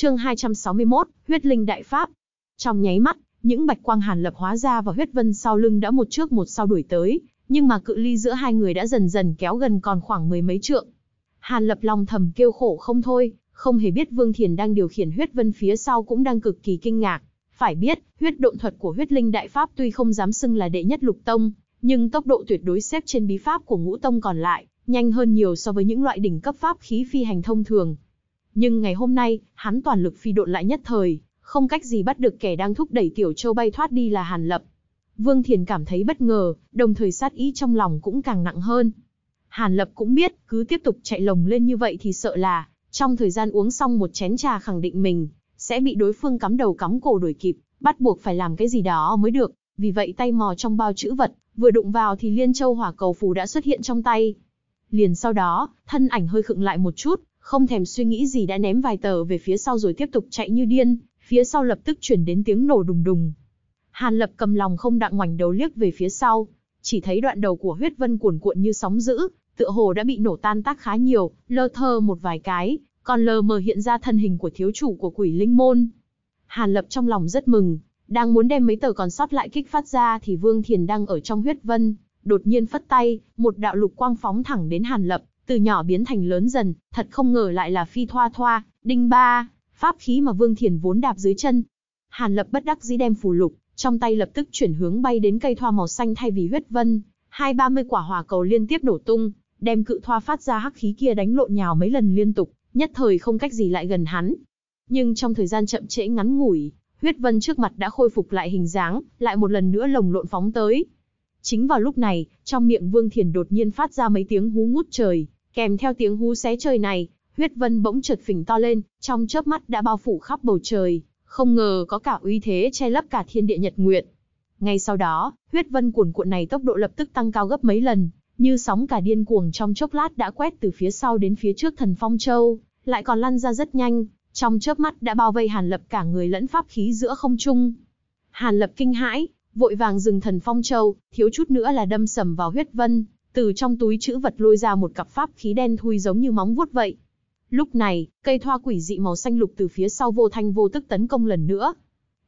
Chương 261, Huyết Linh Đại Pháp. Trong nháy mắt, những bạch quang hàn lập hóa ra và huyết vân sau lưng đã một trước một sau đuổi tới, nhưng mà cự ly giữa hai người đã dần dần kéo gần còn khoảng mười mấy trượng. Hàn lập lòng thầm kêu khổ không thôi, không hề biết Vương Thiền đang điều khiển huyết vân phía sau cũng đang cực kỳ kinh ngạc. Phải biết, huyết độn thuật của huyết linh đại pháp tuy không dám xưng là đệ nhất lục tông, nhưng tốc độ tuyệt đối xếp trên bí pháp của ngũ tông còn lại, nhanh hơn nhiều so với những loại đỉnh cấp pháp khí phi hành thông thường, nhưng ngày hôm nay, hắn toàn lực phi độn lại nhất thời, không cách gì bắt được kẻ đang thúc đẩy Tiểu Châu bay thoát đi là Hàn Lập. Vương Thiền cảm thấy bất ngờ, đồng thời sát ý trong lòng cũng càng nặng hơn. Hàn Lập cũng biết, cứ tiếp tục chạy lồng lên như vậy thì sợ là, trong thời gian uống xong một chén trà khẳng định mình, sẽ bị đối phương cắm đầu cắm cổ đuổi kịp, bắt buộc phải làm cái gì đó mới được, vì vậy tay mò trong bao chữ vật, vừa đụng vào thì Liên Châu Hỏa Cầu Phù đã xuất hiện trong tay. Liền sau đó, thân ảnh hơi khựng lại một chút, không thèm suy nghĩ gì đã ném vài tờ về phía sau rồi tiếp tục chạy như điên, phía sau lập tức chuyển đến tiếng nổ đùng đùng. Hàn Lập cầm lòng không đặng ngoảnh đầu liếc về phía sau, chỉ thấy đoạn đầu của huyết vân cuồn cuộn như sóng dữ, tựa hồ đã bị nổ tan tác khá nhiều, lơ thơ một vài cái, còn lờ mờ hiện ra thân hình của thiếu chủ của quỷ linh môn. Hàn Lập trong lòng rất mừng, đang muốn đem mấy tờ còn sót lại kích phát ra thì Vương Thiền đang ở trong huyết vân, đột nhiên phất tay, một đạo lục quang phóng thẳng đến Hàn Lập từ nhỏ biến thành lớn dần, thật không ngờ lại là phi thoa thoa, đinh ba, pháp khí mà Vương Thiền vốn đạp dưới chân. Hàn Lập bất đắc dĩ đem phù lục, trong tay lập tức chuyển hướng bay đến cây thoa màu xanh thay vì huyết vân, hai ba mươi quả hỏa cầu liên tiếp nổ tung, đem cự thoa phát ra hắc khí kia đánh lộn nhào mấy lần liên tục, nhất thời không cách gì lại gần hắn. Nhưng trong thời gian chậm trễ ngắn ngủi, huyết vân trước mặt đã khôi phục lại hình dáng, lại một lần nữa lồng lộn phóng tới. Chính vào lúc này, trong miệng Vương Thiền đột nhiên phát ra mấy tiếng hú ngút trời, Kèm theo tiếng hú xé trời này, huyết vân bỗng chợt phình to lên, trong chớp mắt đã bao phủ khắp bầu trời, không ngờ có cả uy thế che lấp cả thiên địa nhật nguyệt. Ngay sau đó, huyết vân cuồn cuộn này tốc độ lập tức tăng cao gấp mấy lần, như sóng cả điên cuồng trong chốc lát đã quét từ phía sau đến phía trước thần phong châu, lại còn lăn ra rất nhanh, trong chớp mắt đã bao vây Hàn Lập cả người lẫn pháp khí giữa không trung. Hàn Lập kinh hãi, vội vàng dừng thần phong châu, thiếu chút nữa là đâm sầm vào huyết vân, từ trong túi chữ vật lôi ra một cặp pháp khí đen thui giống như móng vuốt vậy. Lúc này, cây thoa quỷ dị màu xanh lục từ phía sau vô thanh vô tức tấn công lần nữa.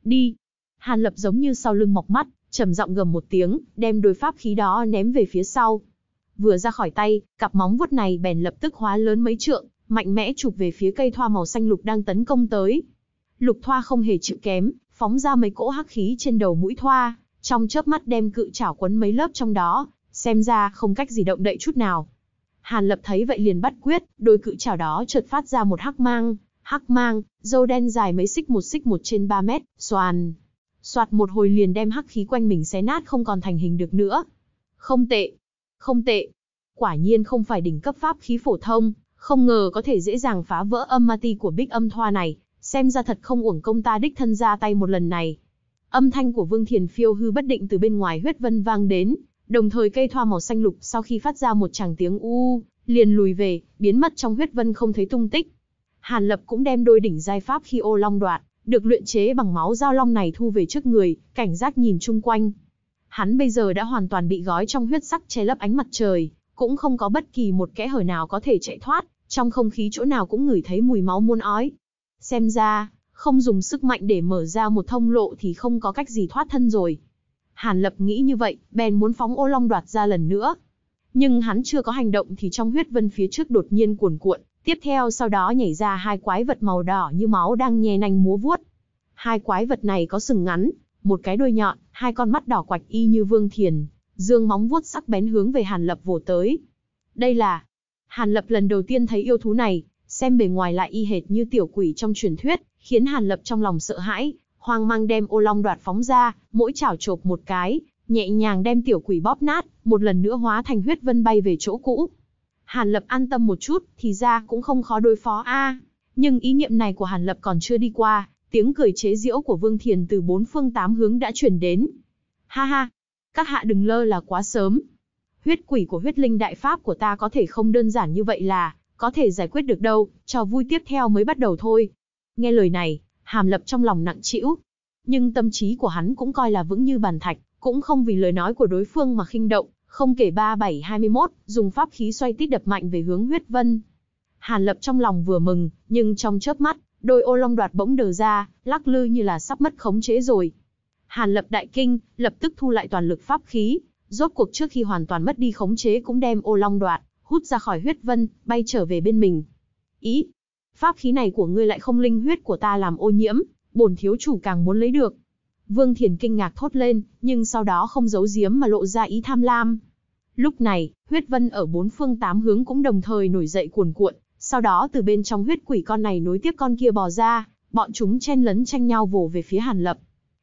Đi! Hàn lập giống như sau lưng mọc mắt, trầm giọng gầm một tiếng, đem đôi pháp khí đó ném về phía sau. Vừa ra khỏi tay, cặp móng vuốt này bèn lập tức hóa lớn mấy trượng, mạnh mẽ chụp về phía cây thoa màu xanh lục đang tấn công tới. Lục thoa không hề chịu kém, phóng ra mấy cỗ hắc khí trên đầu mũi thoa, trong chớp mắt đem cự chảo quấn mấy lớp trong đó, xem ra không cách gì động đậy chút nào. Hàn Lập thấy vậy liền bắt quyết, đôi cự chảo đó chợt phát ra một hắc mang, hắc mang, dâu đen dài mấy xích một xích một trên ba mét, xoàn. Soạt một hồi liền đem hắc khí quanh mình xé nát không còn thành hình được nữa. Không tệ, không tệ. Quả nhiên không phải đỉnh cấp pháp khí phổ thông, không ngờ có thể dễ dàng phá vỡ âm ma ti của Bích Âm Thoa này, xem ra thật không uổng công ta đích thân ra tay một lần này. Âm thanh của Vương Thiền phiêu hư bất định từ bên ngoài huyết vân vang đến, Đồng thời cây thoa màu xanh lục sau khi phát ra một tràng tiếng u liền lùi về, biến mất trong huyết vân không thấy tung tích. Hàn Lập cũng đem đôi đỉnh giai pháp khi ô long đoạn, được luyện chế bằng máu giao long này thu về trước người, cảnh giác nhìn chung quanh. Hắn bây giờ đã hoàn toàn bị gói trong huyết sắc che lấp ánh mặt trời, cũng không có bất kỳ một kẽ hở nào có thể chạy thoát, trong không khí chỗ nào cũng ngửi thấy mùi máu muôn ói. Xem ra, không dùng sức mạnh để mở ra một thông lộ thì không có cách gì thoát thân rồi. Hàn Lập nghĩ như vậy, bèn muốn phóng ô long đoạt ra lần nữa. Nhưng hắn chưa có hành động thì trong huyết vân phía trước đột nhiên cuồn cuộn, tiếp theo sau đó nhảy ra hai quái vật màu đỏ như máu đang nhè nanh múa vuốt. Hai quái vật này có sừng ngắn, một cái đuôi nhọn, hai con mắt đỏ quạch y như vương thiền, dương móng vuốt sắc bén hướng về Hàn Lập vồ tới. Đây là... Hàn Lập lần đầu tiên thấy yêu thú này, xem bề ngoài lại y hệt như tiểu quỷ trong truyền thuyết, khiến Hàn Lập trong lòng sợ hãi, hoang mang đem ô long đoạt phóng ra, mỗi chảo chộp một cái, nhẹ nhàng đem tiểu quỷ bóp nát, một lần nữa hóa thành huyết vân bay về chỗ cũ. Hàn Lập an tâm một chút, thì ra cũng không khó đối phó a. nhưng ý niệm này của Hàn Lập còn chưa đi qua, tiếng cười chế giễu của Vương Thiền từ bốn phương tám hướng đã truyền đến. Ha ha, các hạ đừng lơ là quá sớm. Huyết quỷ của huyết linh đại pháp của ta có thể không đơn giản như vậy là, có thể giải quyết được đâu, cho vui tiếp theo mới bắt đầu thôi. Nghe lời này, Hàm Lập trong lòng nặng trĩu, nhưng tâm trí của hắn cũng coi là vững như bàn thạch, cũng không vì lời nói của đối phương mà khinh động, không kể 3721, dùng pháp khí xoay tít đập mạnh về hướng huyết vân. Hàn Lập trong lòng vừa mừng, nhưng trong chớp mắt, đôi ô long đoạt bỗng đờ ra, lắc lư như là sắp mất khống chế rồi. Hàn Lập đại kinh, lập tức thu lại toàn lực pháp khí, rốt cuộc trước khi hoàn toàn mất đi khống chế cũng đem ô long đoạt, hút ra khỏi huyết vân, bay trở về bên mình. Ý, pháp khí này của ngươi lại không linh huyết của ta làm ô nhiễm, bổn thiếu chủ càng muốn lấy được. Vương Thiền kinh ngạc thốt lên, nhưng sau đó không giấu giếm mà lộ ra ý tham lam. Lúc này, huyết vân ở bốn phương tám hướng cũng đồng thời nổi dậy cuồn cuộn, sau đó từ bên trong huyết quỷ con này nối tiếp con kia bò ra, bọn chúng chen lấn tranh nhau vồ về phía Hàn Lập.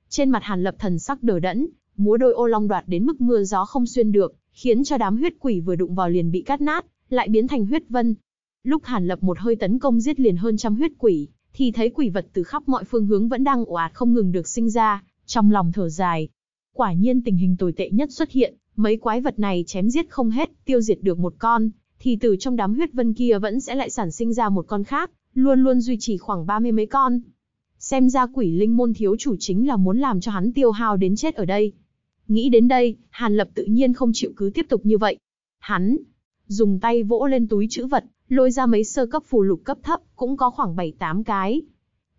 Trên mặt Hàn Lập thần sắc đờ đẫn, múa đôi ô long đoạt đến mức mưa gió không xuyên được, khiến cho đám huyết quỷ vừa đụng vào liền bị cắt nát, lại biến thành huyết vân, Lúc Hàn Lập một hơi tấn công giết liền hơn trăm huyết quỷ, thì thấy quỷ vật từ khắp mọi phương hướng vẫn đang ồ ạt không ngừng được sinh ra, trong lòng thở dài. Quả nhiên tình hình tồi tệ nhất xuất hiện, mấy quái vật này chém giết không hết, tiêu diệt được một con, thì từ trong đám huyết vân kia vẫn sẽ lại sản sinh ra một con khác, luôn luôn duy trì khoảng ba mươi mấy con. Xem ra quỷ linh môn thiếu chủ chính là muốn làm cho hắn tiêu hao đến chết ở đây. Nghĩ đến đây, Hàn Lập tự nhiên không chịu cứ tiếp tục như vậy. Hắn dùng tay vỗ lên túi chữ vật, lôi ra mấy sơ cấp phù lục cấp thấp, cũng có khoảng 7-8 cái.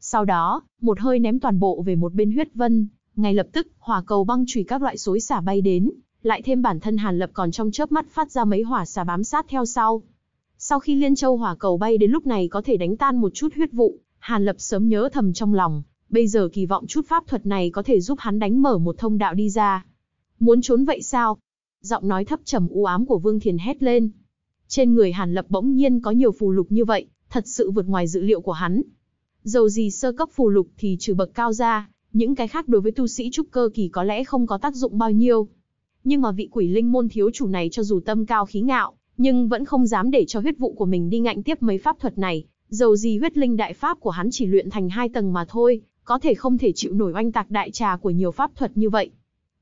Sau đó, một hơi ném toàn bộ về một bên huyết vân, ngay lập tức, hỏa cầu băng chùy các loại xối xả bay đến, lại thêm bản thân Hàn Lập còn trong chớp mắt phát ra mấy hỏa xả bám sát theo sau. Sau khi Liên Châu hỏa cầu bay đến lúc này có thể đánh tan một chút huyết vụ, Hàn Lập sớm nhớ thầm trong lòng, bây giờ kỳ vọng chút pháp thuật này có thể giúp hắn đánh mở một thông đạo đi ra. Muốn trốn vậy sao? Giọng nói thấp trầm u ám của Vương Thiền hét lên. Trên người Hàn Lập bỗng nhiên có nhiều phù lục như vậy, thật sự vượt ngoài dự liệu của hắn. Dầu gì sơ cấp phù lục thì trừ bậc cao ra, những cái khác đối với tu sĩ trúc cơ kỳ có lẽ không có tác dụng bao nhiêu. Nhưng mà vị quỷ linh môn thiếu chủ này cho dù tâm cao khí ngạo, nhưng vẫn không dám để cho huyết vụ của mình đi ngạnh tiếp mấy pháp thuật này, dầu gì huyết linh đại pháp của hắn chỉ luyện thành hai tầng mà thôi, có thể không thể chịu nổi oanh tạc đại trà của nhiều pháp thuật như vậy.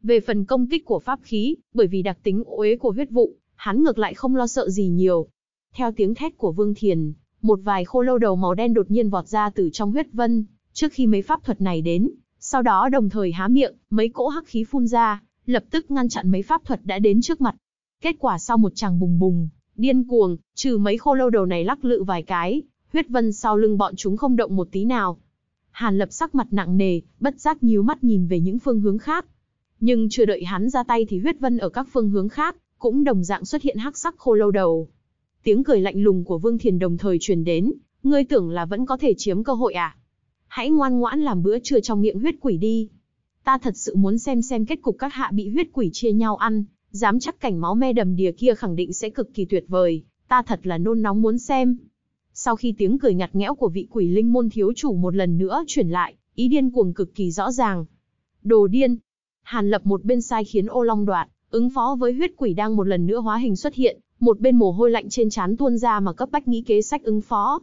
Về phần công kích của pháp khí, bởi vì đặc tính ế của huyết vụ, hắn ngược lại không lo sợ gì nhiều. Theo tiếng thét của Vương Thiền, một vài khô lâu đầu màu đen đột nhiên vọt ra từ trong huyết vân, trước khi mấy pháp thuật này đến, sau đó đồng thời há miệng, mấy cỗ hắc khí phun ra, lập tức ngăn chặn mấy pháp thuật đã đến trước mặt. Kết quả sau một chàng bùng bùng, điên cuồng, trừ mấy khô lâu đầu này lắc lự vài cái, huyết vân sau lưng bọn chúng không động một tí nào. Hàn lập sắc mặt nặng nề, bất giác nhíu mắt nhìn về những phương hướng khác. Nhưng chưa đợi hắn ra tay thì huyết vân ở các phương hướng khác, cũng đồng dạng xuất hiện hắc sắc khô lâu đầu. Tiếng cười lạnh lùng của Vương Thiền đồng thời truyền đến, ngươi tưởng là vẫn có thể chiếm cơ hội à? Hãy ngoan ngoãn làm bữa trưa trong miệng huyết quỷ đi. Ta thật sự muốn xem xem kết cục các hạ bị huyết quỷ chia nhau ăn, dám chắc cảnh máu me đầm đìa kia khẳng định sẽ cực kỳ tuyệt vời, ta thật là nôn nóng muốn xem. Sau khi tiếng cười ngặt nghẽo của vị quỷ linh môn thiếu chủ một lần nữa chuyển lại, ý điên cuồng cực kỳ rõ ràng. Đồ điên! Hàn lập một bên sai khiến ô long đoạt, Ứng phó với huyết quỷ đang một lần nữa hóa hình xuất hiện, một bên mồ hôi lạnh trên trán tuôn ra mà cấp bách nghĩ kế sách ứng phó.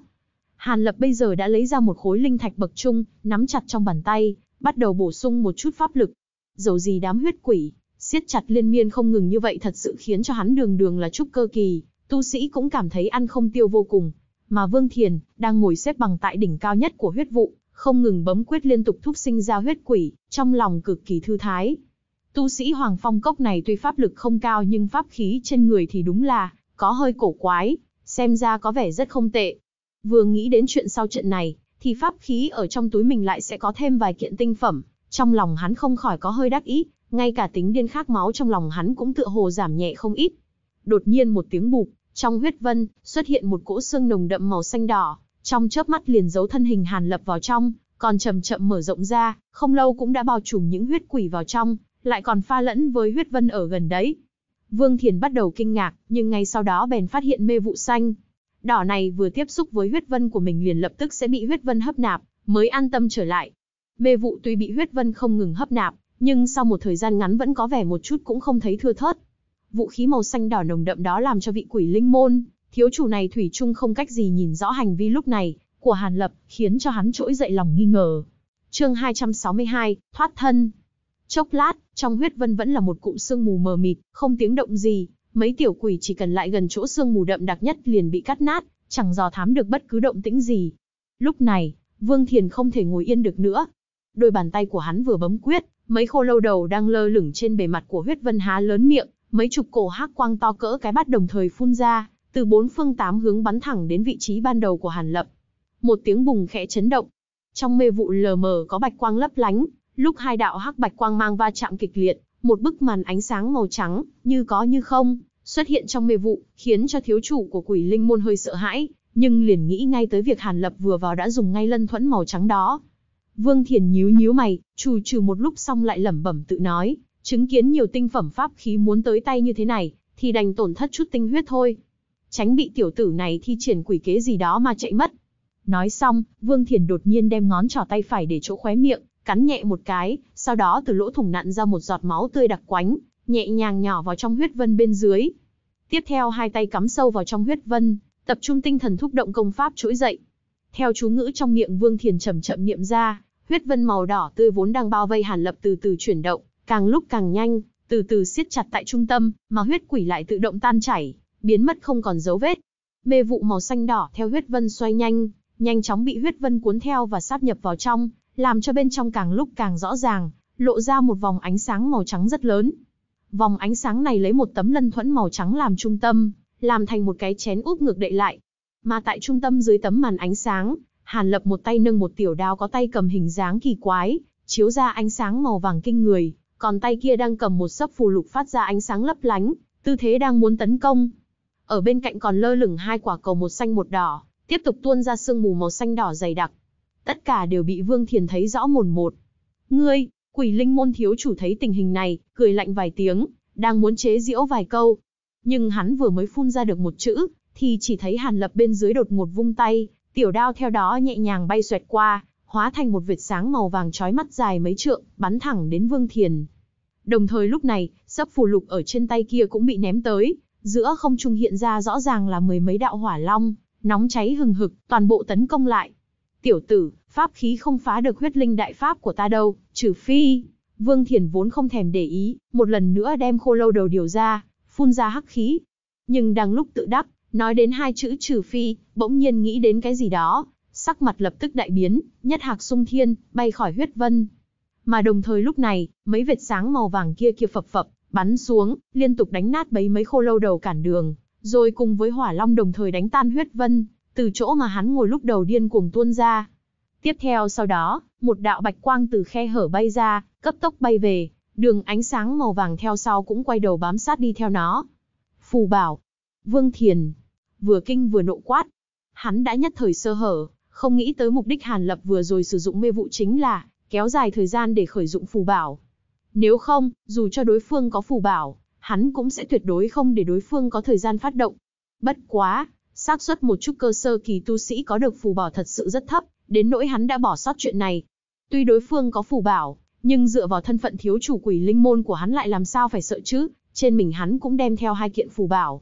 Hàn Lập bây giờ đã lấy ra một khối linh thạch bậc trung, nắm chặt trong bàn tay, bắt đầu bổ sung một chút pháp lực. Dầu gì đám huyết quỷ, siết chặt liên miên không ngừng như vậy thật sự khiến cho hắn đường đường là trúc cơ kỳ, tu sĩ cũng cảm thấy ăn không tiêu vô cùng. Mà Vương Thiền, đang ngồi xếp bằng tại đỉnh cao nhất của huyết vụ, không ngừng bấm quyết liên tục thúc sinh ra huyết quỷ, trong lòng cực kỳ thư thái. Tu sĩ Hoàng Phong Cốc này tuy pháp lực không cao nhưng pháp khí trên người thì đúng là có hơi cổ quái, xem ra có vẻ rất không tệ. Vừa nghĩ đến chuyện sau trận này, thì pháp khí ở trong túi mình lại sẽ có thêm vài kiện tinh phẩm, trong lòng hắn không khỏi có hơi đắc ý, ngay cả tính điên khát máu trong lòng hắn cũng tựa hồ giảm nhẹ không ít. Đột nhiên một tiếng bụp, trong huyết vân xuất hiện một cỗ xương nồng đậm màu xanh đỏ, trong chớp mắt liền giấu thân hình Hàn Lập vào trong, còn chậm chậm mở rộng ra, không lâu cũng đã bao trùm những huyết quỷ vào trong, lại còn pha lẫn với huyết vân ở gần đấy. Vương Thiền bắt đầu kinh ngạc, nhưng ngay sau đó bèn phát hiện mê vụ xanh. Đỏ này vừa tiếp xúc với huyết vân của mình liền lập tức sẽ bị huyết vân hấp nạp, mới an tâm trở lại. Mê vụ tuy bị huyết vân không ngừng hấp nạp, nhưng sau một thời gian ngắn vẫn có vẻ một chút cũng không thấy thưa thớt. Vũ khí màu xanh đỏ nồng đậm đó làm cho vị quỷ linh môn, thiếu chủ này thủy chung không cách gì nhìn rõ hành vi lúc này của Hàn Lập, khiến cho hắn trỗi dậy lòng nghi ngờ. Chương 262, thoát thân. Chốc lát, trong huyết vân vẫn là một cụm sương mù mờ mịt, không tiếng động gì, mấy tiểu quỷ chỉ cần lại gần chỗ sương mù đậm đặc nhất liền bị cắt nát, chẳng dò thám được bất cứ động tĩnh gì. Lúc này, Vương Thiền không thể ngồi yên được nữa. Đôi bàn tay của hắn vừa bấm quyết, mấy khô lâu đầu đang lơ lửng trên bề mặt của huyết vân há lớn miệng, mấy chục cổ hắc quang to cỡ cái bát đồng thời phun ra, từ bốn phương tám hướng bắn thẳng đến vị trí ban đầu của Hàn Lập. Một tiếng bùng khẽ chấn động. Trong mê vụ lờ mờ có bạch quang lấp lánh, Lúc hai đạo hắc bạch quang mang va chạm kịch liệt, một bức màn ánh sáng màu trắng, như có như không, xuất hiện trong mê vụ, khiến cho thiếu chủ của quỷ linh môn hơi sợ hãi, nhưng liền nghĩ ngay tới việc Hàn Lập vừa vào đã dùng ngay lân thuẫn màu trắng đó. Vương Thiền nhíu nhíu mày, trù trừ một lúc xong lại lẩm bẩm tự nói, chứng kiến nhiều tinh phẩm pháp khí muốn tới tay như thế này, thì đành tổn thất chút tinh huyết thôi. Tránh bị tiểu tử này thi triển quỷ kế gì đó mà chạy mất. Nói xong, Vương Thiền đột nhiên đem ngón trỏ tay phải để chỗ khóe miệng, cắn nhẹ một cái, sau đó từ lỗ thủng nặn ra một giọt máu tươi đặc quánh, nhẹ nhàng nhỏ vào trong huyết vân bên dưới. Tiếp theo hai tay cắm sâu vào trong huyết vân, tập trung tinh thần thúc động công pháp trỗi dậy. Theo chú ngữ trong miệng Vương Thiền chậm chậm niệm ra, huyết vân màu đỏ tươi vốn đang bao vây Hàn Lập từ từ chuyển động, càng lúc càng nhanh, từ từ siết chặt tại trung tâm, mà huyết quỷ lại tự động tan chảy, biến mất không còn dấu vết. Mê vụ màu xanh đỏ theo huyết vân xoay nhanh, nhanh chóng bị huyết vân cuốn theo và sáp nhập vào trong, làm cho bên trong càng lúc càng rõ ràng, lộ ra một vòng ánh sáng màu trắng rất lớn. Vòng ánh sáng này lấy một tấm lân thuẫn màu trắng làm trung tâm, làm thành một cái chén úp ngược đậy lại. Mà tại trung tâm dưới tấm màn ánh sáng, Hàn Lập một tay nâng một tiểu đao có tay cầm hình dáng kỳ quái, chiếu ra ánh sáng màu vàng kinh người, còn tay kia đang cầm một sấp phù lục phát ra ánh sáng lấp lánh, tư thế đang muốn tấn công. Ở bên cạnh còn lơ lửng hai quả cầu một xanh một đỏ, tiếp tục tuôn ra sương mù màu xanh đỏ dày đặc, tất cả đều bị Vương Thiền thấy rõ mồn một. Ngươi, quỷ linh môn thiếu chủ thấy tình hình này, cười lạnh vài tiếng, đang muốn chế diễu vài câu. Nhưng hắn vừa mới phun ra được một chữ, thì chỉ thấy Hàn Lập bên dưới đột một vung tay, tiểu đao theo đó nhẹ nhàng bay xoẹt qua, hóa thành một vệt sáng màu vàng chói mắt dài mấy trượng, bắn thẳng đến Vương Thiền. Đồng thời lúc này, sấp phù lục ở trên tay kia cũng bị ném tới, giữa không trung hiện ra rõ ràng là mười mấy đạo hỏa long, nóng cháy hừng hực, toàn bộ tấn công lại tiểu tử, pháp khí không phá được huyết linh đại pháp của ta đâu, trừ phi. Vương Thiền vốn không thèm để ý, một lần nữa đem khô lâu đầu điều ra, phun ra hắc khí. Nhưng đang lúc tự đắc, nói đến hai chữ trừ phi, bỗng nhiên nghĩ đến cái gì đó, sắc mặt lập tức đại biến, nhất hạc sung thiên, bay khỏi huyết vân. Mà đồng thời lúc này, mấy vệt sáng màu vàng kia kia phập phập, bắn xuống, liên tục đánh nát bấy mấy khô lâu đầu cản đường, rồi cùng với hỏa long đồng thời đánh tan huyết vân từ chỗ mà hắn ngồi lúc đầu điên cuồng tuôn ra. Tiếp theo sau đó, một đạo bạch quang từ khe hở bay ra, cấp tốc bay về, đường ánh sáng màu vàng theo sau cũng quay đầu bám sát đi theo nó. Phù bảo, Vương Thiền, vừa kinh vừa nộ quát. Hắn đã nhất thời sơ hở, không nghĩ tới mục đích Hàn Lập vừa rồi sử dụng mê vụ chính là kéo dài thời gian để khởi dụng phù bảo. Nếu không, dù cho đối phương có phù bảo, hắn cũng sẽ tuyệt đối không để đối phương có thời gian phát động. Bất quá, xác suất một chút cơ sơ kỳ tu sĩ có được phù bảo thật sự rất thấp, đến nỗi hắn đã bỏ sót chuyện này. Tuy đối phương có phù bảo, nhưng dựa vào thân phận thiếu chủ quỷ linh môn của hắn lại làm sao phải sợ chứ, trên mình hắn cũng đem theo hai kiện phù bảo.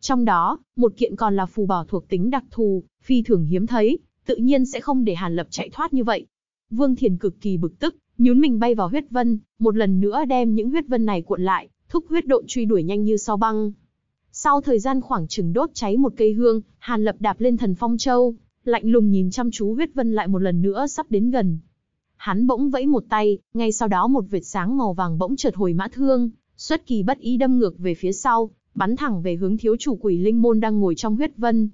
Trong đó, một kiện còn là phù bảo thuộc tính đặc thù, phi thường hiếm thấy, tự nhiên sẽ không để Hàn Lập chạy thoát như vậy. Vương Thiền cực kỳ bực tức, nhún mình bay vào huyết vân, một lần nữa đem những huyết vân này cuộn lại, thúc huyết độ truy đuổi nhanh như sao băng. Sau thời gian khoảng chừng đốt cháy một cây hương, Hàn Lập đạp lên thần phong châu, lạnh lùng nhìn chăm chú huyết vân lại một lần nữa sắp đến gần. Hắn bỗng vẫy một tay, ngay sau đó một vệt sáng màu vàng bỗng chợt hồi mã thương, xuất kỳ bất ý đâm ngược về phía sau, bắn thẳng về hướng thiếu chủ quỷ linh môn đang ngồi trong huyết vân.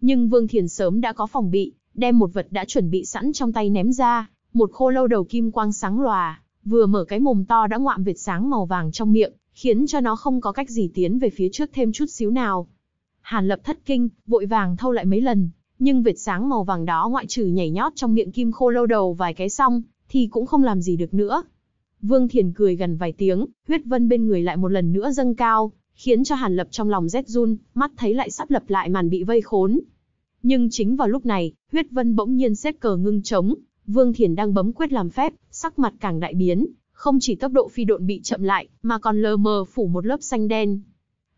Nhưng Vương Thiền sớm đã có phòng bị, đem một vật đã chuẩn bị sẵn trong tay ném ra, một khô lâu đầu kim quang sáng lòa, vừa mở cái mồm to đã ngoạm vệt sáng màu vàng trong miệng, khiến cho nó không có cách gì tiến về phía trước thêm chút xíu nào. Hàn lập thất kinh, vội vàng thâu lại mấy lần, nhưng vệt sáng màu vàng đó ngoại trừ nhảy nhót trong miệng kim khô lâu đầu vài cái xong, thì cũng không làm gì được nữa. Vương Thiền cười gần vài tiếng, huyết vân bên người lại một lần nữa dâng cao, khiến cho Hàn Lập trong lòng rét run, mắt thấy lại sắp lập lại màn bị vây khốn. Nhưng chính vào lúc này, huyết vân bỗng nhiên xếp cờ ngưng trống, Vương Thiền đang bấm quyết làm phép, sắc mặt càng đại biến, không chỉ tốc độ phi độn bị chậm lại, mà còn lờ mờ phủ một lớp xanh đen.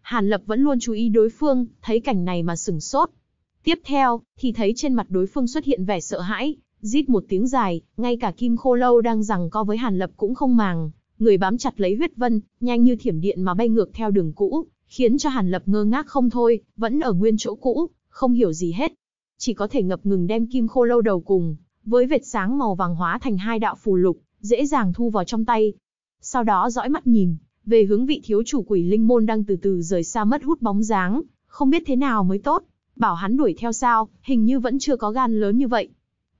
Hàn Lập vẫn luôn chú ý đối phương, thấy cảnh này mà sửng sốt. Tiếp theo, thì thấy trên mặt đối phương xuất hiện vẻ sợ hãi, rít một tiếng dài, ngay cả Kim Khô Lâu đang rằng co với Hàn Lập cũng không màng. Người bám chặt lấy huyết vân, nhanh như thiểm điện mà bay ngược theo đường cũ, khiến cho Hàn Lập ngơ ngác không thôi, vẫn ở nguyên chỗ cũ, không hiểu gì hết. Chỉ có thể ngập ngừng đem Kim Khô Lâu đầu cùng, với vệt sáng màu vàng hóa thành hai đạo phù lục, dễ dàng thu vào trong tay. Sau đó dõi mắt nhìn, về hướng vị thiếu chủ quỷ linh môn đang từ từ rời xa mất hút bóng dáng, không biết thế nào mới tốt, bảo hắn đuổi theo sao, hình như vẫn chưa có gan lớn như vậy.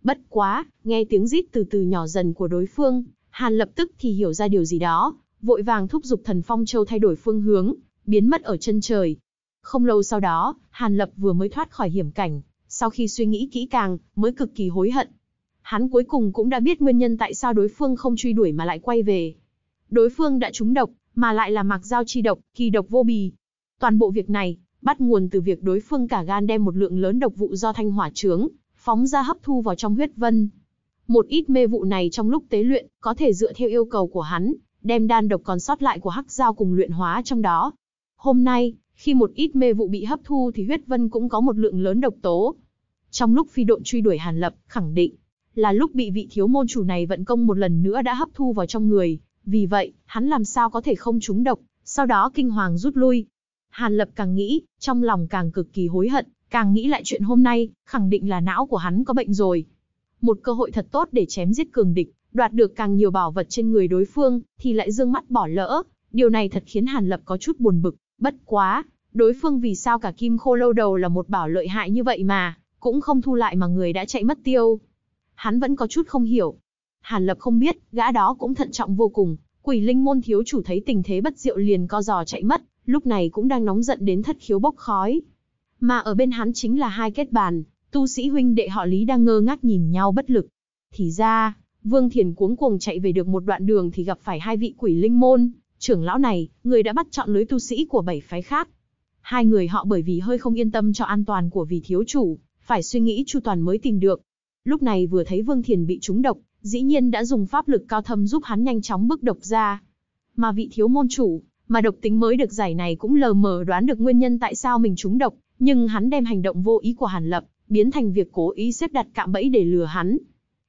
Bất quá, nghe tiếng rít từ từ nhỏ dần của đối phương, Hàn lập tức thì hiểu ra điều gì đó, vội vàng thúc giục thần phong châu thay đổi phương hướng, biến mất ở chân trời. Không lâu sau đó, Hàn lập vừa mới thoát khỏi hiểm cảnh, sau khi suy nghĩ kỹ càng, mới cực kỳ hối hận, hắn cuối cùng cũng đã biết nguyên nhân tại sao đối phương không truy đuổi mà lại quay về. Đối phương đã trúng độc, mà lại là mặc giao chi độc, kỳ độc vô bì. Toàn bộ việc này, bắt nguồn từ việc đối phương cả gan đem một lượng lớn độc vụ do thanh hỏa trướng, phóng ra hấp thu vào trong huyết vân. Một ít mê vụ này trong lúc tế luyện, có thể dựa theo yêu cầu của hắn, đem đan độc còn sót lại của hắc giao cùng luyện hóa trong đó. Hôm nay, khi một ít mê vụ bị hấp thu thì huyết vân cũng có một lượng lớn độc tố. Trong lúc phi độn truy đuổi Hàn Lập, khẳng định là lúc bị vị thiếu môn chủ này vận công một lần nữa đã hấp thu vào trong người, vì vậy, hắn làm sao có thể không trúng độc, sau đó kinh hoàng rút lui. Hàn Lập càng nghĩ, trong lòng càng cực kỳ hối hận, càng nghĩ lại chuyện hôm nay, khẳng định là não của hắn có bệnh rồi. Một cơ hội thật tốt để chém giết cường địch, đoạt được càng nhiều bảo vật trên người đối phương, thì lại dương mắt bỏ lỡ, điều này thật khiến Hàn Lập có chút buồn bực, bất quá, đối phương vì sao cả kim khô lâu đầu là một bảo lợi hại như vậy mà, cũng không thu lại mà người đã chạy mất tiêu hắn vẫn có chút không hiểu. Hàn Lập không biết, gã đó cũng thận trọng vô cùng, quỷ linh môn thiếu chủ thấy tình thế bất diệu liền co giò chạy mất, lúc này cũng đang nóng giận đến thất khiếu bốc khói. Mà ở bên hắn chính là hai kết bàn, tu sĩ huynh đệ họ Lý đang ngơ ngác nhìn nhau bất lực. Thì ra, Vương Thiền cuống cuồng chạy về được một đoạn đường thì gặp phải hai vị quỷ linh môn, trưởng lão này, người đã bắt chọn lưới tu sĩ của bảy phái khác. Hai người họ bởi vì hơi không yên tâm cho an toàn của vị thiếu chủ, phải suy nghĩ chu toàn mới tìm được, Lúc này vừa thấy Vương Thiền bị trúng độc, dĩ nhiên đã dùng pháp lực cao thâm giúp hắn nhanh chóng bức độc ra. Mà vị thiếu môn chủ, mà độc tính mới được giải này cũng lờ mờ đoán được nguyên nhân tại sao mình trúng độc, nhưng hắn đem hành động vô ý của Hàn Lập, biến thành việc cố ý xếp đặt cạm bẫy để lừa hắn.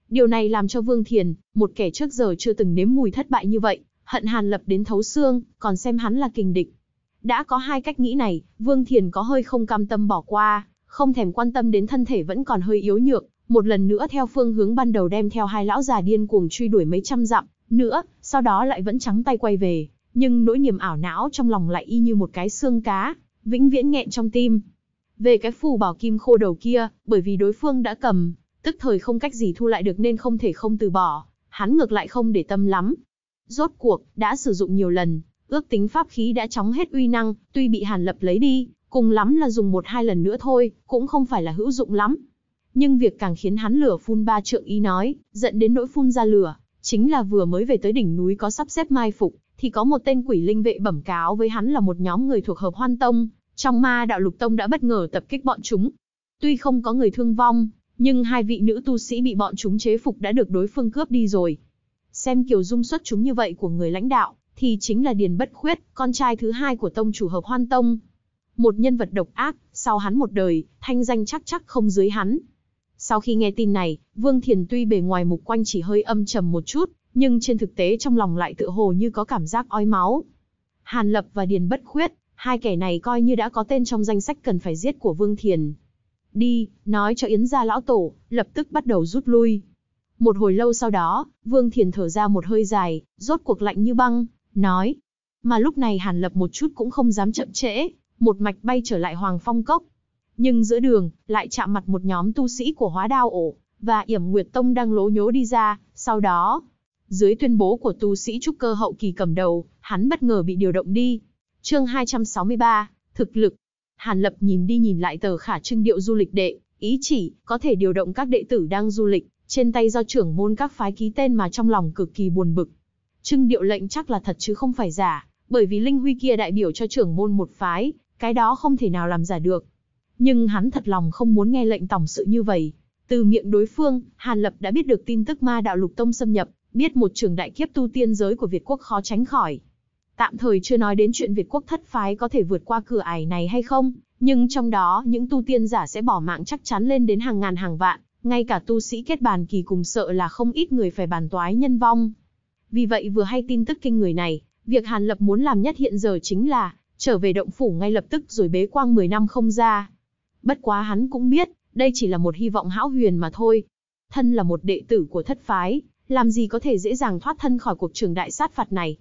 Điều này làm cho Vương Thiền, một kẻ trước giờ chưa từng nếm mùi thất bại như vậy, hận Hàn Lập đến thấu xương, còn xem hắn là kình địch. Đã có hai cách nghĩ này, Vương Thiền có hơi không cam tâm bỏ qua, không thèm quan tâm đến thân thể vẫn còn hơi yếu nhược, một lần nữa theo phương hướng ban đầu đem theo hai lão già điên cuồng truy đuổi mấy trăm dặm nữa, sau đó lại vẫn trắng tay quay về, nhưng nỗi niềm ảo não trong lòng lại y như một cái xương cá, vĩnh viễn nghẹn trong tim. Về cái phù bảo kim khô đầu kia, bởi vì đối phương đã cầm, tức thời không cách gì thu lại được nên không thể không từ bỏ, hắn ngược lại không để tâm lắm. Rốt cuộc, đã sử dụng nhiều lần, ước tính pháp khí đã chóng hết uy năng, tuy bị Hàn Lập lấy đi, cùng lắm là dùng một hai lần nữa thôi, cũng không phải là hữu dụng lắm. Nhưng việc càng khiến hắn lửa phun ba trượng ý nói, dẫn đến nỗi phun ra lửa, chính là vừa mới về tới đỉnh núi có sắp xếp mai phục, thì có một tên quỷ linh vệ bẩm cáo với hắn là một nhóm người thuộc hợp hoan tông, trong ma đạo lục tông đã bất ngờ tập kích bọn chúng. Tuy không có người thương vong, nhưng hai vị nữ tu sĩ bị bọn chúng chế phục đã được đối phương cướp đi rồi. Xem kiểu dung xuất chúng như vậy của người lãnh đạo, thì chính là Điền Bất Khuyết, con trai thứ hai của tông chủ hợp hoan tông. Một nhân vật độc ác, sau hắn một đời, thanh danh chắc chắc không dưới hắn, sau khi nghe tin này, Vương Thiền tuy bề ngoài mục quanh chỉ hơi âm trầm một chút, nhưng trên thực tế trong lòng lại tựa hồ như có cảm giác ói máu. Hàn Lập và Điền Bất Khuyết, hai kẻ này coi như đã có tên trong danh sách cần phải giết của Vương Thiền. Đi, nói cho Yến gia lão tổ, lập tức bắt đầu rút lui. Một hồi lâu sau đó, Vương Thiền thở ra một hơi dài, rốt cuộc lạnh như băng, nói. Mà lúc này Hàn Lập một chút cũng không dám chậm trễ, một mạch bay trở lại Hoàng Phong Cốc, nhưng giữa đường, lại chạm mặt một nhóm tu sĩ của hóa đao ổ, và yểm nguyệt tông đang lố nhố đi ra, sau đó, dưới tuyên bố của tu sĩ trúc cơ hậu kỳ cầm đầu, hắn bất ngờ bị điều động đi. Chương 263, thực lực. Hàn Lập nhìn đi nhìn lại tờ khả trưng điệu du lịch đệ, ý chỉ có thể điều động các đệ tử đang du lịch, trên tay do trưởng môn các phái ký tên mà trong lòng cực kỳ buồn bực. Trưng điệu lệnh chắc là thật chứ không phải giả, bởi vì linh huy kia đại biểu cho trưởng môn một phái, cái đó không thể nào làm giả được nhưng hắn thật lòng không muốn nghe lệnh tổng sự như vậy. Từ miệng đối phương, Hàn Lập đã biết được tin tức ma đạo lục tông xâm nhập, biết một trường đại kiếp tu tiên giới của Việt quốc khó tránh khỏi. Tạm thời chưa nói đến chuyện Việt quốc thất phái có thể vượt qua cửa ải này hay không, nhưng trong đó những tu tiên giả sẽ bỏ mạng chắc chắn lên đến hàng ngàn hàng vạn, ngay cả tu sĩ kết bàn kỳ cùng sợ là không ít người phải bàn toái nhân vong. Vì vậy vừa hay tin tức kinh người này, việc Hàn Lập muốn làm nhất hiện giờ chính là trở về động phủ ngay lập tức rồi bế quang 10 năm không ra. Bất quá hắn cũng biết, đây chỉ là một hy vọng hão huyền mà thôi. Thân là một đệ tử của thất phái, làm gì có thể dễ dàng thoát thân khỏi cuộc trường đại sát phạt này.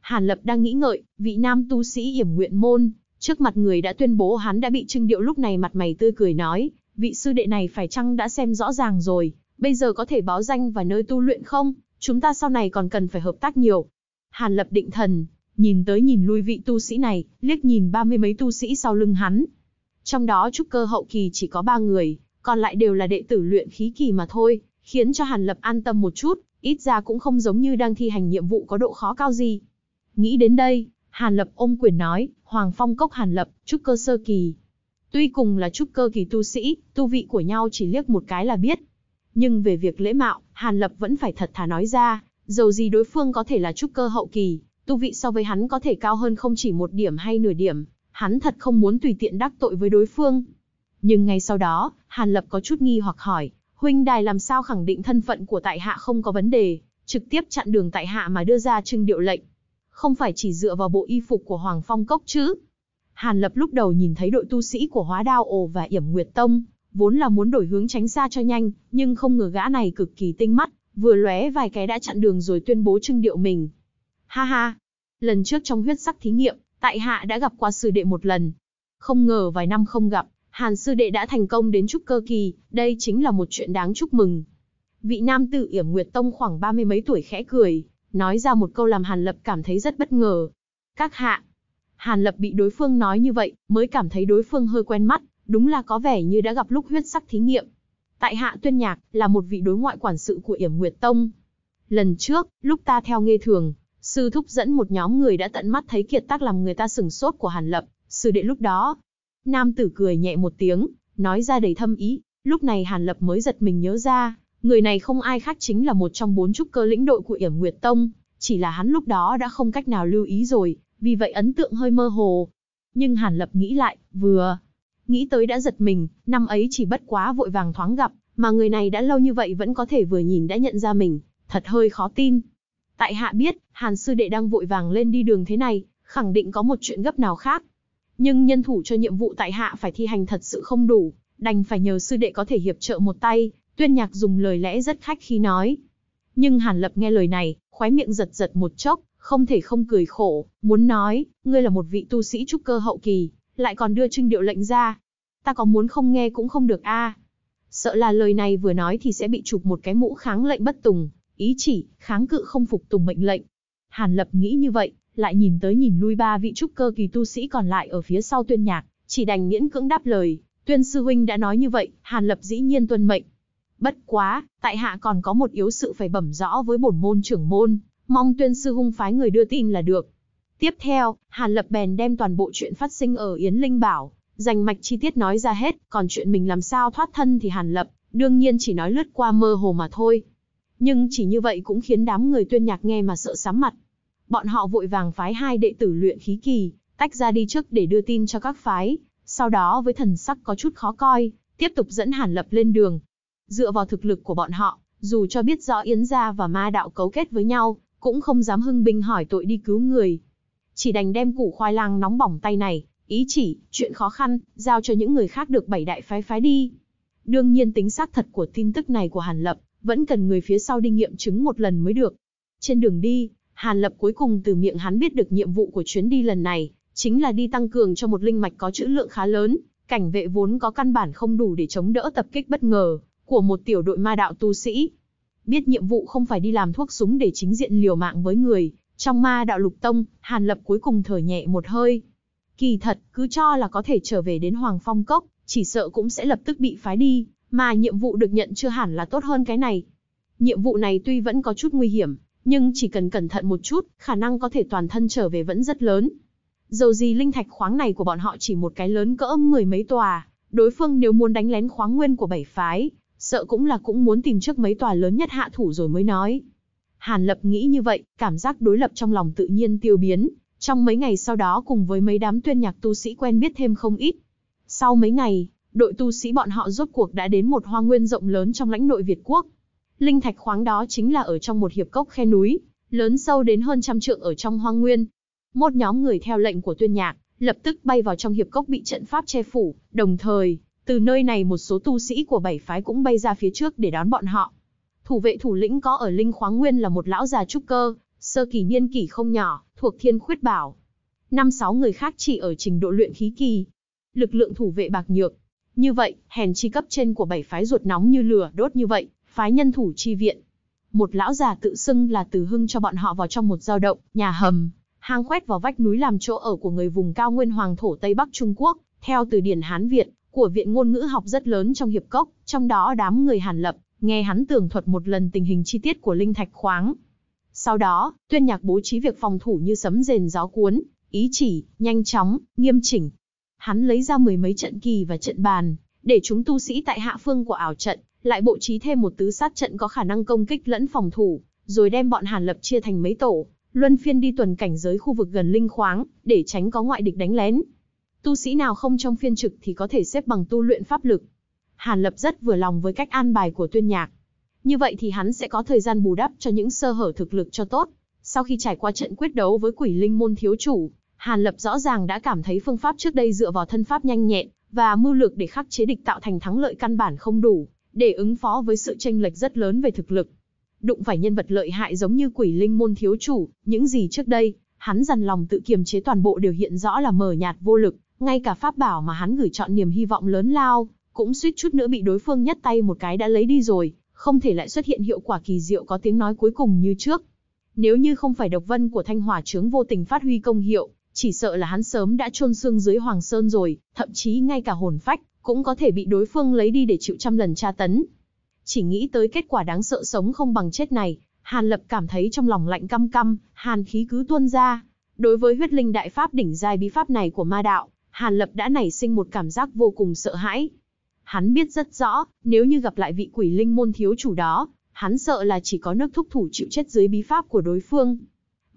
Hàn Lập đang nghĩ ngợi, vị nam tu sĩ yểm nguyện môn, trước mặt người đã tuyên bố hắn đã bị trưng điệu lúc này mặt mày tươi cười nói, vị sư đệ này phải chăng đã xem rõ ràng rồi, bây giờ có thể báo danh và nơi tu luyện không, chúng ta sau này còn cần phải hợp tác nhiều. Hàn Lập định thần, nhìn tới nhìn lui vị tu sĩ này, liếc nhìn ba mươi mấy tu sĩ sau lưng hắn, trong đó trúc cơ hậu kỳ chỉ có 3 người, còn lại đều là đệ tử luyện khí kỳ mà thôi, khiến cho Hàn Lập an tâm một chút, ít ra cũng không giống như đang thi hành nhiệm vụ có độ khó cao gì. Nghĩ đến đây, Hàn Lập ôm quyền nói, Hoàng Phong Cốc Hàn Lập, trúc cơ sơ kỳ. Tuy cùng là trúc cơ kỳ tu sĩ, tu vị của nhau chỉ liếc một cái là biết. Nhưng về việc lễ mạo, Hàn Lập vẫn phải thật thà nói ra, dầu gì đối phương có thể là trúc cơ hậu kỳ, tu vị so với hắn có thể cao hơn không chỉ một điểm hay nửa điểm, hắn thật không muốn tùy tiện đắc tội với đối phương. Nhưng ngay sau đó, Hàn Lập có chút nghi hoặc hỏi, huynh đài làm sao khẳng định thân phận của tại hạ không có vấn đề, trực tiếp chặn đường tại hạ mà đưa ra trưng điệu lệnh. Không phải chỉ dựa vào bộ y phục của Hoàng Phong Cốc chứ. Hàn Lập lúc đầu nhìn thấy đội tu sĩ của Hóa Đao Ồ và Yểm Nguyệt Tông, vốn là muốn đổi hướng tránh xa cho nhanh, nhưng không ngờ gã này cực kỳ tinh mắt, vừa lóe vài cái đã chặn đường rồi tuyên bố trưng điệu mình. Ha ha, lần trước trong huyết sắc thí nghiệm, tại hạ đã gặp qua sư đệ một lần. Không ngờ vài năm không gặp, Hàn sư đệ đã thành công đến trúc cơ kỳ, đây chính là một chuyện đáng chúc mừng. Vị nam tử Yểm Nguyệt Tông khoảng ba mươi mấy tuổi khẽ cười, nói ra một câu làm Hàn Lập cảm thấy rất bất ngờ. Các hạ, Hàn Lập bị đối phương nói như vậy, mới cảm thấy đối phương hơi quen mắt, đúng là có vẻ như đã gặp lúc huyết sắc thí nghiệm. Tại hạ Tuyên Nhạc là một vị đối ngoại quản sự của Yểm Nguyệt Tông. Lần trước, lúc ta theo nghe thường, Sư thúc dẫn một nhóm người đã tận mắt thấy kiệt tác làm người ta sửng sốt của Hàn Lập, sư đệ lúc đó. Nam tử cười nhẹ một tiếng, nói ra đầy thâm ý, lúc này Hàn Lập mới giật mình nhớ ra, người này không ai khác chính là một trong bốn trúc cơ lĩnh đội của Yểm Nguyệt Tông, chỉ là hắn lúc đó đã không cách nào lưu ý rồi, vì vậy ấn tượng hơi mơ hồ. Nhưng Hàn Lập nghĩ lại, vừa nghĩ tới đã giật mình, năm ấy chỉ bất quá vội vàng thoáng gặp, mà người này đã lâu như vậy vẫn có thể vừa nhìn đã nhận ra mình, thật hơi khó tin, Tại hạ biết, Hàn sư đệ đang vội vàng lên đi đường thế này, khẳng định có một chuyện gấp nào khác. Nhưng nhân thủ cho nhiệm vụ tại hạ phải thi hành thật sự không đủ, đành phải nhờ sư đệ có thể hiệp trợ một tay, tuyên nhạc dùng lời lẽ rất khách khi nói. Nhưng Hàn Lập nghe lời này, khóe miệng giật giật một chốc, không thể không cười khổ, muốn nói, ngươi là một vị tu sĩ trúc cơ hậu kỳ, lại còn đưa trưng điệu lệnh ra. Ta có muốn không nghe cũng không được a. Sợ là lời này vừa nói thì sẽ bị chụp một cái mũ kháng lệnh bất tùng, ý chỉ, kháng cự không phục tùng mệnh lệnh. Hàn Lập nghĩ như vậy, lại nhìn tới nhìn lui ba vị trúc cơ kỳ tu sĩ còn lại ở phía sau tuyên nhạc, chỉ đành miễn cưỡng đáp lời, tuyên sư huynh đã nói như vậy, Hàn Lập dĩ nhiên tuân mệnh. Bất quá, tại hạ còn có một yếu sự phải bẩm rõ với bổn môn trưởng môn, mong tuyên sư hung phái người đưa tin là được. Tiếp theo, Hàn Lập bèn đem toàn bộ chuyện phát sinh ở Yến Linh Bảo, dành mạch chi tiết nói ra hết, còn chuyện mình làm sao thoát thân thì Hàn Lập, đương nhiên chỉ nói lướt qua mơ hồ mà thôi. Nhưng chỉ như vậy cũng khiến đám người tuyên nhạc nghe mà sợ sám mặt. Bọn họ vội vàng phái hai đệ tử luyện khí kỳ, tách ra đi trước để đưa tin cho các phái, sau đó với thần sắc có chút khó coi, tiếp tục dẫn Hàn Lập lên đường. Dựa vào thực lực của bọn họ, dù cho biết rõ Yến Gia và Ma Đạo cấu kết với nhau, cũng không dám hưng binh hỏi tội đi cứu người. Chỉ đành đem củ khoai lang nóng bỏng tay này, ý chỉ, chuyện khó khăn, giao cho những người khác được bảy đại phái phái đi. Đương nhiên tính xác thật của tin tức này của Hàn Lập vẫn cần người phía sau đi nghiệm chứng một lần mới được. Trên đường đi, Hàn Lập cuối cùng từ miệng hắn biết được nhiệm vụ của chuyến đi lần này, chính là đi tăng cường cho một linh mạch có trữ lượng khá lớn, cảnh vệ vốn có căn bản không đủ để chống đỡ tập kích bất ngờ của một tiểu đội ma đạo tu sĩ. Biết nhiệm vụ không phải đi làm thuốc súng để chính diện liều mạng với người, trong ma đạo lục tông, Hàn Lập cuối cùng thở nhẹ một hơi. Kỳ thật, cứ cho là có thể trở về đến Hoàng Phong Cốc, chỉ sợ cũng sẽ lập tức bị phái đi mà nhiệm vụ được nhận chưa hẳn là tốt hơn cái này. Nhiệm vụ này tuy vẫn có chút nguy hiểm, nhưng chỉ cần cẩn thận một chút, khả năng có thể toàn thân trở về vẫn rất lớn. Dầu gì linh thạch khoáng này của bọn họ chỉ một cái lớn cỡ mười mấy tòa, đối phương nếu muốn đánh lén khoáng nguyên của bảy phái, sợ cũng là cũng muốn tìm trước mấy tòa lớn nhất hạ thủ rồi mới nói. Hàn Lập nghĩ như vậy, cảm giác đối lập trong lòng tự nhiên tiêu biến, trong mấy ngày sau đó cùng với mấy đám tuyên nhạc tu sĩ quen biết thêm không ít. Sau mấy ngày, đội tu sĩ bọn họ rốt cuộc đã đến một hoa nguyên rộng lớn trong lãnh nội Việt quốc. Linh thạch khoáng đó chính là ở trong một hiệp cốc khe núi, lớn sâu đến hơn trăm trượng ở trong hoa nguyên. Một nhóm người theo lệnh của tuyên nhạc, lập tức bay vào trong hiệp cốc bị trận pháp che phủ, đồng thời, từ nơi này một số tu sĩ của bảy phái cũng bay ra phía trước để đón bọn họ. Thủ vệ thủ lĩnh có ở Linh Khoáng Nguyên là một lão già trúc cơ, sơ kỳ niên kỷ không nhỏ, thuộc thiên khuyết bảo. Năm sáu người khác chỉ ở trình độ luyện khí kỳ. Lực lượng thủ vệ bạc nhược, như vậy, hèn chi cấp trên của bảy phái ruột nóng như lửa đốt như vậy, phái nhân thủ chi viện. Một lão già tự xưng là Từ Hưng cho bọn họ vào trong một giao động, nhà hầm, hang khoét vào vách núi làm chỗ ở của người vùng cao nguyên hoàng thổ Tây Bắc Trung Quốc, theo từ điển Hán Việt, của Viện Ngôn ngữ học rất lớn trong Hiệp Cốc, trong đó đám người Hàn Lập, nghe hắn tường thuật một lần tình hình chi tiết của linh thạch khoáng. Sau đó, tuyên nhạc bố trí việc phòng thủ như sấm rền gió cuốn, ý chỉ, nhanh chóng, nghiêm chỉnh, hắn lấy ra mười mấy trận kỳ và trận bàn, để chúng tu sĩ tại hạ phương của ảo trận, lại bộ trí thêm một tứ sát trận có khả năng công kích lẫn phòng thủ, rồi đem bọn Hàn Lập chia thành mấy tổ, luân phiên đi tuần cảnh giới khu vực gần linh khoáng, để tránh có ngoại địch đánh lén. Tu sĩ nào không trong phiên trực thì có thể xếp bằng tu luyện pháp lực. Hàn Lập rất vừa lòng với cách an bài của Tuyên Nhạc. Như vậy thì hắn sẽ có thời gian bù đắp cho những sơ hở thực lực cho tốt. Sau khi trải qua trận quyết đấu với quỷ linh môn thiếu chủ, Hàn Lập rõ ràng đã cảm thấy phương pháp trước đây dựa vào thân pháp nhanh nhẹn và mưu lược để khắc chế địch tạo thành thắng lợi căn bản không đủ, để ứng phó với sự chênh lệch rất lớn về thực lực. Đụng phải nhân vật lợi hại giống như quỷ linh môn thiếu chủ, những gì trước đây, hắn dần lòng tự kiềm chế toàn bộ đều hiện rõ là mờ nhạt vô lực, ngay cả pháp bảo mà hắn gửi chọn niềm hy vọng lớn lao, cũng suýt chút nữa bị đối phương nhắt tay một cái đã lấy đi rồi, không thể lại xuất hiện hiệu quả kỳ diệu có tiếng nói cuối cùng như trước. Nếu như không phải độc vân của thanh hỏa trướng vô tình phát huy công hiệu, chỉ sợ là hắn sớm đã chôn xương dưới Hoàng Sơn rồi, thậm chí ngay cả hồn phách, cũng có thể bị đối phương lấy đi để chịu trăm lần tra tấn. Chỉ nghĩ tới kết quả đáng sợ sống không bằng chết này, Hàn Lập cảm thấy trong lòng lạnh căm căm, hàn khí cứ tuôn ra. Đối với huyết linh đại pháp đỉnh giai bí pháp này của ma đạo, Hàn Lập đã nảy sinh một cảm giác vô cùng sợ hãi. Hắn biết rất rõ, nếu như gặp lại vị quỷ linh môn thiếu chủ đó, hắn sợ là chỉ có nước thúc thủ chịu chết dưới bí pháp của đối phương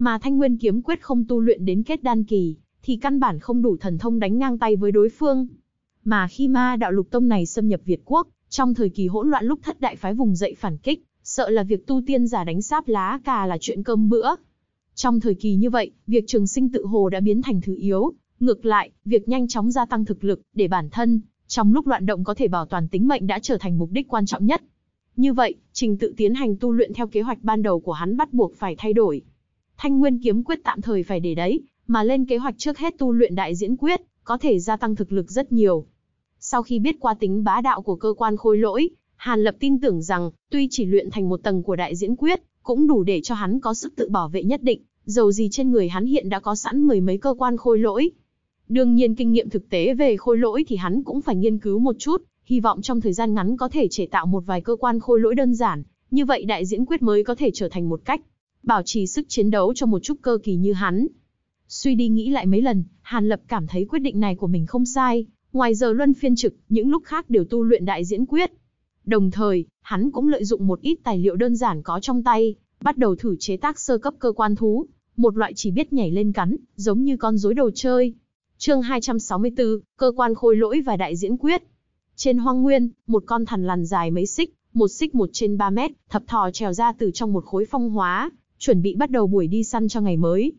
mà Thanh Nguyên kiếm quyết không tu luyện đến kết đan kỳ, thì căn bản không đủ thần thông đánh ngang tay với đối phương. Mà khi ma đạo lục tông này xâm nhập Việt quốc, trong thời kỳ hỗn loạn lúc thất đại phái vùng dậy phản kích, sợ là việc tu tiên giả đánh sáp lá cà là chuyện cơm bữa. Trong thời kỳ như vậy, việc trường sinh tự hồ đã biến thành thứ yếu, ngược lại, việc nhanh chóng gia tăng thực lực để bản thân, trong lúc loạn động có thể bảo toàn tính mệnh đã trở thành mục đích quan trọng nhất. Như vậy, trình tự tiến hành tu luyện theo kế hoạch ban đầu của hắn bắt buộc phải thay đổi. Thanh Nguyên kiếm quyết tạm thời phải để đấy, mà lên kế hoạch trước hết tu luyện đại diễn quyết, có thể gia tăng thực lực rất nhiều. Sau khi biết qua tính bá đạo của cơ quan khôi lỗi, Hàn Lập tin tưởng rằng, tuy chỉ luyện thành một tầng của đại diễn quyết, cũng đủ để cho hắn có sức tự bảo vệ nhất định, dầu gì trên người hắn hiện đã có sẵn mười mấy cơ quan khôi lỗi. Đương nhiên kinh nghiệm thực tế về khôi lỗi thì hắn cũng phải nghiên cứu một chút, hy vọng trong thời gian ngắn có thể chế tạo một vài cơ quan khôi lỗi đơn giản, như vậy đại diễn quyết mới có thể trở thành một cách bảo trì sức chiến đấu cho một chút cơ kỳ như hắn. Suy đi nghĩ lại mấy lần, Hàn Lập cảm thấy quyết định này của mình không sai, ngoài giờ luân phiên trực, những lúc khác đều tu luyện đại diễn quyết. Đồng thời, hắn cũng lợi dụng một ít tài liệu đơn giản có trong tay, bắt đầu thử chế tác sơ cấp cơ quan thú, một loại chỉ biết nhảy lên cắn, giống như con rối đồ chơi. Chương 264, cơ quan khôi lỗi và đại diễn quyết. Trên hoang nguyên, một con thằn lằn dài mấy xích, một xích một trên 3 mét, thập thò trèo ra từ trong một khối phong hóa, chuẩn bị bắt đầu buổi đi săn cho ngày mới.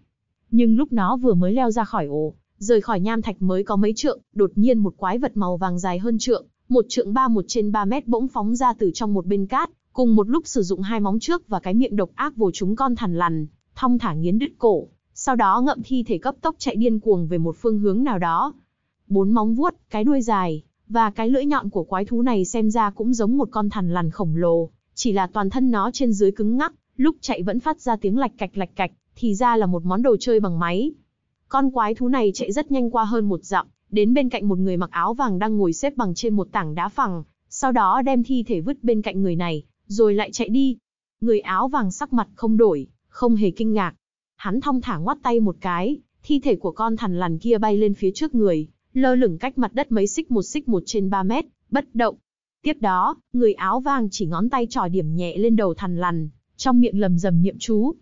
Nhưng lúc nó vừa mới leo ra khỏi ổ, rời khỏi nham thạch mới có mấy trượng, đột nhiên một quái vật màu vàng dài hơn trượng, một trượng ba một trên ba mét bỗng phóng ra từ trong một bên cát, cùng một lúc sử dụng hai móng trước và cái miệng độc ác vồ chúng con thằn lằn, thong thả nghiến đứt cổ, sau đó ngậm thi thể cấp tốc chạy điên cuồng về một phương hướng nào đó. Bốn móng vuốt, cái đuôi dài, và cái lưỡi nhọn của quái thú này xem ra cũng giống một con thằn lằn khổng lồ, chỉ là toàn thân nó trên dưới cứng ngắc, lúc chạy vẫn phát ra tiếng lạch cạch lạch cạch, thì ra là một món đồ chơi bằng máy. Con quái thú này chạy rất nhanh qua hơn một dặm, đến bên cạnh một người mặc áo vàng đang ngồi xếp bằng trên một tảng đá phẳng, sau đó đem thi thể vứt bên cạnh người này, rồi lại chạy đi. Người áo vàng sắc mặt không đổi, không hề kinh ngạc. Hắn thong thả ngoắt tay một cái, thi thể của con thằn lằn kia bay lên phía trước người, lơ lửng cách mặt đất mấy xích một xích một trên ba mét, bất động. Tiếp đó, người áo vàng chỉ ngón tay trỏ điểm nhẹ lên đầu thằn lằn, trong miệng lầm rầm niệm chú.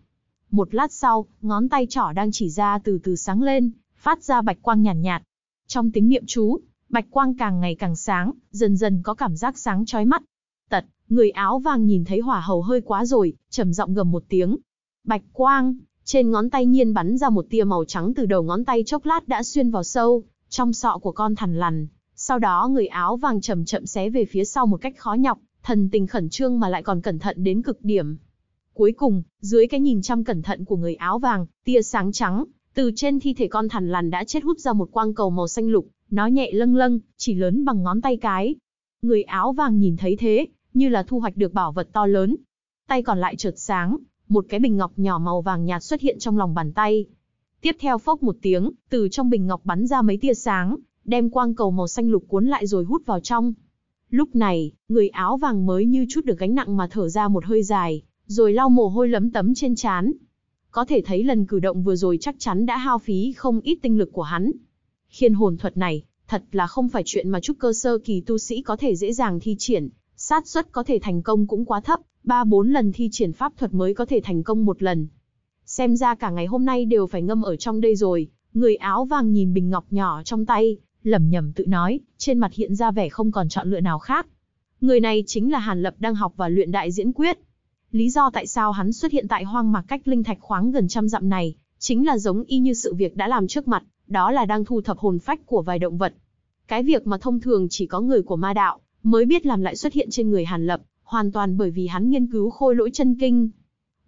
Một lát sau, ngón tay trỏ đang chỉ ra từ từ sáng lên, phát ra bạch quang nhàn nhạt, nhạt. Trong tính niệm chú, bạch quang càng ngày càng sáng, dần dần có cảm giác sáng chói mắt. Tật, người áo vàng nhìn thấy hỏa hầu hơi quá rồi, trầm giọng gầm một tiếng. Bạch quang, trên ngón tay nhiên bắn ra một tia màu trắng từ đầu ngón tay chốc lát đã xuyên vào sâu, trong sọ của con thằn lằn. Sau đó người áo vàng chậm chậm xé về phía sau một cách khó nhọc, thần tình khẩn trương mà lại còn cẩn thận đến cực điểm. Cuối cùng, dưới cái nhìn chăm cẩn thận của người áo vàng, tia sáng trắng, từ trên thi thể con thằn lằn đã chết hút ra một quang cầu màu xanh lục, nó nhẹ lâng lâng, chỉ lớn bằng ngón tay cái. Người áo vàng nhìn thấy thế, như là thu hoạch được bảo vật to lớn. Tay còn lại chợt sáng, một cái bình ngọc nhỏ màu vàng nhạt xuất hiện trong lòng bàn tay. Tiếp theo phốc một tiếng, từ trong bình ngọc bắn ra mấy tia sáng, đem quang cầu màu xanh lục cuốn lại rồi hút vào trong. Lúc này, người áo vàng mới như chút được gánh nặng mà thở ra một hơi dài, rồi lau mồ hôi lấm tấm trên trán. Có thể thấy lần cử động vừa rồi chắc chắn đã hao phí không ít tinh lực của hắn. Khiên hồn thuật này, thật là không phải chuyện mà trúc cơ sơ kỳ tu sĩ có thể dễ dàng thi triển, sát suất có thể thành công cũng quá thấp, ba bốn lần thi triển pháp thuật mới có thể thành công một lần. Xem ra cả ngày hôm nay đều phải ngâm ở trong đây rồi, người áo vàng nhìn bình ngọc nhỏ trong tay, lẩm nhẩm tự nói, trên mặt hiện ra vẻ không còn chọn lựa nào khác. Người này chính là Hàn Lập đang học và luyện đại diễn quyết, Lý do tại sao hắn xuất hiện tại hoang mạc cách linh thạch khoáng gần trăm dặm này, chính là giống y như sự việc đã làm trước mặt, đó là đang thu thập hồn phách của vài động vật. Cái việc mà thông thường chỉ có người của ma đạo mới biết làm lại xuất hiện trên người Hàn Lập, hoàn toàn bởi vì hắn nghiên cứu khôi lỗi chân kinh.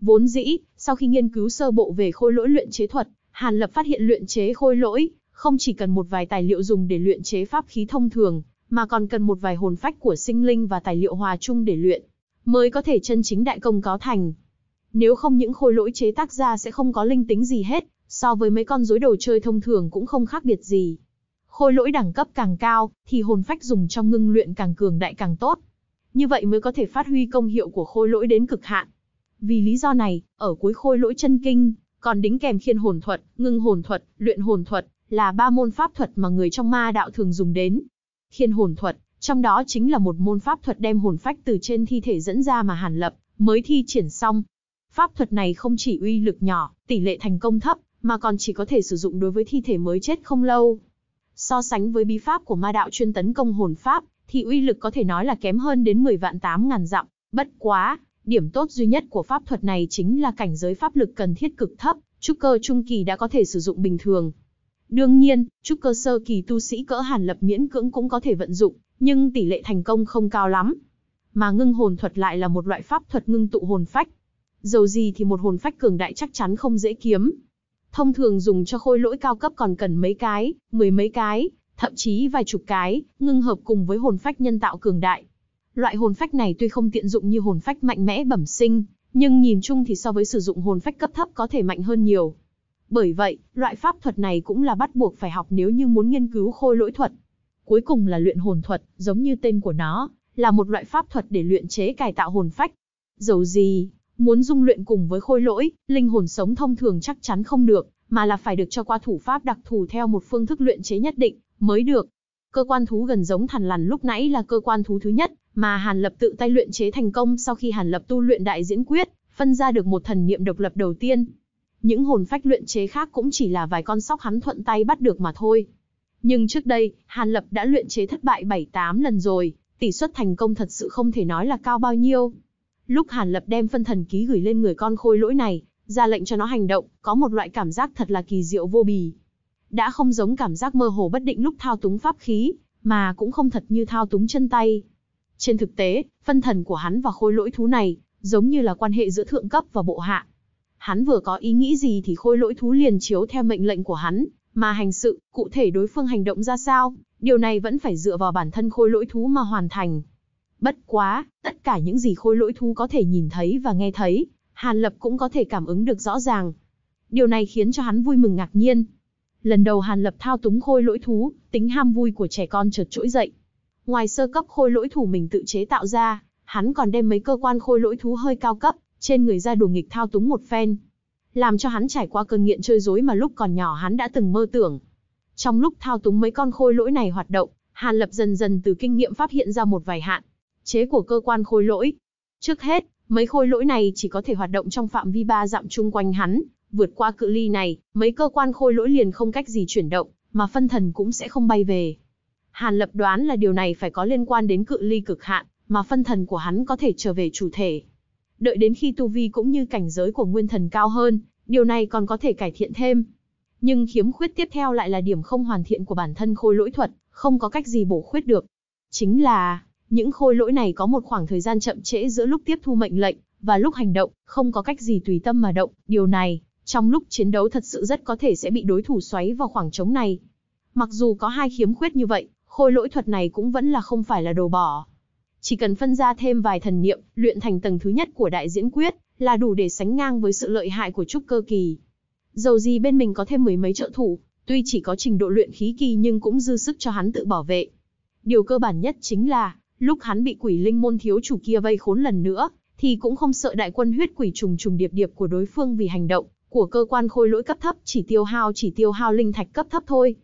Vốn dĩ, sau khi nghiên cứu sơ bộ về khôi lỗi luyện chế thuật, Hàn Lập phát hiện luyện chế khôi lỗi không chỉ cần một vài tài liệu dùng để luyện chế pháp khí thông thường, mà còn cần một vài hồn phách của sinh linh và tài liệu hòa chung để luyện mới có thể chân chính đại công có thành. Nếu không những khôi lỗi chế tác ra sẽ không có linh tính gì hết, so với mấy con rối đồ chơi thông thường cũng không khác biệt gì. Khôi lỗi đẳng cấp càng cao, thì hồn phách dùng trong ngưng luyện càng cường đại càng tốt. Như vậy mới có thể phát huy công hiệu của khôi lỗi đến cực hạn. Vì lý do này, ở cuối khôi lỗi chân kinh, còn đính kèm khiên hồn thuật, ngưng hồn thuật, luyện hồn thuật, là ba môn pháp thuật mà người trong ma đạo thường dùng đến. Khiên hồn thuật trong đó chính là một môn pháp thuật đem hồn phách từ trên thi thể dẫn ra mà Hàn Lập mới thi triển xong. Pháp thuật này không chỉ uy lực nhỏ, tỷ lệ thành công thấp, mà còn chỉ có thể sử dụng đối với thi thể mới chết không lâu. So sánh với bí pháp của ma đạo chuyên tấn công hồn pháp, thì uy lực có thể nói là kém hơn đến 10 vạn 8 ngàn dặm. Bất quá, điểm tốt duy nhất của pháp thuật này chính là cảnh giới pháp lực cần thiết cực thấp, trúc cơ trung kỳ đã có thể sử dụng bình thường. Đương nhiên, trúc cơ sơ kỳ tu sĩ cỡ Hàn Lập miễn cưỡng cũng có thể vận dụng, nhưng tỷ lệ thành công không cao lắm. Mà ngưng hồn thuật lại là một loại pháp thuật ngưng tụ hồn phách. Dầu gì thì một hồn phách cường đại chắc chắn không dễ kiếm. Thông thường dùng cho khôi lỗi cao cấp còn cần mấy cái, mười mấy cái, thậm chí vài chục cái, ngưng hợp cùng với hồn phách nhân tạo cường đại. Loại hồn phách này tuy không tiện dụng như hồn phách mạnh mẽ bẩm sinh, nhưng nhìn chung thì so với sử dụng hồn phách cấp thấp có thể mạnh hơn nhiều. Bởi vậy, loại pháp thuật này cũng là bắt buộc phải học nếu như muốn nghiên cứu khôi lỗi thuật. Cuối cùng là luyện hồn thuật, giống như tên của nó, là một loại pháp thuật để luyện chế cải tạo hồn phách. Dầu gì, muốn dung luyện cùng với khôi lỗi, linh hồn sống thông thường chắc chắn không được, mà là phải được cho qua thủ pháp đặc thù theo một phương thức luyện chế nhất định, mới được. Cơ quan thú gần giống thằn lằn lúc nãy là cơ quan thú thứ nhất, mà Hàn Lập tự tay luyện chế thành công sau khi Hàn Lập tu luyện đại diễn quyết, phân ra được một thần niệm độc lập đầu tiên những hồn phách luyện chế khác cũng chỉ là vài con sóc hắn thuận tay bắt được mà thôi. Nhưng trước đây, Hàn Lập đã luyện chế thất bại 7-8 lần rồi, tỷ suất thành công thật sự không thể nói là cao bao nhiêu. Lúc Hàn Lập đem phân thần ký gửi lên người con khôi lỗi này, ra lệnh cho nó hành động, có một loại cảm giác thật là kỳ diệu vô bì. Đã không giống cảm giác mơ hồ bất định lúc thao túng pháp khí, mà cũng không thật như thao túng chân tay. Trên thực tế, phân thần của hắn và khôi lỗi thú này, giống như là quan hệ giữa thượng cấp và bộ hạ. Hắn vừa có ý nghĩ gì thì khôi lỗi thú liền chiếu theo mệnh lệnh của hắn, mà hành sự, cụ thể đối phương hành động ra sao, điều này vẫn phải dựa vào bản thân khôi lỗi thú mà hoàn thành. Bất quá, tất cả những gì khôi lỗi thú có thể nhìn thấy và nghe thấy, Hàn Lập cũng có thể cảm ứng được rõ ràng. Điều này khiến cho hắn vui mừng ngạc nhiên. Lần đầu Hàn Lập thao túng khôi lỗi thú, tính ham vui của trẻ con chợt trỗi dậy. Ngoài sơ cấp khôi lỗi thủ mình tự chế tạo ra, hắn còn đem mấy cơ quan khôi lỗi thú hơi cao cấp, trên người ra đùa nghịch thao túng một phen, làm cho hắn trải qua cơn nghiện chơi dối mà lúc còn nhỏ hắn đã từng mơ tưởng. Trong lúc thao túng mấy con khôi lỗi này hoạt động, Hàn Lập dần dần từ kinh nghiệm phát hiện ra một vài hạn chế của cơ quan khôi lỗi. Trước hết, mấy khôi lỗi này chỉ có thể hoạt động trong phạm vi ba dặm chung quanh hắn, vượt qua cự ly này, mấy cơ quan khôi lỗi liền không cách gì chuyển động, mà phân thần cũng sẽ không bay về. Hàn Lập đoán là điều này phải có liên quan đến cự ly cực hạn, mà phân thần của hắn có thể trở về chủ thể đợi đến khi tu vi cũng như cảnh giới của nguyên thần cao hơn, điều này còn có thể cải thiện thêm. Nhưng khiếm khuyết tiếp theo lại là điểm không hoàn thiện của bản thân khôi lỗi thuật, không có cách gì bổ khuyết được. Chính là, những khôi lỗi này có một khoảng thời gian chậm trễ giữa lúc tiếp thu mệnh lệnh và lúc hành động, không có cách gì tùy tâm mà động, điều này, trong lúc chiến đấu thật sự rất có thể sẽ bị đối thủ xoáy vào khoảng trống này. Mặc dù có hai khiếm khuyết như vậy, khôi lỗi thuật này cũng vẫn là không phải là đồ bỏ. Chỉ cần phân ra thêm vài thần niệm, luyện thành tầng thứ nhất của đại diễn quyết, là đủ để sánh ngang với sự lợi hại của trúc cơ kỳ. Dầu gì bên mình có thêm mười mấy trợ thủ, tuy chỉ có trình độ luyện khí kỳ nhưng cũng dư sức cho hắn tự bảo vệ. Điều cơ bản nhất chính là, lúc hắn bị quỷ linh môn thiếu chủ kia vây khốn lần nữa, thì cũng không sợ đại quân huyết quỷ trùng trùng điệp điệp của đối phương vì hành động của cơ quan khôi lỗi cấp thấp chỉ tiêu hao chỉ tiêu hao linh thạch cấp thấp thôi.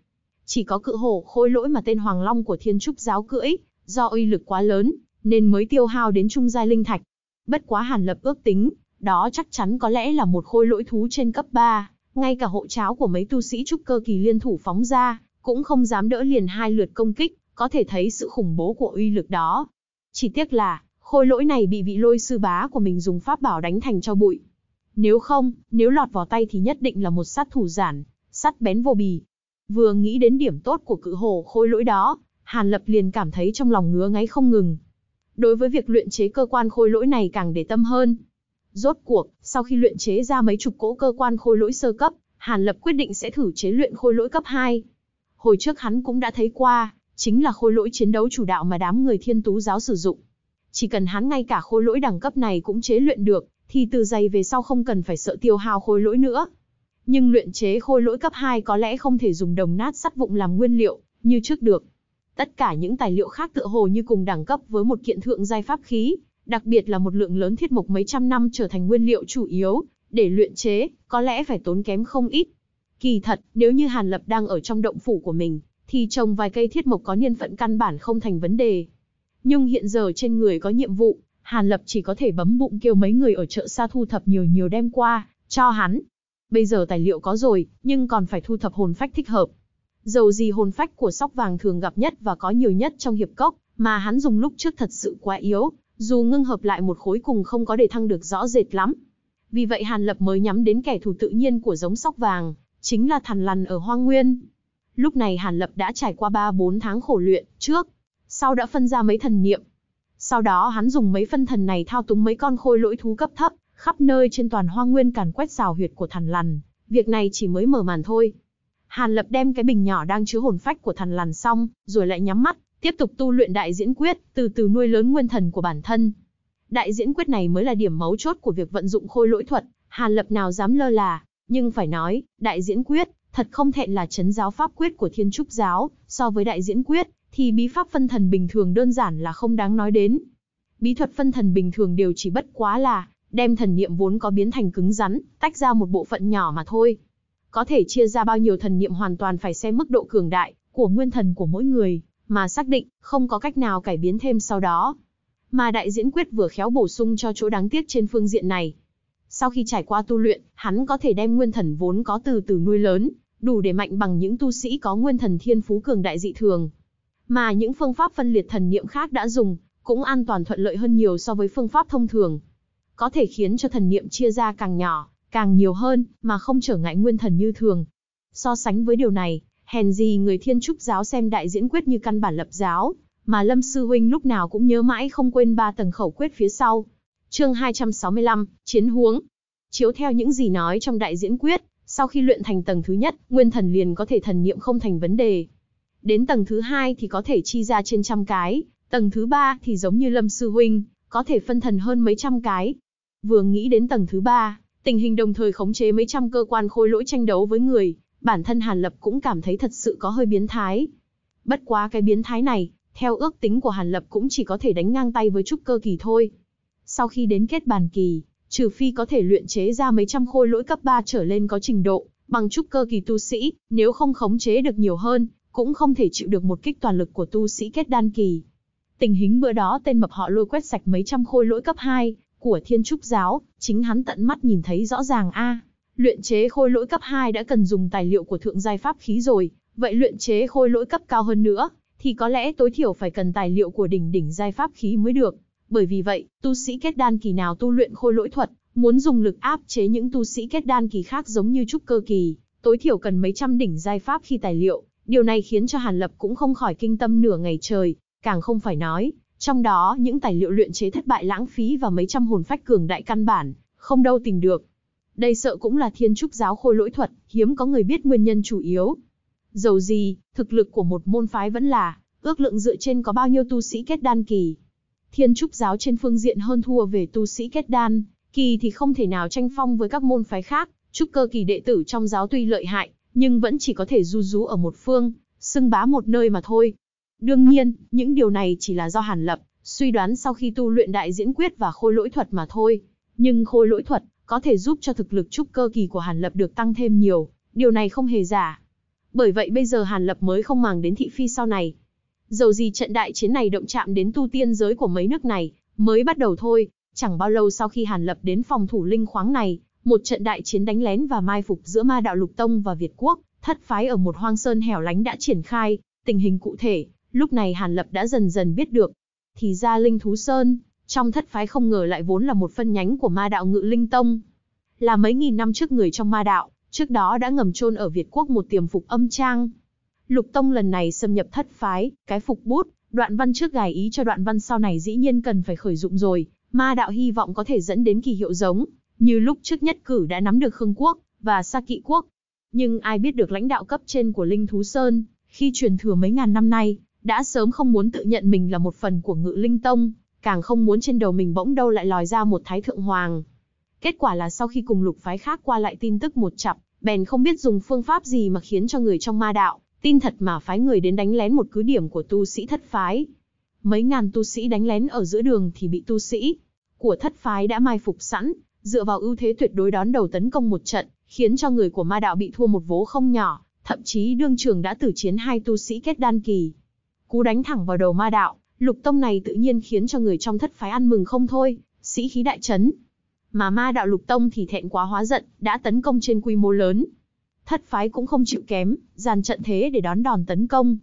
Chỉ có cự hổ khôi lỗi mà tên Hoàng Long của Thiên Trúc giáo cưỡi do uy lực quá lớn, nên mới tiêu hao đến trung giai linh thạch. Bất quá Hàn Lập ước tính, đó chắc chắn có lẽ là một khôi lỗi thú trên cấp 3, ngay cả hộ cháo của mấy tu sĩ trúc cơ kỳ liên thủ phóng ra, cũng không dám đỡ liền hai lượt công kích, có thể thấy sự khủng bố của uy lực đó. Chỉ tiếc là, khôi lỗi này bị vị lôi sư bá của mình dùng pháp bảo đánh thành cho bụi. Nếu không, nếu lọt vào tay thì nhất định là một sát thủ giản, sắt bén vô bì. Vừa nghĩ đến điểm tốt của cự hồ khôi lỗi đó, Hàn Lập liền cảm thấy trong lòng ngứa ngáy không ngừng. Đối với việc luyện chế cơ quan khôi lỗi này càng để tâm hơn. Rốt cuộc, sau khi luyện chế ra mấy chục cỗ cơ quan khôi lỗi sơ cấp, Hàn Lập quyết định sẽ thử chế luyện khôi lỗi cấp 2. Hồi trước hắn cũng đã thấy qua, chính là khôi lỗi chiến đấu chủ đạo mà đám người thiên tú giáo sử dụng. Chỉ cần hắn ngay cả khôi lỗi đẳng cấp này cũng chế luyện được, thì từ giày về sau không cần phải sợ tiêu hao khôi lỗi nữa. Nhưng luyện chế khôi lỗi cấp 2 có lẽ không thể dùng đồng nát sắt vụng làm nguyên liệu, như trước được. Tất cả những tài liệu khác tựa hồ như cùng đẳng cấp với một kiện thượng giai pháp khí, đặc biệt là một lượng lớn thiết mộc mấy trăm năm trở thành nguyên liệu chủ yếu để luyện chế, có lẽ phải tốn kém không ít. Kỳ thật, nếu như Hàn Lập đang ở trong động phủ của mình, thì trồng vài cây thiết mộc có niên phận căn bản không thành vấn đề. Nhưng hiện giờ trên người có nhiệm vụ, Hàn Lập chỉ có thể bấm bụng kêu mấy người ở chợ xa thu thập nhiều nhiều đem qua, cho hắn. Bây giờ tài liệu có rồi, nhưng còn phải thu thập hồn phách thích hợp. Dầu gì hồn phách của sóc vàng thường gặp nhất và có nhiều nhất trong hiệp cốc, mà hắn dùng lúc trước thật sự quá yếu, dù ngưng hợp lại một khối cùng không có để thăng được rõ rệt lắm. Vì vậy Hàn Lập mới nhắm đến kẻ thù tự nhiên của giống sóc vàng, chính là thằn lằn ở hoang nguyên. Lúc này Hàn Lập đã trải qua 3-4 tháng khổ luyện, trước, sau đã phân ra mấy thần niệm. Sau đó hắn dùng mấy phân thần này thao túng mấy con khôi lỗi thú cấp thấp, khắp nơi trên toàn hoang nguyên càn quét rào huyệt của thằn lằn. Việc này chỉ mới mở màn thôi, Hàn Lập đem cái bình nhỏ đang chứa hồn phách của thần lằn xong, rồi lại nhắm mắt, tiếp tục tu luyện đại diễn quyết, từ từ nuôi lớn nguyên thần của bản thân. Đại diễn quyết này mới là điểm mấu chốt của việc vận dụng khôi lỗi thuật, Hàn Lập nào dám lơ là, nhưng phải nói, đại diễn quyết, thật không thẹn là chấn giáo pháp quyết của thiên trúc giáo, so với đại diễn quyết, thì bí pháp phân thần bình thường đơn giản là không đáng nói đến. Bí thuật phân thần bình thường đều chỉ bất quá là, đem thần niệm vốn có biến thành cứng rắn, tách ra một bộ phận nhỏ mà thôi, có thể chia ra bao nhiêu thần niệm hoàn toàn phải xem mức độ cường đại của nguyên thần của mỗi người, mà xác định, không có cách nào cải biến thêm sau đó. Mà đại diễn quyết vừa khéo bổ sung cho chỗ đáng tiếc trên phương diện này. Sau khi trải qua tu luyện, hắn có thể đem nguyên thần vốn có từ từ nuôi lớn, đủ để mạnh bằng những tu sĩ có nguyên thần thiên phú cường đại dị thường. Mà những phương pháp phân liệt thần niệm khác đã dùng, cũng an toàn thuận lợi hơn nhiều so với phương pháp thông thường. Có thể khiến cho thần niệm chia ra càng nhỏ, càng nhiều hơn, mà không trở ngại nguyên thần như thường. So sánh với điều này, hèn gì người thiên trúc giáo xem đại diễn quyết như căn bản lập giáo, mà Lâm Sư Huynh lúc nào cũng nhớ mãi không quên ba tầng khẩu quyết phía sau. chương 265, Chiến Huống Chiếu theo những gì nói trong đại diễn quyết, sau khi luyện thành tầng thứ nhất, nguyên thần liền có thể thần niệm không thành vấn đề. Đến tầng thứ hai thì có thể chi ra trên trăm cái, tầng thứ ba thì giống như Lâm Sư Huynh, có thể phân thần hơn mấy trăm cái. Vừa nghĩ đến tầng thứ ba, Tình hình đồng thời khống chế mấy trăm cơ quan khôi lỗi tranh đấu với người, bản thân Hàn Lập cũng cảm thấy thật sự có hơi biến thái. Bất quá cái biến thái này, theo ước tính của Hàn Lập cũng chỉ có thể đánh ngang tay với trúc cơ kỳ thôi. Sau khi đến kết bàn kỳ, trừ phi có thể luyện chế ra mấy trăm khôi lỗi cấp 3 trở lên có trình độ, bằng trúc cơ kỳ tu sĩ, nếu không khống chế được nhiều hơn, cũng không thể chịu được một kích toàn lực của tu sĩ kết đan kỳ. Tình hình bữa đó tên mập họ lôi quét sạch mấy trăm khôi lỗi cấp 2, của Thiên Trúc Giáo, chính hắn tận mắt nhìn thấy rõ ràng a. luyện chế khôi lỗi cấp 2 đã cần dùng tài liệu của thượng giai pháp khí rồi, vậy luyện chế khôi lỗi cấp cao hơn nữa, thì có lẽ tối thiểu phải cần tài liệu của đỉnh đỉnh giai pháp khí mới được. Bởi vì vậy, tu sĩ kết đan kỳ nào tu luyện khôi lỗi thuật, muốn dùng lực áp chế những tu sĩ kết đan kỳ khác giống như trúc cơ kỳ, tối thiểu cần mấy trăm đỉnh giai pháp khi tài liệu, điều này khiến cho Hàn Lập cũng không khỏi kinh tâm nửa ngày trời, càng không phải nói, trong đó, những tài liệu luyện chế thất bại lãng phí và mấy trăm hồn phách cường đại căn bản, không đâu tìm được. Đây sợ cũng là thiên trúc giáo khôi lỗi thuật, hiếm có người biết nguyên nhân chủ yếu. Dầu gì, thực lực của một môn phái vẫn là, ước lượng dựa trên có bao nhiêu tu sĩ kết đan kỳ. Thiên trúc giáo trên phương diện hơn thua về tu sĩ kết đan, kỳ thì không thể nào tranh phong với các môn phái khác, trúc cơ kỳ đệ tử trong giáo tuy lợi hại, nhưng vẫn chỉ có thể du rú ở một phương, xưng bá một nơi mà thôi. Đương nhiên, những điều này chỉ là do Hàn Lập suy đoán sau khi tu luyện đại diễn quyết và khôi lỗi thuật mà thôi. Nhưng khôi lỗi thuật có thể giúp cho thực lực trúc cơ kỳ của Hàn Lập được tăng thêm nhiều, điều này không hề giả. Bởi vậy bây giờ Hàn Lập mới không màng đến thị phi sau này. Dầu gì trận đại chiến này động chạm đến tu tiên giới của mấy nước này, mới bắt đầu thôi, chẳng bao lâu sau khi Hàn Lập đến phòng thủ linh khoáng này, một trận đại chiến đánh lén và mai phục giữa Ma Đạo Lục Tông và Việt Quốc, thất phái ở một hoang sơn hẻo lánh đã triển khai, tình hình cụ thể Lúc này Hàn Lập đã dần dần biết được, thì ra Linh Thú Sơn, trong thất phái không ngờ lại vốn là một phân nhánh của ma đạo ngự Linh Tông. Là mấy nghìn năm trước người trong ma đạo, trước đó đã ngầm chôn ở Việt Quốc một tiềm phục âm trang. Lục Tông lần này xâm nhập thất phái, cái phục bút, đoạn văn trước gài ý cho đoạn văn sau này dĩ nhiên cần phải khởi dụng rồi, ma đạo hy vọng có thể dẫn đến kỳ hiệu giống, như lúc trước nhất cử đã nắm được Khương Quốc và Sa Kỵ Quốc. Nhưng ai biết được lãnh đạo cấp trên của Linh Thú Sơn, khi truyền thừa mấy ngàn năm nay, đã sớm không muốn tự nhận mình là một phần của ngự linh tông, càng không muốn trên đầu mình bỗng đâu lại lòi ra một thái thượng hoàng. Kết quả là sau khi cùng lục phái khác qua lại tin tức một chặp, bèn không biết dùng phương pháp gì mà khiến cho người trong ma đạo, tin thật mà phái người đến đánh lén một cứ điểm của tu sĩ thất phái. Mấy ngàn tu sĩ đánh lén ở giữa đường thì bị tu sĩ của thất phái đã mai phục sẵn, dựa vào ưu thế tuyệt đối đón đầu tấn công một trận, khiến cho người của ma đạo bị thua một vố không nhỏ, thậm chí đương trường đã tử chiến hai tu sĩ kết đan kỳ. Cú đánh thẳng vào đầu ma đạo, lục tông này tự nhiên khiến cho người trong thất phái ăn mừng không thôi, sĩ khí đại chấn. Mà ma đạo lục tông thì thẹn quá hóa giận, đã tấn công trên quy mô lớn. Thất phái cũng không chịu kém, dàn trận thế để đón đòn tấn công.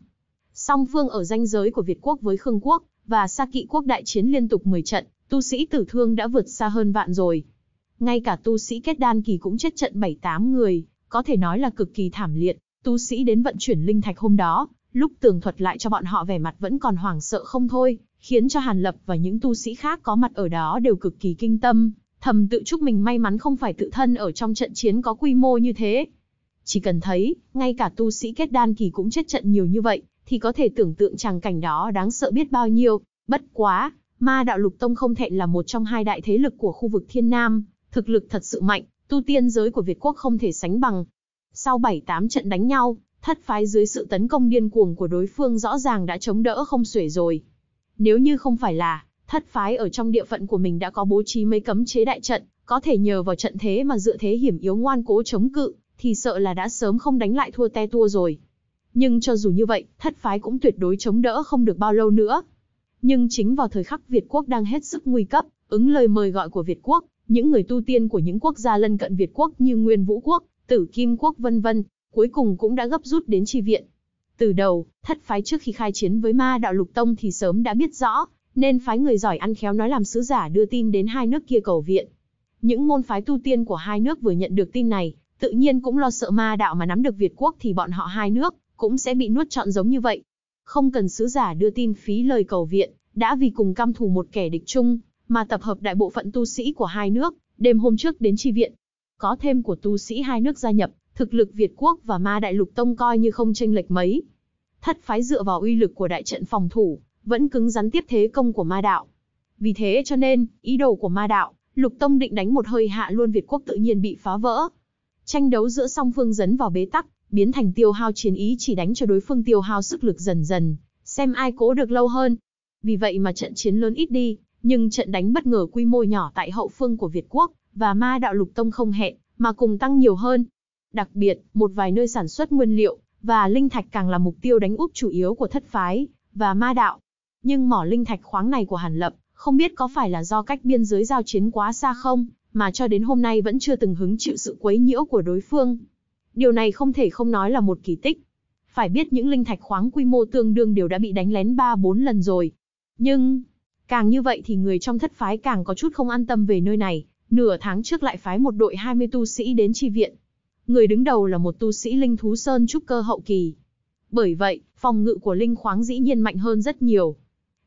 Song phương ở ranh giới của Việt quốc với Khương quốc và Sa Kỵ quốc đại chiến liên tục 10 trận, tu sĩ tử thương đã vượt xa hơn vạn rồi. Ngay cả tu sĩ kết đan kỳ cũng chết trận 7-8 người, có thể nói là cực kỳ thảm liệt. Tu sĩ đến vận chuyển linh thạch hôm đó, Lúc tường thuật lại cho bọn họ vẻ mặt vẫn còn hoảng sợ không thôi, khiến cho Hàn Lập và những tu sĩ khác có mặt ở đó đều cực kỳ kinh tâm, thầm tự chúc mình may mắn không phải tự thân ở trong trận chiến có quy mô như thế. Chỉ cần thấy, ngay cả tu sĩ kết đan kỳ cũng chết trận nhiều như vậy, thì có thể tưởng tượng tràng cảnh đó đáng sợ biết bao nhiêu. Bất quá, ma đạo lục tông không thẹn là một trong hai đại thế lực của khu vực thiên nam, thực lực thật sự mạnh, tu tiên giới của Việt quốc không thể sánh bằng. Sau 7-8 trận đánh nhau, Thất phái dưới sự tấn công điên cuồng của đối phương rõ ràng đã chống đỡ không xuể rồi. Nếu như không phải là, thất phái ở trong địa phận của mình đã có bố trí mấy cấm chế đại trận, có thể nhờ vào trận thế mà dựa thế hiểm yếu ngoan cố chống cự, thì sợ là đã sớm không đánh lại thua te tua rồi. Nhưng cho dù như vậy, thất phái cũng tuyệt đối chống đỡ không được bao lâu nữa. Nhưng chính vào thời khắc Việt Quốc đang hết sức nguy cấp, ứng lời mời gọi của Việt Quốc, những người tu tiên của những quốc gia lân cận Việt Quốc như Nguyên Vũ Quốc, Tử Kim Quốc vân vân, cuối cùng cũng đã gấp rút đến tri viện. Từ đầu, thất phái trước khi khai chiến với ma đạo lục tông thì sớm đã biết rõ, nên phái người giỏi ăn khéo nói làm sứ giả đưa tin đến hai nước kia cầu viện. Những môn phái tu tiên của hai nước vừa nhận được tin này, tự nhiên cũng lo sợ ma đạo mà nắm được Việt quốc thì bọn họ hai nước cũng sẽ bị nuốt trọn giống như vậy. Không cần sứ giả đưa tin phí lời cầu viện, đã vì cùng căm thù một kẻ địch chung, mà tập hợp đại bộ phận tu sĩ của hai nước, đêm hôm trước đến tri viện. Có thêm của tu sĩ hai nước gia nhập, thực lực Việt quốc và ma đại lục tông coi như không tranh lệch mấy. Thất phái dựa vào uy lực của đại trận phòng thủ, vẫn cứng rắn tiếp thế công của ma đạo. Vì thế cho nên, ý đồ của ma đạo, lục tông định đánh một hơi hạ luôn Việt quốc tự nhiên bị phá vỡ. Tranh đấu giữa song phương dấn vào bế tắc, biến thành tiêu hao chiến ý chỉ đánh cho đối phương tiêu hao sức lực dần dần, xem ai cố được lâu hơn. Vì vậy mà trận chiến lớn ít đi, nhưng trận đánh bất ngờ quy mô nhỏ tại hậu phương của Việt quốc và ma đạo lục tông không hẹn, mà cùng tăng nhiều hơn. Đặc biệt, một vài nơi sản xuất nguyên liệu và linh thạch càng là mục tiêu đánh úp chủ yếu của thất phái và ma đạo. Nhưng mỏ linh thạch khoáng này của Hàn Lập, không biết có phải là do cách biên giới giao chiến quá xa không, mà cho đến hôm nay vẫn chưa từng hứng chịu sự quấy nhiễu của đối phương. Điều này không thể không nói là một kỳ tích. Phải biết những linh thạch khoáng quy mô tương đương đều đã bị đánh lén 3-4 lần rồi. Nhưng, càng như vậy thì người trong thất phái càng có chút không an tâm về nơi này. Nửa tháng trước lại phái một đội 20 tu sĩ đến chi viện, người đứng đầu là một tu sĩ linh thú sơn trúc cơ hậu kỳ. Bởi vậy, phòng ngự của linh khoáng dĩ nhiên mạnh hơn rất nhiều.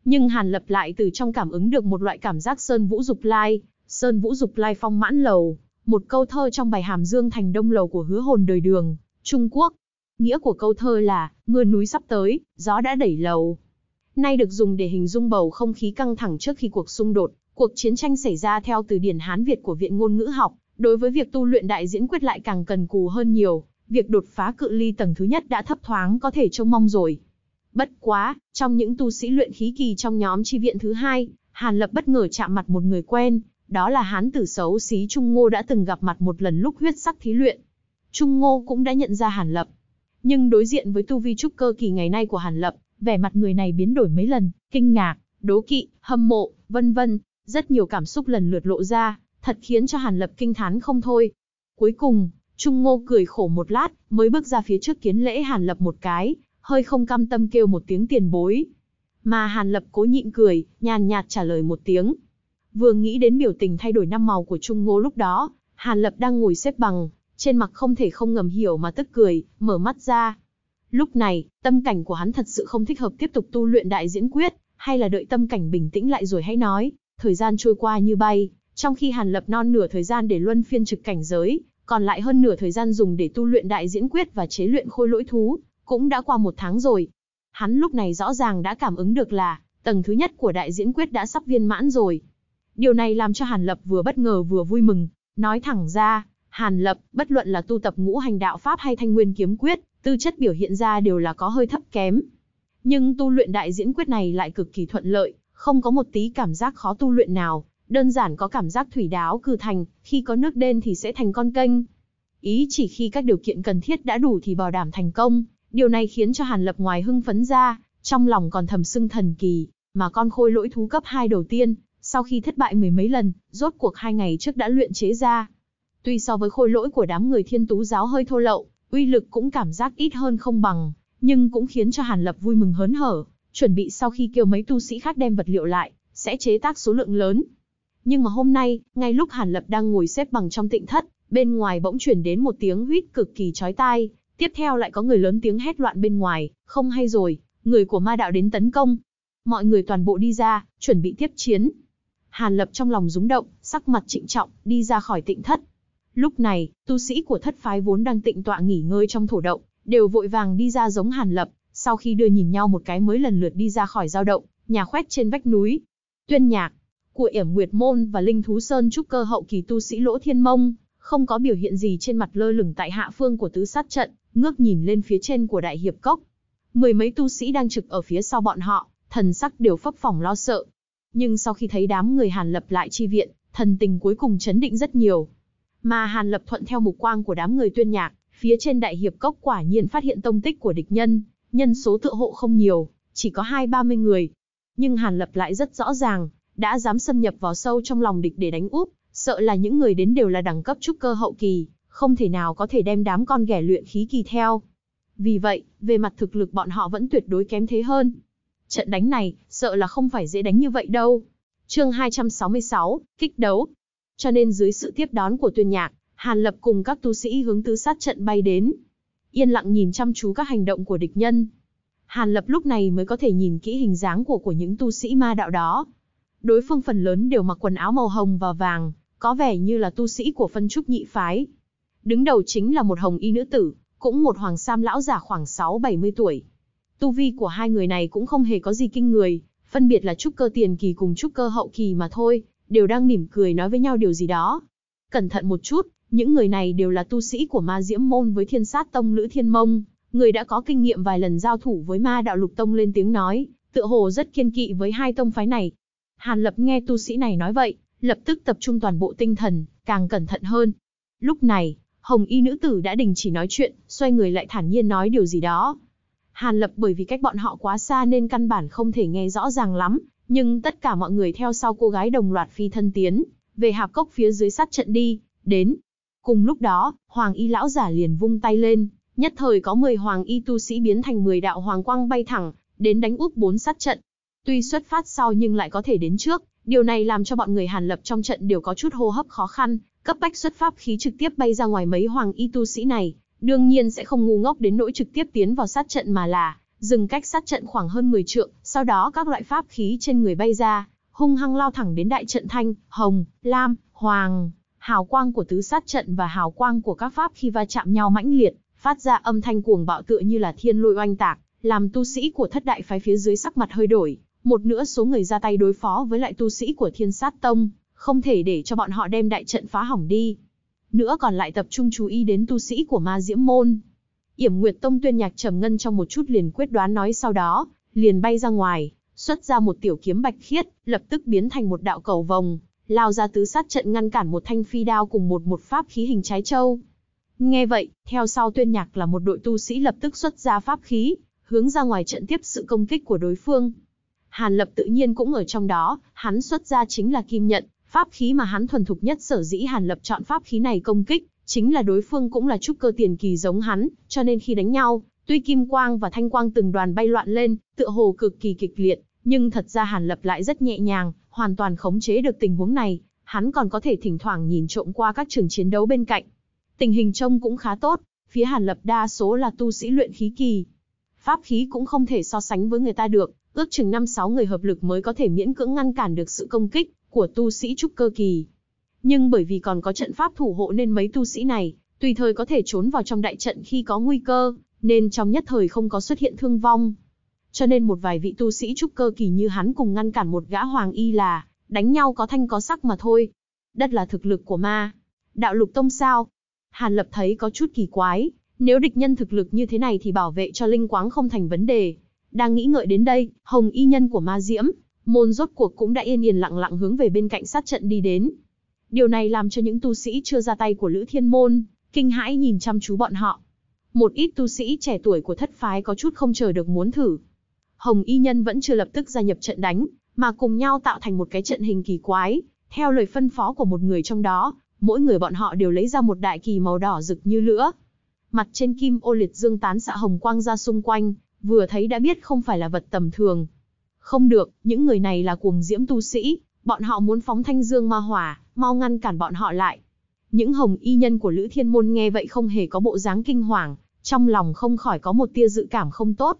Nhưng Hàn Lập lại từ trong cảm ứng được một loại cảm giác sơn vũ dục lai, sơn vũ dục lai phong mãn lầu, một câu thơ trong bài hàm dương thành đông lầu của hứa hồn đời đường, Trung Quốc. Nghĩa của câu thơ là, mưa núi sắp tới, gió đã đẩy lầu. Nay được dùng để hình dung bầu không khí căng thẳng trước khi cuộc xung đột, cuộc chiến tranh xảy ra theo từ điển Hán Việt của Viện Ngôn ngữ học, Đối với việc tu luyện đại diễn quyết lại càng cần cù hơn nhiều, việc đột phá cự ly tầng thứ nhất đã thấp thoáng có thể trông mong rồi. Bất quá, trong những tu sĩ luyện khí kỳ trong nhóm chi viện thứ hai, Hàn Lập bất ngờ chạm mặt một người quen, đó là hán tử xấu xí Trung Ngô đã từng gặp mặt một lần lúc huyết sắc thí luyện. Trung Ngô cũng đã nhận ra Hàn Lập. Nhưng đối diện với tu vi trúc cơ kỳ ngày nay của Hàn Lập, vẻ mặt người này biến đổi mấy lần, kinh ngạc, đố kỵ, hâm mộ, vân vân, rất nhiều cảm xúc lần lượt lộ ra thật khiến cho Hàn Lập kinh thán không thôi. Cuối cùng, Trung Ngô cười khổ một lát, mới bước ra phía trước kiến lễ Hàn Lập một cái, hơi không cam tâm kêu một tiếng tiền bối. Mà Hàn Lập cố nhịn cười, nhàn nhạt trả lời một tiếng. Vừa nghĩ đến biểu tình thay đổi năm màu của Trung Ngô lúc đó, Hàn Lập đang ngồi xếp bằng, trên mặt không thể không ngầm hiểu mà tức cười, mở mắt ra. Lúc này, tâm cảnh của hắn thật sự không thích hợp tiếp tục tu luyện đại diễn quyết, hay là đợi tâm cảnh bình tĩnh lại rồi hãy nói, thời gian trôi qua như bay, trong khi Hàn Lập non nửa thời gian để luân phiên trực cảnh giới, còn lại hơn nửa thời gian dùng để tu luyện đại diễn quyết và chế luyện khôi lỗi thú, cũng đã qua một tháng rồi. Hắn lúc này rõ ràng đã cảm ứng được là, tầng thứ nhất của đại diễn quyết đã sắp viên mãn rồi. Điều này làm cho Hàn Lập vừa bất ngờ vừa vui mừng, nói thẳng ra, Hàn Lập, bất luận là tu tập ngũ hành đạo Pháp hay thanh nguyên kiếm quyết, tư chất biểu hiện ra đều là có hơi thấp kém. Nhưng tu luyện đại diễn quyết này lại cực kỳ thuận lợi, không có một tí cảm giác khó tu luyện nào, đơn giản có cảm giác thủy đáo cử thành, khi có nước đen thì sẽ thành con kênh. Ý chỉ khi các điều kiện cần thiết đã đủ thì bảo đảm thành công, điều này khiến cho Hàn Lập ngoài hưng phấn ra, trong lòng còn thầm sưng thần kỳ, mà con khôi lỗi thú cấp 2 đầu tiên, sau khi thất bại mười mấy lần, rốt cuộc hai ngày trước đã luyện chế ra. Tuy so với khôi lỗi của đám người thiên tú giáo hơi thô lậu, uy lực cũng cảm giác ít hơn không bằng, nhưng cũng khiến cho Hàn Lập vui mừng hớn hở, chuẩn bị sau khi kêu mấy tu sĩ khác đem vật liệu lại, sẽ chế tác số lượng lớn, nhưng mà hôm nay, ngay lúc Hàn Lập đang ngồi xếp bằng trong tịnh thất, bên ngoài bỗng chuyển đến một tiếng huýt cực kỳ chói tai, tiếp theo lại có người lớn tiếng hét loạn bên ngoài, không hay rồi, người của ma đạo đến tấn công. Mọi người toàn bộ đi ra, chuẩn bị tiếp chiến. Hàn Lập trong lòng rúng động, sắc mặt trịnh trọng, đi ra khỏi tịnh thất. Lúc này, tu sĩ của thất phái vốn đang tịnh tọa nghỉ ngơi trong thổ động, đều vội vàng đi ra giống Hàn Lập, sau khi đưa nhìn nhau một cái mới lần lượt đi ra khỏi giao động, nhà khoét trên vách núi. Tuyên Nhạc, của Yểm Nguyệt Môn và Linh Thú Sơn trúc cơ hậu kỳ tu sĩ Lỗ Thiên Mông, không có biểu hiện gì trên mặt lơ lửng tại hạ phương của tứ sát trận, ngước nhìn lên phía trên của đại hiệp cốc. Mười mấy tu sĩ đang trực ở phía sau bọn họ, thần sắc đều phấp phỏng lo sợ. Nhưng sau khi thấy đám người Hàn Lập lại chi viện, thần tình cuối cùng chấn định rất nhiều. Mà Hàn Lập thuận theo mục quang của đám người tuyên nhạc, phía trên đại hiệp cốc quả nhiên phát hiện tông tích của địch nhân, nhân số tự hộ không nhiều, chỉ có hai ba mươi người. Nhưng Hàn Lập lại rất rõ ràng, đã dám xâm nhập vào sâu trong lòng địch để đánh úp, sợ là những người đến đều là đẳng cấp trúc cơ hậu kỳ, không thể nào có thể đem đám con ghẻ luyện khí kỳ theo. Vì vậy, về mặt thực lực bọn họ vẫn tuyệt đối kém thế hơn. Trận đánh này, sợ là không phải dễ đánh như vậy đâu. Chương 266, kích đấu. Cho nên dưới sự tiếp đón của Tuyên Nhạc, Hàn Lập cùng các tu sĩ hướng tứ sát trận bay đến. Yên lặng nhìn chăm chú các hành động của địch nhân. Hàn Lập lúc này mới có thể nhìn kỹ hình dáng của của những tu sĩ ma đạo đó, Đối phương phần lớn đều mặc quần áo màu hồng và vàng, có vẻ như là tu sĩ của phân trúc nhị phái. Đứng đầu chính là một hồng y nữ tử, cũng một hoàng sam lão giả khoảng 6-70 tuổi. Tu vi của hai người này cũng không hề có gì kinh người, phân biệt là trúc cơ tiền kỳ cùng trúc cơ hậu kỳ mà thôi, đều đang mỉm cười nói với nhau điều gì đó. Cẩn thận một chút, những người này đều là tu sĩ của ma diễm môn với thiên sát tông Lữ Thiên Mông, người đã có kinh nghiệm vài lần giao thủ với ma đạo lục tông lên tiếng nói, tựa hồ rất kiên kỵ với hai tông phái này. Hàn Lập nghe tu sĩ này nói vậy, lập tức tập trung toàn bộ tinh thần, càng cẩn thận hơn. Lúc này, hồng y nữ tử đã đình chỉ nói chuyện, xoay người lại thản nhiên nói điều gì đó. Hàn Lập bởi vì cách bọn họ quá xa nên căn bản không thể nghe rõ ràng lắm, nhưng tất cả mọi người theo sau cô gái đồng loạt phi thân tiến, về hạp cốc phía dưới sát trận đi, đến. Cùng lúc đó, hoàng y lão giả liền vung tay lên, nhất thời có 10 hoàng y tu sĩ biến thành 10 đạo hoàng quang bay thẳng, đến đánh úp bốn sát trận, Tuy xuất phát sau nhưng lại có thể đến trước, điều này làm cho bọn người Hàn Lập trong trận đều có chút hô hấp khó khăn, cấp bách xuất pháp khí trực tiếp bay ra ngoài mấy hoàng y tu sĩ này, đương nhiên sẽ không ngu ngốc đến nỗi trực tiếp tiến vào sát trận mà là dừng cách sát trận khoảng hơn 10 trượng, sau đó các loại pháp khí trên người bay ra, hung hăng lao thẳng đến đại trận thanh, hồng, lam, hoàng, hào quang của tứ sát trận và hào quang của các pháp khi va chạm nhau mãnh liệt, phát ra âm thanh cuồng bạo tựa như là thiên lôi oanh tạc, làm tu sĩ của thất đại phái phía dưới sắc mặt hơi đổi, một nửa số người ra tay đối phó với lại tu sĩ của thiên sát tông, không thể để cho bọn họ đem đại trận phá hỏng đi. Nữa còn lại tập trung chú ý đến tu sĩ của ma diễm môn. Yểm Nguyệt Tông tuyên nhạc trầm ngân trong một chút liền quyết đoán nói sau đó, liền bay ra ngoài, xuất ra một tiểu kiếm bạch khiết, lập tức biến thành một đạo cầu vòng, lao ra tứ sát trận ngăn cản một thanh phi đao cùng một một pháp khí hình trái châu. Nghe vậy, theo sau tuyên nhạc là một đội tu sĩ lập tức xuất ra pháp khí, hướng ra ngoài trận tiếp sự công kích của đối phương. Hàn Lập tự nhiên cũng ở trong đó, hắn xuất ra chính là kim nhận, pháp khí mà hắn thuần thục nhất sở dĩ Hàn Lập chọn pháp khí này công kích, chính là đối phương cũng là trúc cơ tiền kỳ giống hắn, cho nên khi đánh nhau, tuy kim quang và thanh quang từng đoàn bay loạn lên, tựa hồ cực kỳ kịch liệt, nhưng thật ra Hàn Lập lại rất nhẹ nhàng, hoàn toàn khống chế được tình huống này, hắn còn có thể thỉnh thoảng nhìn trộm qua các trường chiến đấu bên cạnh. Tình hình trông cũng khá tốt, phía Hàn Lập đa số là tu sĩ luyện khí kỳ. Pháp khí cũng không thể so sánh với người ta được, ước chừng 5-6 người hợp lực mới có thể miễn cưỡng ngăn cản được sự công kích của tu sĩ trúc cơ kỳ. Nhưng bởi vì còn có trận pháp thủ hộ nên mấy tu sĩ này, tùy thời có thể trốn vào trong đại trận khi có nguy cơ, nên trong nhất thời không có xuất hiện thương vong. Cho nên một vài vị tu sĩ trúc cơ kỳ như hắn cùng ngăn cản một gã hoàng y là, đánh nhau có thanh có sắc mà thôi. Đất là thực lực của ma. Đạo lục tông sao? Hàn lập thấy có chút kỳ quái, nếu địch nhân thực lực như thế này thì bảo vệ cho linh quáng không thành vấn đề, đang nghĩ ngợi đến đây, hồng y nhân của ma diễm, môn rốt cuộc cũng đã yên yên lặng lặng hướng về bên cạnh sát trận đi đến. Điều này làm cho những tu sĩ chưa ra tay của Lữ Thiên Môn, kinh hãi nhìn chăm chú bọn họ. Một ít tu sĩ trẻ tuổi của thất phái có chút không chờ được muốn thử. Hồng y nhân vẫn chưa lập tức gia nhập trận đánh, mà cùng nhau tạo thành một cái trận hình kỳ quái. Theo lời phân phó của một người trong đó, mỗi người bọn họ đều lấy ra một đại kỳ màu đỏ rực như lửa. Mặt trên kim ô liệt dương tán xạ hồng quang ra xung quanh, vừa thấy đã biết không phải là vật tầm thường. Không được, những người này là cuồng diễm tu sĩ, bọn họ muốn phóng thanh dương ma hỏa, mau ngăn cản bọn họ lại. Những hồng y nhân của Lữ Thiên Môn nghe vậy không hề có bộ dáng kinh hoàng, trong lòng không khỏi có một tia dự cảm không tốt.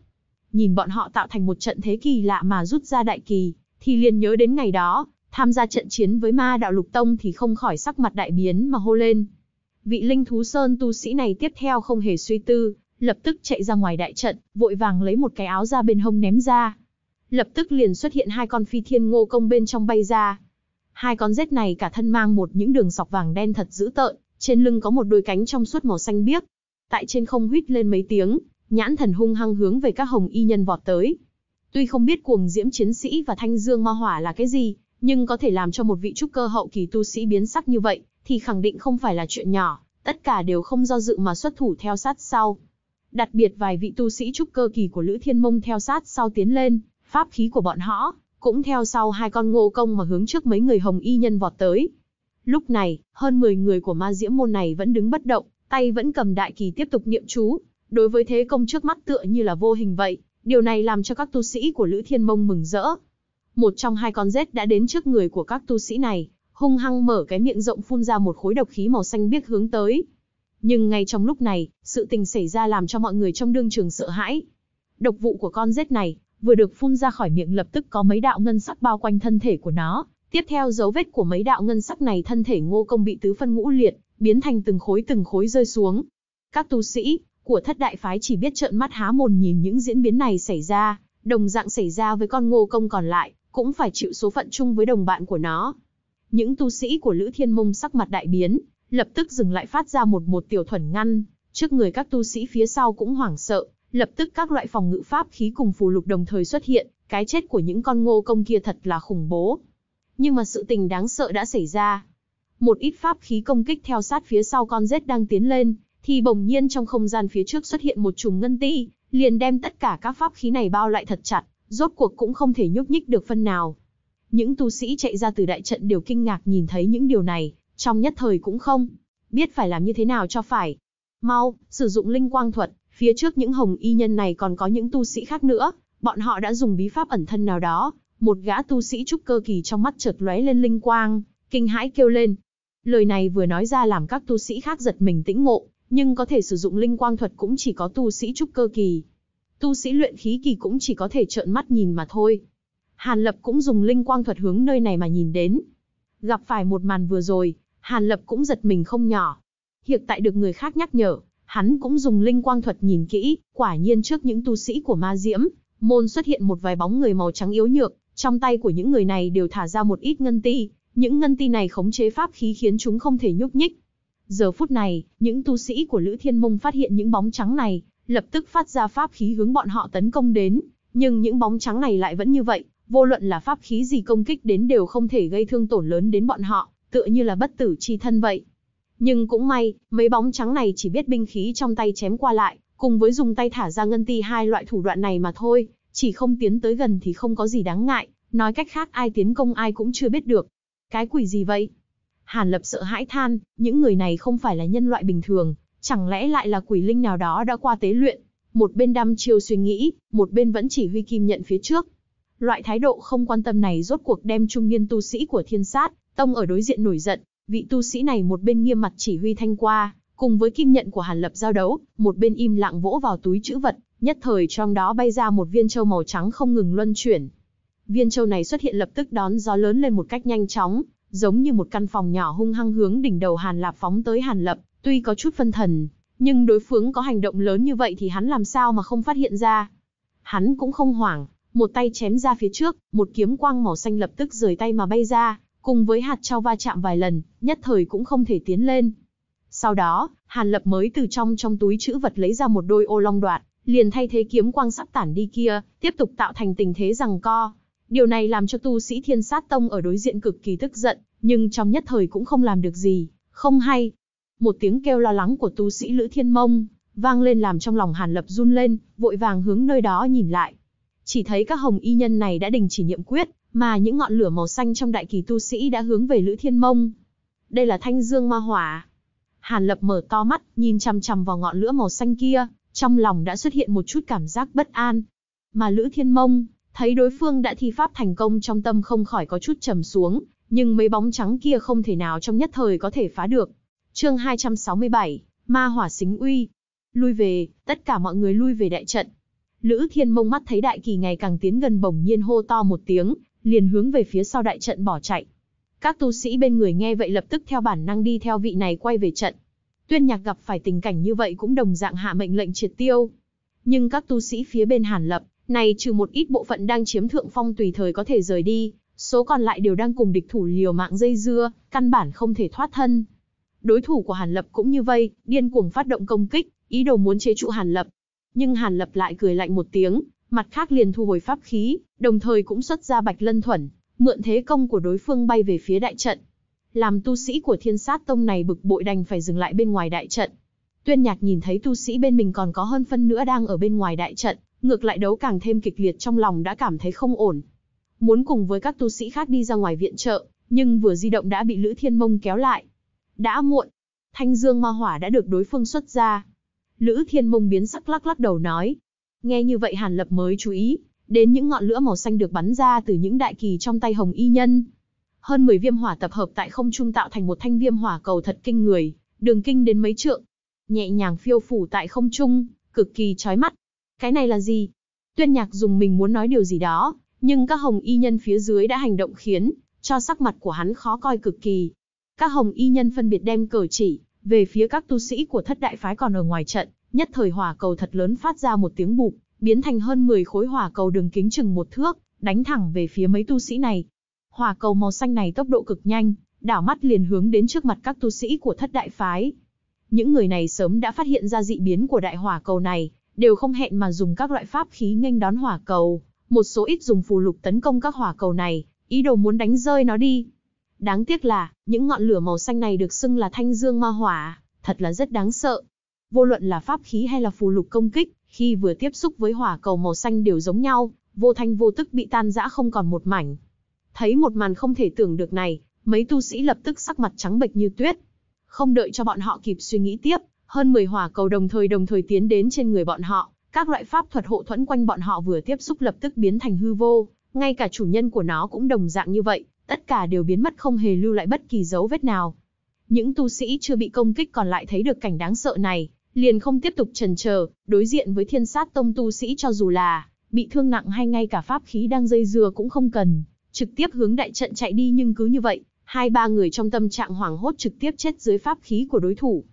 Nhìn bọn họ tạo thành một trận thế kỳ lạ mà rút ra đại kỳ, thì liền nhớ đến ngày đó, tham gia trận chiến với ma đạo lục tông thì không khỏi sắc mặt đại biến mà hô lên. Vị linh thú sơn tu sĩ này tiếp theo không hề suy tư, lập tức chạy ra ngoài đại trận, vội vàng lấy một cái áo ra bên hông ném ra. Lập tức liền xuất hiện hai con phi thiên ngô công bên trong bay ra. Hai con rết này cả thân mang một những đường sọc vàng đen thật dữ tợn, trên lưng có một đôi cánh trong suốt màu xanh biếc. Tại trên không huýt lên mấy tiếng, nhãn thần hung hăng hướng về các hồng y nhân vọt tới. Tuy không biết cuồng diễm chiến sĩ và thanh dương ma hỏa là cái gì, nhưng có thể làm cho một vị trúc cơ hậu kỳ tu sĩ biến sắc như vậy, thì khẳng định không phải là chuyện nhỏ, tất cả đều không do dự mà xuất thủ theo sát sau. Đặc biệt vài vị tu sĩ trúc cơ kỳ của Lữ Thiên Mông theo sát sau tiến lên, pháp khí của bọn họ, cũng theo sau hai con ngô công mà hướng trước mấy người hồng y nhân vọt tới. Lúc này, hơn 10 người của ma diễm môn này vẫn đứng bất động, tay vẫn cầm đại kỳ tiếp tục niệm chú. Đối với thế công trước mắt tựa như là vô hình vậy, điều này làm cho các tu sĩ của Lữ Thiên Mông mừng rỡ. Một trong hai con rết đã đến trước người của các tu sĩ này, hung hăng mở cái miệng rộng phun ra một khối độc khí màu xanh biếc hướng tới, nhưng ngay trong lúc này, sự tình xảy ra làm cho mọi người trong đương trường sợ hãi. Độc vụ của con rết này, vừa được phun ra khỏi miệng lập tức có mấy đạo ngân sắc bao quanh thân thể của nó. Tiếp theo dấu vết của mấy đạo ngân sắc này thân thể ngô công bị tứ phân ngũ liệt, biến thành từng khối từng khối rơi xuống. Các tu sĩ của thất đại phái chỉ biết trợn mắt há mồn nhìn những diễn biến này xảy ra, đồng dạng xảy ra với con ngô công còn lại, cũng phải chịu số phận chung với đồng bạn của nó. Những tu sĩ của Lữ Thiên Mông sắc mặt đại biến, lập tức dừng lại phát ra một một tiểu thuần ngăn, trước người các tu sĩ phía sau cũng hoảng sợ, lập tức các loại phòng ngự pháp khí cùng phù lục đồng thời xuất hiện, cái chết của những con ngô công kia thật là khủng bố. Nhưng mà sự tình đáng sợ đã xảy ra. Một ít pháp khí công kích theo sát phía sau con rết đang tiến lên, thì bỗng nhiên trong không gian phía trước xuất hiện một chùm ngân ti, liền đem tất cả các pháp khí này bao lại thật chặt, rốt cuộc cũng không thể nhúc nhích được phân nào. Những tu sĩ chạy ra từ đại trận đều kinh ngạc nhìn thấy những điều này, trong nhất thời cũng không, biết phải làm như thế nào cho phải. Mau, sử dụng linh quang thuật, phía trước những hồng y nhân này còn có những tu sĩ khác nữa, bọn họ đã dùng bí pháp ẩn thân nào đó, một gã tu sĩ trúc cơ kỳ trong mắt chợt lóe lên linh quang, kinh hãi kêu lên. Lời này vừa nói ra làm các tu sĩ khác giật mình tĩnh ngộ, nhưng có thể sử dụng linh quang thuật cũng chỉ có tu sĩ trúc cơ kỳ. Tu sĩ luyện khí kỳ cũng chỉ có thể trợn mắt nhìn mà thôi. Hàn Lập cũng dùng linh quang thuật hướng nơi này mà nhìn đến. Gặp phải một màn vừa rồi, Hàn Lập cũng giật mình không nhỏ. Hiện tại được người khác nhắc nhở, hắn cũng dùng linh quang thuật nhìn kỹ, quả nhiên trước những tu sĩ của ma diễm, môn xuất hiện một vài bóng người màu trắng yếu nhược, trong tay của những người này đều thả ra một ít ngân ti, những ngân ti này khống chế pháp khí khiến chúng không thể nhúc nhích. Giờ phút này, những tu sĩ của Lữ Thiên Mông phát hiện những bóng trắng này, lập tức phát ra pháp khí hướng bọn họ tấn công đến, nhưng những bóng trắng này lại vẫn như vậy, vô luận là pháp khí gì công kích đến đều không thể gây thương tổn lớn đến bọn họ tựa như là bất tử chi thân vậy. Nhưng cũng may, mấy bóng trắng này chỉ biết binh khí trong tay chém qua lại, cùng với dùng tay thả ra ngân ti hai loại thủ đoạn này mà thôi, chỉ không tiến tới gần thì không có gì đáng ngại, nói cách khác ai tiến công ai cũng chưa biết được. Cái quỷ gì vậy? Hàn Lập sợ hãi than, những người này không phải là nhân loại bình thường, chẳng lẽ lại là quỷ linh nào đó đã qua tế luyện? Một bên đăm chiêu suy nghĩ, một bên vẫn chỉ huy kim nhận phía trước. Loại thái độ không quan tâm này rốt cuộc đem trung niên tu sĩ của thiên sát Tông ở đối diện nổi giận, vị tu sĩ này một bên nghiêm mặt chỉ huy thanh qua, cùng với kim nhận của Hàn Lập giao đấu, một bên im lặng vỗ vào túi chữ vật, nhất thời trong đó bay ra một viên châu màu trắng không ngừng luân chuyển. Viên châu này xuất hiện lập tức đón gió lớn lên một cách nhanh chóng, giống như một căn phòng nhỏ hung hăng hướng đỉnh đầu Hàn Lập phóng tới Hàn Lập, tuy có chút phân thần, nhưng đối phương có hành động lớn như vậy thì hắn làm sao mà không phát hiện ra. Hắn cũng không hoảng, một tay chém ra phía trước, một kiếm quang màu xanh lập tức rời tay mà bay ra, cùng với hạt trao va chạm vài lần, nhất thời cũng không thể tiến lên. Sau đó, Hàn Lập mới từ trong trong túi chữ vật lấy ra một đôi ô long đoạn, liền thay thế kiếm quang sắp tản đi kia, tiếp tục tạo thành tình thế rằng co. Điều này làm cho tu sĩ thiên sát tông ở đối diện cực kỳ tức giận, nhưng trong nhất thời cũng không làm được gì, không hay. Một tiếng kêu lo lắng của tu sĩ Lữ Thiên Mông, vang lên làm trong lòng Hàn Lập run lên, vội vàng hướng nơi đó nhìn lại. Chỉ thấy các hồng y nhân này đã đình chỉ niệm quyết, mà những ngọn lửa màu xanh trong đại kỳ tu sĩ đã hướng về Lữ Thiên Mông. Đây là thanh dương ma hỏa. Hàn Lập mở to mắt, nhìn chằm chằm vào ngọn lửa màu xanh kia, trong lòng đã xuất hiện một chút cảm giác bất an. Mà Lữ Thiên Mông, thấy đối phương đã thi pháp thành công trong tâm không khỏi có chút trầm xuống, nhưng mấy bóng trắng kia không thể nào trong nhất thời có thể phá được. Chương 267, Ma Hỏa Xính Uy. Lui về, tất cả mọi người lui về đại trận. Lữ Thiên Mông mắt thấy đại kỳ ngày càng tiến gần bỗng nhiên hô to một tiếng, liền hướng về phía sau đại trận bỏ chạy. Các tu sĩ bên người nghe vậy lập tức theo bản năng đi theo vị này quay về trận. Tuyên Nhạc gặp phải tình cảnh như vậy cũng đồng dạng hạ mệnh lệnh triệt tiêu. Nhưng các tu sĩ phía bên Hàn Lập, này trừ một ít bộ phận đang chiếm thượng phong tùy thời có thể rời đi, số còn lại đều đang cùng địch thủ liều mạng dây dưa, căn bản không thể thoát thân. Đối thủ của Hàn Lập cũng như vậy, điên cuồng phát động công kích, ý đồ muốn chế trụ Hàn Lập. Nhưng Hàn Lập lại cười lạnh một tiếng, mặt khác liền thu hồi pháp khí, đồng thời cũng xuất ra bạch lân thuần, mượn thế công của đối phương bay về phía đại trận. Làm tu sĩ của thiên sát tông này bực bội đành phải dừng lại bên ngoài đại trận. Tuyên nhạc nhìn thấy tu sĩ bên mình còn có hơn phân nữa đang ở bên ngoài đại trận, ngược lại đấu càng thêm kịch liệt trong lòng đã cảm thấy không ổn. Muốn cùng với các tu sĩ khác đi ra ngoài viện trợ, nhưng vừa di động đã bị Lữ Thiên Mông kéo lại. Đã muộn, thanh dương ma hỏa đã được đối phương xuất ra. Lữ Thiên Mông biến sắc lắc lắc đầu nói, Nghe như vậy Hàn Lập mới chú ý, đến những ngọn lửa màu xanh được bắn ra từ những đại kỳ trong tay Hồng Y Nhân. Hơn 10 viêm hỏa tập hợp tại không trung tạo thành một thanh viêm hỏa cầu thật kinh người, đường kinh đến mấy trượng, nhẹ nhàng phiêu phủ tại không trung, cực kỳ chói mắt. Cái này là gì? Tuyên Nhạc dùng mình muốn nói điều gì đó, nhưng các Hồng Y Nhân phía dưới đã hành động khiến cho sắc mặt của hắn khó coi cực kỳ. Các Hồng Y Nhân phân biệt đem cờ chỉ về phía các tu sĩ của thất đại phái còn ở ngoài trận, nhất thời hỏa cầu thật lớn phát ra một tiếng bụp, biến thành hơn 10 khối hỏa cầu đường kính chừng một thước, đánh thẳng về phía mấy tu sĩ này. Hỏa cầu màu xanh này tốc độ cực nhanh, đảo mắt liền hướng đến trước mặt các tu sĩ của thất đại phái. Những người này sớm đã phát hiện ra dị biến của đại hỏa cầu này, đều không hẹn mà dùng các loại pháp khí nghênh đón hỏa cầu, một số ít dùng phù lục tấn công các hỏa cầu này, ý đồ muốn đánh rơi nó đi. Đáng tiếc là, những ngọn lửa màu xanh này được xưng là thanh dương ma hỏa, thật là rất đáng sợ, Vô luận là pháp khí hay là phù lục công kích, khi vừa tiếp xúc với hỏa cầu màu xanh đều giống nhau, vô thanh vô tức bị tan rã không còn một mảnh. Thấy một màn không thể tưởng được này, mấy tu sĩ lập tức sắc mặt trắng bệch như tuyết. Không đợi cho bọn họ kịp suy nghĩ tiếp, hơn 10 hỏa cầu đồng thời đồng thời tiến đến trên người bọn họ, các loại pháp thuật hộ thuẫn quanh bọn họ vừa tiếp xúc lập tức biến thành hư vô, ngay cả chủ nhân của nó cũng đồng dạng như vậy, tất cả đều biến mất không hề lưu lại bất kỳ dấu vết nào. Những tu sĩ chưa bị công kích còn lại thấy được cảnh đáng sợ này, liền không tiếp tục trần chờ, đối diện với thiên sát tông tu sĩ cho dù là bị thương nặng hay ngay cả pháp khí đang dây dưa cũng không cần, trực tiếp hướng đại trận chạy đi nhưng cứ như vậy, hai ba người trong tâm trạng hoảng hốt trực tiếp chết dưới pháp khí của đối thủ.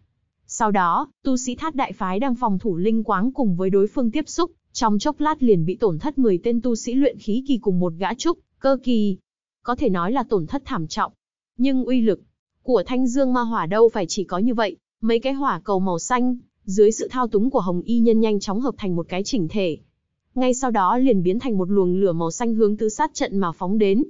Sau đó, tu sĩ thát đại phái đang phòng thủ linh quáng cùng với đối phương tiếp xúc, trong chốc lát liền bị tổn thất 10 tên tu sĩ luyện khí kỳ cùng một gã trúc, cơ kỳ. Có thể nói là tổn thất thảm trọng. Nhưng uy lực của thanh dương ma hỏa đâu phải chỉ có như vậy, mấy cái hỏa cầu màu xanh, dưới sự thao túng của hồng y nhân nhanh chóng hợp thành một cái chỉnh thể. Ngay sau đó liền biến thành một luồng lửa màu xanh hướng tứ sát trận mà phóng đến.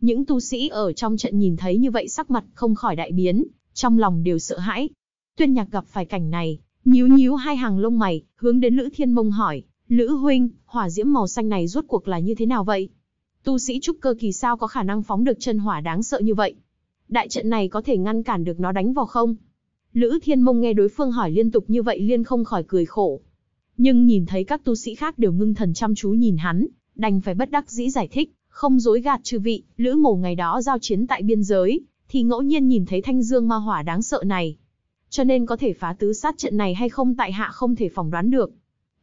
Những tu sĩ ở trong trận nhìn thấy như vậy sắc mặt không khỏi đại biến, trong lòng đều sợ hãi. Tuyên nhạc gặp phải cảnh này, nhíu nhíu hai hàng lông mày, hướng đến Lữ Thiên Mông hỏi, Lữ Huynh, hỏa diễm màu xanh này rốt cuộc là như thế nào vậy? Tu sĩ trúc cơ kỳ sao có khả năng phóng được chân hỏa đáng sợ như vậy? Đại trận này có thể ngăn cản được nó đánh vào không? Lữ Thiên Mông nghe đối phương hỏi liên tục như vậy liên không khỏi cười khổ. Nhưng nhìn thấy các tu sĩ khác đều ngưng thần chăm chú nhìn hắn, đành phải bất đắc dĩ giải thích, không dối gạt chư vị, Lữ Mổ ngày đó giao chiến tại biên giới, thì ngẫu nhiên nhìn thấy thanh dương ma hỏa đáng sợ này. Cho nên có thể phá tứ sát trận này hay không tại hạ không thể phỏng đoán được.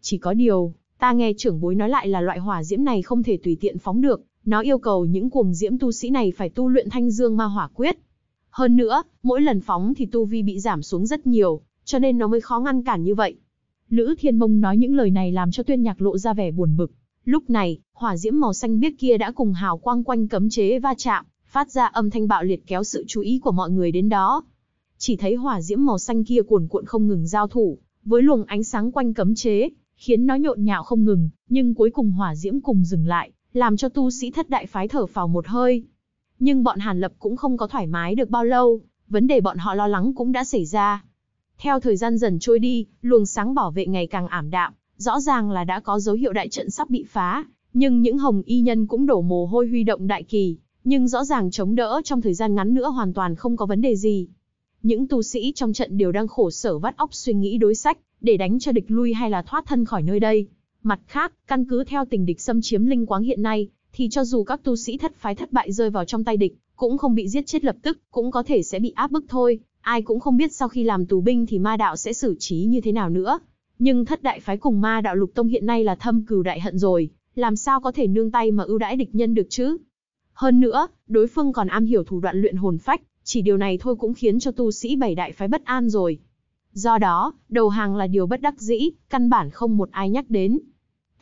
Chỉ có điều, ta nghe trưởng bối nói lại là loại hỏa diễm này không thể tùy tiện phóng được, nó yêu cầu những cuồng diễm tu sĩ này phải tu luyện thanh dương ma hỏa quyết. Hơn nữa, mỗi lần phóng thì tu vi bị giảm xuống rất nhiều, cho nên nó mới khó ngăn cản như vậy. Lữ Thiên Mông nói những lời này làm cho Tuyên Nhạc lộ ra vẻ buồn bực. Lúc này, hỏa diễm màu xanh biếc kia đã cùng hào quang quanh cấm chế va chạm, phát ra âm thanh bạo liệt kéo sự chú ý của mọi người đến đó. Chỉ thấy hỏa diễm màu xanh kia cuồn cuộn không ngừng giao thủ, với luồng ánh sáng quanh cấm chế, khiến nó nhộn nhạo không ngừng, nhưng cuối cùng hỏa diễm cùng dừng lại, làm cho tu sĩ thất đại phái thở phào một hơi. Nhưng bọn Hàn Lập cũng không có thoải mái được bao lâu, vấn đề bọn họ lo lắng cũng đã xảy ra. Theo thời gian dần trôi đi, luồng sáng bảo vệ ngày càng ảm đạm, rõ ràng là đã có dấu hiệu đại trận sắp bị phá, nhưng những hồng y nhân cũng đổ mồ hôi huy động đại kỳ, nhưng rõ ràng chống đỡ trong thời gian ngắn nữa hoàn toàn không có vấn đề gì. Những tu sĩ trong trận đều đang khổ sở vắt óc suy nghĩ đối sách, để đánh cho địch lui hay là thoát thân khỏi nơi đây. Mặt khác, căn cứ theo tình địch xâm chiếm linh quáng hiện nay, thì cho dù các tu sĩ thất phái thất bại rơi vào trong tay địch, cũng không bị giết chết lập tức, cũng có thể sẽ bị áp bức thôi, ai cũng không biết sau khi làm tù binh thì ma đạo sẽ xử trí như thế nào nữa. Nhưng thất đại phái cùng ma đạo lục tông hiện nay là thâm cừu đại hận rồi, làm sao có thể nương tay mà ưu đãi địch nhân được chứ? Hơn nữa, đối phương còn am hiểu thủ đoạn luyện hồn phách, chỉ điều này thôi cũng khiến cho tu sĩ bảy đại phái bất an rồi. Do đó, đầu hàng là điều bất đắc dĩ, căn bản không một ai nhắc đến,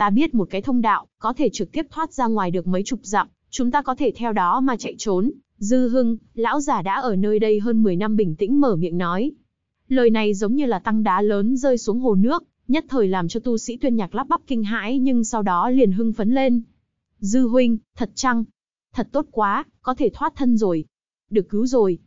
Ta biết một cái thông đạo, có thể trực tiếp thoát ra ngoài được mấy chục dặm, chúng ta có thể theo đó mà chạy trốn. Dư Hưng, lão già đã ở nơi đây hơn 10 năm bình tĩnh mở miệng nói. Lời này giống như là tăng đá lớn rơi xuống hồ nước, nhất thời làm cho tu sĩ tuyên nhạc lắp bắp kinh hãi nhưng sau đó liền hưng phấn lên. Dư huynh, thật chăng? Thật tốt quá, có thể thoát thân rồi. Được cứu rồi.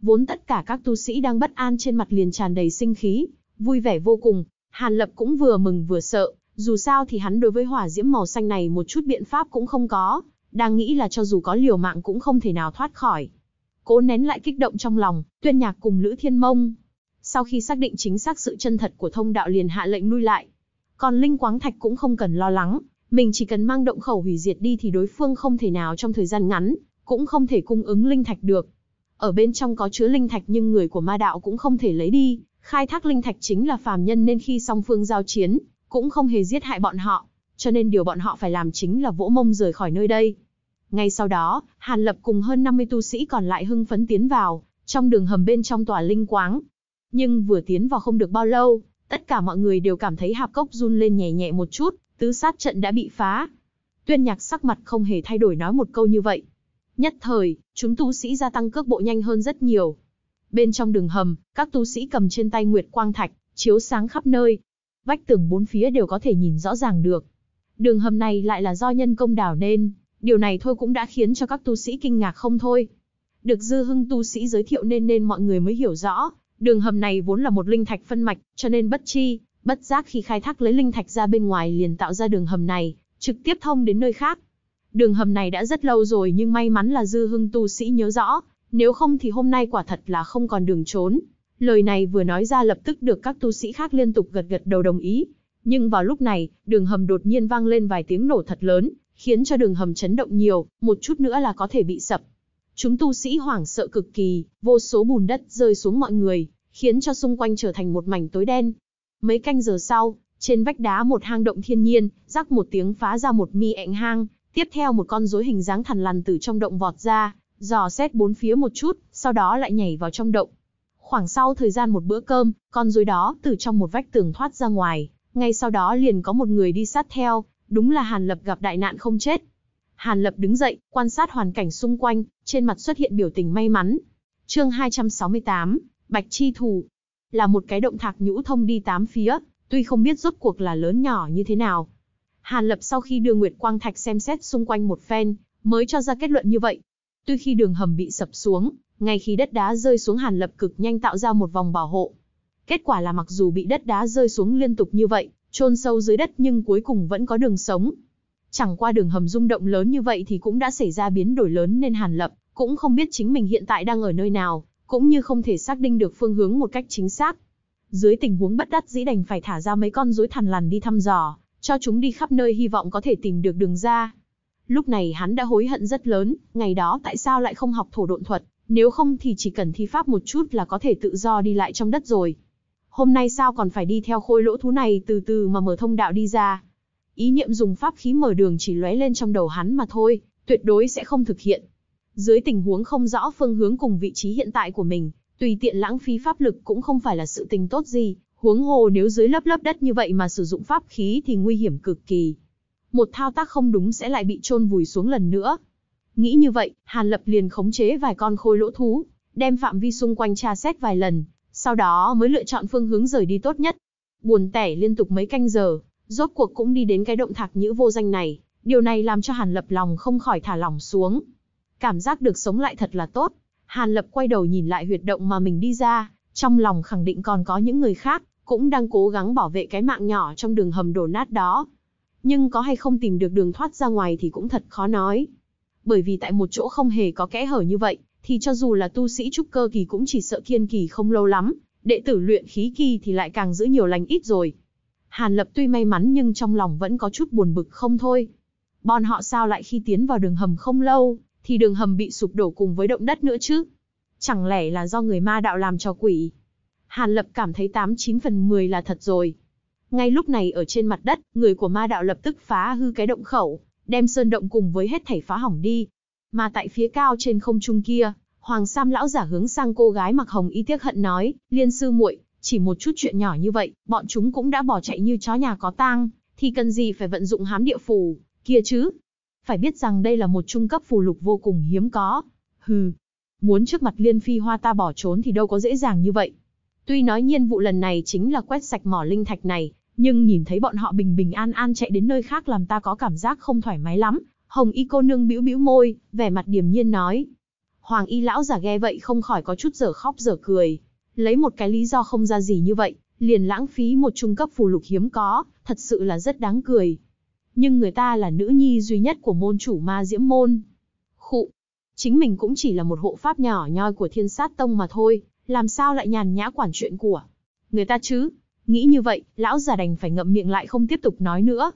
Vốn tất cả các tu sĩ đang bất an trên mặt liền tràn đầy sinh khí, vui vẻ vô cùng. Hàn Lập cũng vừa mừng vừa sợ, dù sao thì hắn đối với hỏa diễm màu xanh này một chút biện pháp cũng không có, đang nghĩ là cho dù có liều mạng cũng không thể nào thoát khỏi. Cố nén lại kích động trong lòng, tuyên nhạc cùng Lữ Thiên Mông. Sau khi xác định chính xác sự chân thật của thông đạo liền hạ lệnh nuôi lại. Còn Linh Quáng Thạch cũng không cần lo lắng, mình chỉ cần mang động khẩu hủy diệt đi thì đối phương không thể nào trong thời gian ngắn, cũng không thể cung ứng Linh Thạch được. Ở bên trong có chứa Linh Thạch nhưng người của ma đạo cũng không thể lấy đi, khai thác Linh Thạch chính là phàm nhân nên khi song phương giao chiến, cũng không hề giết hại bọn họ, cho nên điều bọn họ phải làm chính là vỗ mông rời khỏi nơi đây. Ngay sau đó, Hàn Lập cùng hơn 50 tu sĩ còn lại hưng phấn tiến vào, trong đường hầm bên trong tòa linh quáng. Nhưng vừa tiến vào không được bao lâu, tất cả mọi người đều cảm thấy hạp cốc run lên nhẹ nhẹ một chút, tứ sát trận đã bị phá. Tuyên nhạc sắc mặt không hề thay đổi nói một câu như vậy. Nhất thời, chúng tu sĩ gia tăng cước bộ nhanh hơn rất nhiều. Bên trong đường hầm, các tu sĩ cầm trên tay nguyệt quang thạch, chiếu sáng khắp nơi, vách tường bốn phía đều có thể nhìn rõ ràng được. Đường hầm này lại là do nhân công đào nên, điều này thôi cũng đã khiến cho các tu sĩ kinh ngạc không thôi. Được Dư Hưng tu sĩ giới thiệu nên nên mọi người mới hiểu rõ, đường hầm này vốn là một linh thạch phân mạch, cho nên bất chi, bất giác khi khai thác lấy linh thạch ra bên ngoài liền tạo ra đường hầm này, trực tiếp thông đến nơi khác. Đường hầm này đã rất lâu rồi nhưng may mắn là Dư Hưng tu sĩ nhớ rõ, nếu không thì hôm nay quả thật là không còn đường trốn. Lời này vừa nói ra lập tức được các tu sĩ khác liên tục gật gật đầu đồng ý. Nhưng vào lúc này, đường hầm đột nhiên vang lên vài tiếng nổ thật lớn, khiến cho đường hầm chấn động nhiều, một chút nữa là có thể bị sập. Chúng tu sĩ hoảng sợ cực kỳ, vô số bùn đất rơi xuống mọi người, khiến cho xung quanh trở thành một mảnh tối đen. Mấy canh giờ sau, trên vách đá một hang động thiên nhiên, rắc một tiếng phá ra một mi ẹng hang, tiếp theo một con rối hình dáng thằn lằn từ trong động vọt ra, dò xét bốn phía một chút, sau đó lại nhảy vào trong động, Khoảng sau thời gian một bữa cơm, con rối đó từ trong một vách tường thoát ra ngoài, ngay sau đó liền có một người đi sát theo, đúng là Hàn Lập gặp đại nạn không chết. Hàn Lập đứng dậy, quan sát hoàn cảnh xung quanh, trên mặt xuất hiện biểu tình may mắn. Chương 268, Bạch Chi Thù là một cái động thạc nhũ thông đi tám phía, tuy không biết rốt cuộc là lớn nhỏ như thế nào. Hàn Lập sau khi đưa Nguyệt Quang Thạch xem xét xung quanh một phen, mới cho ra kết luận như vậy. Tuy khi đường hầm bị sập xuống, ngay khi đất đá rơi xuống Hàn Lập cực nhanh tạo ra một vòng bảo hộ. Kết quả là mặc dù bị đất đá rơi xuống liên tục như vậy, chôn sâu dưới đất nhưng cuối cùng vẫn có đường sống. Chẳng qua đường hầm rung động lớn như vậy thì cũng đã xảy ra biến đổi lớn nên Hàn Lập cũng không biết chính mình hiện tại đang ở nơi nào, cũng như không thể xác định được phương hướng một cách chính xác. Dưới tình huống bất đắc dĩ đành phải thả ra mấy con rối thằn lằn đi thăm dò, cho chúng đi khắp nơi hy vọng có thể tìm được đường ra. Lúc này hắn đã hối hận rất lớn, ngày đó tại sao lại không học thổ độn thuật, nếu không thì chỉ cần thi pháp một chút là có thể tự do đi lại trong đất rồi. Hôm nay sao còn phải đi theo khôi lỗ thú này từ từ mà mở thông đạo đi ra. Ý niệm dùng pháp khí mở đường chỉ lóe lên trong đầu hắn mà thôi, tuyệt đối sẽ không thực hiện. Dưới tình huống không rõ phương hướng cùng vị trí hiện tại của mình, tùy tiện lãng phí pháp lực cũng không phải là sự tình tốt gì, huống hồ nếu dưới lớp lớp đất như vậy mà sử dụng pháp khí thì nguy hiểm cực kỳ. Một thao tác không đúng sẽ lại bị chôn vùi xuống lần nữa, Nghĩ như vậy, Hàn Lập liền khống chế vài con khôi lỗ thú, đem phạm vi xung quanh tra xét vài lần, sau đó mới lựa chọn phương hướng rời đi tốt nhất. Buồn tẻ liên tục mấy canh giờ, rốt cuộc cũng đi đến cái động thạc nhữ vô danh này, điều này làm cho Hàn Lập lòng không khỏi thả lỏng xuống. Cảm giác được sống lại thật là tốt, Hàn Lập quay đầu nhìn lại huyệt động mà mình đi ra, trong lòng khẳng định còn có những người khác, cũng đang cố gắng bảo vệ cái mạng nhỏ trong đường hầm đổ nát đó. Nhưng có hay không tìm được đường thoát ra ngoài thì cũng thật khó nói bởi vì tại một chỗ không hề có kẽ hở như vậy, thì cho dù là tu sĩ trúc cơ kỳ cũng chỉ sợ kiên kỳ không lâu lắm, đệ tử luyện khí kỳ thì lại càng giữ nhiều lành ít rồi. Hàn Lập tuy may mắn nhưng trong lòng vẫn có chút buồn bực không thôi. Bọn họ sao lại khi tiến vào đường hầm không lâu, thì đường hầm bị sụp đổ cùng với động đất nữa chứ? Chẳng lẽ là do người ma đạo làm cho quỷ? Hàn Lập cảm thấy 89 phần 10 là thật rồi. Ngay lúc này ở trên mặt đất, người của ma đạo lập tức phá hư cái động khẩu, đem sơn động cùng với hết thảy phá hỏng đi. Mà tại phía cao trên không trung kia, Hoàng Sam lão giả hướng sang cô gái mặc hồng y tiếc hận nói, "Liên sư muội, chỉ một chút chuyện nhỏ như vậy, bọn chúng cũng đã bỏ chạy như chó nhà có tang, thì cần gì phải vận dụng hám địa phù kia chứ? Phải biết rằng đây là một trung cấp phù lục vô cùng hiếm có. Hừ, muốn trước mặt Liên Phi Hoa ta bỏ trốn thì đâu có dễ dàng như vậy." Tuy nói nhiên vụ lần này chính là quét sạch mỏ linh thạch này, nhưng nhìn thấy bọn họ bình bình an an chạy đến nơi khác làm ta có cảm giác không thoải mái lắm. Hồng y cô nương bĩu bĩu môi, vẻ mặt điềm nhiên nói. Hoàng y lão giả ghe vậy không khỏi có chút giở khóc giở cười. Lấy một cái lý do không ra gì như vậy, liền lãng phí một trung cấp phù lục hiếm có, thật sự là rất đáng cười. Nhưng người ta là nữ nhi duy nhất của môn chủ ma diễm môn. Khụ, chính mình cũng chỉ là một hộ pháp nhỏ nhoi của thiên sát tông mà thôi, làm sao lại nhàn nhã quản chuyện của người ta chứ, Nghĩ như vậy, lão già đành phải ngậm miệng lại không tiếp tục nói nữa.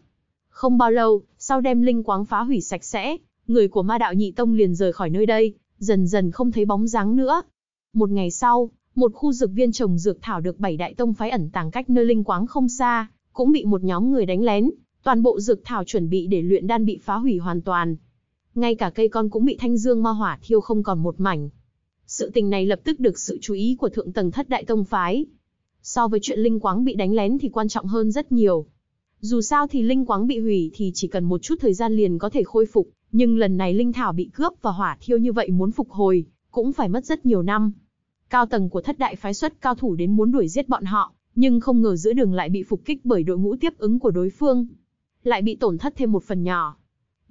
Không bao lâu, sau đem linh quáng phá hủy sạch sẽ, người của ma đạo nhị tông liền rời khỏi nơi đây, dần dần không thấy bóng dáng nữa. Một ngày sau, một khu dược viên trồng dược thảo được bảy đại tông phái ẩn tàng cách nơi linh quáng không xa, cũng bị một nhóm người đánh lén, toàn bộ dược thảo chuẩn bị để luyện đan bị phá hủy hoàn toàn. Ngay cả cây con cũng bị thanh dương ma hỏa thiêu không còn một mảnh. Sự tình này lập tức được sự chú ý của thượng tầng thất đại tông phái. So với chuyện linh quáng bị đánh lén thì quan trọng hơn rất nhiều. Dù sao thì linh quáng bị hủy thì chỉ cần một chút thời gian liền có thể khôi phục, nhưng lần này linh thảo bị cướp và hỏa thiêu như vậy muốn phục hồi, cũng phải mất rất nhiều năm. Cao tầng của thất đại phái xuất cao thủ đến muốn đuổi giết bọn họ, nhưng không ngờ giữa đường lại bị phục kích bởi đội ngũ tiếp ứng của đối phương. Lại bị tổn thất thêm một phần nhỏ.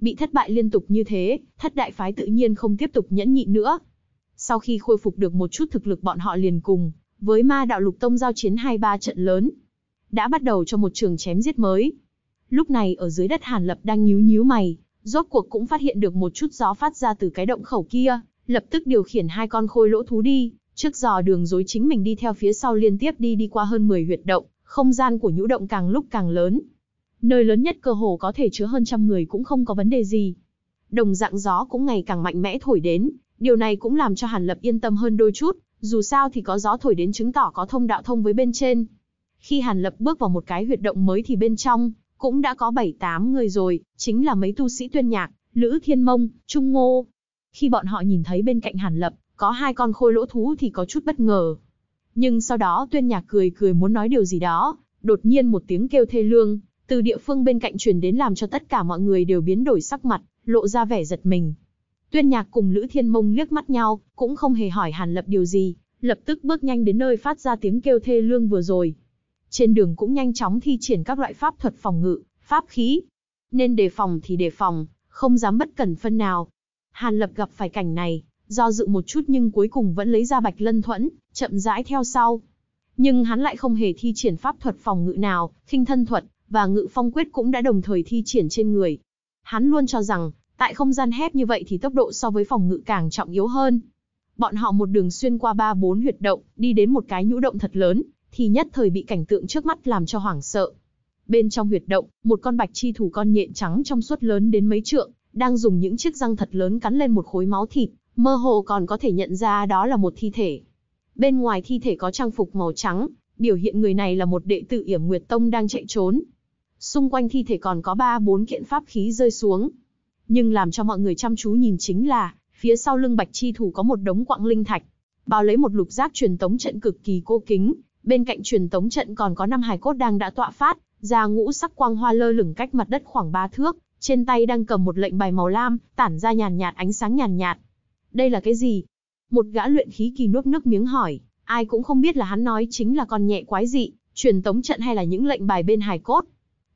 Bị thất bại liên tục như thế, thất đại phái tự nhiên không tiếp tục nhẫn nhịn nữa. Sau khi khôi phục được một chút thực lực bọn họ liền cùng, với ma đạo lục tông giao chiến hai ba trận lớn. Đã bắt đầu cho một trường chém giết mới. Lúc này ở dưới đất Hàn Lập đang nhíu nhíu mày, rốt cuộc cũng phát hiện được một chút gió phát ra từ cái động khẩu kia, lập tức điều khiển hai con khôi lỗ thú đi, trước giò đường dối chính mình đi theo phía sau liên tiếp đi đi qua hơn 10 huyệt động, không gian của nhũ động càng lúc càng lớn. Nơi lớn nhất cơ hồ có thể chứa hơn trăm người cũng không có vấn đề gì. Đồng dạng gió cũng ngày càng mạnh mẽ thổi đến, điều này cũng làm cho Hàn Lập yên tâm hơn đôi chút, dù sao thì có gió thổi đến chứng tỏ có thông đạo thông với bên trên. Khi Hàn Lập bước vào một cái huyệt động mới thì bên trong, cũng đã có 7-8 người rồi, chính là mấy tu sĩ tuyên nhạc, Lữ Thiên Mông, Trung Ngô. Khi bọn họ nhìn thấy bên cạnh Hàn Lập, có hai con khôi lỗ thú thì có chút bất ngờ. Nhưng sau đó tuyên nhạc cười cười muốn nói điều gì đó, đột nhiên một tiếng kêu thê lương, từ địa phương bên cạnh truyền đến làm cho tất cả mọi người đều biến đổi sắc mặt, lộ ra vẻ giật mình. Tuyên Nhạc cùng Lữ Thiên Mông liếc mắt nhau, cũng không hề hỏi Hàn Lập điều gì, lập tức bước nhanh đến nơi phát ra tiếng kêu thê lương vừa rồi. Trên đường cũng nhanh chóng thi triển các loại pháp thuật phòng ngự, pháp khí. Nên đề phòng thì đề phòng, không dám bất cẩn phân nào. Hàn Lập gặp phải cảnh này, do dự một chút nhưng cuối cùng vẫn lấy ra bạch lân thuẫn, chậm rãi theo sau. Nhưng hắn lại không hề thi triển pháp thuật phòng ngự nào, khinh thân thuật và ngự phong quyết cũng đã đồng thời thi triển trên người. Hắn luôn cho rằng, Tại không gian hẹp như vậy thì tốc độ so với phòng ngự càng trọng yếu hơn. Bọn họ một đường xuyên qua ba bốn huyệt động, đi đến một cái nhũ động thật lớn, thì nhất thời bị cảnh tượng trước mắt làm cho hoảng sợ. Bên trong huyệt động, một con bạch chi thủ con nhện trắng trong suốt lớn đến mấy trượng, đang dùng những chiếc răng thật lớn cắn lên một khối máu thịt, mơ hồ còn có thể nhận ra đó là một thi thể. Bên ngoài thi thể có trang phục màu trắng, biểu hiện người này là một đệ tử Yểm Nguyệt Tông đang chạy trốn. Xung quanh thi thể còn có ba bốn kiện pháp khí rơi xuống, nhưng làm cho mọi người chăm chú nhìn chính là, phía sau lưng Bạch Chi Thủ có một đống quặng linh thạch, bao lấy một lục giác truyền tống trận cực kỳ cô kính, bên cạnh truyền tống trận còn có năm hài cốt đang đã tọa phát, ra ngũ sắc quang hoa lơ lửng cách mặt đất khoảng ba thước, trên tay đang cầm một lệnh bài màu lam, tản ra nhàn nhạt ánh sáng nhàn nhạt. Đây là cái gì? Một gã luyện khí kỳ nuốt nước miếng hỏi, ai cũng không biết là hắn nói chính là con nhẹ quái dị, truyền tống trận hay là những lệnh bài bên hài cốt.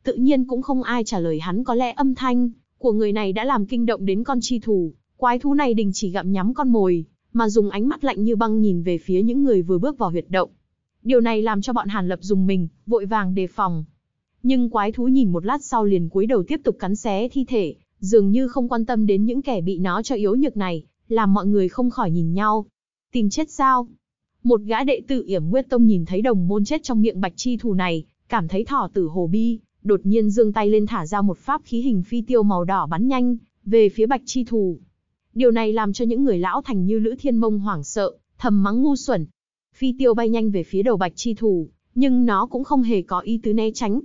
Tự nhiên cũng không ai trả lời hắn có lẽ âm thanh của người này đã làm kinh động đến con chi thủ, quái thú này đình chỉ gặm nhắm con mồi, mà dùng ánh mắt lạnh như băng nhìn về phía những người vừa bước vào huyệt động. Điều này làm cho bọn Hàn Lập dùng mình, vội vàng đề phòng. Nhưng quái thú nhìn một lát sau liền cúi đầu tiếp tục cắn xé thi thể, dường như không quan tâm đến những kẻ bị nó cho yếu nhược này, làm mọi người không khỏi nhìn nhau. Tìm chết sao? Một gã đệ tử Yểm Nguyệt Tông nhìn thấy đồng môn chết trong miệng bạch chi thù này, cảm thấy thỏ tử hồ bi, đột nhiên giương tay lên thả ra một pháp khí hình phi tiêu màu đỏ bắn nhanh, về phía bạch chi thù. Điều này làm cho những người lão thành như Lữ Thiên Mông hoảng sợ, thầm mắng ngu xuẩn. Phi tiêu bay nhanh về phía đầu bạch chi thù, nhưng nó cũng không hề có ý tứ né tránh.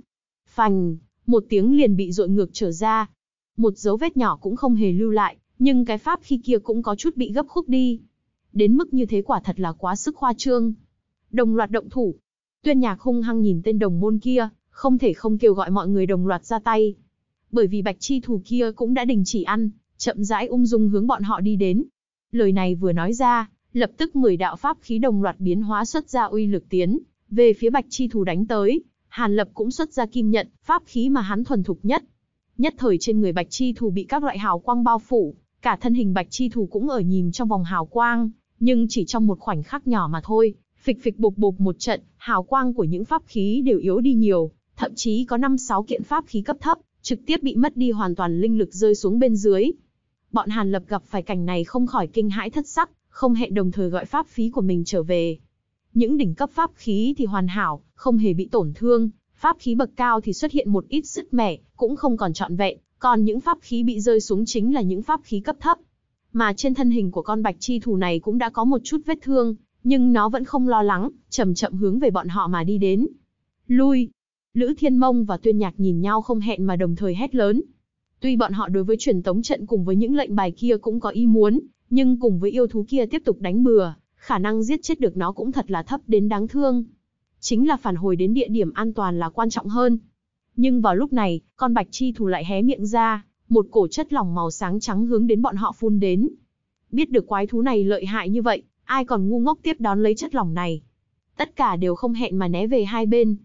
Phành, một tiếng liền bị dội ngược trở ra. Một dấu vết nhỏ cũng không hề lưu lại, nhưng cái pháp khi kia cũng có chút bị gấp khúc đi. Đến mức như thế quả thật là quá sức khoa trương. Đồng loạt động thủ. Tuyên nhạc hung hăng nhìn tên đồng môn kia, không thể không kêu gọi mọi người đồng loạt ra tay. Bởi vì bạch chi thù kia cũng đã đình chỉ ăn, chậm rãi ung dung hướng bọn họ đi đến. Lời này vừa nói ra, lập tức 10 đạo pháp khí đồng loạt biến hóa xuất ra uy lực tiến, về phía bạch chi thù đánh tới, Hàn Lập cũng xuất ra kim nhận, pháp khí mà hắn thuần thục nhất. Nhất thời trên người bạch chi thù bị các loại hào quang bao phủ, cả thân hình bạch chi thù cũng ở nhìn trong vòng hào quang, nhưng chỉ trong một khoảnh khắc nhỏ mà thôi, phịch phịch bục bục một trận, hào quang của những pháp khí đều yếu đi nhiều, thậm chí có 5-6 kiện pháp khí cấp thấp, trực tiếp bị mất đi hoàn toàn linh lực rơi xuống bên dưới. Bọn Hàn Lập gặp phải cảnh này không khỏi kinh hãi thất sắc, không hẹn đồng thời gọi pháp phí của mình trở về. Những đỉnh cấp pháp khí thì hoàn hảo, không hề bị tổn thương, pháp khí bậc cao thì xuất hiện một ít sức mẻ, cũng không còn trọn vẹn, còn những pháp khí bị rơi xuống chính là những pháp khí cấp thấp. Mà trên thân hình của con bạch chi thù này cũng đã có một chút vết thương, nhưng nó vẫn không lo lắng, chậm chậm hướng về bọn họ mà đi đến. Lui, Lữ Thiên Mông và Tuyên Nhạc nhìn nhau không hẹn mà đồng thời hét lớn. Tuy bọn họ đối với truyền tống trận cùng với những lệnh bài kia cũng có ý muốn, nhưng cùng với yêu thú kia tiếp tục đánh bừa, khả năng giết chết được nó cũng thật là thấp đến đáng thương. Chính là phản hồi đến địa điểm an toàn là quan trọng hơn. Nhưng vào lúc này, con bạch chi thù lại hé miệng ra, một cổ chất lỏng màu sáng trắng hướng đến bọn họ phun đến. Biết được quái thú này lợi hại như vậy, ai còn ngu ngốc tiếp đón lấy chất lỏng này. Tất cả đều không hẹn mà né về hai bên,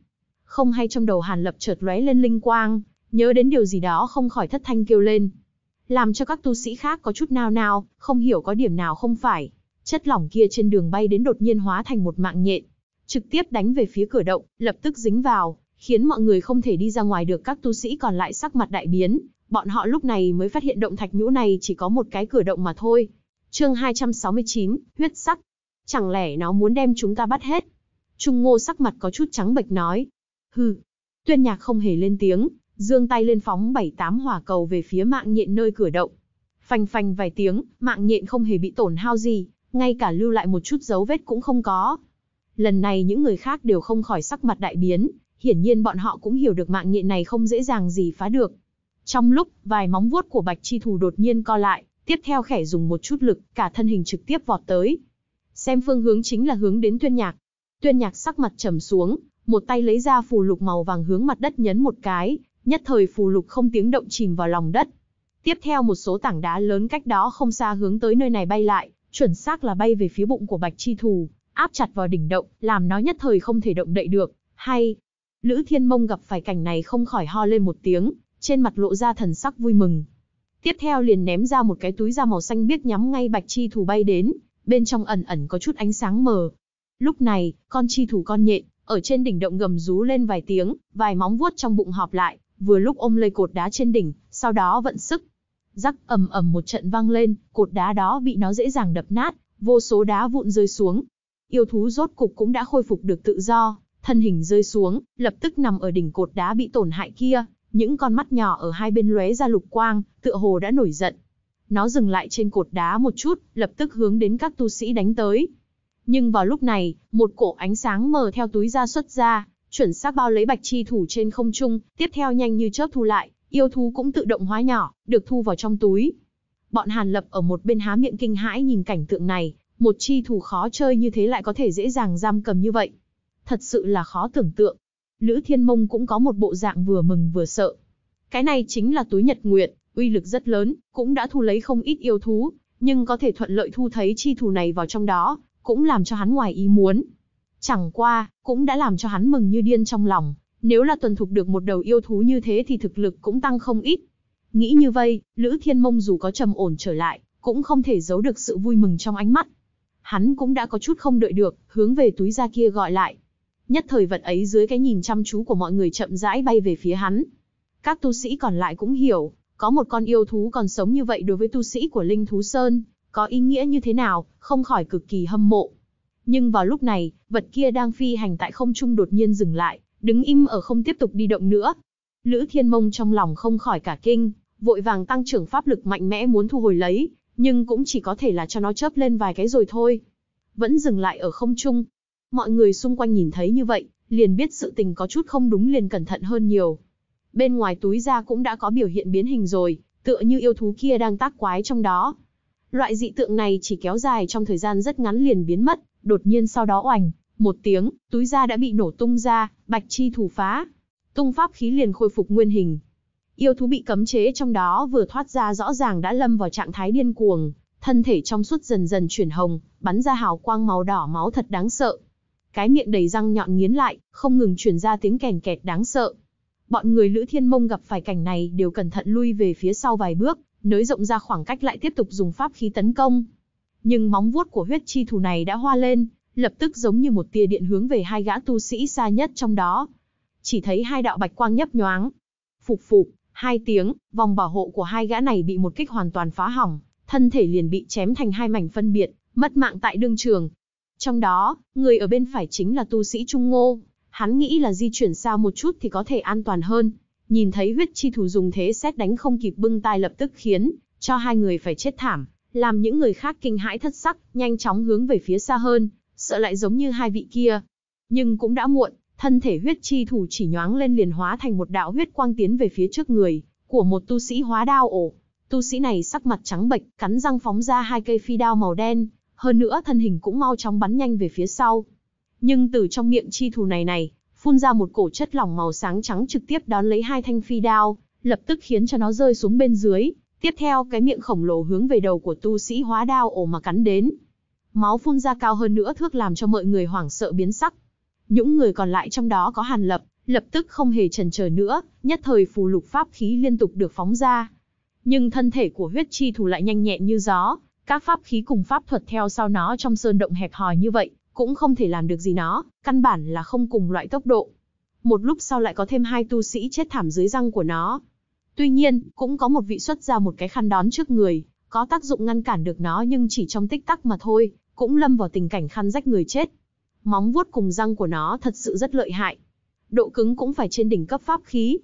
không hay trong đầu Hàn Lập chợt lóe lên linh quang, nhớ đến điều gì đó không khỏi thất thanh kêu lên. Làm cho các tu sĩ khác có chút nao nao, không hiểu có điểm nào không phải. Chất lỏng kia trên đường bay đến đột nhiên hóa thành một mạng nhện, trực tiếp đánh về phía cửa động, lập tức dính vào, khiến mọi người không thể đi ra ngoài được các tu sĩ còn lại sắc mặt đại biến. Bọn họ lúc này mới phát hiện động thạch nhũ này chỉ có một cái cửa động mà thôi. Chương 269, huyết sắc. Chẳng lẽ nó muốn đem chúng ta bắt hết? Trung Ngô sắc mặt có chút trắng bệch nói, hừ. Tuyên nhạc không hề lên tiếng, dương tay lên phóng bảy tám hỏa cầu về phía mạng nhện nơi cửa động. Phanh phanh vài tiếng, mạng nhện không hề bị tổn hao gì, ngay cả lưu lại một chút dấu vết cũng không có. Lần này những người khác đều không khỏi sắc mặt đại biến, hiển nhiên bọn họ cũng hiểu được mạng nhện này không dễ dàng gì phá được. Trong lúc, vài móng vuốt của Bạch Chi Thù đột nhiên co lại, tiếp theo khẻ dùng một chút lực, cả thân hình trực tiếp vọt tới. Xem phương hướng chính là hướng đến Tuyên Nhạc. Tuyên Nhạc sắc mặt trầm xuống, một tay lấy ra phù lục màu vàng hướng mặt đất nhấn một cái, nhất thời phù lục không tiếng động chìm vào lòng đất. Tiếp theo một số tảng đá lớn cách đó không xa hướng tới nơi này bay lại, chuẩn xác là bay về phía bụng của Bạch Chi Thù, áp chặt vào đỉnh động, làm nó nhất thời không thể động đậy được, hay Lữ Thiên Mông gặp phải cảnh này không khỏi ho lên một tiếng, trên mặt lộ ra thần sắc vui mừng. Tiếp theo liền ném ra một cái túi da màu xanh biếc nhắm ngay Bạch Chi Thù bay đến, bên trong ẩn ẩn có chút ánh sáng mờ. Lúc này, con chi thủ con nhện ở trên đỉnh động gầm rú lên vài tiếng, vài móng vuốt trong bụng họp lại, vừa lúc ôm lấy cột đá trên đỉnh, sau đó vận sức. Rắc ầm ầm một trận vang lên, cột đá đó bị nó dễ dàng đập nát, vô số đá vụn rơi xuống. Yêu thú rốt cục cũng đã khôi phục được tự do, thân hình rơi xuống, lập tức nằm ở đỉnh cột đá bị tổn hại kia, những con mắt nhỏ ở hai bên lóe ra lục quang, tựa hồ đã nổi giận. Nó dừng lại trên cột đá một chút, lập tức hướng đến các tu sĩ đánh tới. Nhưng vào lúc này, một cổ ánh sáng mờ theo túi ra xuất ra, chuẩn xác bao lấy bạch chi thủ trên không trung, tiếp theo nhanh như chớp thu lại, yêu thú cũng tự động hóa nhỏ, được thu vào trong túi. Bọn Hàn Lập ở một bên há miệng kinh hãi nhìn cảnh tượng này, một chi thủ khó chơi như thế lại có thể dễ dàng giam cầm như vậy. Thật sự là khó tưởng tượng. Lữ Thiên Mông cũng có một bộ dạng vừa mừng vừa sợ. Cái này chính là túi nhật nguyện uy lực rất lớn, cũng đã thu lấy không ít yêu thú, nhưng có thể thuận lợi thu thấy chi thủ này vào trong đó, cũng làm cho hắn ngoài ý muốn. Chẳng qua, cũng đã làm cho hắn mừng như điên trong lòng, nếu là tuần thục được một đầu yêu thú như thế thì thực lực cũng tăng không ít. Nghĩ như vậy, Lữ Thiên Mông dù có trầm ổn trở lại, cũng không thể giấu được sự vui mừng trong ánh mắt. Hắn cũng đã có chút không đợi được, hướng về túi da kia gọi lại. Nhất thời vật ấy dưới cái nhìn chăm chú của mọi người chậm rãi bay về phía hắn. Các tu sĩ còn lại cũng hiểu, có một con yêu thú còn sống như vậy đối với tu sĩ của Linh Thú Sơn, có ý nghĩa như thế nào, không khỏi cực kỳ hâm mộ. Nhưng vào lúc này, vật kia đang phi hành tại không trung đột nhiên dừng lại, đứng im ở không tiếp tục đi động nữa. Lữ Thiên Mông trong lòng không khỏi cả kinh, vội vàng tăng trưởng pháp lực mạnh mẽ muốn thu hồi lấy, nhưng cũng chỉ có thể là cho nó chớp lên vài cái rồi thôi. Vẫn dừng lại ở không trung. Mọi người xung quanh nhìn thấy như vậy, liền biết sự tình có chút không đúng liền cẩn thận hơn nhiều. Bên ngoài túi ra cũng đã có biểu hiện biến hình rồi, tựa như yêu thú kia đang tác quái trong đó. Loại dị tượng này chỉ kéo dài trong thời gian rất ngắn liền biến mất, đột nhiên sau đó oành, một tiếng, túi da đã bị nổ tung ra, bạch chi thủ phá. Tung pháp khí liền khôi phục nguyên hình. Yêu thú bị cấm chế trong đó vừa thoát ra rõ ràng đã lâm vào trạng thái điên cuồng, thân thể trong suốt dần dần chuyển hồng, bắn ra hào quang màu đỏ máu thật đáng sợ. Cái miệng đầy răng nhọn nghiến lại, không ngừng truyền ra tiếng kèn kẹt đáng sợ. Bọn người Lữ Thiên Mông gặp phải cảnh này đều cẩn thận lui về phía sau vài bước, nới rộng ra khoảng cách lại tiếp tục dùng pháp khí tấn công. Nhưng móng vuốt của huyết chi thù này đã hoa lên, lập tức giống như một tia điện hướng về hai gã tu sĩ xa nhất trong đó. Chỉ thấy hai đạo bạch quang nhấp nhoáng. Phục phục, hai tiếng, vòng bảo hộ của hai gã này bị một kích hoàn toàn phá hỏng, thân thể liền bị chém thành hai mảnh phân biệt, mất mạng tại đương trường. Trong đó, người ở bên phải chính là tu sĩ Trung Ngô, hắn nghĩ là di chuyển xa một chút thì có thể an toàn hơn, Nhìn thấy huyết chi thủ dùng thế xét đánh không kịp bưng tai lập tức khiến cho hai người phải chết thảm, làm những người khác kinh hãi thất sắc, nhanh chóng hướng về phía xa hơn, sợ lại giống như hai vị kia. Nhưng cũng đã muộn, thân thể huyết chi thủ chỉ nhoáng lên liền hóa thành một đạo huyết quang tiến về phía trước người của một tu sĩ hóa đao ổ. Tu sĩ này sắc mặt trắng bệch, cắn răng phóng ra hai cây phi đao màu đen, hơn nữa thân hình cũng mau chóng bắn nhanh về phía sau. Nhưng từ trong miệng chi thủ này này, phun ra một cổ chất lỏng màu sáng trắng trực tiếp đón lấy hai thanh phi đao, lập tức khiến cho nó rơi xuống bên dưới. Tiếp theo cái miệng khổng lồ hướng về đầu của tu sĩ hóa đao ổ mà cắn đến. Máu phun ra cao hơn nữa thước làm cho mọi người hoảng sợ biến sắc. Những người còn lại trong đó có hàn lập, lập tức không hề chần chờ nữa, nhất thời phù lục pháp khí liên tục được phóng ra. Nhưng thân thể của huyết chi thủ lại nhanh nhẹn như gió, các pháp khí cùng pháp thuật theo sau nó trong sơn động hẹp hòi như vậy, cũng không thể làm được gì nó, căn bản là không cùng loại tốc độ. Một lúc sau lại có thêm hai tu sĩ chết thảm dưới răng của nó. Tuy nhiên, cũng có một vị xuất ra một cái khăn đón trước người, có tác dụng ngăn cản được nó nhưng chỉ trong tích tắc mà thôi, cũng lâm vào tình cảnh khăn rách người chết. Móng vuốt cùng răng của nó thật sự rất lợi hại. Độ cứng cũng phải trên đỉnh cấp pháp khí.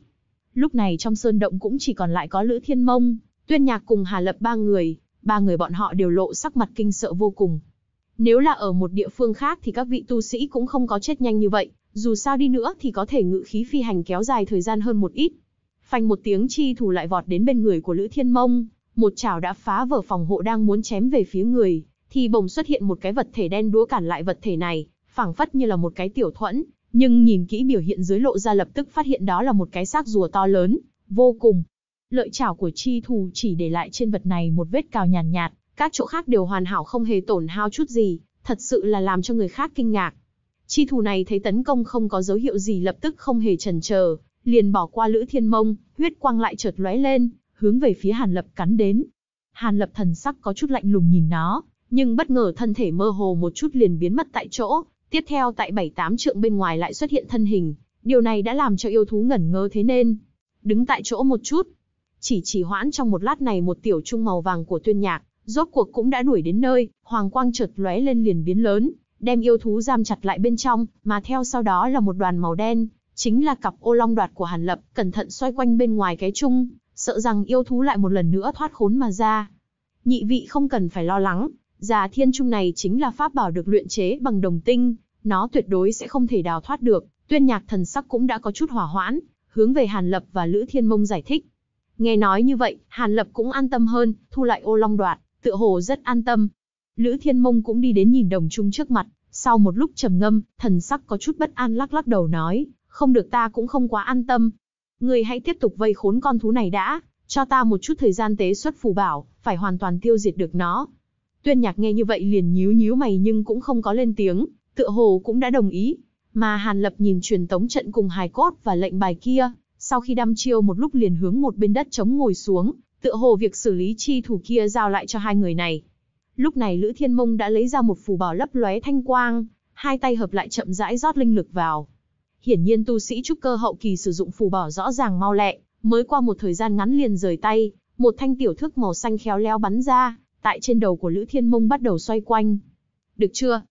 Lúc này trong sơn động cũng chỉ còn lại có Lữ Thiên Mông, Tuyên Nhạc cùng Hà Lập ba người, ba người bọn họ đều lộ sắc mặt kinh sợ vô cùng, nếu là ở một địa phương khác thì các vị tu sĩ cũng không có chết nhanh như vậy, dù sao đi nữa thì có thể ngự khí phi hành kéo dài thời gian hơn một ít. Phanh một tiếng chi thủ lại vọt đến bên người của Lữ Thiên Mông, một chảo đã phá vỡ phòng hộ đang muốn chém về phía người, thì bỗng xuất hiện một cái vật thể đen đúa cản lại vật thể này, phảng phất như là một cái tiểu thuẫn, nhưng nhìn kỹ biểu hiện dưới lộ ra lập tức phát hiện đó là một cái xác rùa to lớn, vô cùng. Lợi chảo của chi thù chỉ để lại trên vật này một vết cào nhàn nhạt, nhạt, các chỗ khác đều hoàn hảo không hề tổn hao chút gì, thật sự là làm cho người khác kinh ngạc. Chi thù này thấy tấn công không có dấu hiệu gì lập tức không hề chần chờ, liền bỏ qua Lữ Thiên Mông, huyết quang lại chợt lóe lên, hướng về phía Hàn Lập cắn đến. Hàn Lập thần sắc có chút lạnh lùng nhìn nó, nhưng bất ngờ thân thể mơ hồ một chút liền biến mất tại chỗ, tiếp theo tại bảy tám trượng bên ngoài lại xuất hiện thân hình, điều này đã làm cho yêu thú ngẩn ngơ thế nên. Đứng tại chỗ một chút, chỉ chỉ hoãn trong một lát này một tiểu trung màu vàng của tuyên nhạc, Rốt cuộc cũng đã đuổi đến nơi, hoàng quang chợt lóe lên liền biến lớn, đem yêu thú giam chặt lại bên trong, mà theo sau đó là một đoàn màu đen, chính là cặp ô long đoạt của Hàn Lập, cẩn thận xoay quanh bên ngoài cái chung, sợ rằng yêu thú lại một lần nữa thoát khốn mà ra. Nhị vị không cần phải lo lắng, già thiên trung này chính là pháp bảo được luyện chế bằng đồng tinh, nó tuyệt đối sẽ không thể đào thoát được, tuyên nhạc thần sắc cũng đã có chút hỏa hoãn, hướng về Hàn Lập và Lữ Thiên Mông giải thích. Nghe nói như vậy, Hàn Lập cũng an tâm hơn, thu lại ô long đoạt, tựa hồ rất an tâm. Lữ Thiên Mông cũng đi đến nhìn đồng trung trước mặt, sau một lúc trầm ngâm, thần sắc có chút bất an lắc lắc đầu nói, không được ta cũng không quá an tâm. Người hãy tiếp tục vây khốn con thú này đã, cho ta một chút thời gian tế xuất phù bảo, phải hoàn toàn tiêu diệt được nó. Tuyên nhạc nghe như vậy liền nhíu nhíu mày nhưng cũng không có lên tiếng, tựa hồ cũng đã đồng ý. Mà Hàn Lập nhìn truyền tống trận cùng hài cốt và lệnh bài kia, sau khi đâm chiêu một lúc liền hướng một bên đất chống ngồi xuống, Tựa hồ việc xử lý chi thủ kia giao lại cho hai người này. Lúc này Lữ Thiên Mông đã lấy ra một phù bảo lấp lóe thanh quang, hai tay hợp lại chậm rãi rót linh lực vào. Hiển nhiên tu sĩ trúc cơ hậu kỳ sử dụng phù bảo rõ ràng mau lẹ, mới qua một thời gian ngắn liền rời tay, một thanh tiểu thước màu xanh khéo léo bắn ra, tại trên đầu của Lữ Thiên Mông bắt đầu xoay quanh. Được chưa?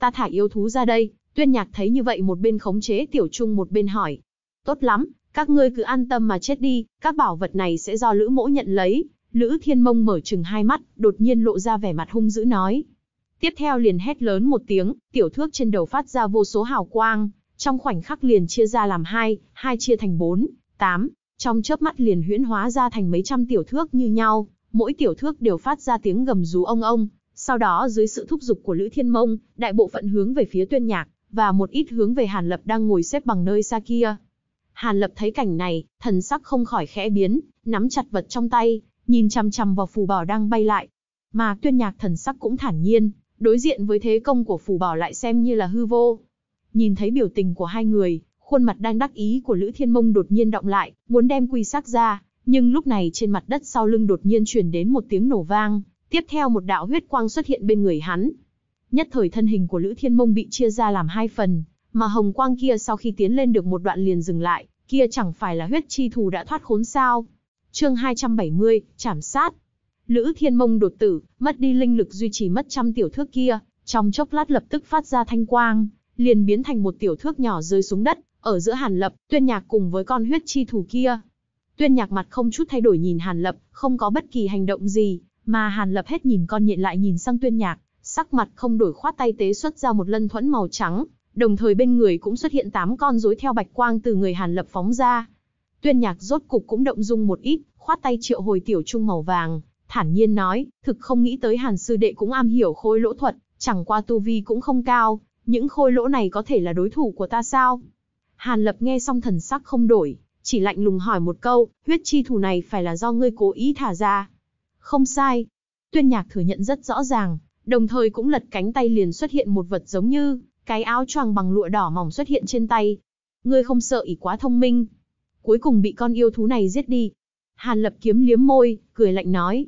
Ta thả yêu thú ra đây, tuyên nhạc thấy như vậy một bên khống chế tiểu trung một bên hỏi. Tốt lắm, các ngươi cứ an tâm mà chết đi, các bảo vật này sẽ do Lữ Mỗ nhận lấy. Lữ Thiên Mông mở chừng hai mắt, đột nhiên lộ ra vẻ mặt hung dữ nói. Tiếp theo liền hét lớn một tiếng, tiểu thước trên đầu phát ra vô số hào quang, trong khoảnh khắc liền chia ra làm hai, hai chia thành bốn, tám, trong chớp mắt liền huyễn hóa ra thành mấy trăm tiểu thước như nhau, mỗi tiểu thước đều phát ra tiếng gầm rú ông ông, sau đó dưới sự thúc giục của Lữ Thiên Mông, đại bộ phận hướng về phía Tuyên Nhạc và một ít hướng về Hàn Lập đang ngồi xếp bằng nơi xa kia. Hàn Lập thấy cảnh này, thần sắc không khỏi khẽ biến, nắm chặt vật trong tay, nhìn chằm chằm vào phù bảo đang bay lại. Mà tuyên nhạc thần sắc cũng thản nhiên, đối diện với thế công của phù bảo lại xem như là hư vô. Nhìn thấy biểu tình của hai người, khuôn mặt đang đắc ý của Lữ Thiên Mông đột nhiên động lại, muốn đem quy sắc ra, nhưng lúc này trên mặt đất sau lưng đột nhiên truyền đến một tiếng nổ vang, tiếp theo một đạo huyết quang xuất hiện bên người hắn. Nhất thời thân hình của Lữ Thiên Mông bị chia ra làm hai phần, mà hồng quang kia sau khi tiến lên được một đoạn liền dừng lại, kia chẳng phải là huyết chi thù đã thoát khốn sao. chương 270, chảm sát. Lữ thiên mông đột tử, mất đi linh lực duy trì mất trăm tiểu thước kia, trong chốc lát lập tức phát ra thanh quang, liền biến thành một tiểu thước nhỏ rơi xuống đất, ở giữa hàn lập, tuyên nhạc cùng với con huyết chi thù kia. Tuyên nhạc mặt không chút thay đổi nhìn hàn lập, không có bất kỳ hành động gì, mà hàn lập hết nhìn con nhện lại nhìn sang tuyên nhạc, sắc mặt không đổi khoát tay tế xuất ra một lân thuẫn màu trắng, đồng thời bên người cũng xuất hiện tám con rối theo bạch quang từ người Hàn Lập phóng ra. Tuyên Nhạc rốt cục cũng động dung một ít, khoát tay triệu hồi tiểu trung màu vàng, thản nhiên nói, thực không nghĩ tới Hàn sư đệ cũng am hiểu khôi lỗ thuật, chẳng qua tu vi cũng không cao, những khôi lỗ này có thể là đối thủ của ta sao? Hàn Lập nghe xong thần sắc không đổi, chỉ lạnh lùng hỏi một câu, huyết chi thủ này phải là do ngươi cố ý thả ra. Không sai. Tuyên Nhạc thừa nhận rất rõ ràng, đồng thời cũng lật cánh tay liền xuất hiện một vật giống như cái áo choàng bằng lụa đỏ mỏng xuất hiện trên tay. Ngươi không sợ ỷ quá thông minh. Cuối cùng bị con yêu thú này giết đi. Hàn lập kiếm liếm môi, cười lạnh nói.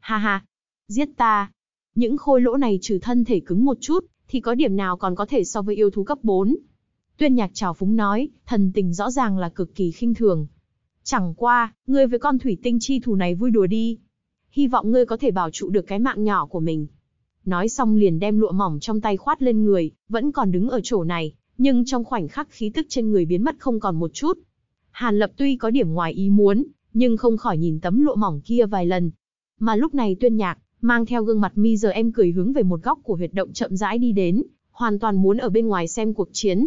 Ha ha, giết ta. Những khôi lỗ này trừ thân thể cứng một chút, thì có điểm nào còn có thể so với yêu thú cấp 4. Tuyên nhạc trào phúng nói, thần tình rõ ràng là cực kỳ khinh thường. Chẳng qua, ngươi với con thủy tinh chi thù này vui đùa đi. Hy vọng ngươi có thể bảo trụ được cái mạng nhỏ của mình nói xong liền đem lụa mỏng trong tay khoát lên người, vẫn còn đứng ở chỗ này, nhưng trong khoảnh khắc khí tức trên người biến mất không còn một chút. Hàn Lập tuy có điểm ngoài ý muốn, nhưng không khỏi nhìn tấm lụa mỏng kia vài lần. Mà lúc này Tuyên Nhạc mang theo gương mặt mi giờ em cười hướng về một góc của huyệt động chậm rãi đi đến, hoàn toàn muốn ở bên ngoài xem cuộc chiến.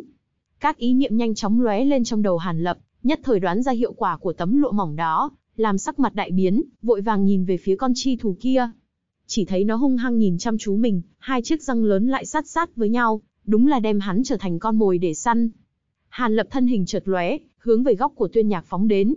Các ý niệm nhanh chóng lóe lên trong đầu Hàn Lập, nhất thời đoán ra hiệu quả của tấm lụa mỏng đó, làm sắc mặt đại biến, vội vàng nhìn về phía con chi thú kia, chỉ thấy nó hung hăng nhìn chăm chú mình, hai chiếc răng lớn lại sát sát với nhau, đúng là đem hắn trở thành con mồi để săn. Hàn Lập thân hình chợt lóe, hướng về góc của Tuyên Nhạc phóng đến.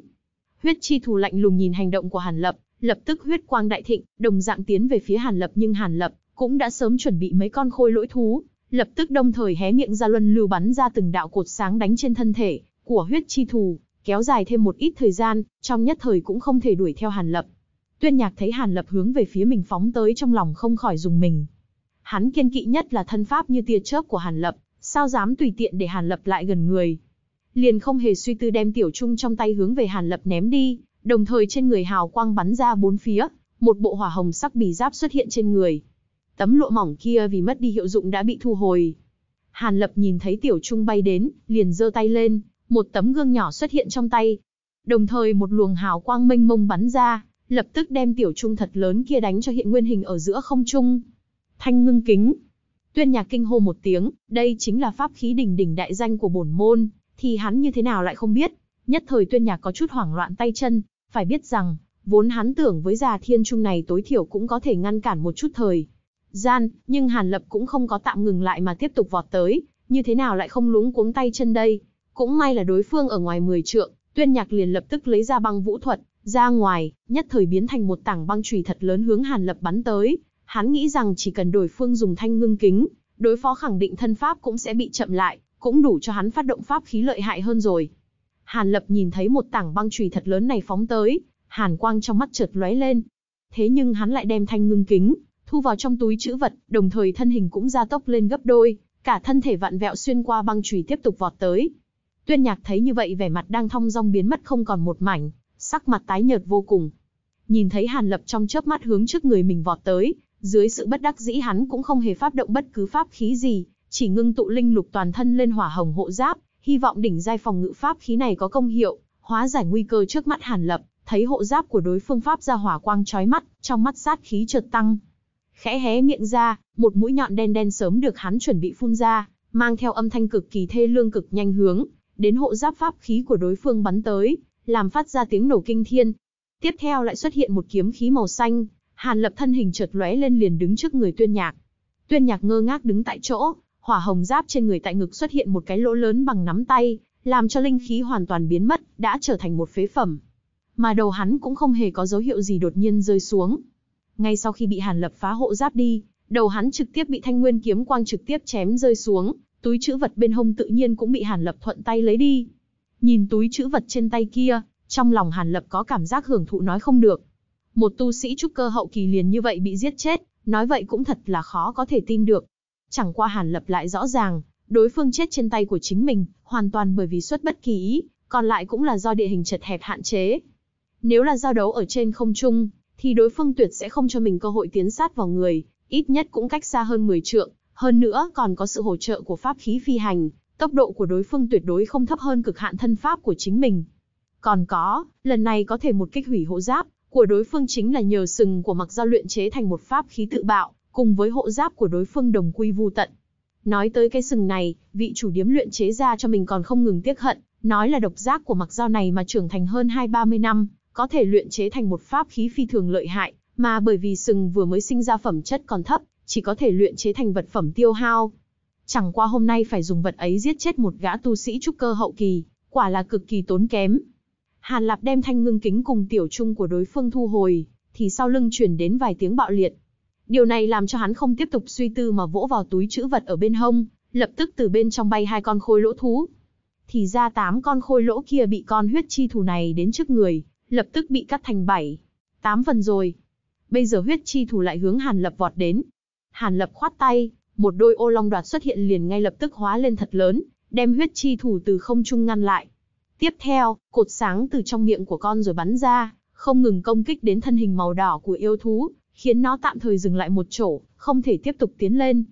Huyết chi thù lạnh lùng nhìn hành động của Hàn Lập, lập tức huyết quang đại thịnh, đồng dạng tiến về phía Hàn Lập nhưng Hàn Lập cũng đã sớm chuẩn bị mấy con khôi lỗi thú, lập tức đồng thời hé miệng ra luân lưu bắn ra từng đạo cột sáng đánh trên thân thể của huyết chi thù, kéo dài thêm một ít thời gian, trong nhất thời cũng không thể đuổi theo Hàn Lập. Tuyên Nhạc thấy Hàn Lập hướng về phía mình phóng tới trong lòng không khỏi dùng mình. Hắn kiên kỵ nhất là thân pháp như tia chớp của Hàn Lập, sao dám tùy tiện để Hàn Lập lại gần người. Liền không hề suy tư đem tiểu trung trong tay hướng về Hàn Lập ném đi, đồng thời trên người hào quang bắn ra bốn phía, một bộ hỏa hồng sắc bì giáp xuất hiện trên người. Tấm lụa mỏng kia vì mất đi hiệu dụng đã bị thu hồi. Hàn Lập nhìn thấy tiểu trung bay đến, liền giơ tay lên, một tấm gương nhỏ xuất hiện trong tay. Đồng thời một luồng hào quang mênh mông bắn ra, lập tức đem tiểu trung thật lớn kia đánh cho hiện nguyên hình ở giữa không trung. Thanh ngưng kính. Tuyên nhạc kinh hô một tiếng, đây chính là pháp khí đỉnh đỉnh đại danh của bổn môn, thì hắn như thế nào lại không biết. Nhất thời tuyên nhạc có chút hoảng loạn tay chân, phải biết rằng, vốn hắn tưởng với già thiên trung này tối thiểu cũng có thể ngăn cản một chút thời. Gian, nhưng Hàn Lập cũng không có tạm ngừng lại mà tiếp tục vọt tới, như thế nào lại không lúng cuống tay chân đây. Cũng may là đối phương ở ngoài 10 trượng, tuyên nhạc liền lập tức lấy ra băng vũ thuật, ra ngoài, nhất thời biến thành một tảng băng chùy thật lớn hướng Hàn Lập bắn tới, hắn nghĩ rằng chỉ cần đổi phương dùng thanh ngưng kính, đối phó khẳng định thân pháp cũng sẽ bị chậm lại, cũng đủ cho hắn phát động pháp khí lợi hại hơn rồi. Hàn Lập nhìn thấy một tảng băng chùy thật lớn này phóng tới, hàn quang trong mắt chợt lóe lên. Thế nhưng hắn lại đem thanh ngưng kính thu vào trong túi chữ vật, đồng thời thân hình cũng gia tốc lên gấp đôi, cả thân thể vặn vẹo xuyên qua băng chùy tiếp tục vọt tới. Tuyên Nhạc thấy như vậy vẻ mặt đang thong dong biến mất không còn một mảnh, sắc mặt tái nhợt vô cùng. Nhìn thấy Hàn Lập trong chớp mắt hướng trước người mình vọt tới, dưới sự bất đắc dĩ hắn cũng không hề phát động bất cứ pháp khí gì, chỉ ngưng tụ linh lục toàn thân lên hỏa hồng hộ giáp, hy vọng đỉnh giai phòng ngự pháp khí này có công hiệu, hóa giải nguy cơ trước mắt Hàn Lập, thấy hộ giáp của đối phương pháp ra hỏa quang chói mắt, trong mắt sát khí chợt tăng. Khẽ hé miệng ra, một mũi nhọn đen đen sớm được hắn chuẩn bị phun ra, mang theo âm thanh cực kỳ thê lương cực nhanh hướng, đến hộ giáp pháp khí của đối phương bắn tới, làm phát ra tiếng nổ kinh thiên. Tiếp theo lại xuất hiện một kiếm khí màu xanh, Hàn Lập thân hình chợt lóe lên liền đứng trước người Tuyên Nhạc. Tuyên Nhạc ngơ ngác đứng tại chỗ, hỏa hồng giáp trên người tại ngực xuất hiện một cái lỗ lớn bằng nắm tay, làm cho linh khí hoàn toàn biến mất, đã trở thành một phế phẩm. Mà đầu hắn cũng không hề có dấu hiệu gì đột nhiên rơi xuống. Ngay sau khi bị Hàn Lập phá hộ giáp đi, đầu hắn trực tiếp bị thanh nguyên kiếm quang trực tiếp chém rơi xuống, túi chữ vật bên hông tự nhiên cũng bị Hàn Lập thuận tay lấy đi. Nhìn túi chữ vật trên tay kia, trong lòng Hàn Lập có cảm giác hưởng thụ nói không được. Một tu sĩ trúc cơ hậu kỳ liền như vậy bị giết chết, nói vậy cũng thật là khó có thể tin được. Chẳng qua Hàn Lập lại rõ ràng, đối phương chết trên tay của chính mình, hoàn toàn bởi vì xuất bất kỳ ý, còn lại cũng là do địa hình chật hẹp hạn chế. Nếu là giao đấu ở trên không trung, thì đối phương tuyệt sẽ không cho mình cơ hội tiến sát vào người, ít nhất cũng cách xa hơn 10 trượng, hơn nữa còn có sự hỗ trợ của pháp khí phi hành, Tốc độ của đối phương tuyệt đối không thấp hơn cực hạn thân pháp của chính mình. Còn có, lần này có thể một kích hủy hộ giáp của đối phương chính là nhờ sừng của mặc giao luyện chế thành một pháp khí tự bạo, cùng với hộ giáp của đối phương đồng quy vu tận. Nói tới cái sừng này, vị chủ điếm luyện chế ra cho mình còn không ngừng tiếc hận, nói là độc giác của mặc dao này mà trưởng thành hơn hai ba mươi năm, có thể luyện chế thành một pháp khí phi thường lợi hại, mà bởi vì sừng vừa mới sinh ra phẩm chất còn thấp, chỉ có thể luyện chế thành vật phẩm tiêu hao. Chẳng qua hôm nay phải dùng vật ấy giết chết một gã tu sĩ trúc cơ hậu kỳ, quả là cực kỳ tốn kém. Hàn Lạp đem thanh ngưng kính cùng tiểu trung của đối phương thu hồi, thì sau lưng truyền đến vài tiếng bạo liệt. Điều này làm cho hắn không tiếp tục suy tư mà vỗ vào túi chữ vật ở bên hông, lập tức từ bên trong bay hai con khôi lỗ thú. Thì ra tám con khôi lỗ kia bị con huyết chi thù này đến trước người, lập tức bị cắt thành bảy, tám phần rồi. Bây giờ huyết chi thù lại hướng Hàn Lập vọt đến. Hàn Lập khoát tay, một đôi ô long đoạt xuất hiện liền ngay lập tức hóa lên thật lớn, đem huyết chi thủ từ không trung ngăn lại. Tiếp theo, cột sáng từ trong miệng của con rồi bắn ra, không ngừng công kích đến thân hình màu đỏ của yêu thú, khiến nó tạm thời dừng lại một chỗ, không thể tiếp tục tiến lên.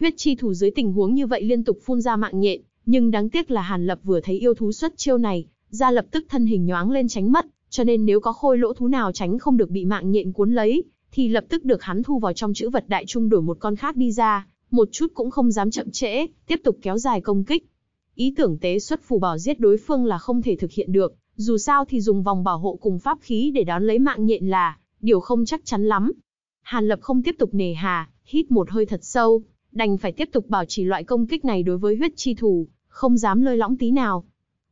Huyết chi thủ dưới tình huống như vậy liên tục phun ra mạng nhện, nhưng đáng tiếc là Hàn Lập vừa thấy yêu thú xuất chiêu này, ra lập tức thân hình nhoáng lên tránh mất, cho nên nếu có khôi lỗ thú nào tránh không được bị mạng nhện cuốn lấy, thì lập tức được hắn thu vào trong chữ vật đại trung đổi một con khác đi ra một chút cũng không dám chậm trễ, tiếp tục kéo dài công kích. Ý tưởng tế xuất phù bảo giết đối phương là không thể thực hiện được, dù sao thì dùng vòng bảo hộ cùng pháp khí để đón lấy mạng nhện là điều không chắc chắn lắm. Hàn Lập không tiếp tục nề hà, hít một hơi thật sâu, đành phải tiếp tục bảo trì loại công kích này đối với huyết chi thủ, không dám lơi lõng tí nào.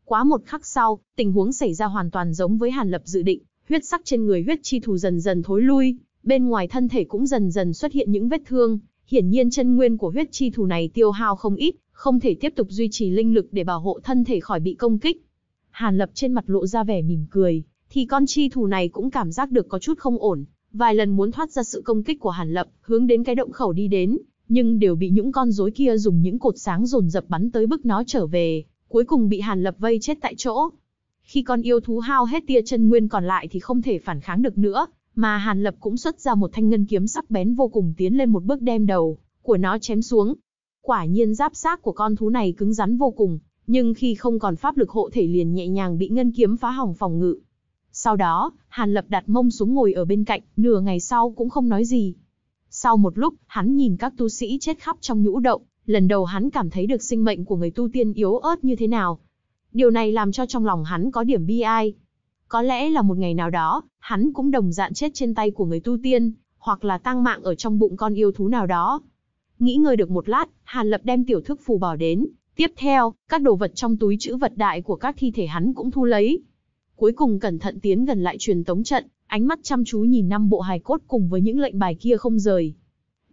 Quá một khắc sau, tình huống xảy ra hoàn toàn giống với Hàn Lập dự định, huyết sắc trên người huyết chi thủ dần dần thối lui, bên ngoài thân thể cũng dần dần xuất hiện những vết thương, Hiển nhiên chân nguyên của huyết chi thù này tiêu hao không ít, không thể tiếp tục duy trì linh lực để bảo hộ thân thể khỏi bị công kích. Hàn Lập trên mặt lộ ra vẻ mỉm cười, thì con chi thù này cũng cảm giác được có chút không ổn, vài lần muốn thoát ra sự công kích của Hàn Lập, hướng đến cái động khẩu đi đến, nhưng đều bị những con rối kia dùng những cột sáng dồn dập bắn tới bức nó trở về, cuối cùng bị Hàn Lập vây chết tại chỗ. Khi con yêu thú hao hết tia chân nguyên còn lại thì không thể phản kháng được nữa, mà Hàn Lập cũng xuất ra một thanh ngân kiếm sắc bén vô cùng tiến lên một bước đem đầu của nó chém xuống. Quả nhiên giáp xác của con thú này cứng rắn vô cùng, nhưng khi không còn pháp lực hộ thể liền nhẹ nhàng bị ngân kiếm phá hỏng phòng ngự. Sau đó, Hàn Lập đặt mông xuống ngồi ở bên cạnh, nửa ngày sau cũng không nói gì. Sau một lúc, hắn nhìn các tu sĩ chết khắp trong nhũ động, lần đầu hắn cảm thấy được sinh mệnh của người tu tiên yếu ớt như thế nào. Điều này làm cho trong lòng hắn có điểm bi ai. Có lẽ là một ngày nào đó, hắn cũng đồng dạng chết trên tay của người tu tiên, hoặc là tang mạng ở trong bụng con yêu thú nào đó. Nghĩ ngơi được một lát, Hàn Lập đem tiểu thức phù bỏ đến, tiếp theo, các đồ vật trong túi chữ vật đại của các thi thể hắn cũng thu lấy. Cuối cùng cẩn thận tiến gần lại truyền tống trận, ánh mắt chăm chú nhìn năm bộ hài cốt cùng với những lệnh bài kia không rời.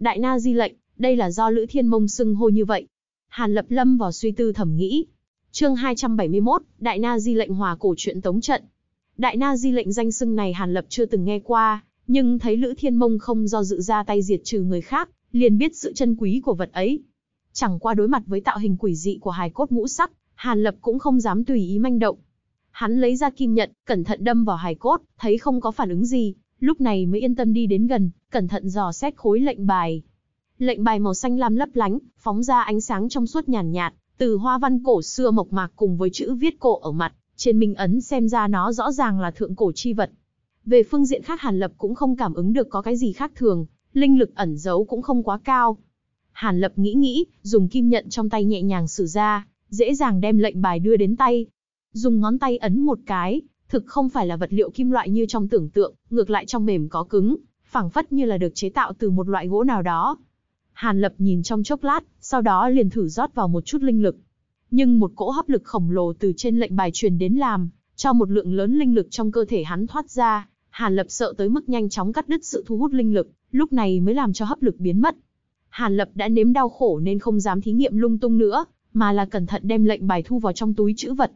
Đại Na di lệnh, đây là do Lữ Thiên Mông xưng hô như vậy. Hàn Lập Lâm vào suy tư thẩm nghĩ. Chương 271, Đại Na di lệnh hòa cổ truyện tống trận, Đại Na Di lệnh danh xưng này Hàn Lập chưa từng nghe qua, nhưng thấy Lữ Thiên Mông không do dự ra tay diệt trừ người khác, liền biết sự chân quý của vật ấy. Chẳng qua đối mặt với tạo hình quỷ dị của hài cốt ngũ sắc, Hàn Lập cũng không dám tùy ý manh động. Hắn lấy ra kim nhận, cẩn thận đâm vào hài cốt, thấy không có phản ứng gì, lúc này mới yên tâm đi đến gần, cẩn thận dò xét khối lệnh bài. Lệnh bài màu xanh lam lấp lánh, phóng ra ánh sáng trong suốt nhàn nhạt, nhạt, từ hoa văn cổ xưa mộc mạc cùng với chữ viết cổ ở mặt, trên minh ấn xem ra nó rõ ràng là thượng cổ chi vật. Về phương diện khác Hàn Lập cũng không cảm ứng được có cái gì khác thường, linh lực ẩn giấu cũng không quá cao. Hàn Lập nghĩ nghĩ, dùng kim nhận trong tay nhẹ nhàng sử ra, dễ dàng đem lệnh bài đưa đến tay. Dùng ngón tay ấn một cái, thực không phải là vật liệu kim loại như trong tưởng tượng, ngược lại trong mềm có cứng, phẳng phất như là được chế tạo từ một loại gỗ nào đó. Hàn Lập nhìn trong chốc lát, sau đó liền thử rót vào một chút linh lực nhưng một cỗ hấp lực khổng lồ từ trên lệnh bài truyền đến làm cho một lượng lớn linh lực trong cơ thể hắn thoát ra, Hàn Lập sợ tới mức nhanh chóng cắt đứt sự thu hút linh lực, lúc này mới làm cho hấp lực biến mất. Hàn Lập đã nếm đau khổ nên không dám thí nghiệm lung tung nữa, mà là cẩn thận đem lệnh bài thu vào trong túi chữ vật.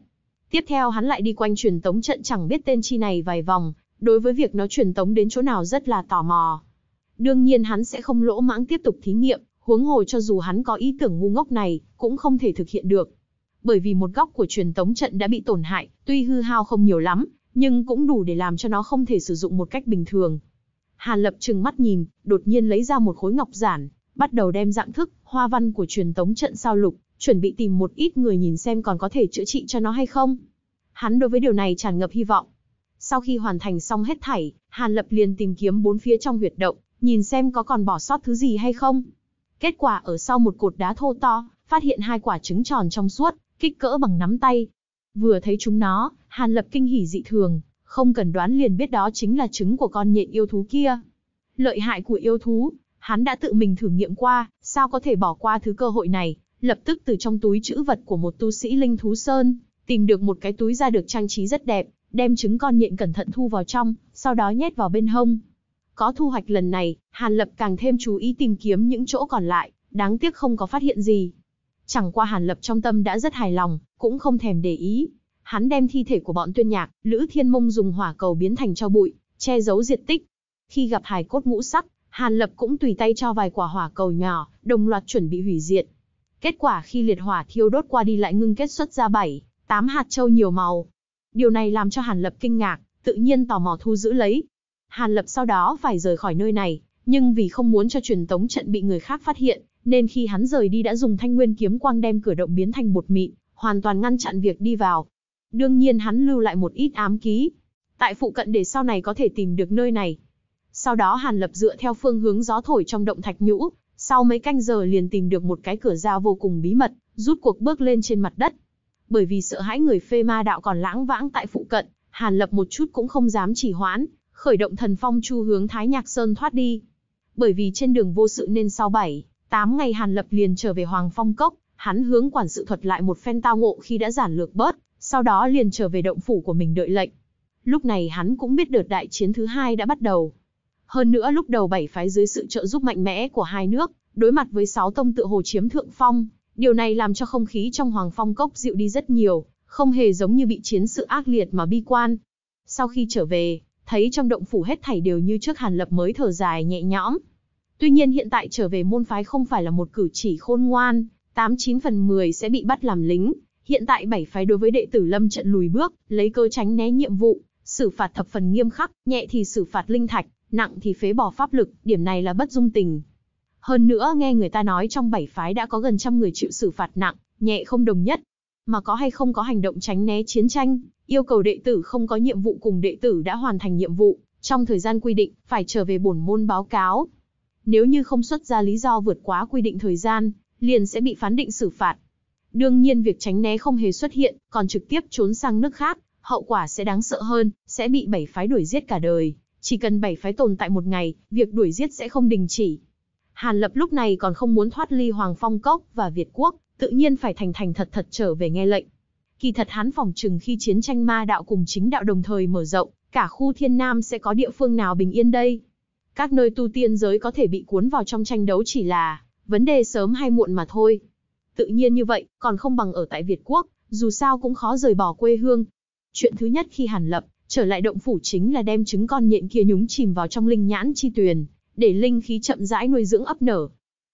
Tiếp theo hắn lại đi quanh truyền tống trận chẳng biết tên chi này vài vòng, đối với việc nó truyền tống đến chỗ nào rất là tò mò. Đương nhiên hắn sẽ không lỗ mãng tiếp tục thí nghiệm, huống hồ cho dù hắn có ý tưởng ngu ngốc này, cũng không thể thực hiện được bởi vì một góc của truyền tống trận đã bị tổn hại, tuy hư hao không nhiều lắm, nhưng cũng đủ để làm cho nó không thể sử dụng một cách bình thường. Hàn Lập trừng mắt nhìn, đột nhiên lấy ra một khối ngọc giản, bắt đầu đem dạng thức, hoa văn của truyền tống trận sao lục, chuẩn bị tìm một ít người nhìn xem còn có thể chữa trị cho nó hay không. Hắn đối với điều này tràn ngập hy vọng. Sau khi hoàn thành xong hết thảy, Hàn Lập liền tìm kiếm bốn phía trong huyệt động, nhìn xem có còn bỏ sót thứ gì hay không. Kết quả ở sau một cột đá thô to, phát hiện hai quả trứng tròn trong suốt, kích cỡ bằng nắm tay. Vừa thấy chúng nó, Hàn Lập kinh hỉ dị thường, không cần đoán liền biết đó chính là trứng của con nhện yêu thú kia. Lợi hại của yêu thú, hắn đã tự mình thử nghiệm qua, sao có thể bỏ qua thứ cơ hội này, lập tức từ trong túi chữ vật của một tu sĩ linh thú sơn, tìm được một cái túi ra được trang trí rất đẹp, đem trứng con nhện cẩn thận thu vào trong, sau đó nhét vào bên hông. Có thu hoạch lần này, Hàn Lập càng thêm chú ý tìm kiếm những chỗ còn lại, đáng tiếc không có phát hiện gì. Chẳng qua Hàn Lập trong tâm đã rất hài lòng, cũng không thèm để ý. Hắn đem thi thể của bọn tuyên nhạc, Lữ Thiên Mông dùng hỏa cầu biến thành cho bụi, che giấu diệt tích. Khi gặp hài cốt ngũ sắc, Hàn Lập cũng tùy tay cho vài quả hỏa cầu nhỏ, đồng loạt chuẩn bị hủy diệt. Kết quả khi liệt hỏa thiêu đốt qua đi lại ngưng kết xuất ra bảy, tám hạt châu nhiều màu. Điều này làm cho Hàn Lập kinh ngạc, tự nhiên tò mò thu giữ lấy. Hàn Lập sau đó phải rời khỏi nơi này, nhưng vì không muốn cho truyền tống trận bị người khác phát hiện, nên khi hắn rời đi đã dùng thanh nguyên kiếm quang đem cửa động biến thành bột mịn, hoàn toàn ngăn chặn việc đi vào. Đương nhiên hắn lưu lại một ít ám ký, tại phụ cận để sau này có thể tìm được nơi này. Sau đó Hàn Lập dựa theo phương hướng gió thổi trong động thạch nhũ, sau mấy canh giờ liền tìm được một cái cửa ra vô cùng bí mật, rút cuộc bước lên trên mặt đất. Bởi vì sợ hãi người phê ma đạo còn lãng vãng tại phụ cận, Hàn Lập một chút cũng không dám chỉ hoãn, khởi động thần phong chu hướng Thái Nhạc Sơn thoát đi. Bởi vì trên đường vô sự nên sau bảy Tám ngày Hàn Lập liền trở về Hoàng Phong Cốc, hắn hướng quản sự thuật lại một phen tao ngộ khi đã giản lược bớt, sau đó liền trở về động phủ của mình đợi lệnh. Lúc này hắn cũng biết đợt đại chiến thứ hai đã bắt đầu. Hơn nữa lúc đầu bảy phái dưới sự trợ giúp mạnh mẽ của hai nước, đối mặt với sáu tông tự hồ chiếm thượng phong, điều này làm cho không khí trong Hoàng Phong Cốc dịu đi rất nhiều, không hề giống như bị chiến sự ác liệt mà bi quan. Sau khi trở về, thấy trong động phủ hết thảy đều như trước Hàn Lập mới thở dài nhẹ nhõm, Tuy nhiên hiện tại trở về môn phái không phải là một cử chỉ khôn ngoan, 89 phần 10 sẽ bị bắt làm lính. Hiện tại bảy phái đối với đệ tử Lâm trận lùi bước, lấy cơ tránh né nhiệm vụ, xử phạt thập phần nghiêm khắc, nhẹ thì xử phạt linh thạch, nặng thì phế bỏ pháp lực, điểm này là bất dung tình. Hơn nữa nghe người ta nói trong bảy phái đã có gần trăm người chịu xử phạt nặng, nhẹ không đồng nhất, mà có hay không có hành động tránh né chiến tranh, yêu cầu đệ tử không có nhiệm vụ cùng đệ tử đã hoàn thành nhiệm vụ, trong thời gian quy định phải trở về bổn môn báo cáo nếu như không xuất ra lý do vượt quá quy định thời gian, liền sẽ bị phán định xử phạt. Đương nhiên việc tránh né không hề xuất hiện, còn trực tiếp trốn sang nước khác, hậu quả sẽ đáng sợ hơn, sẽ bị bảy phái đuổi giết cả đời. Chỉ cần bảy phái tồn tại một ngày, việc đuổi giết sẽ không đình chỉ. Hàn Lập lúc này còn không muốn thoát ly Hoàng Phong Cốc và Việt Quốc, tự nhiên phải thành thành thật thật trở về nghe lệnh. Kỳ thật hắn phòng trừng khi chiến tranh ma đạo cùng chính đạo đồng thời mở rộng, cả khu thiên nam sẽ có địa phương nào bình yên đây, các nơi tu tiên giới có thể bị cuốn vào trong tranh đấu chỉ là vấn đề sớm hay muộn mà thôi. Tự nhiên như vậy, còn không bằng ở tại Việt Quốc, dù sao cũng khó rời bỏ quê hương. Chuyện thứ nhất khi Hàn Lập trở lại động phủ chính là đem trứng con nhện kia nhúng chìm vào trong linh nhãn chi tuyền, để linh khí chậm rãi nuôi dưỡng ấp nở.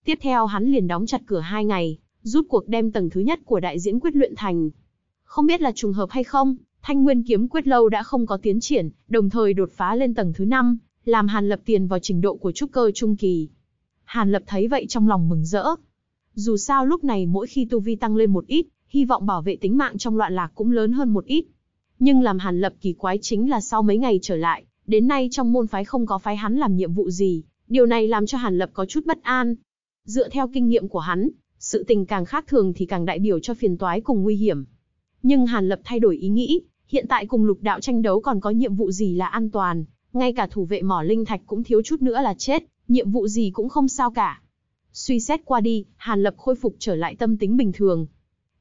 Tiếp theo hắn liền đóng chặt cửa hai ngày, rút cuộc đem tầng thứ nhất của đại diễn quyết luyện thành. Không biết là trùng hợp hay không, Thanh Nguyên kiếm quyết lâu đã không có tiến triển, đồng thời đột phá lên tầng thứ 5, làm Hàn Lập tiền vào trình độ của trúc cơ trung kỳ. Hàn Lập thấy vậy trong lòng mừng rỡ. Dù sao lúc này mỗi khi tu vi tăng lên một ít, hy vọng bảo vệ tính mạng trong loạn lạc cũng lớn hơn một ít. Nhưng làm Hàn Lập kỳ quái chính là sau mấy ngày trở lại, đến nay trong môn phái không có phái hắn làm nhiệm vụ gì, điều này làm cho Hàn Lập có chút bất an. Dựa theo kinh nghiệm của hắn, sự tình càng khác thường thì càng đại biểu cho phiền toái cùng nguy hiểm. Nhưng Hàn Lập thay đổi ý nghĩ, hiện tại cùng lục đạo tranh đấu còn có nhiệm vụ gì là an toàn, ngay cả thủ vệ mỏ linh thạch cũng thiếu chút nữa là chết, nhiệm vụ gì cũng không sao cả. Suy xét qua đi, Hàn Lập khôi phục trở lại tâm tính bình thường.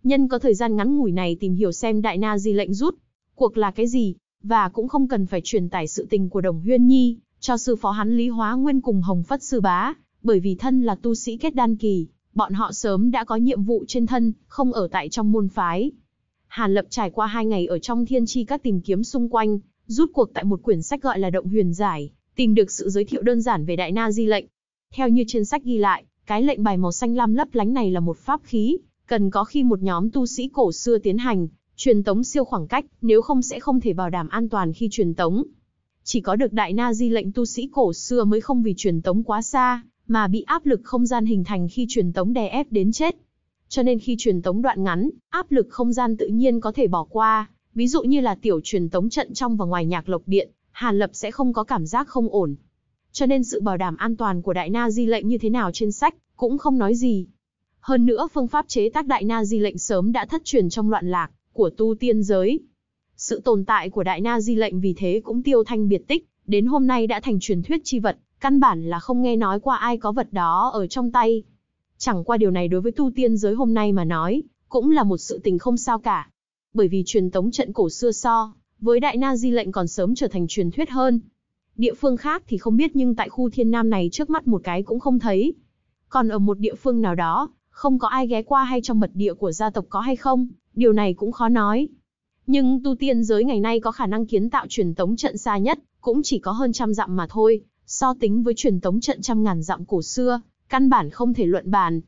Nhân có thời gian ngắn ngủi này tìm hiểu xem đại na di lệnh rút, cuộc là cái gì, và cũng không cần phải truyền tải sự tình của đồng huyên nhi, cho sư phó hắn Lý Hóa Nguyên cùng Hồng Phất Sư Bá, bởi vì thân là tu sĩ kết đan kỳ, bọn họ sớm đã có nhiệm vụ trên thân, không ở tại trong môn phái. Hàn Lập trải qua hai ngày ở trong thiên tri các tìm kiếm xung quanh, rút cuộc tại một quyển sách gọi là Động Huyền Giải, tìm được sự giới thiệu đơn giản về Đại Na Di lệnh. Theo như trên sách ghi lại, cái lệnh bài màu xanh lam lấp lánh này là một pháp khí, cần có khi một nhóm tu sĩ cổ xưa tiến hành, truyền tống siêu khoảng cách, nếu không sẽ không thể bảo đảm an toàn khi truyền tống. Chỉ có được Đại Na Di lệnh tu sĩ cổ xưa mới không vì truyền tống quá xa, mà bị áp lực không gian hình thành khi truyền tống đè ép đến chết. Cho nên khi truyền tống đoạn ngắn, áp lực không gian tự nhiên có thể bỏ qua, ví dụ như là tiểu truyền tống trận trong và ngoài nhạc lộc điện, Hàn Lập sẽ không có cảm giác không ổn. Cho nên sự bảo đảm an toàn của đại na di lệnh như thế nào trên sách, cũng không nói gì. Hơn nữa phương pháp chế tác đại na di lệnh sớm đã thất truyền trong loạn lạc của tu tiên giới. Sự tồn tại của đại na di lệnh vì thế cũng tiêu thanh biệt tích, đến hôm nay đã thành truyền thuyết chi vật, căn bản là không nghe nói qua ai có vật đó ở trong tay. Chẳng qua điều này đối với tu tiên giới hôm nay mà nói, cũng là một sự tình không sao cả bởi vì truyền tống trận cổ xưa so với đại na di lệnh còn sớm trở thành truyền thuyết hơn. Địa phương khác thì không biết nhưng tại khu thiên nam này trước mắt một cái cũng không thấy. Còn ở một địa phương nào đó, không có ai ghé qua hay trong mật địa của gia tộc có hay không, điều này cũng khó nói. Nhưng tu tiên giới ngày nay có khả năng kiến tạo truyền tống trận xa nhất, cũng chỉ có hơn trăm dặm mà thôi, so tính với truyền tống trận trăm ngàn dặm cổ xưa, căn bản không thể luận bàn.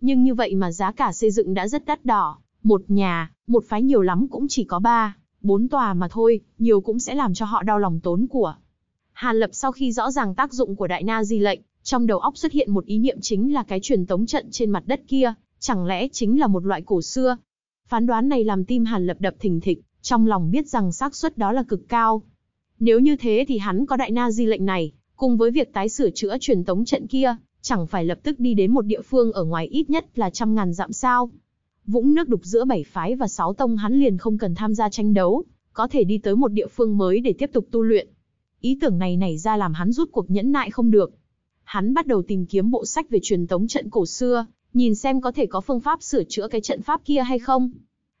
Nhưng như vậy mà giá cả xây dựng đã rất đắt đỏ, một nhà, một phái nhiều lắm cũng chỉ có ba, bốn tòa mà thôi, nhiều cũng sẽ làm cho họ đau lòng tốn của. Hàn Lập sau khi rõ ràng tác dụng của Đại Na Di lệnh, trong đầu óc xuất hiện một ý niệm chính là cái truyền tống trận trên mặt đất kia, chẳng lẽ chính là một loại cổ xưa. Phán đoán này làm tim Hàn Lập đập thình thịch, trong lòng biết rằng xác suất đó là cực cao. Nếu như thế thì hắn có Đại Na Di lệnh này, cùng với việc tái sửa chữa truyền tống trận kia, chẳng phải lập tức đi đến một địa phương ở ngoài ít nhất là trăm ngàn dặm sao vũng nước đục giữa bảy phái và sáu tông hắn liền không cần tham gia tranh đấu, có thể đi tới một địa phương mới để tiếp tục tu luyện. Ý tưởng này nảy ra làm hắn rút cuộc nhẫn nại không được. Hắn bắt đầu tìm kiếm bộ sách về truyền tống trận cổ xưa, nhìn xem có thể có phương pháp sửa chữa cái trận pháp kia hay không.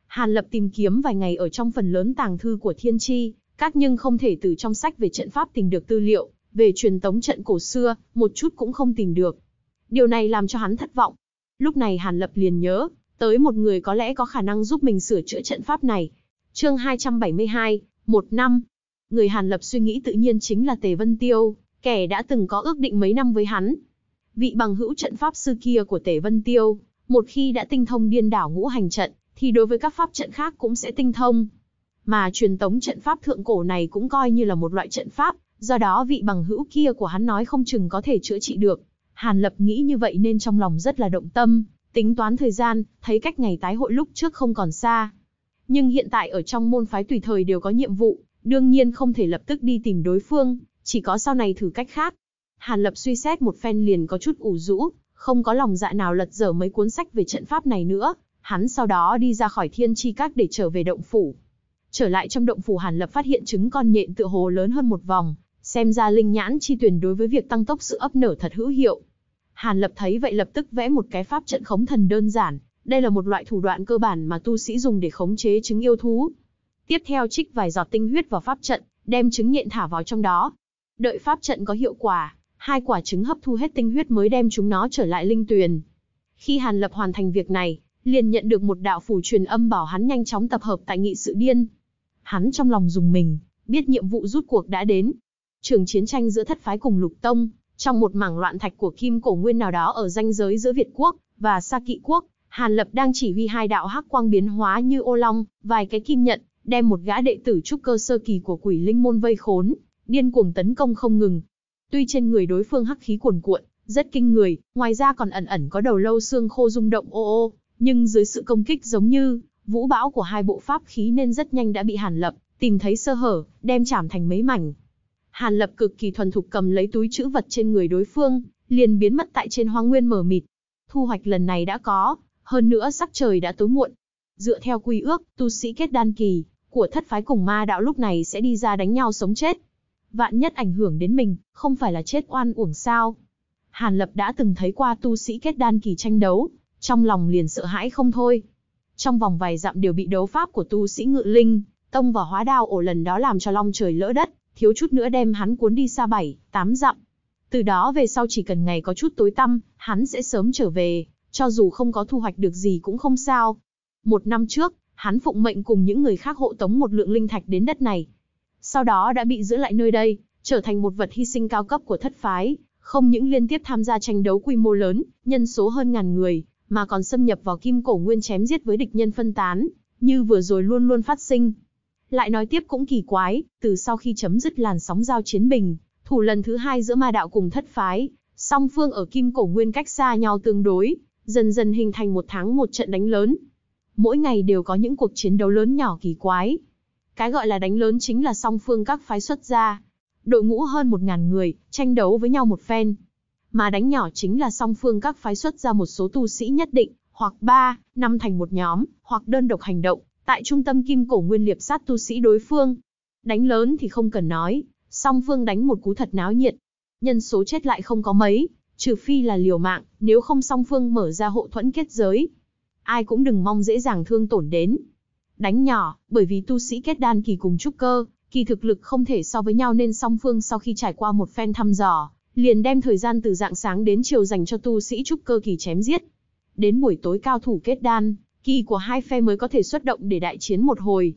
Hàn Lập tìm kiếm vài ngày ở trong phần lớn tàng thư của Thiên Chi, các nhưng không thể từ trong sách về trận pháp tìm được tư liệu, về truyền tống trận cổ xưa, một chút cũng không tìm được. Điều này làm cho hắn thất vọng. Lúc này Hàn Lập liền nhớ, Tới một người có lẽ có khả năng giúp mình sửa chữa trận pháp này. Chương 272, một năm. Người Hàn Lập suy nghĩ tự nhiên chính là Tề Vân Tiêu, kẻ đã từng có ước định mấy năm với hắn. Vị bằng hữu trận pháp sư kia của Tề Vân Tiêu, một khi đã tinh thông điên đảo ngũ hành trận, thì đối với các pháp trận khác cũng sẽ tinh thông. Mà truyền tống trận pháp thượng cổ này cũng coi như là một loại trận pháp, do đó vị bằng hữu kia của hắn nói không chừng có thể chữa trị được. Hàn Lập nghĩ như vậy nên trong lòng rất là động tâm, Tính toán thời gian, thấy cách ngày tái hội lúc trước không còn xa. Nhưng hiện tại ở trong môn phái tùy thời đều có nhiệm vụ, đương nhiên không thể lập tức đi tìm đối phương, chỉ có sau này thử cách khác. Hàn Lập suy xét một phen liền có chút ủ rũ, không có lòng dạ nào lật dở mấy cuốn sách về trận pháp này nữa, hắn sau đó đi ra khỏi thiên chi các để trở về động phủ. Trở lại trong động phủ Hàn Lập phát hiện trứng con nhện tựa hồ lớn hơn một vòng, xem ra linh nhãn chi tuyển đối với việc tăng tốc sự ấp nở thật hữu hiệu. Hàn Lập thấy vậy lập tức vẽ một cái pháp trận khống thần đơn giản, đây là một loại thủ đoạn cơ bản mà tu sĩ dùng để khống chế trứng yêu thú. Tiếp theo trích vài giọt tinh huyết vào pháp trận, đem trứng nhện thả vào trong đó. Đợi pháp trận có hiệu quả, hai quả trứng hấp thu hết tinh huyết mới đem chúng nó trở lại linh tuyền. Khi Hàn Lập hoàn thành việc này, liền nhận được một đạo phủ truyền âm bảo hắn nhanh chóng tập hợp tại nghị sự điên. Hắn trong lòng dùng mình, biết nhiệm vụ rút cuộc đã đến. Trường chiến tranh giữa thất phái cùng lục tông, trong một mảng loạn thạch của kim cổ nguyên nào đó ở ranh giới giữa Việt quốc và Sa Kỵ quốc, Hàn Lập đang chỉ huy hai đạo hắc quang biến hóa như ô long, vài cái kim nhận, đem một gã đệ tử trúc cơ sơ kỳ của Quỷ Linh môn vây khốn, điên cuồng tấn công không ngừng. Tuy trên người đối phương hắc khí cuồn cuộn, rất kinh người, ngoài ra còn ẩn ẩn có đầu lâu xương khô rung động ô ô, nhưng dưới sự công kích giống như vũ bão của hai bộ pháp khí nên rất nhanh đã bị Hàn Lập tìm thấy sơ hở, đem chảm thành mấy mảnh, Hàn Lập cực kỳ thuần thục cầm lấy túi chữ vật trên người đối phương, liền biến mất tại trên hoang nguyên mở mịt. Thu hoạch lần này đã có, hơn nữa sắc trời đã tối muộn. Dựa theo quy ước, tu sĩ kết đan kỳ của thất phái cùng ma đạo lúc này sẽ đi ra đánh nhau sống chết. Vạn nhất ảnh hưởng đến mình, không phải là chết oan uổng sao? Hàn Lập đã từng thấy qua tu sĩ kết đan kỳ tranh đấu, trong lòng liền sợ hãi không thôi. Trong vòng vài dặm đều bị đấu pháp của tu sĩ ngự linh, tông và hóa đao ổ lần đó làm cho long trời lỡ đất, thiếu chút nữa đem hắn cuốn đi xa bảy, tám dặm. Từ đó về sau chỉ cần ngày có chút tối tăm, hắn sẽ sớm trở về, cho dù không có thu hoạch được gì cũng không sao. Một năm trước, hắn phụng mệnh cùng những người khác hộ tống một lượng linh thạch đến đất này. Sau đó đã bị giữ lại nơi đây, trở thành một vật hy sinh cao cấp của thất phái, không những liên tiếp tham gia tranh đấu quy mô lớn, nhân số hơn ngàn người, mà còn xâm nhập vào kim cổ nguyên chém giết với địch nhân phân tán, như vừa rồi luôn luôn phát sinh, lại nói tiếp cũng kỳ quái, từ sau khi chấm dứt làn sóng giao chiến bình, thủ lần thứ hai giữa ma đạo cùng thất phái, song phương ở kim cổ nguyên cách xa nhau tương đối, dần dần hình thành một tháng một trận đánh lớn. Mỗi ngày đều có những cuộc chiến đấu lớn nhỏ kỳ quái. Cái gọi là đánh lớn chính là song phương các phái xuất ra. Đội ngũ hơn một ngàn người, tranh đấu với nhau một phen. Mà đánh nhỏ chính là song phương các phái xuất ra một số tu sĩ nhất định, hoặc ba, năm thành một nhóm, hoặc đơn độc hành động, tại trung tâm kim cổ nguyên liệp sát tu sĩ đối phương. Đánh lớn thì không cần nói, song phương đánh một cú thật náo nhiệt. Nhân số chết lại không có mấy, trừ phi là liều mạng, nếu không song phương mở ra hộ thuẫn kết giới. Ai cũng đừng mong dễ dàng thương tổn đến. Đánh nhỏ, bởi vì tu sĩ kết đan kỳ cùng trúc cơ, kỳ thực lực không thể so với nhau nên song phương sau khi trải qua một phen thăm dò, liền đem thời gian từ dạng sáng đến chiều dành cho tu sĩ trúc cơ kỳ chém giết. Đến buổi tối cao thủ kết đan, kỳ của hai phe mới có thể xuất động để đại chiến một hồi.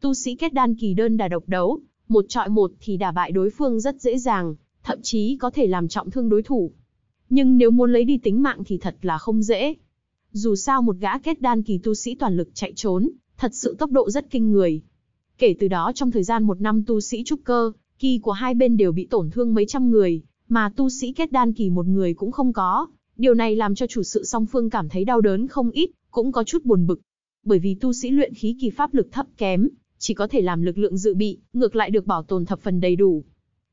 Tu sĩ kết đan kỳ đơn đà độc đấu, một trọi một thì đả bại đối phương rất dễ dàng, thậm chí có thể làm trọng thương đối thủ. Nhưng nếu muốn lấy đi tính mạng thì thật là không dễ. Dù sao một gã kết đan kỳ tu sĩ toàn lực chạy trốn, thật sự tốc độ rất kinh người. Kể từ đó trong thời gian một năm tu sĩ trúc cơ, kỳ của hai bên đều bị tổn thương mấy trăm người, mà tu sĩ kết đan kỳ một người cũng không có. Điều này làm cho chủ sự song phương cảm thấy đau đớn không ít, cũng có chút buồn bực. Bởi vì tu sĩ luyện khí kỳ pháp lực thấp kém, chỉ có thể làm lực lượng dự bị, ngược lại được bảo tồn thập phần đầy đủ.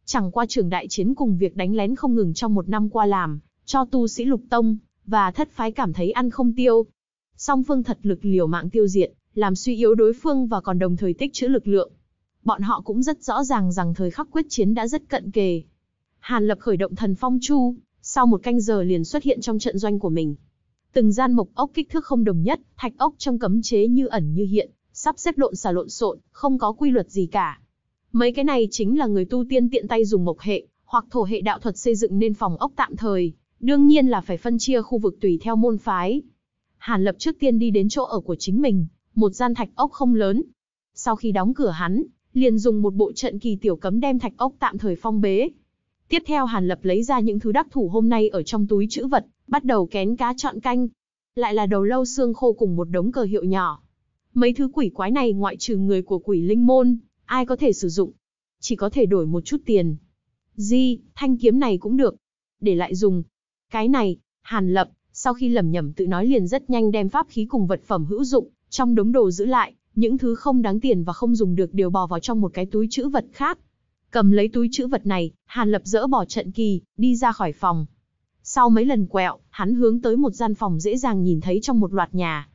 Chẳng qua trường đại chiến cùng việc đánh lén không ngừng trong một năm qua làm, cho tu sĩ lục tông, và thất phái cảm thấy ăn không tiêu. Song phương thật lực liều mạng tiêu diệt, làm suy yếu đối phương và còn đồng thời tích trữ lực lượng. Bọn họ cũng rất rõ ràng rằng thời khắc quyết chiến đã rất cận kề. Hàn Lập khởi động thần phong chu, sau một canh giờ liền xuất hiện trong trận doanh của mình. Từng gian mộc ốc kích thước không đồng nhất, thạch ốc trong cấm chế như ẩn như hiện, sắp xếp lộn xả lộn xộn, không có quy luật gì cả. Mấy cái này chính là người tu tiên tiện tay dùng mộc hệ, hoặc thổ hệ đạo thuật xây dựng nên phòng ốc tạm thời, đương nhiên là phải phân chia khu vực tùy theo môn phái. Hàn Lập trước tiên đi đến chỗ ở của chính mình, một gian thạch ốc không lớn. Sau khi đóng cửa hắn, liền dùng một bộ trận kỳ tiểu cấm đem thạch ốc tạm thời phong bế. Tiếp theo Hàn Lập lấy ra những thứ đắc thủ hôm nay ở trong túi chữ vật, Bắt đầu kén cá chọn canh. Lại là đầu lâu xương khô cùng một đống cờ hiệu nhỏ. Mấy thứ quỷ quái này ngoại trừ người của quỷ linh môn, ai có thể sử dụng. Chỉ có thể đổi một chút tiền. Di, thanh kiếm này cũng được. Để lại dùng. Cái này, hàn lập, sau khi lầm nhầm tự nói liền rất nhanh đem pháp khí cùng vật phẩm hữu dụng, trong đống đồ giữ lại, những thứ không đáng tiền và không dùng được đều bỏ vào trong một cái túi chữ vật khác. Cầm lấy túi chữ vật này, Hàn Lập dỡ bỏ trận kỳ, đi ra khỏi phòng. Sau mấy lần quẹo, hắn hướng tới một gian phòng dễ dàng nhìn thấy trong một loạt nhà.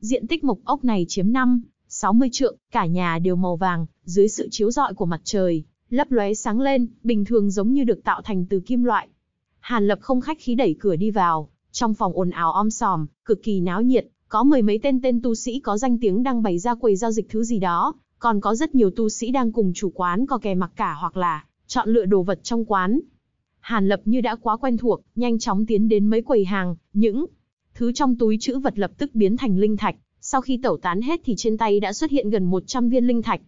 Diện tích mộc ốc này chiếm 5, 60 trượng, cả nhà đều màu vàng, dưới sự chiếu rọi của mặt trời, lấp lóe sáng lên, bình thường giống như được tạo thành từ kim loại. Hàn Lập không khách khí đẩy cửa đi vào, trong phòng ồn ào om sòm, cực kỳ náo nhiệt, có mười mấy tên tên tu sĩ có danh tiếng đang bày ra quầy giao dịch thứ gì đó, còn có rất nhiều tu sĩ đang cùng chủ quán có kè mặc cả hoặc là chọn lựa đồ vật trong quán, Hàn Lập như đã quá quen thuộc, nhanh chóng tiến đến mấy quầy hàng, những thứ trong túi chữ vật lập tức biến thành linh thạch, sau khi tẩu tán hết thì trên tay đã xuất hiện gần 100 viên linh thạch.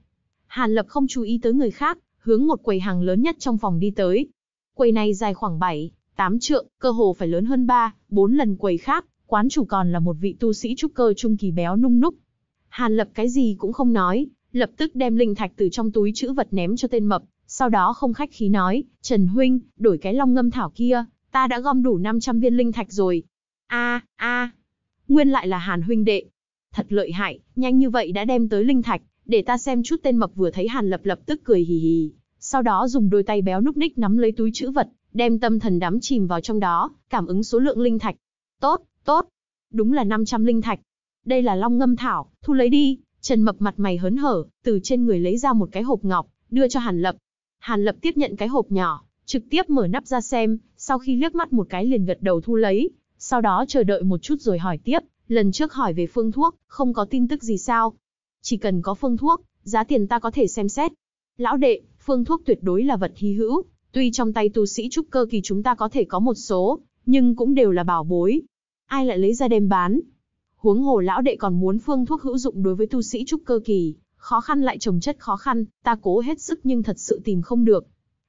Hàn Lập không chú ý tới người khác, hướng một quầy hàng lớn nhất trong phòng đi tới. Quầy này dài khoảng 7, 8 trượng, cơ hồ phải lớn hơn 3, 4 lần quầy khác, quán chủ còn là một vị tu sĩ trúc cơ trung kỳ béo nung núc. Hàn Lập cái gì cũng không nói, lập tức đem linh thạch từ trong túi chữ vật ném cho tên mập, sau đó không khách khí nói, Trần Huynh, đổi cái long ngâm thảo kia, ta đã gom đủ 500 viên linh thạch rồi. a a nguyên lại là Hàn Huynh đệ. Thật lợi hại, nhanh như vậy đã đem tới linh thạch, để ta xem chút tên mập vừa thấy Hàn Lập lập tức cười hì hì. Sau đó dùng đôi tay béo núc ních nắm lấy túi chữ vật, đem tâm thần đắm chìm vào trong đó, cảm ứng số lượng linh thạch. Tốt, tốt, đúng là 500 linh thạch. Đây là long ngâm thảo, thu lấy đi. Trần Mập mặt mày hớn hở, từ trên người lấy ra một cái hộp ngọc, đưa cho Hàn Lập. Hàn Lập tiếp nhận cái hộp nhỏ, trực tiếp mở nắp ra xem, sau khi liếc mắt một cái liền gật đầu thu lấy, sau đó chờ đợi một chút rồi hỏi tiếp, lần trước hỏi về phương thuốc, không có tin tức gì sao? Chỉ cần có phương thuốc, giá tiền ta có thể xem xét. Lão đệ, phương thuốc tuyệt đối là vật hy hữu, tuy trong tay tu sĩ trúc cơ kỳ chúng ta có thể có một số, nhưng cũng đều là bảo bối. Ai lại lấy ra đem bán? Huống hồ lão đệ còn muốn phương thuốc hữu dụng đối với tu sĩ trúc cơ kỳ, khó khăn lại trồng chất khó khăn, ta cố hết sức nhưng thật sự tìm không được.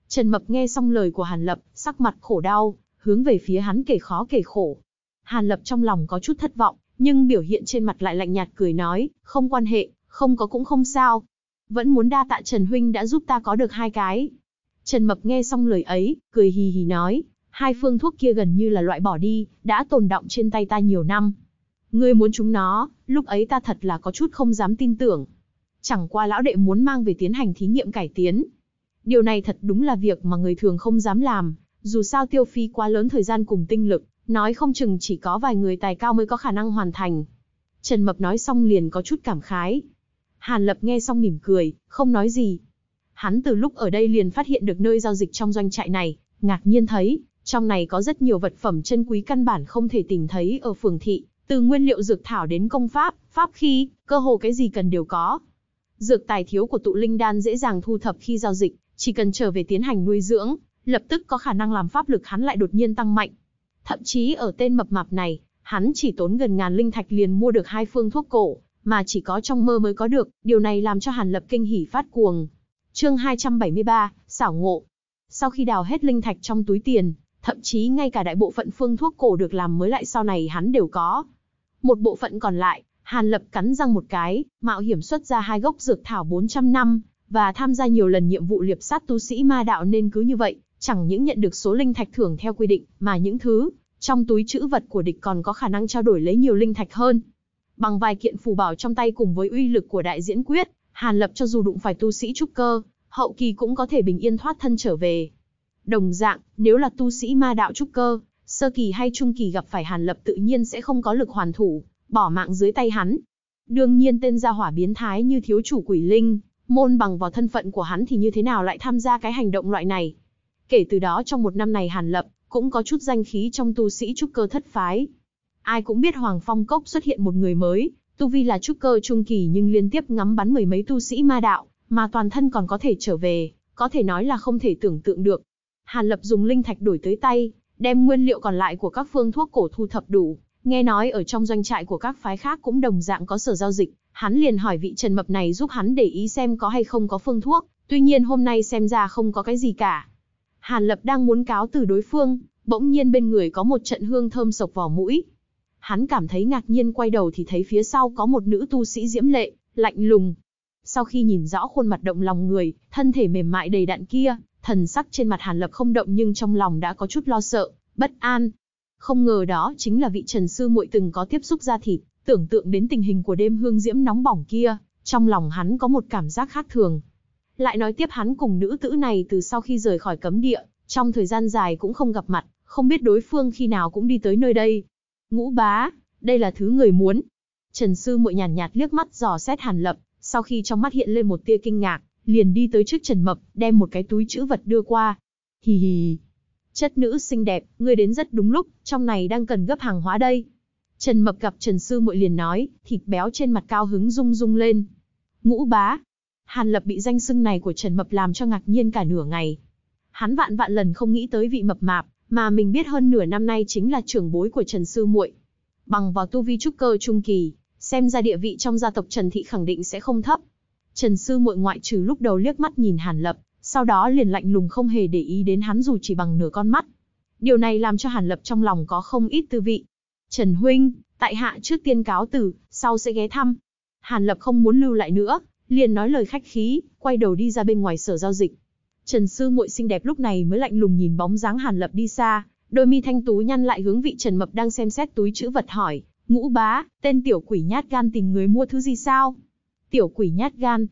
Trần Mập nghe xong lời của Hàn Lập, sắc mặt khổ đau, hướng về phía hắn kể khó kể khổ. Hàn Lập trong lòng có chút thất vọng, nhưng biểu hiện trên mặt lại lạnh nhạt cười nói, không quan hệ, không có cũng không sao. Vẫn muốn đa tạ Trần Huynh đã giúp ta có được hai cái. Trần Mập nghe xong lời ấy, cười hì hì nói, hai phương thuốc kia gần như là loại bỏ đi, đã tồn động trên tay ta nhiều năm. Ngươi muốn chúng nó, lúc ấy ta thật là có chút không dám tin tưởng. Chẳng qua lão đệ muốn mang về tiến hành thí nghiệm cải tiến. Điều này thật đúng là việc mà người thường không dám làm, dù sao tiêu phí quá lớn thời gian cùng tinh lực, nói không chừng chỉ có vài người tài cao mới có khả năng hoàn thành. Trần Mập nói xong liền có chút cảm khái. Hàn Lập nghe xong mỉm cười, không nói gì. Hắn từ lúc ở đây liền phát hiện được nơi giao dịch trong doanh trại này, ngạc nhiên thấy, trong này có rất nhiều vật phẩm chân quý căn bản không thể tìm thấy ở phường thị, từ nguyên liệu dược thảo đến công pháp, pháp khí, cơ hồ cái gì cần đều có. Dược tài thiếu của tụ linh đan dễ dàng thu thập khi giao dịch, chỉ cần trở về tiến hành nuôi dưỡng, lập tức có khả năng làm pháp lực hắn lại đột nhiên tăng mạnh. Thậm chí ở tên mập mạp này, hắn chỉ tốn gần ngàn linh thạch liền mua được hai phương thuốc cổ, mà chỉ có trong mơ mới có được, điều này làm cho Hàn Lập kinh hỉ phát cuồng. Chương 273, xảo ngộ. Sau khi đào hết linh thạch trong túi tiền, thậm chí ngay cả đại bộ phận phương thuốc cổ được làm mới lại sau này hắn đều có. Một bộ phận còn lại, Hàn Lập cắn răng một cái, mạo hiểm xuất ra hai gốc dược thảo 400 năm, và tham gia nhiều lần nhiệm vụ liệp sát tu sĩ ma đạo nên cứ như vậy, chẳng những nhận được số linh thạch thưởng theo quy định, mà những thứ trong túi trữ vật của địch còn có khả năng trao đổi lấy nhiều linh thạch hơn. Bằng vài kiện phù bảo trong tay cùng với uy lực của đại diễn quyết, Hàn Lập cho dù đụng phải tu sĩ trúc cơ, hậu kỳ cũng có thể bình yên thoát thân trở về. Đồng dạng, nếu là tu sĩ ma đạo trúc cơ, sơ kỳ hay trung kỳ gặp phải Hàn Lập tự nhiên sẽ không có lực hoàn thủ, bỏ mạng dưới tay hắn. Đương nhiên tên gia hỏa biến thái như thiếu chủ quỷ linh, môn bằng vào thân phận của hắn thì như thế nào lại tham gia cái hành động loại này. Kể từ đó trong một năm này Hàn Lập cũng có chút danh khí trong tu sĩ trúc cơ thất phái. Ai cũng biết Hoàng Phong Cốc xuất hiện một người mới, tu vi là trúc cơ trung kỳ nhưng liên tiếp ngắm bắn mười mấy tu sĩ ma đạo, mà toàn thân còn có thể trở về, có thể nói là không thể tưởng tượng được. Hàn Lập dùng linh thạch đổi tới tay, đem nguyên liệu còn lại của các phương thuốc cổ thu thập đủ, Nghe nói ở trong doanh trại của các phái khác cũng đồng dạng có sở giao dịch, hắn liền hỏi vị Trần Mập này giúp hắn để ý xem có hay không có phương thuốc, tuy nhiên hôm nay xem ra không có cái gì cả. Hàn Lập đang muốn cáo từ đối phương, bỗng nhiên bên người có một trận hương thơm sộc vào mũi. Hắn cảm thấy ngạc nhiên quay đầu thì thấy phía sau có một nữ tu sĩ diễm lệ, lạnh lùng. Sau khi nhìn rõ khuôn mặt động lòng người, thân thể mềm mại đầy đạn kia, thần sắc trên mặt Hàn Lập không động nhưng trong lòng đã có chút lo sợ, bất an, không ngờ đó chính là vị Trần Sư muội từng có tiếp xúc ra thịt, tưởng tượng đến tình hình của đêm hương diễm nóng bỏng kia, trong lòng hắn có một cảm giác khác thường. Lại nói tiếp hắn cùng nữ tử này từ sau khi rời khỏi cấm địa, trong thời gian dài cũng không gặp mặt, không biết đối phương khi nào cũng đi tới nơi đây. Ngũ bá, đây là thứ người muốn. Trần Sư muội nhàn nhạt, nhạt liếc mắt dò xét Hàn Lập, sau khi trong mắt hiện lên một tia kinh ngạc, liền đi tới trước Trần Mập, đem một cái túi chữ vật đưa qua. Hì hì, chất nữ xinh đẹp, ngươi đến rất đúng lúc, trong này đang cần gấp hàng hóa đây. Trần Mập gặp Trần Sư Mội liền nói, thịt béo trên mặt cao hứng rung rung lên. Ngũ bá. Hàn Lập bị danh xưng này của Trần Mập làm cho ngạc nhiên cả nửa ngày. Hắn vạn vạn lần không nghĩ tới vị mập mạp, mà mình biết hơn nửa năm nay chính là trưởng bối của Trần Sư Muội. Bằng vào tu vi trúc cơ trung kỳ, xem ra địa vị trong gia tộc Trần Thị khẳng định sẽ không thấp. Trần Sư Muội ngoại trừ lúc đầu liếc mắt nhìn Hàn Lập, sau đó liền lạnh lùng không hề để ý đến hắn dù chỉ bằng nửa con mắt. Điều này làm cho Hàn Lập trong lòng có không ít tư vị. Trần Huynh, tại hạ trước tiên cáo từ, sau sẽ ghé thăm. Hàn Lập không muốn lưu lại nữa, liền nói lời khách khí, quay đầu đi ra bên ngoài sở giao dịch. Trần Sư muội xinh đẹp lúc này mới lạnh lùng nhìn bóng dáng Hàn Lập đi xa, đôi mi thanh tú nhăn lại hướng vị Trần Mập đang xem xét túi chữ vật hỏi, ngũ bá, tên tiểu quỷ nhát gan tìm người mua thứ gì sao? Tiểu quỷ nhát gan.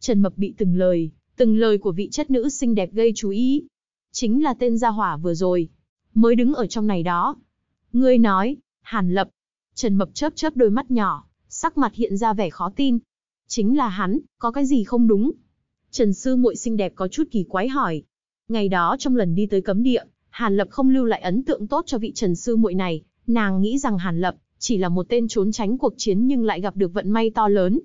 Trần Mập bị từng lời, Từng lời của vị chất nữ xinh đẹp gây chú ý. Chính là tên gia hỏa vừa rồi. Mới đứng ở trong này đó. Ngươi nói, Hàn Lập. Trần Mập chớp chớp đôi mắt nhỏ, sắc mặt hiện ra vẻ khó tin. Chính là hắn, có cái gì không đúng? Trần Sư muội xinh đẹp có chút kỳ quái hỏi. Ngày đó trong lần đi tới cấm địa, Hàn Lập không lưu lại ấn tượng tốt cho vị Trần Sư muội này, nàng nghĩ rằng Hàn Lập chỉ là một tên trốn tránh cuộc chiến nhưng lại gặp được vận may to lớn.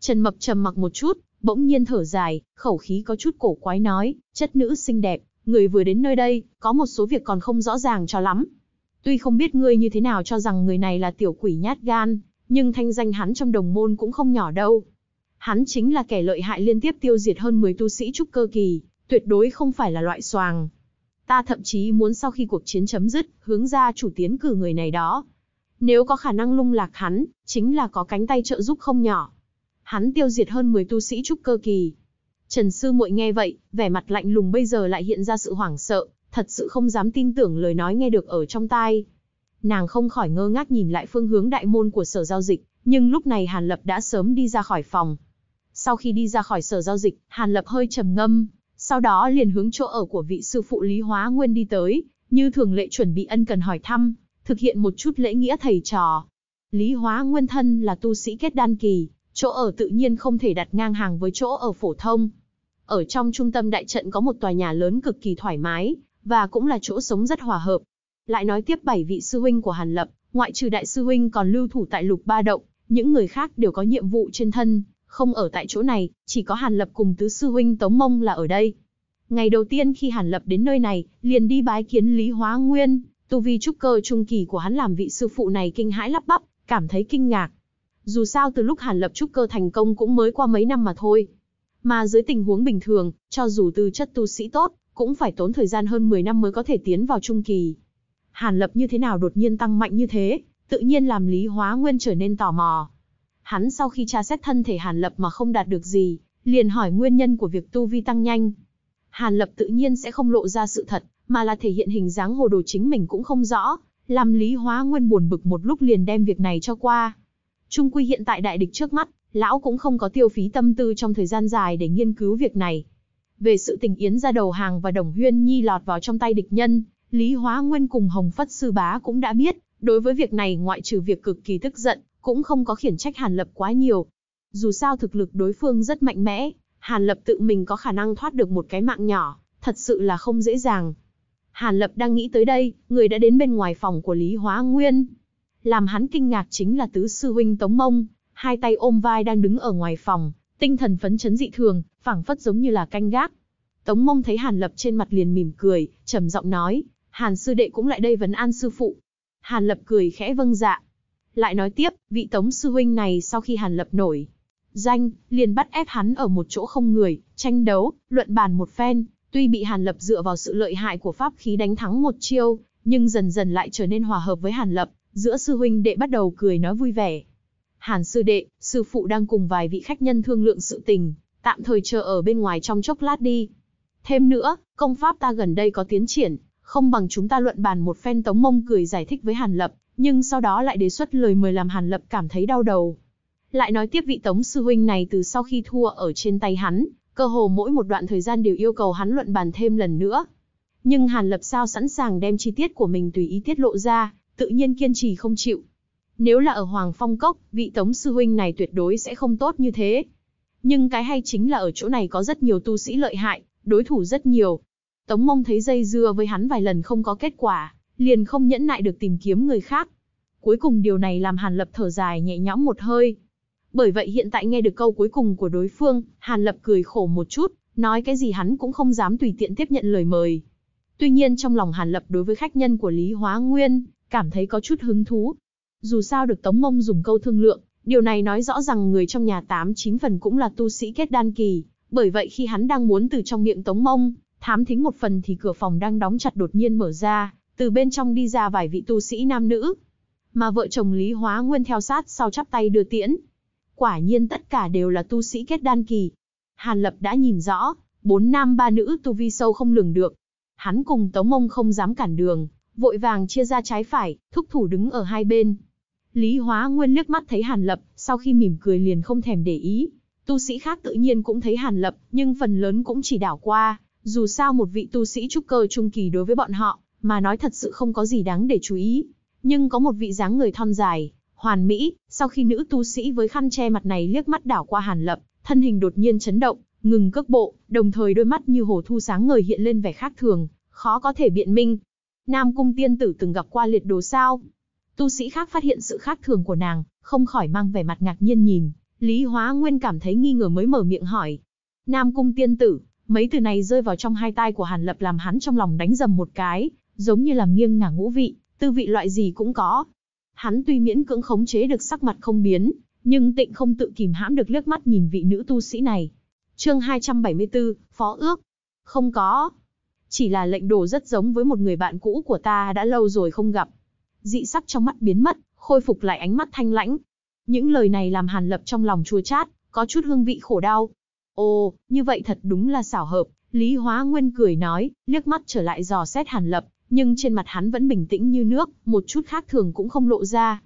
Trần Mập trầm mặc một chút, bỗng nhiên thở dài, khẩu khí có chút cổ quái nói, chất nữ xinh đẹp, người vừa đến nơi đây, có một số việc còn không rõ ràng cho lắm. Tuy không biết ngươi như thế nào cho rằng người này là tiểu quỷ nhát gan, nhưng thanh danh hắn trong đồng môn cũng không nhỏ đâu. Hắn chính là kẻ lợi hại liên tiếp tiêu diệt hơn 10 tu sĩ trúc cơ kỳ, tuyệt đối không phải là loại soàng. Ta thậm chí muốn sau khi cuộc chiến chấm dứt, hướng ra chủ tiến cử người này đó. Nếu có khả năng lung lạc hắn, chính là có cánh tay trợ giúp không nhỏ hắn tiêu diệt hơn 10 tu sĩ trúc cơ kỳ. Trần Sư Muội nghe vậy, vẻ mặt lạnh lùng bây giờ lại hiện ra sự hoảng sợ, thật sự không dám tin tưởng lời nói nghe được ở trong tai. Nàng không khỏi ngơ ngác nhìn lại phương hướng đại môn của sở giao dịch, nhưng lúc này Hàn Lập đã sớm đi ra khỏi phòng. Sau khi đi ra khỏi sở giao dịch, Hàn Lập hơi trầm ngâm, sau đó liền hướng chỗ ở của vị sư phụ Lý Hóa Nguyên đi tới, như thường lệ chuẩn bị ân cần hỏi thăm, thực hiện một chút lễ nghĩa thầy trò. Lý Hóa Nguyên thân là tu sĩ kết đan kỳ, Chỗ ở tự nhiên không thể đặt ngang hàng với chỗ ở phổ thông. Ở trong trung tâm đại trận có một tòa nhà lớn cực kỳ thoải mái, và cũng là chỗ sống rất hòa hợp. Lại nói tiếp bảy vị sư huynh của Hàn Lập, ngoại trừ đại sư huynh còn lưu thủ tại lục ba động, những người khác đều có nhiệm vụ trên thân, không ở tại chỗ này, chỉ có Hàn Lập cùng tứ sư huynh Tống Mông là ở đây. Ngày đầu tiên khi Hàn Lập đến nơi này, liền đi bái kiến Lý Hóa Nguyên, tu vi trúc cơ trung kỳ của hắn làm vị sư phụ này kinh hãi lắp bắp, cảm thấy kinh ngạc, dù sao từ lúc Hàn Lập trúc cơ thành công cũng mới qua mấy năm mà thôi. Mà dưới tình huống bình thường, cho dù tư chất tu sĩ tốt, cũng phải tốn thời gian hơn 10 năm mới có thể tiến vào trung kỳ. Hàn Lập như thế nào đột nhiên tăng mạnh như thế, tự nhiên làm Lý Hóa Nguyên trở nên tò mò. Hắn sau khi tra xét thân thể Hàn Lập mà không đạt được gì, liền hỏi nguyên nhân của việc tu vi tăng nhanh. Hàn Lập tự nhiên sẽ không lộ ra sự thật, mà là thể hiện hình dáng hồ đồ chính mình cũng không rõ, làm Lý Hóa Nguyên buồn bực một lúc liền đem việc này cho qua. Trung quy hiện tại đại địch trước mắt, lão cũng không có tiêu phí tâm tư trong thời gian dài để nghiên cứu việc này. Về sự tình yến ra đầu hàng và đồng huyên nhi lọt vào trong tay địch nhân, Lý Hóa Nguyên cùng Hồng Phất Sư Bá cũng đã biết, đối với việc này ngoại trừ việc cực kỳ tức giận, cũng không có khiển trách Hàn Lập quá nhiều. Dù sao thực lực đối phương rất mạnh mẽ, Hàn Lập tự mình có khả năng thoát được một cái mạng nhỏ, thật sự là không dễ dàng. Hàn Lập đang nghĩ tới đây, người đã đến bên ngoài phòng của Lý Hóa Nguyên, làm hắn kinh ngạc chính là tứ sư huynh Tống Mông, hai tay ôm vai đang đứng ở ngoài phòng, tinh thần phấn chấn dị thường, phảng phất giống như là canh gác. Tống Mông thấy Hàn Lập trên mặt liền mỉm cười, trầm giọng nói, Hàn sư đệ cũng lại đây vấn an sư phụ. Hàn Lập cười khẽ vâng dạ. Lại nói tiếp, vị Tống sư huynh này sau khi Hàn Lập nổi, danh, liền bắt ép hắn ở một chỗ không người, tranh đấu, luận bàn một phen, tuy bị Hàn Lập dựa vào sự lợi hại của pháp khí đánh thắng một chiêu, nhưng dần dần lại trở nên hòa hợp với Hàn Lập, giữa sư huynh đệ bắt đầu cười nói vui vẻ. Hàn sư đệ, sư phụ đang cùng vài vị khách nhân thương lượng sự tình, tạm thời chờ ở bên ngoài trong chốc lát đi. Thêm nữa, công pháp ta gần đây có tiến triển, không bằng chúng ta luận bàn một phen tống mông cười giải thích với Hàn Lập, nhưng sau đó lại đề xuất lời mời làm Hàn Lập cảm thấy đau đầu. Lại nói tiếp vị tống sư huynh này từ sau khi thua ở trên tay hắn, cơ hồ mỗi một đoạn thời gian đều yêu cầu hắn luận bàn thêm lần nữa. Nhưng Hàn Lập sao sẵn sàng đem chi tiết của mình tùy ý tiết lộ ra, tự nhiên kiên trì không chịu. Nếu là ở Hoàng Phong Cốc, vị tống sư huynh này tuyệt đối sẽ không tốt như thế. Nhưng cái hay chính là ở chỗ này có rất nhiều tu sĩ lợi hại, đối thủ rất nhiều. Tống mông thấy dây dưa với hắn vài lần không có kết quả, liền không nhẫn nại được tìm kiếm người khác. Cuối cùng điều này làm Hàn Lập thở dài nhẹ nhõm một hơi. Bởi vậy hiện tại nghe được câu cuối cùng của đối phương, Hàn Lập cười khổ một chút, nói cái gì hắn cũng không dám tùy tiện tiếp nhận lời mời. Tuy nhiên trong lòng Hàn Lập đối với khách nhân của Lý Hóa Nguyên, cảm thấy có chút hứng thú. Dù sao được Tống Mông dùng câu thương lượng, điều này nói rõ rằng người trong nhà tám chín phần cũng là tu sĩ kết đan kỳ, bởi vậy khi hắn đang muốn từ trong miệng Tống Mông, thám thính một phần thì cửa phòng đang đóng chặt đột nhiên mở ra, từ bên trong đi ra vài vị tu sĩ nam nữ. Mà vợ chồng Lý Hóa Nguyên theo sát sau chắp tay đưa tiễn. Quả nhiên tất cả đều là tu sĩ kết đan kỳ. Hàn Lập đã nhìn rõ, bốn nam ba nữ tu vi sâu không lường được. Hắn cùng Tống Mông không dám cản đường, vội vàng chia ra trái phải, thúc thủ đứng ở hai bên. Lý Hóa Nguyên liếc mắt thấy Hàn Lập, sau khi mỉm cười liền không thèm để ý. Tu sĩ khác tự nhiên cũng thấy Hàn Lập, nhưng phần lớn cũng chỉ đảo qua, dù sao một vị tu sĩ trúc cơ trung kỳ đối với bọn họ, mà nói thật sự không có gì đáng để chú ý. Nhưng có một vị dáng người thon dài, hoàn mỹ, sau khi nữ tu sĩ với khăn che mặt này liếc mắt đảo qua Hàn Lập, thân hình đột nhiên chấn động, ngừng cước bộ, đồng thời đôi mắt như hồ thu sáng ngời hiện lên vẻ khác thường, khó có thể biện minh, Nam Cung tiên tử từng gặp qua liệt đồ sao? Tu sĩ khác phát hiện sự khác thường của nàng, không khỏi mang vẻ mặt ngạc nhiên nhìn. Lý Hóa Nguyên cảm thấy nghi ngờ mới mở miệng hỏi. Nam Cung tiên tử, mấy từ này rơi vào trong hai tay của Hàn Lập làm hắn trong lòng đánh dầm một cái, giống như làm nghiêng ngả ngũ vị, tư vị loại gì cũng có. Hắn tuy miễn cưỡng khống chế được sắc mặt không biến, nhưng tịnh không tự kìm hãm được liếc mắt nhìn vị nữ tu sĩ này. Chương 274, Phó ước. Không có, chỉ là lệnh đồ rất giống với một người bạn cũ của ta đã lâu rồi không gặp. Dị sắc trong mắt biến mất, khôi phục lại ánh mắt thanh lãnh. Những lời này làm Hàn Lập trong lòng chua chát, có chút hương vị khổ đau. Ồ, như vậy thật đúng là xảo hợp. Lý Hóa Nguyên cười nói, liếc mắt trở lại dò xét Hàn Lập, nhưng trên mặt hắn vẫn bình tĩnh như nước, một chút khác thường cũng không lộ ra.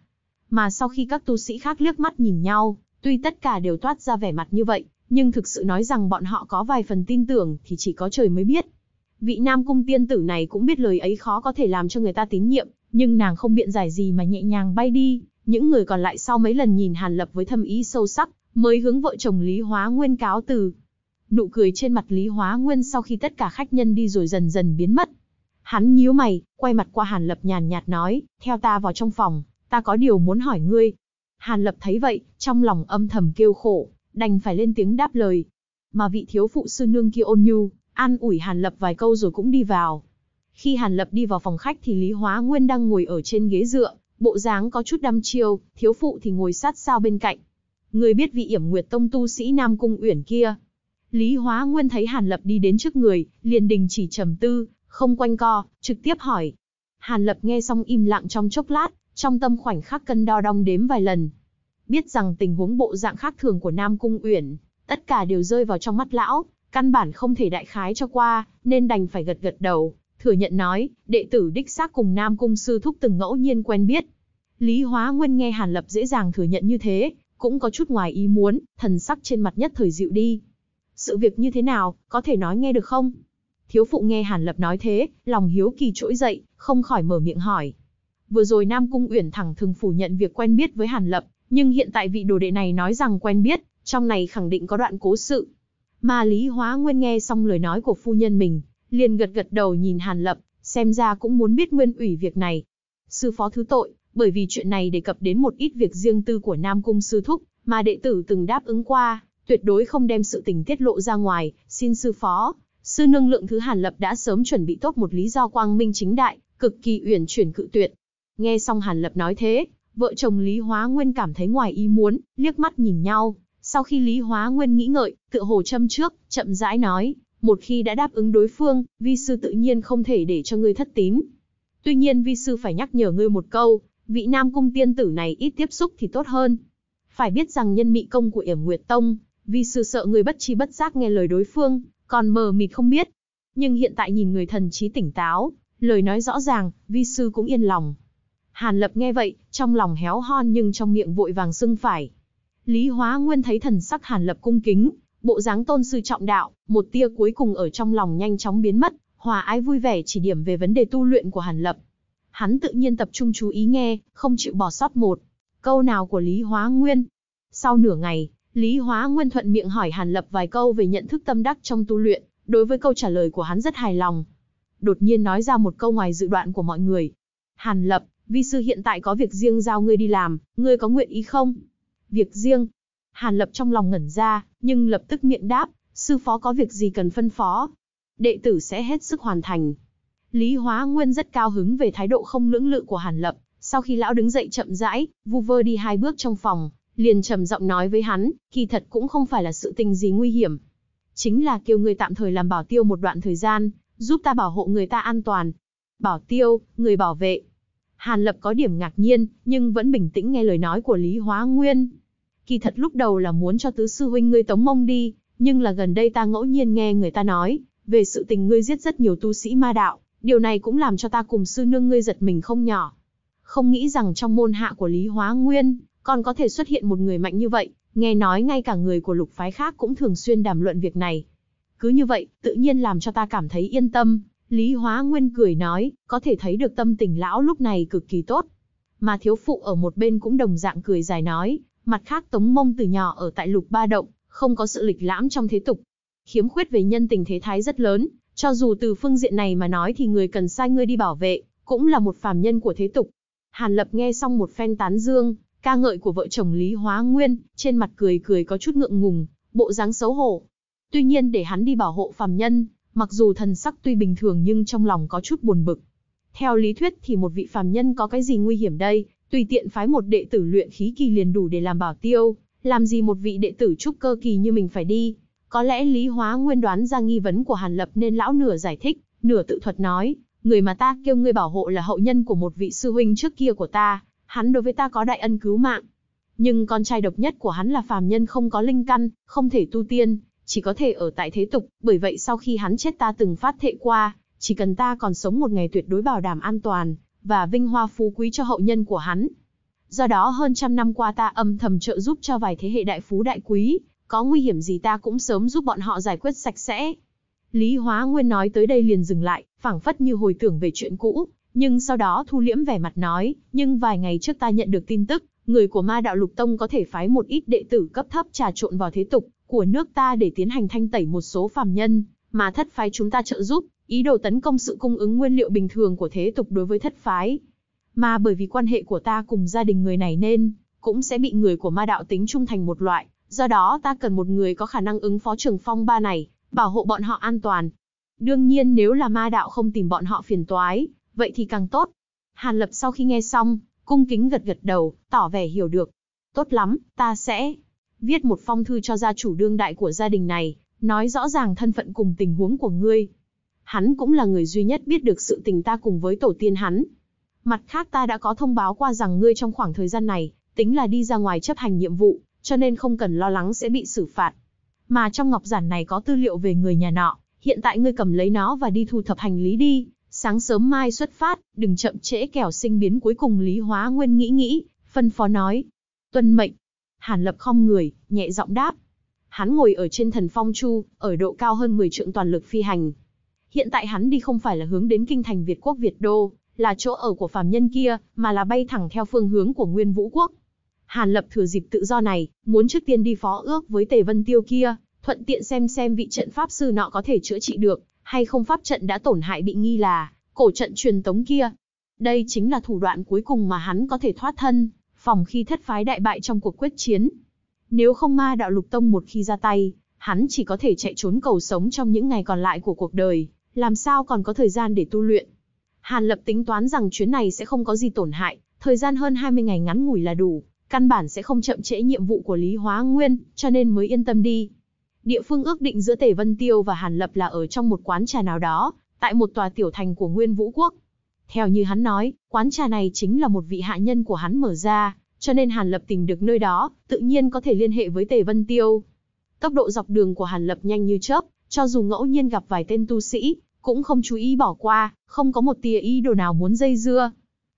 Mà sau khi các tu sĩ khác liếc mắt nhìn nhau, tuy tất cả đều toát ra vẻ mặt như vậy, nhưng thực sự nói rằng bọn họ có vài phần tin tưởng thì chỉ có trời mới biết. Vị nam cung tiên tử này cũng biết lời ấy khó có thể làm cho người ta tín nhiệm, nhưng nàng không biện giải gì mà nhẹ nhàng bay đi. Những người còn lại sau mấy lần nhìn Hàn Lập với thâm ý sâu sắc, mới hướng vợ chồng Lý Hóa Nguyên cáo từ. Nụ cười trên mặt Lý Hóa Nguyên sau khi tất cả khách nhân đi rồi dần dần biến mất. Hắn nhíu mày, quay mặt qua Hàn Lập nhàn nhạt nói, theo ta vào trong phòng, ta có điều muốn hỏi ngươi. Hàn Lập thấy vậy, trong lòng âm thầm kêu khổ, đành phải lên tiếng đáp lời. Mà vị thiếu phụ sư nương kia ôn nhu, An ủi Hàn Lập vài câu rồi cũng đi vào. Khi Hàn Lập đi vào phòng khách thì Lý Hóa Nguyên đang ngồi ở trên ghế dựa, bộ dáng có chút đăm chiêu, thiếu phụ thì ngồi sát sao bên cạnh. Người biết vị yểm nguyệt tông tu sĩ Nam Cung Uyển kia. Lý Hóa Nguyên thấy Hàn Lập đi đến trước người, liền đình chỉ trầm tư, không quanh co, trực tiếp hỏi. Hàn Lập nghe xong im lặng trong chốc lát, trong tâm khoảnh khắc cân đo đong đếm vài lần. Biết rằng tình huống bộ dạng khác thường của Nam Cung Uyển, tất cả đều rơi vào trong mắt lão, căn bản không thể đại khái cho qua, nên đành phải gật gật đầu, thừa nhận nói, đệ tử đích xác cùng Nam Cung Sư Thúc từng ngẫu nhiên quen biết. Lý Hóa Nguyên nghe Hàn Lập dễ dàng thừa nhận như thế, cũng có chút ngoài ý muốn, thần sắc trên mặt nhất thời dịu đi. Sự việc như thế nào, có thể nói nghe được không? Thiếu phụ nghe Hàn Lập nói thế, lòng hiếu kỳ trỗi dậy, không khỏi mở miệng hỏi. Vừa rồi Nam Cung Uyển thẳng thừng phủ nhận việc quen biết với Hàn Lập, nhưng hiện tại vị đồ đệ này nói rằng quen biết, trong này khẳng định có đoạn cố sự. Mà Lý Hóa Nguyên nghe xong lời nói của phu nhân mình, liền gật gật đầu nhìn Hàn Lập, xem ra cũng muốn biết nguyên ủy việc này. Sư phó thứ tội, bởi vì chuyện này đề cập đến một ít việc riêng tư của Nam Cung Sư Thúc, mà đệ tử từng đáp ứng qua, tuyệt đối không đem sự tình tiết lộ ra ngoài, xin sư phó. Sư nâng lượng thứ Hàn Lập đã sớm chuẩn bị tốt một lý do quang minh chính đại, cực kỳ uyển chuyển cự tuyệt. Nghe xong Hàn Lập nói thế, vợ chồng Lý Hóa Nguyên cảm thấy ngoài ý muốn, liếc mắt nhìn nhau, sau khi Lý Hóa Nguyên nghĩ ngợi, tựa hồ châm trước, chậm rãi nói, một khi đã đáp ứng đối phương, vi sư tự nhiên không thể để cho ngươi thất tín. Tuy nhiên vi sư phải nhắc nhở ngươi một câu, vị Nam Cung tiên tử này ít tiếp xúc thì tốt hơn. Phải biết rằng nhân mị công của yểm Nguyệt Tông, vi sư sợ người bất chi bất giác nghe lời đối phương, còn mờ mịt không biết. Nhưng hiện tại nhìn người thần trí tỉnh táo, lời nói rõ ràng, vi sư cũng yên lòng. Hàn Lập nghe vậy, trong lòng héo hon nhưng trong miệng vội vàng sưng phải. Lý Hóa Nguyên thấy thần sắc Hàn Lập cung kính, bộ dáng tôn sư trọng đạo, một tia cuối cùng ở trong lòng nhanh chóng biến mất, hòa ái vui vẻ chỉ điểm về vấn đề tu luyện của Hàn Lập. Hắn tự nhiên tập trung chú ý nghe, không chịu bỏ sót một câu nào của Lý Hóa Nguyên. Sau nửa ngày, Lý Hóa Nguyên thuận miệng hỏi Hàn Lập vài câu về nhận thức tâm đắc trong tu luyện, đối với câu trả lời của hắn rất hài lòng. Đột nhiên nói ra một câu ngoài dự đoán của mọi người. Hàn Lập, vi sư hiện tại có việc riêng giao ngươi đi làm, ngươi có nguyện ý không? việc riêng. Hàn Lập trong lòng ngẩn ra, nhưng lập tức miệng đáp, sư phó có việc gì cần phân phó. Đệ tử sẽ hết sức hoàn thành. Lý Hóa Nguyên rất cao hứng về thái độ không lưỡng lự của Hàn Lập. Sau khi lão đứng dậy chậm rãi, vu vơ đi hai bước trong phòng, liền trầm giọng nói với hắn, kỳ thật cũng không phải là sự tình gì nguy hiểm. Chính là kêu người tạm thời làm bảo tiêu một đoạn thời gian, giúp ta bảo hộ người ta an toàn. Bảo tiêu, người bảo vệ. Hàn Lập có điểm ngạc nhiên, nhưng vẫn bình tĩnh nghe lời nói của Lý Hóa Nguyên kỳ thật lúc đầu là muốn cho tứ sư huynh ngươi tống mông đi, nhưng là gần đây ta ngẫu nhiên nghe người ta nói, về sự tình ngươi giết rất nhiều tu sĩ ma đạo, điều này cũng làm cho ta cùng sư nương ngươi giật mình không nhỏ. Không nghĩ rằng trong môn hạ của Lý Hóa Nguyên, còn có thể xuất hiện một người mạnh như vậy, nghe nói ngay cả người của lục phái khác cũng thường xuyên đàm luận việc này. Cứ như vậy, tự nhiên làm cho ta cảm thấy yên tâm, Lý Hóa Nguyên cười nói, có thể thấy được tâm tình lão lúc này cực kỳ tốt. Mà thiếu phụ ở một bên cũng đồng dạng cười dài nói, Mặt khác Tống Mông từ nhỏ ở tại lục ba động, không có sự lịch lãm trong thế tục. Khiếm khuyết về nhân tình thế thái rất lớn, cho dù từ phương diện này mà nói thì người cần sai ngươi đi bảo vệ, cũng là một phàm nhân của thế tục. Hàn Lập nghe xong một phen tán dương, ca ngợi của vợ chồng Lý Hóa Nguyên, trên mặt cười cười có chút ngượng ngùng, bộ dáng xấu hổ. Tuy nhiên để hắn đi bảo hộ phàm nhân, mặc dù thần sắc tuy bình thường nhưng trong lòng có chút buồn bực. Theo lý thuyết thì một vị phàm nhân có cái gì nguy hiểm đây, tùy tiện phái một đệ tử luyện khí kỳ liền đủ để làm bảo tiêu, làm gì một vị đệ tử trúc cơ kỳ như mình phải đi. Có lẽ Lý Hóa Nguyên đoán ra nghi vấn của Hàn Lập nên lão nửa giải thích, nửa tự thuật nói, người mà ta kêu ngươi bảo hộ là hậu nhân của một vị sư huynh trước kia của ta, hắn đối với ta có đại ân cứu mạng. Nhưng con trai độc nhất của hắn là phàm nhân không có linh căn, không thể tu tiên, chỉ có thể ở tại thế tục, bởi vậy sau khi hắn chết ta từng phát thệ qua, chỉ cần ta còn sống một ngày tuyệt đối bảo đảm an toàn, và vinh hoa phú quý cho hậu nhân của hắn. Do đó hơn trăm năm qua ta âm thầm trợ giúp cho vài thế hệ đại phú đại quý, có nguy hiểm gì ta cũng sớm giúp bọn họ giải quyết sạch sẽ. Lý Hóa Nguyên nói tới đây liền dừng lại, phảng phất như hồi tưởng về chuyện cũ, nhưng sau đó thu liễm vẻ mặt nói, nhưng vài ngày trước ta nhận được tin tức, người của ma đạo lục tông có thể phái một ít đệ tử cấp thấp trà trộn vào thế tục của nước ta để tiến hành thanh tẩy một số phàm nhân, mà thất phái chúng ta trợ giúp, ý đồ tấn công sự cung ứng nguyên liệu bình thường của thế tục đối với thất phái. Mà bởi vì quan hệ của ta cùng gia đình người này nên, cũng sẽ bị người của ma đạo tính trung thành một loại, do đó ta cần một người có khả năng ứng phó trường phong ba này, bảo hộ bọn họ an toàn. Đương nhiên nếu là ma đạo không tìm bọn họ phiền toái, vậy thì càng tốt. Hàn Lập sau khi nghe xong, cung kính gật gật đầu, tỏ vẻ hiểu được. Tốt lắm, ta sẽ viết một phong thư cho gia chủ đương đại của gia đình này, nói rõ ràng thân phận cùng tình huống của ngươi, Hắn cũng là người duy nhất biết được sự tình ta cùng với tổ tiên hắn. Mặt khác ta đã có thông báo qua rằng ngươi trong khoảng thời gian này, tính là đi ra ngoài chấp hành nhiệm vụ, cho nên không cần lo lắng sẽ bị xử phạt. Mà trong ngọc giản này có tư liệu về người nhà nọ, hiện tại ngươi cầm lấy nó và đi thu thập hành lý đi, sáng sớm mai xuất phát, đừng chậm trễ kẻo sinh biến cuối cùng Lý Hóa Nguyên nghĩ nghĩ, phân phó nói. Tuân mệnh. Hàn Lập không người, nhẹ giọng đáp. Hắn ngồi ở trên thần phong chu, ở độ cao hơn 10 trượng toàn lực phi hành, Hiện tại hắn đi không phải là hướng đến kinh thành Việt quốc Việt Đô, là chỗ ở của phàm nhân kia, mà là bay thẳng theo phương hướng của Nguyên Vũ quốc. Hàn Lập thừa dịp tự do này, muốn trước tiên đi phó ước với Tề Vân Tiêu kia, thuận tiện xem xem vị trận pháp sư nọ có thể chữa trị được, hay không pháp trận đã tổn hại bị nghi là cổ trận truyền tống kia. Đây chính là thủ đoạn cuối cùng mà hắn có thể thoát thân, phòng khi thất phái đại bại trong cuộc quyết chiến. Nếu không ma đạo lục tông một khi ra tay, hắn chỉ có thể chạy trốn cầu sống trong những ngày còn lại của cuộc đời, làm sao còn có thời gian để tu luyện. Hàn Lập tính toán rằng chuyến này sẽ không có gì tổn hại, thời gian hơn 20 ngày ngắn ngủi là đủ, căn bản sẽ không chậm trễ nhiệm vụ của Lý Hóa Nguyên, cho nên mới yên tâm đi. Địa phương ước định giữa Tề Vân Tiêu và Hàn Lập là ở trong một quán trà nào đó, tại một tòa tiểu thành của Nguyên Vũ Quốc. Theo như hắn nói, quán trà này chính là một vị hạ nhân của hắn mở ra, cho nên Hàn Lập tìm được nơi đó, tự nhiên có thể liên hệ với Tề Vân Tiêu. Tốc độ dọc đường của Hàn Lập nhanh như chớp, cho dù ngẫu nhiên gặp vài tên tu sĩ, cũng không chú ý bỏ qua, không có một tia ý đồ nào muốn dây dưa.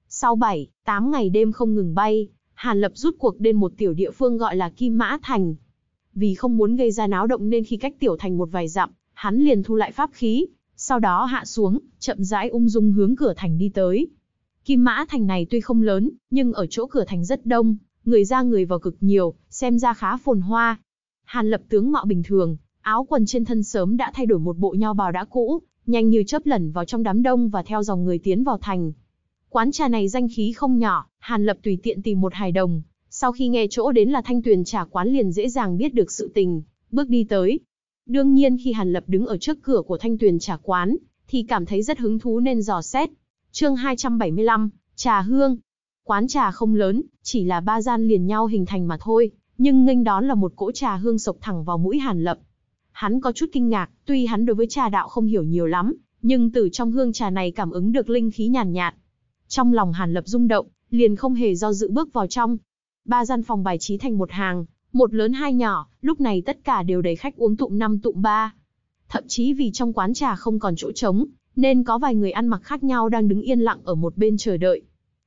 Sau 7, 8 ngày đêm không ngừng bay, Hàn Lập rút cuộc đến một tiểu địa phương gọi là Kim Mã Thành. Vì không muốn gây ra náo động nên khi cách tiểu thành một vài dặm, hắn liền thu lại pháp khí, sau đó hạ xuống, chậm rãi ung dung hướng cửa thành đi tới. Kim Mã Thành này tuy không lớn, nhưng ở chỗ cửa thành rất đông, người ra người vào cực nhiều, xem ra khá phồn hoa. Hàn Lập tướng mạo bình thường, Áo quần trên thân sớm đã thay đổi một bộ nho bào đã cũ, nhanh như chớp lẩn vào trong đám đông và theo dòng người tiến vào thành. Quán trà này danh khí không nhỏ, Hàn Lập tùy tiện tìm một hài đồng, sau khi nghe chỗ đến là Thanh Tuyền trà quán liền dễ dàng biết được sự tình, bước đi tới. Đương nhiên khi Hàn Lập đứng ở trước cửa của Thanh Tuyền trà quán, thì cảm thấy rất hứng thú nên dò xét. Chương 275, trà hương. Quán trà không lớn, chỉ là ba gian liền nhau hình thành mà thôi, nhưng nghênh đón là một cỗ trà hương sộc thẳng vào mũi Hàn Lập. Hắn có chút kinh ngạc, tuy hắn đối với trà đạo không hiểu nhiều lắm, nhưng từ trong hương trà này cảm ứng được linh khí nhàn nhạt, Trong lòng Hàn Lập rung động, liền không hề do dự bước vào trong. Ba gian phòng bài trí thành một hàng, một lớn hai nhỏ, lúc này tất cả đều đầy khách uống tụm năm tụm ba. Thậm chí vì trong quán trà không còn chỗ trống, nên có vài người ăn mặc khác nhau đang đứng yên lặng ở một bên chờ đợi.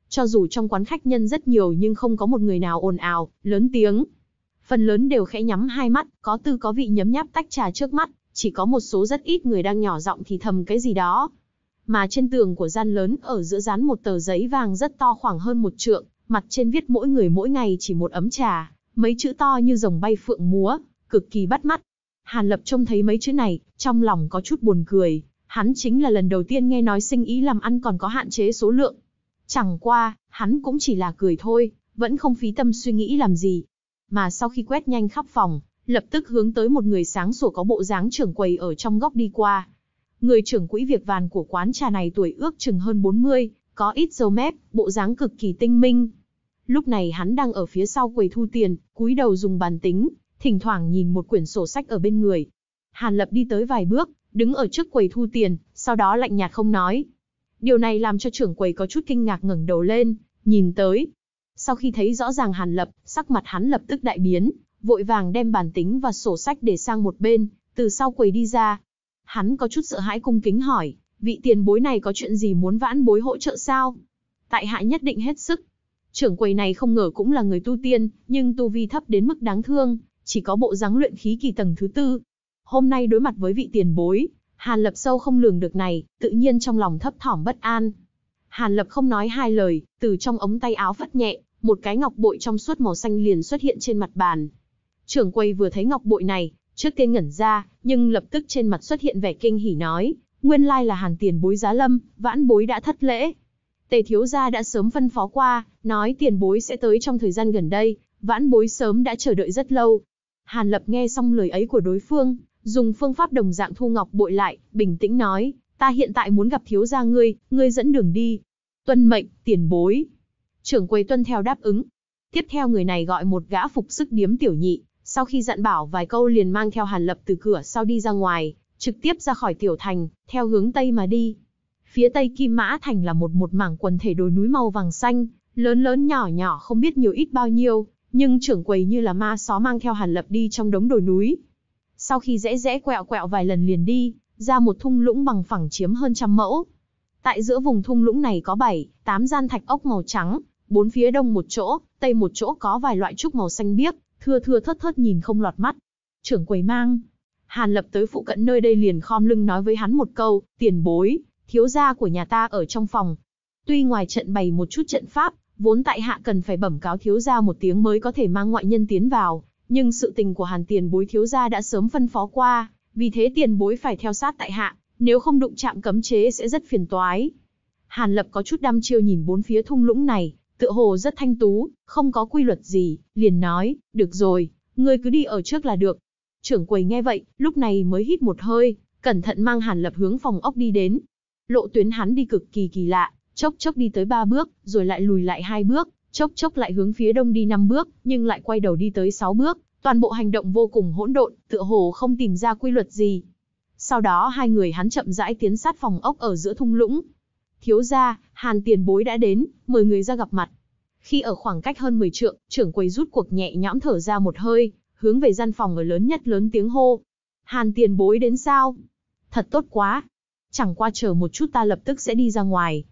Cho dù trong quán khách nhân rất nhiều nhưng không có một người nào ồn ào, lớn tiếng, phần lớn đều khẽ nhắm hai mắt, có tư có vị nhấm nháp tách trà trước mắt, chỉ có một số rất ít người đang nhỏ giọng thì thầm cái gì đó. Mà trên tường của gian lớn ở giữa dán một tờ giấy vàng rất to khoảng hơn một trượng, mặt trên viết mỗi người mỗi ngày chỉ một ấm trà, mấy chữ to như rồng bay phượng múa, cực kỳ bắt mắt. Hàn Lập trông thấy mấy chữ này, trong lòng có chút buồn cười, hắn chính là lần đầu tiên nghe nói sinh ý làm ăn còn có hạn chế số lượng. Chẳng qua, hắn cũng chỉ là cười thôi, vẫn không phí tâm suy nghĩ làm gì, mà sau khi quét nhanh khắp phòng, lập tức hướng tới một người sáng sủa có bộ dáng trưởng quầy ở trong góc đi qua. Người trưởng quỹ việc vàn của quán trà này tuổi ước chừng hơn 40, có ít dâu mép, bộ dáng cực kỳ tinh minh. Lúc này hắn đang ở phía sau quầy thu tiền, cúi đầu dùng bàn tính, thỉnh thoảng nhìn một quyển sổ sách ở bên người. Hàn Lập đi tới vài bước, đứng ở trước quầy thu tiền, sau đó lạnh nhạt không nói. Điều này làm cho trưởng quầy có chút kinh ngạc ngẩng đầu lên, nhìn tới, sau khi thấy rõ ràng Hàn Lập, sắc mặt hắn lập tức đại biến, vội vàng đem bản tính và sổ sách để sang một bên, từ sau quầy đi ra. Hắn có chút sợ hãi cung kính hỏi, vị tiền bối này có chuyện gì muốn vãn bối hỗ trợ sao? Tại hạ nhất định hết sức. Trưởng quầy này không ngờ cũng là người tu tiên, nhưng tu vi thấp đến mức đáng thương, chỉ có bộ dáng luyện khí kỳ tầng thứ tư. Hôm nay đối mặt với vị tiền bối, Hàn Lập sâu không lường được này, tự nhiên trong lòng thấp thỏm bất an. Hàn Lập không nói hai lời, từ trong ống tay áo phất nhẹ, một cái ngọc bội trong suốt màu xanh liền xuất hiện trên mặt bàn. Trưởng quầy vừa thấy ngọc bội này, trước tiên ngẩn ra, nhưng lập tức trên mặt xuất hiện vẻ kinh hỉ nói, nguyên lai là hàn tiền bối giá lâm, vãn bối đã thất lễ. Tề thiếu gia đã sớm phân phó qua, nói tiền bối sẽ tới trong thời gian gần đây, vãn bối sớm đã chờ đợi rất lâu. Hàn lập nghe xong lời ấy của đối phương, dùng phương pháp đồng dạng thu ngọc bội lại, bình tĩnh nói, ta hiện tại muốn gặp thiếu gia ngươi, ngươi dẫn đường đi. Tuân mệnh, tiền bối. Trưởng quầy tuân theo đáp ứng. Tiếp theo người này gọi một gã phục sức điếm tiểu nhị, sau khi dặn bảo vài câu liền mang theo Hàn Lập từ cửa sau đi ra ngoài, trực tiếp ra khỏi tiểu thành, theo hướng tây mà đi. Phía tây Kim Mã Thành là một một mảng quần thể đồi núi màu vàng xanh, lớn lớn nhỏ nhỏ không biết nhiều ít bao nhiêu, nhưng trưởng quầy như là ma só mang theo Hàn Lập đi trong đống đồi núi. Sau khi rẽ rẽ quẹo quẹo vài lần liền đi, ra một thung lũng bằng phẳng chiếm hơn trăm mẫu. Tại giữa vùng thung lũng này có 7, 8 gian thạch ốc màu trắng, bốn phía đông một chỗ, tây một chỗ có vài loại trúc màu xanh biếc, thưa thưa thớt thớt nhìn không lọt mắt. Trưởng quầy mang, Hàn Lập tới phụ cận nơi đây liền khom lưng nói với hắn một câu, tiền bối, thiếu gia của nhà ta ở trong phòng. Tuy ngoài trận bày một chút trận pháp, vốn tại hạ cần phải bẩm cáo thiếu gia một tiếng mới có thể mang ngoại nhân tiến vào, nhưng sự tình của Hàn tiền bối thiếu gia đã sớm phân phó qua, vì thế tiền bối phải theo sát tại hạ, nếu không đụng chạm cấm chế sẽ rất phiền toái. Hàn Lập có chút đăm chiêu nhìn bốn phía thung lũng này, tựa hồ rất thanh tú, không có quy luật gì, liền nói, được rồi, ngươi cứ đi ở trước là được. Trưởng quầy nghe vậy, lúc này mới hít một hơi, cẩn thận mang Hàn Lập hướng phòng ốc đi đến. Lộ tuyến hắn đi cực kỳ kỳ lạ, chốc chốc đi tới ba bước, rồi lại lùi lại hai bước, chốc chốc lại hướng phía đông đi năm bước, nhưng lại quay đầu đi tới sáu bước, toàn bộ hành động vô cùng hỗn độn, tựa hồ không tìm ra quy luật gì. Sau đó hai người hắn chậm rãi tiến sát phòng ốc ở giữa thung lũng, thiếu gia, hàn tiền bối đã đến, mời người ra gặp mặt. Khi ở khoảng cách hơn 10 trượng, trưởng quầy rút cuộc nhẹ nhõm thở ra một hơi, hướng về gian phòng ở lớn nhất lớn tiếng hô. Hàn tiền bối đến sao? Thật tốt quá. Chẳng qua chờ một chút ta lập tức sẽ đi ra ngoài.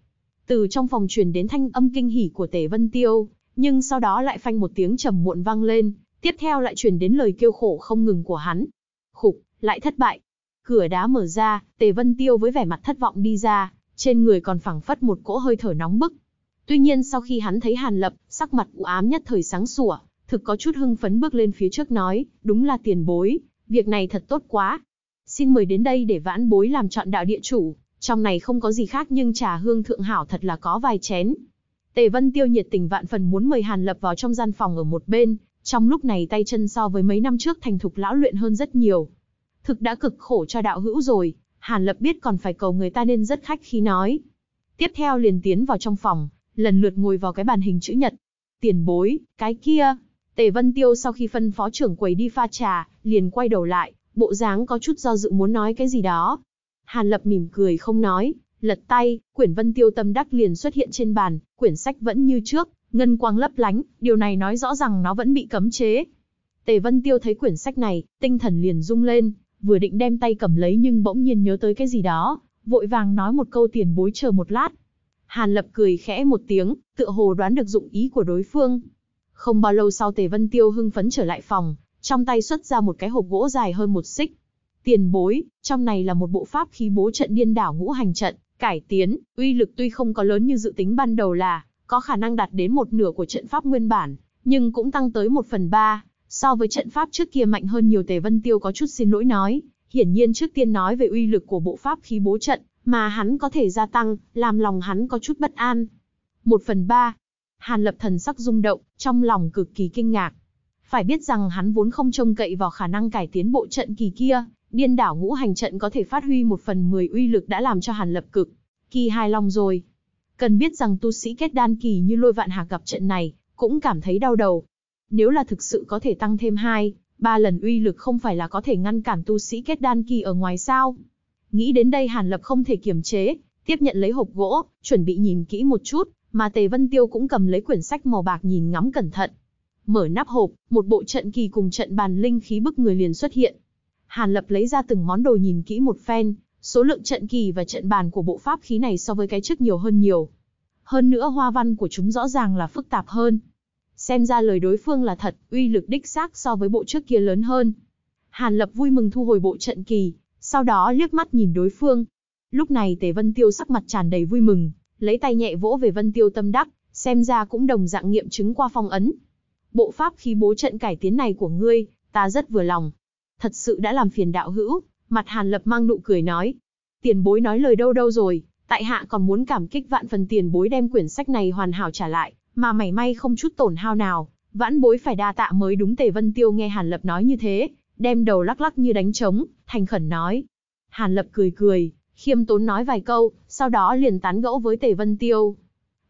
Từ trong phòng truyền đến thanh âm kinh hỉ của Tề Vân Tiêu, nhưng sau đó lại phanh một tiếng trầm muộn vang lên, tiếp theo lại truyền đến lời kêu khổ không ngừng của hắn. Khục, lại thất bại. Cửa đá mở ra, Tề Vân Tiêu với vẻ mặt thất vọng đi ra, trên người còn phảng phất một cỗ hơi thở nóng bức. Tuy nhiên sau khi hắn thấy Hàn Lập, sắc mặt u ám nhất thời sáng sủa, thực có chút hưng phấn bước lên phía trước nói, đúng là tiền bối, việc này thật tốt quá. Xin mời đến đây để vãn bối làm chọn đạo địa chủ, trong này không có gì khác nhưng trà hương thượng hảo thật là có vài chén. Tề Vân Tiêu nhiệt tình vạn phần muốn mời Hàn Lập vào trong gian phòng ở một bên, trong lúc này tay chân so với mấy năm trước thành thục lão luyện hơn rất nhiều. Thực đã cực khổ cho đạo hữu rồi, Hàn Lập biết còn phải cầu người ta nên rất khách khí nói. Tiếp theo liền tiến vào trong phòng, lần lượt ngồi vào cái bàn hình chữ nhật. Tiền bối, cái kia. Tề Vân Tiêu sau khi phân phó trưởng quầy đi pha trà, liền quay đầu lại, bộ dáng có chút do dự muốn nói cái gì đó. Hàn Lập mỉm cười không nói, lật tay, quyển Vân Tiêu tâm đắc liền xuất hiện trên bàn, quyển sách vẫn như trước, ngân quang lấp lánh, điều này nói rõ rằng nó vẫn bị cấm chế. Tề Vân Tiêu thấy quyển sách này, tinh thần liền rung lên, vừa định đem tay cầm lấy nhưng bỗng nhiên nhớ tới cái gì đó, vội vàng nói một câu tiền bối chờ một lát. Hàn Lập cười khẽ một tiếng, tựa hồ đoán được dụng ý của đối phương. Không bao lâu sau Tề Vân Tiêu hưng phấn trở lại phòng, trong tay xuất ra một cái hộp gỗ dài hơn một xích. Tiền bối, trong này là một bộ pháp khí bố trận điên đảo ngũ hành trận, cải tiến, uy lực tuy không có lớn như dự tính ban đầu là, có khả năng đạt đến một nửa của trận pháp nguyên bản, nhưng cũng tăng tới một phần ba, So với trận pháp trước kia mạnh hơn nhiều Tề Vân Tiêu có chút xin lỗi nói, hiển nhiên trước tiên nói về uy lực của bộ pháp khí bố trận, mà hắn có thể gia tăng, làm lòng hắn có chút bất an. Một phần ba, Hàn lập thần sắc rung động, trong lòng cực kỳ kinh ngạc. Phải biết rằng hắn vốn không trông cậy vào khả năng cải tiến bộ trận kỳ kia, điên đảo ngũ hành trận có thể phát huy một phần mười uy lực đã làm cho Hàn lập cực. Kỳ hài lòng rồi. Cần biết rằng tu sĩ kết đan kỳ như lôi vạn hà gặp trận này, cũng cảm thấy đau đầu, nếu là thực sự có thể tăng thêm hai, ba lần uy lực không phải là có thể ngăn cản tu sĩ kết đan kỳ ở ngoài sao? Nghĩ đến đây Hàn Lập không thể kiềm chế, tiếp nhận lấy hộp gỗ, chuẩn bị nhìn kỹ một chút, mà Tề Vân Tiêu cũng cầm lấy quyển sách màu bạc nhìn ngắm cẩn thận. Mở nắp hộp, một bộ trận kỳ cùng trận bàn linh khí bức người liền xuất hiện. Hàn Lập lấy ra từng món đồ nhìn kỹ một phen, số lượng trận kỳ và trận bàn của bộ pháp khí này so với cái trước nhiều hơn nhiều. Hơn nữa hoa văn của chúng rõ ràng là phức tạp hơn, Xem ra lời đối phương là thật, uy lực đích xác so với bộ trước kia lớn hơn. Hàn Lập vui mừng thu hồi bộ trận kỳ, sau đó liếc mắt nhìn đối phương. Lúc này Tề Vân Tiêu sắc mặt tràn đầy vui mừng, lấy tay nhẹ vỗ về Vân Tiêu tâm đắc, xem ra cũng đồng dạng nghiệm chứng qua phong ấn. Bộ pháp khí bố trận cải tiến này của ngươi, ta rất vừa lòng. Thật sự đã làm phiền đạo hữu, mặt Hàn Lập mang nụ cười nói. Tiền bối nói lời đâu đâu rồi, tại hạ còn muốn cảm kích vạn phần tiền bối đem quyển sách này hoàn hảo trả lại, mà mảy may không chút tổn hao nào, vãn bối phải đa tạ mới đúng Tề Vân Tiêu nghe Hàn Lập nói như thế, đem đầu lắc lắc như đánh trống, thành khẩn nói. Hàn Lập cười cười, khiêm tốn nói vài câu, sau đó liền tán gẫu với Tề Vân Tiêu.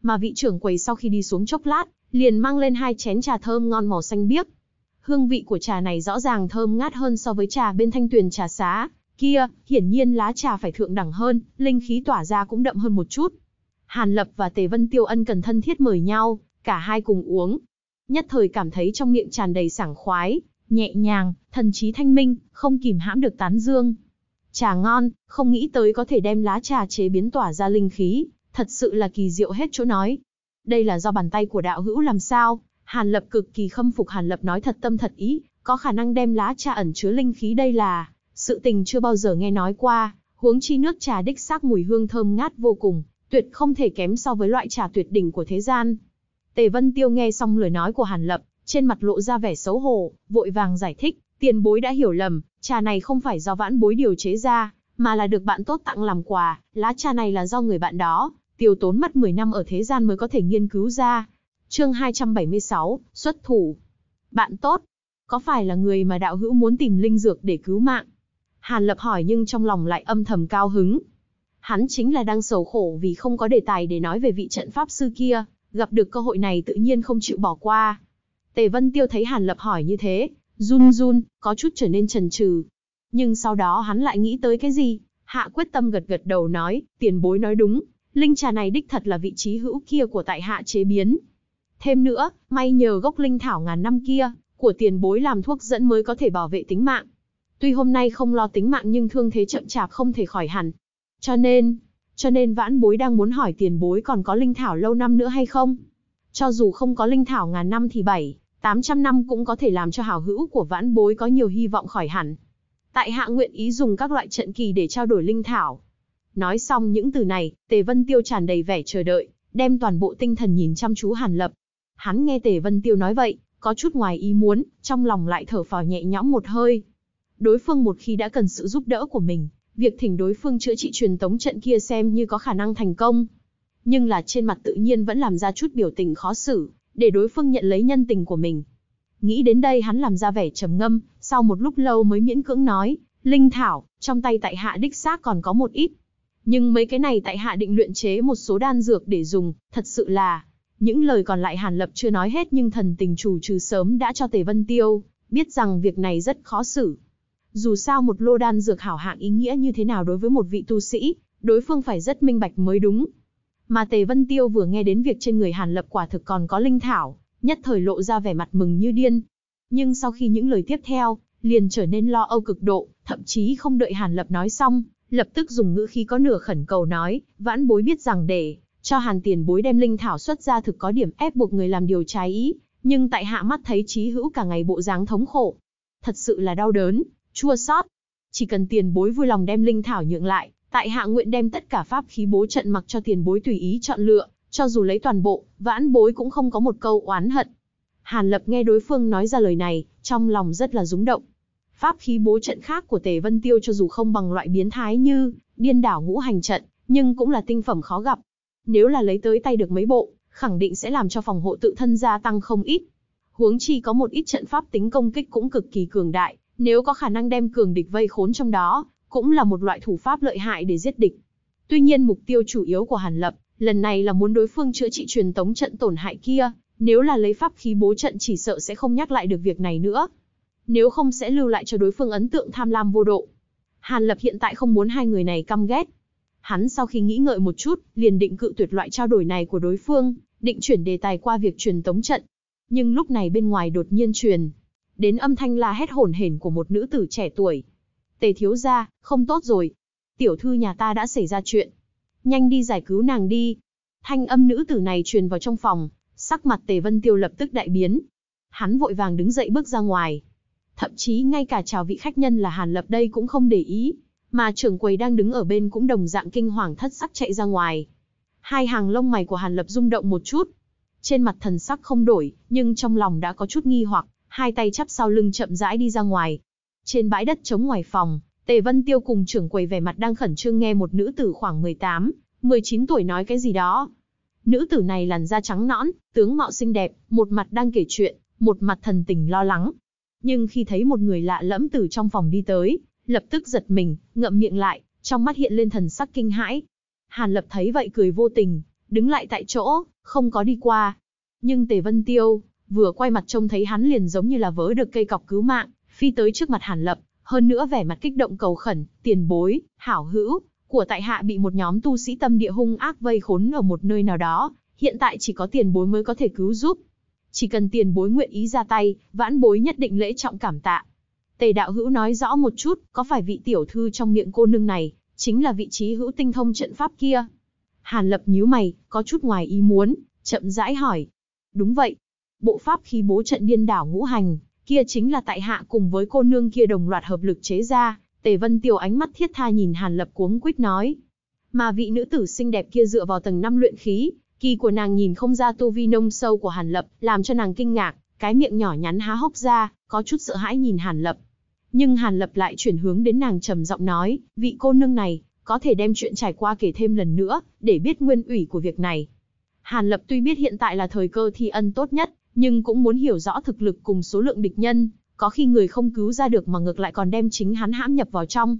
Mà vị trưởng quầy sau khi đi xuống chốc lát, liền mang lên hai chén trà thơm ngon màu xanh biếc. Hương vị của trà này rõ ràng thơm ngát hơn so với trà bên thanh tuyền trà xá. Kia, hiển nhiên lá trà phải thượng đẳng hơn, linh khí tỏa ra cũng đậm hơn một chút, Hàn Lập và Tề Vân Tiêu ân cần thân thiết mời nhau, cả hai cùng uống. Nhất thời cảm thấy trong miệng tràn đầy sảng khoái, nhẹ nhàng, thần trí thanh minh, không kìm hãm được tán dương. Trà ngon, không nghĩ tới có thể đem lá trà chế biến tỏa ra linh khí, thật sự là kỳ diệu hết chỗ nói. Đây là do bàn tay của đạo hữu làm sao? Hàn Lập cực kỳ khâm phục Hàn Lập nói thật tâm thật ý, có khả năng đem lá trà ẩn chứa linh khí đây là sự tình chưa bao giờ nghe nói qua, huống chi nước trà đích xác mùi hương thơm ngát vô cùng, tuyệt không thể kém so với loại trà tuyệt đỉnh của thế gian. Tề Vân Tiêu nghe xong lời nói của Hàn Lập, trên mặt lộ ra vẻ xấu hổ, vội vàng giải thích, tiền bối đã hiểu lầm, trà này không phải do vãn bối điều chế ra, mà là được bạn tốt tặng làm quà, lá trà này là do người bạn đó, tiêu tốn mất 10 năm ở thế gian mới có thể nghiên cứu ra. Chương 276, xuất thủ. Bạn tốt, có phải là người mà đạo hữu muốn tìm linh dược để cứu mạng? Hàn Lập hỏi nhưng trong lòng lại âm thầm cao hứng, Hắn chính là đang sầu khổ vì không có đề tài để nói về vị trận pháp sư kia, gặp được cơ hội này tự nhiên không chịu bỏ qua. Tề Vân Tiêu thấy Hàn Lập hỏi như thế, run run, có chút trở nên trần trừ. Nhưng sau đó hắn lại nghĩ tới cái gì, hạ quyết tâm gật gật đầu nói, tiền bối nói đúng, linh trà này đích thật là vị trí hữu kia của tại hạ chế biến. Thêm nữa, may nhờ gốc linh thảo ngàn năm kia, của tiền bối làm thuốc dẫn mới có thể bảo vệ tính mạng. Tuy hôm nay không lo tính mạng nhưng thương thế chậm chạp không thể khỏi hẳn, cho nên, cho nên vãn bối đang muốn hỏi tiền bối còn có linh thảo lâu năm nữa hay không? Cho dù không có linh thảo ngàn năm thì bảy, tám trăm năm cũng có thể làm cho hào hữu của vãn bối có nhiều hy vọng khỏi hẳn. Tại hạ nguyện ý dùng các loại trận kỳ để trao đổi linh thảo. Nói xong những từ này, Tề Vân Tiêu tràn đầy vẻ chờ đợi, đem toàn bộ tinh thần nhìn chăm chú Hàn Lập. Hắn nghe Tề Vân Tiêu nói vậy, có chút ngoài ý muốn, trong lòng lại thở phào nhẹ nhõm một hơi. Đối phương một khi đã cần sự giúp đỡ của mình, Việc thỉnh đối phương chữa trị truyền tống trận kia xem như có khả năng thành công. Nhưng là trên mặt tự nhiên vẫn làm ra chút biểu tình khó xử, để đối phương nhận lấy nhân tình của mình. Nghĩ đến đây hắn làm ra vẻ trầm ngâm, sau một lúc lâu mới miễn cưỡng nói, Linh Thảo, trong tay tại hạ đích xác còn có một ít. Nhưng mấy cái này tại hạ định luyện chế một số đan dược để dùng, thật sự là... Những lời còn lại Hàn Lập chưa nói hết nhưng thần tình chủ trừ sớm đã cho Tề Vân Tiêu, biết rằng việc này rất khó xử, dù sao một lô đan dược hảo hạng ý nghĩa như thế nào đối với một vị tu sĩ, đối phương phải rất minh bạch mới đúng. Mà Tề Vân Tiêu vừa nghe đến việc trên người Hàn Lập quả thực còn có linh thảo, nhất thời lộ ra vẻ mặt mừng như điên. Nhưng sau khi những lời tiếp theo, liền trở nên lo âu cực độ, thậm chí không đợi Hàn Lập nói xong, lập tức dùng ngữ khí có nửa khẩn cầu nói, vãn bối biết rằng để cho Hàn tiền bối đem linh thảo xuất ra thực có điểm ép buộc người làm điều trái ý, nhưng tại hạ mắt thấy trí hữu cả ngày bộ dáng thống khổ. Thật sự là đau đớn, chua sót. Chỉ cần tiền bối vui lòng đem linh thảo nhượng lại, tại hạ nguyện đem tất cả pháp khí bố trận mặc cho tiền bối tùy ý chọn lựa, cho dù lấy toàn bộ, vãn bối cũng không có một câu oán hận. Hàn Lập nghe đối phương nói ra lời này, trong lòng rất là rúng động. Pháp khí bố trận khác của Tề Vân Tiêu cho dù không bằng loại biến thái như điên đảo ngũ hành trận, nhưng cũng là tinh phẩm khó gặp. Nếu là lấy tới tay được mấy bộ, khẳng định sẽ làm cho phòng hộ tự thân gia tăng không ít. Huống chi có một ít trận pháp tính công kích cũng cực kỳ cường đại, nếu có khả năng đem cường địch vây khốn trong đó, cũng là một loại thủ pháp lợi hại để giết địch. Tuy nhiên mục tiêu chủ yếu của Hàn Lập, lần này là muốn đối phương chữa trị truyền tống trận tổn hại kia, nếu là lấy pháp khí bố trận chỉ sợ sẽ không nhắc lại được việc này nữa. Nếu không sẽ lưu lại cho đối phương ấn tượng tham lam vô độ. Hàn Lập hiện tại không muốn hai người này căm ghét. Hắn sau khi nghĩ ngợi một chút, liền định cự tuyệt loại trao đổi này của đối phương, định chuyển đề tài qua việc truyền tống trận. Nhưng lúc này bên ngoài đột nhiên truyền đến âm thanh la hét hổn hển của một nữ tử trẻ tuổi. Tề thiếu gia, không tốt rồi. Tiểu thư nhà ta đã xảy ra chuyện. Nhanh đi giải cứu nàng đi. Thanh âm nữ tử này truyền vào trong phòng, sắc mặt Tề Vân Tiêu lập tức đại biến. Hắn vội vàng đứng dậy bước ra ngoài. Thậm chí ngay cả chào vị khách nhân là Hàn Lập đây cũng không để ý, mà trưởng quầy đang đứng ở bên cũng đồng dạng kinh hoàng thất sắc chạy ra ngoài. Hai hàng lông mày của Hàn Lập rung động một chút. Trên mặt thần sắc không đổi, nhưng trong lòng đã có chút nghi hoặc hai tay chắp sau lưng chậm rãi đi ra ngoài. Trên bãi đất trống ngoài phòng, Tề Vân Tiêu cùng trưởng quầy vẻ mặt đang khẩn trương nghe một nữ tử khoảng 18, 19 tuổi nói cái gì đó. Nữ tử này làn da trắng nõn, tướng mạo xinh đẹp, một mặt đang kể chuyện, một mặt thần tình lo lắng. Nhưng khi thấy một người lạ lẫm từ trong phòng đi tới, lập tức giật mình, ngậm miệng lại, trong mắt hiện lên thần sắc kinh hãi. Hàn Lập thấy vậy cười vô tình, đứng lại tại chỗ, không có đi qua. Nhưng Tề Vân Tiêu, vừa quay mặt trông thấy hắn liền giống như là vớ được cây cọc cứu mạng, phi tới trước mặt Hàn Lập, hơn nữa vẻ mặt kích động cầu khẩn, tiền bối, hảo hữu, của tại hạ bị một nhóm tu sĩ tâm địa hung ác vây khốn ở một nơi nào đó, hiện tại chỉ có tiền bối mới có thể cứu giúp. Chỉ cần tiền bối nguyện ý ra tay, vãn bối nhất định lễ trọng cảm tạ. Tề đạo hữu nói rõ một chút, có phải vị tiểu thư trong miệng cô nương này, chính là vị trí hữu tinh thông trận pháp kia? Hàn lập nhíu mày, có chút ngoài ý muốn, chậm rãi hỏi. Đúng vậy, bộ pháp khí bố trận điên đảo ngũ hành, kia chính là tại hạ cùng với cô nương kia đồng loạt hợp lực chế ra, Tề Vân Tiêu ánh mắt thiết tha nhìn Hàn Lập cuống quýt nói. Mà vị nữ tử xinh đẹp kia dựa vào tầng năm luyện khí, kỳ của nàng nhìn không ra tu vi nông sâu của Hàn Lập, làm cho nàng kinh ngạc, cái miệng nhỏ nhắn há hốc ra, có chút sợ hãi nhìn Hàn Lập. Nhưng Hàn Lập lại chuyển hướng đến nàng trầm giọng nói, vị cô nương này, có thể đem chuyện trải qua kể thêm lần nữa, để biết nguyên ủy của việc này. Hàn Lập tuy biết hiện tại là thời cơ thi ân tốt nhất, nhưng cũng muốn hiểu rõ thực lực cùng số lượng địch nhân, có khi người không cứu ra được mà ngược lại còn đem chính hắn hãm nhập vào trong.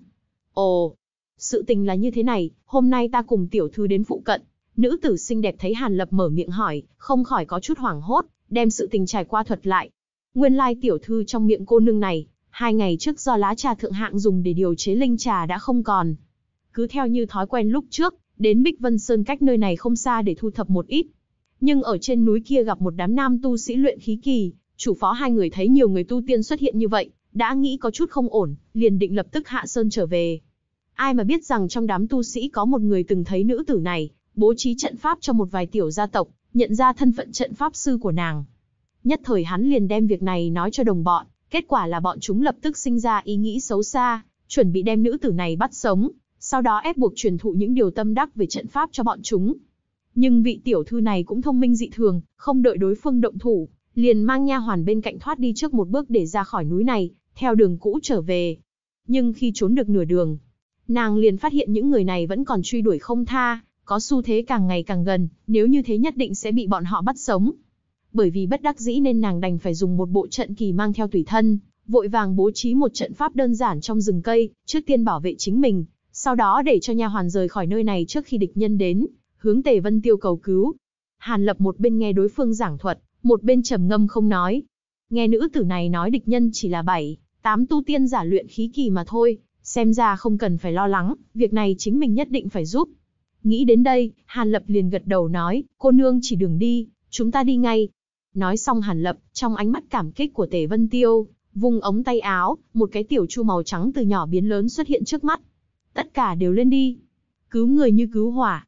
Ồ, sự tình là như thế này, hôm nay ta cùng tiểu thư đến phụ cận. Nữ tử xinh đẹp thấy Hàn Lập mở miệng hỏi, không khỏi có chút hoảng hốt, đem sự tình trải qua thuật lại. Nguyên lai tiểu thư trong miệng cô nương này, hai ngày trước do lá trà thượng hạng dùng để điều chế linh trà đã không còn. Cứ theo như thói quen lúc trước, đến Bích Vân Sơn cách nơi này không xa để thu thập một ít nhưng ở trên núi kia gặp một đám nam tu sĩ luyện khí kỳ, chủ phó hai người thấy nhiều người tu tiên xuất hiện như vậy, đã nghĩ có chút không ổn, liền định lập tức hạ sơn trở về. Ai mà biết rằng trong đám tu sĩ có một người từng thấy nữ tử này, bố trí trận pháp cho một vài tiểu gia tộc, nhận ra thân phận trận pháp sư của nàng. Nhất thời hắn liền đem việc này nói cho đồng bọn, kết quả là bọn chúng lập tức sinh ra ý nghĩ xấu xa, chuẩn bị đem nữ tử này bắt sống, sau đó ép buộc truyền thụ những điều tâm đắc về trận pháp cho bọn chúng. Nhưng vị tiểu thư này cũng thông minh dị thường, không đợi đối phương động thủ, liền mang nha hoàn bên cạnh thoát đi trước một bước để ra khỏi núi này, theo đường cũ trở về. Nhưng khi trốn được nửa đường, nàng liền phát hiện những người này vẫn còn truy đuổi không tha, có xu thế càng ngày càng gần, nếu như thế nhất định sẽ bị bọn họ bắt sống. Bởi vì bất đắc dĩ nên nàng đành phải dùng một bộ trận kỳ mang theo tùy thân, vội vàng bố trí một trận pháp đơn giản trong rừng cây, trước tiên bảo vệ chính mình, sau đó để cho nha hoàn rời khỏi nơi này trước khi địch nhân đến, hướng Tề Vân Tiêu cầu cứu. Hàn Lập một bên nghe đối phương giảng thuật, một bên trầm ngâm không nói. Nghe nữ tử này nói địch nhân chỉ là bảy, tám tu tiên giả luyện khí kỳ mà thôi, xem ra không cần phải lo lắng, việc này chính mình nhất định phải giúp. Nghĩ đến đây, Hàn Lập liền gật đầu nói, cô nương chỉ đường đi, chúng ta đi ngay. Nói xong Hàn Lập, trong ánh mắt cảm kích của Tề Vân Tiêu, vùng ống tay áo, một cái tiểu chu màu trắng từ nhỏ biến lớn xuất hiện trước mắt. Tất cả đều lên đi. Cứu người như cứu hỏa,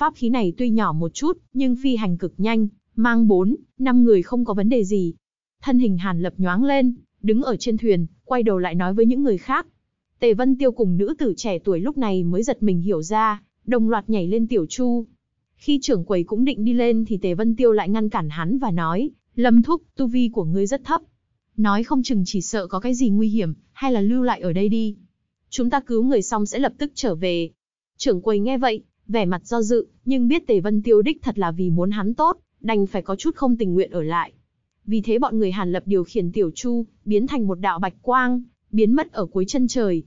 Pháp khí này tuy nhỏ một chút, nhưng phi hành cực nhanh, mang 4, 5 người không có vấn đề gì. Thân hình Hàn Lập nhoáng lên, đứng ở trên thuyền, quay đầu lại nói với những người khác. Tề Vân Tiêu cùng nữ tử trẻ tuổi lúc này mới giật mình hiểu ra, đồng loạt nhảy lên tiểu chu. Khi trưởng quầy cũng định đi lên thì Tề Vân Tiêu lại ngăn cản hắn và nói, Lâm Thúc, tu vi của ngươi rất thấp. Nói không chừng chỉ sợ có cái gì nguy hiểm, hay là lưu lại ở đây đi. Chúng ta cứu người xong sẽ lập tức trở về. Trưởng quầy nghe vậy, vẻ mặt do dự, nhưng biết Tề Vân Tiêu đích thật là vì muốn hắn tốt, đành phải có chút không tình nguyện ở lại. Vì thế bọn người Hàn Lập điều khiển Tiểu Chu, biến thành một đạo bạch quang, biến mất ở cuối chân trời.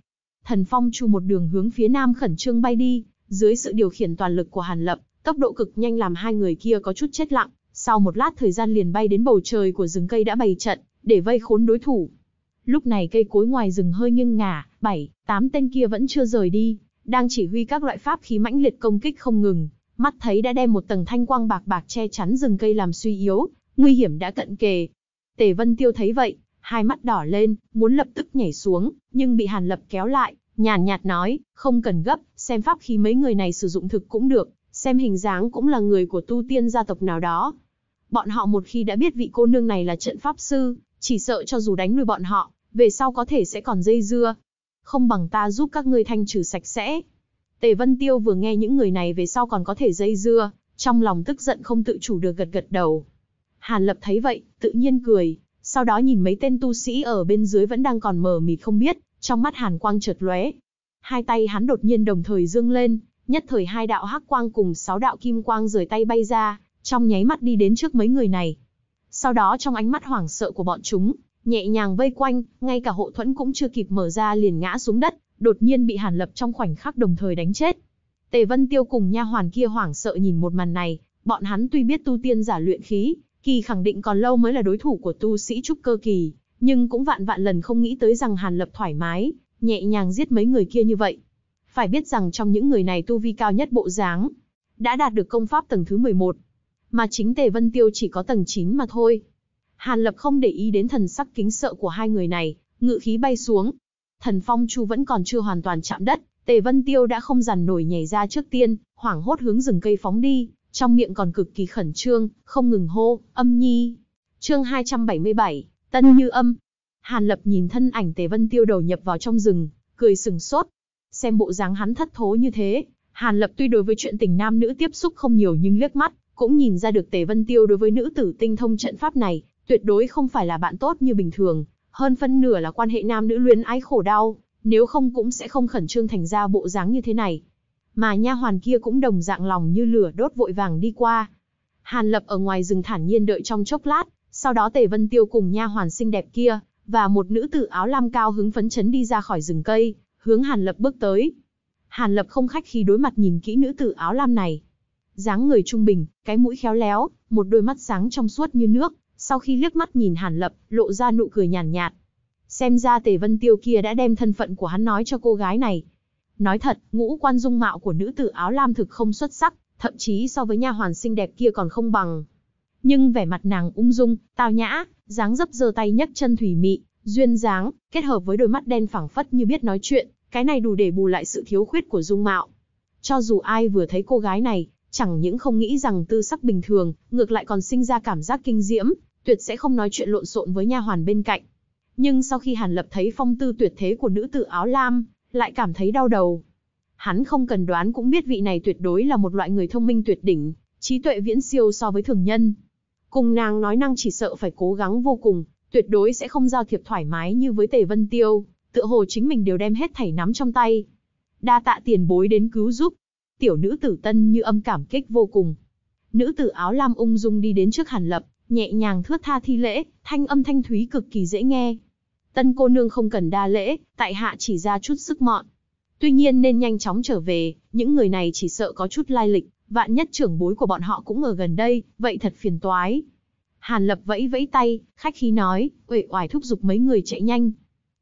Thần Phong Chu một đường hướng phía nam khẩn trương bay đi, dưới sự điều khiển toàn lực của Hàn Lập, tốc độ cực nhanh làm hai người kia có chút chết lặng, sau một lát thời gian liền bay đến bầu trời của rừng cây đã bày trận, để vây khốn đối thủ. Lúc này cây cối ngoài rừng hơi nghiêng ngả, bảy, tám tên kia vẫn chưa rời đi, đang chỉ huy các loại pháp khí mãnh liệt công kích không ngừng, mắt thấy đã đem một tầng thanh quang bạc bạc che chắn rừng cây làm suy yếu, nguy hiểm đã cận kề. Tề Vân Tiêu thấy vậy, hai mắt đỏ lên, muốn lập tức nhảy xuống, nhưng bị Hàn Lập kéo lại, nhàn nhạt nói, không cần gấp, xem pháp khí mấy người này sử dụng thực cũng được, xem hình dáng cũng là người của tu tiên gia tộc nào đó. Bọn họ một khi đã biết vị cô nương này là trận pháp sư, chỉ sợ cho dù đánh lùi bọn họ, về sau có thể sẽ còn dây dưa, không bằng ta giúp các ngươi thanh trừ sạch sẽ. Tề Vân Tiêu vừa nghe những người này về sau còn có thể dây dưa, trong lòng tức giận không tự chủ được gật gật đầu. Hàn Lập thấy vậy, tự nhiên cười, sau đó nhìn mấy tên tu sĩ ở bên dưới vẫn đang còn mờ mịt không biết, trong mắt Hàn Quang chợt lóe. Hai tay hắn đột nhiên đồng thời dương lên, nhất thời hai đạo hắc quang cùng sáu đạo kim quang rời tay bay ra, trong nháy mắt đi đến trước mấy người này. Sau đó trong ánh mắt hoảng sợ của bọn chúng, nhẹ nhàng vây quanh, ngay cả hộ thuẫn cũng chưa kịp mở ra liền ngã xuống đất, đột nhiên bị Hàn Lập trong khoảnh khắc đồng thời đánh chết. Tề Vân Tiêu cùng nha hoàn kia hoảng sợ nhìn một màn này, bọn hắn tuy biết tu tiên giả luyện khí, kỳ khẳng định còn lâu mới là đối thủ của tu sĩ trúc cơ kỳ, nhưng cũng vạn vạn lần không nghĩ tới rằng Hàn Lập thoải mái, nhẹ nhàng giết mấy người kia như vậy. Phải biết rằng trong những người này tu vi cao nhất bộ dáng, đã đạt được công pháp tầng thứ 11, mà chính Tề Vân Tiêu chỉ có tầng 9 mà thôi. Hàn Lập không để ý đến thần sắc kính sợ của hai người này, ngự khí bay xuống. Thần Phong Chu vẫn còn chưa hoàn toàn chạm đất, Tề Vân Tiêu đã không dằn nổi nhảy ra trước tiên, hoảng hốt hướng rừng cây phóng đi, trong miệng còn cực kỳ khẩn trương, không ngừng hô, âm nhi. Chương 277, Tân Như Âm. Hàn Lập nhìn thân ảnh Tề Vân Tiêu đầu nhập vào trong rừng, cười sừng sốt. Xem bộ dáng hắn thất thố như thế, Hàn Lập tuy đối với chuyện tình nam nữ tiếp xúc không nhiều nhưng liếc mắt, cũng nhìn ra được Tề Vân Tiêu đối với nữ tử tinh thông trận pháp này, tuyệt đối không phải là bạn tốt như bình thường, hơn phân nửa là quan hệ nam nữ luyến ái khổ đau, nếu không cũng sẽ không khẩn trương thành ra bộ dáng như thế này. Mà nha hoàn kia cũng đồng dạng lòng như lửa đốt vội vàng đi qua. Hàn Lập ở ngoài rừng thản nhiên đợi trong chốc lát, sau đó Tề Vân Tiêu cùng nha hoàn xinh đẹp kia và một nữ tử áo lam cao hứng phấn chấn đi ra khỏi rừng cây, hướng Hàn Lập bước tới. Hàn Lập không khách khi đối mặt nhìn kỹ nữ tử áo lam này. Dáng người trung bình, cái mũi khéo léo, một đôi mắt sáng trong suốt như nước, sau khi liếc mắt nhìn Hàn Lập, lộ ra nụ cười nhàn nhạt, Xem ra Tề Vân Tiêu kia đã đem thân phận của hắn nói cho cô gái này. Nói thật, ngũ quan dung mạo của nữ tử áo lam thực không xuất sắc, thậm chí so với nha hoàn xinh đẹp kia còn không bằng. Nhưng vẻ mặt nàng ung dung, tao nhã, dáng dấp giơ tay nhấc chân thủy mị, duyên dáng, kết hợp với đôi mắt đen phẳng phất như biết nói chuyện, cái này đủ để bù lại sự thiếu khuyết của dung mạo. Cho dù ai vừa thấy cô gái này, chẳng những không nghĩ rằng tư sắc bình thường, ngược lại còn sinh ra cảm giác kinh diễm, tuyệt sẽ không nói chuyện lộn xộn với nha hoàn bên cạnh. Nhưng sau khi Hàn Lập thấy phong tư tuyệt thế của nữ tử áo lam, lại cảm thấy đau đầu. Hắn không cần đoán cũng biết vị này tuyệt đối là một loại người thông minh tuyệt đỉnh, trí tuệ viễn siêu so với thường nhân. Cùng nàng nói năng chỉ sợ phải cố gắng vô cùng, tuyệt đối sẽ không giao thiệp thoải mái như với Tề Vân Tiêu, tựa hồ chính mình đều đem hết thảy nắm trong tay. Đa tạ tiền bối đến cứu giúp. Tiểu nữ tử Tân Như âm cảm kích vô cùng. Nữ tử áo lam ung dung đi đến trước Hàn Lập, nhẹ nhàng thướt tha thi lễ, thanh âm thanh thúy cực kỳ dễ nghe. Tân cô nương không cần đa lễ, tại hạ chỉ ra chút sức mọn. Tuy nhiên nên nhanh chóng trở về, những người này chỉ sợ có chút lai lịch, vạn nhất trưởng bối của bọn họ cũng ở gần đây, vậy thật phiền toái. Hàn Lập vẫy vẫy tay, khách khí nói, uể oải thúc giục mấy người chạy nhanh.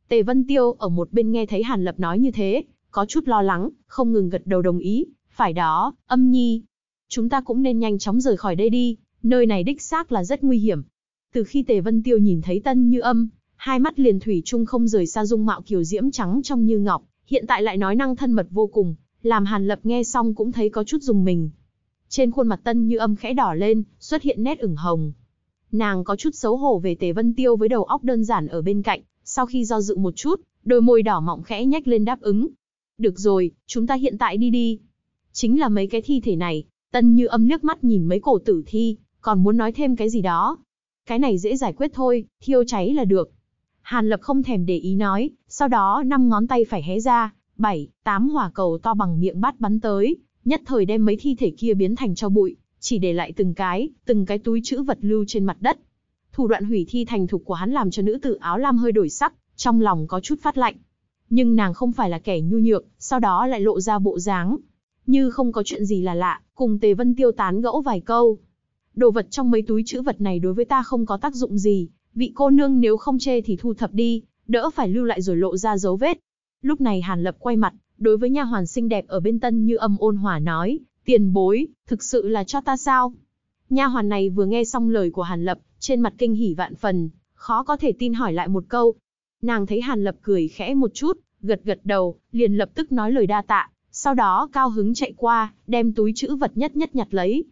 Tề Vân Tiêu ở một bên nghe thấy Hàn Lập nói như thế, có chút lo lắng, không ngừng gật đầu đồng ý, phải đó, âm nhi. Chúng ta cũng nên nhanh chóng rời khỏi đây đi, Nơi này đích xác là rất nguy hiểm. Từ khi Tề Vân Tiêu nhìn thấy Tân Như Âm, hai mắt liền thủy chung không rời xa dung mạo kiều diễm trắng trong như ngọc, hiện tại lại nói năng thân mật vô cùng, làm Hàn Lập nghe xong cũng thấy có chút dùng mình. Trên khuôn mặt Tân Như Âm khẽ đỏ lên, xuất hiện nét ửng hồng. Nàng có chút xấu hổ về Tề Vân Tiêu với đầu óc đơn giản ở bên cạnh, sau khi do dự một chút, đôi môi đỏ mọng khẽ nhếch lên đáp ứng. Được rồi, chúng ta hiện tại đi đi. Chính là mấy cái thi thể này, Tân Như Âm liếc mắt nhìn mấy cổ tử thi, còn muốn nói thêm cái gì đó. Cái này dễ giải quyết thôi, thiêu cháy là được. Hàn Lập không thèm để ý nói, sau đó năm ngón tay phải hé ra, bảy, tám hỏa cầu to bằng miệng bát bắn tới, nhất thời đem mấy thi thể kia biến thành cho bụi, chỉ để lại từng cái, từng cái túi chữ vật lưu trên mặt đất. Thủ đoạn hủy thi thành thục của hắn làm cho nữ tử áo lam hơi đổi sắc, trong lòng có chút phát lạnh. Nhưng nàng không phải là kẻ nhu nhược, sau đó lại lộ ra bộ dáng. Như không có chuyện gì là lạ, cùng Tề Vân Tiêu tán gẫu vài câu, đồ vật trong mấy túi chữ vật này đối với ta không có tác dụng gì, vị cô nương nếu không chê thì thu thập đi, đỡ phải lưu lại rồi lộ ra dấu vết. Lúc này Hàn Lập quay mặt, đối với nha hoàn xinh đẹp ở bên tân như âm ôn hòa nói, tiền bối, thực sự là cho ta sao? Nha hoàn này vừa nghe xong lời của Hàn Lập, trên mặt kinh hỉ vạn phần, khó có thể tin hỏi lại một câu. Nàng thấy Hàn Lập cười khẽ một chút, gật gật đầu, liền lập tức nói lời đa tạ, sau đó cao hứng chạy qua, đem túi chữ vật nhất nhất nhặt lấy.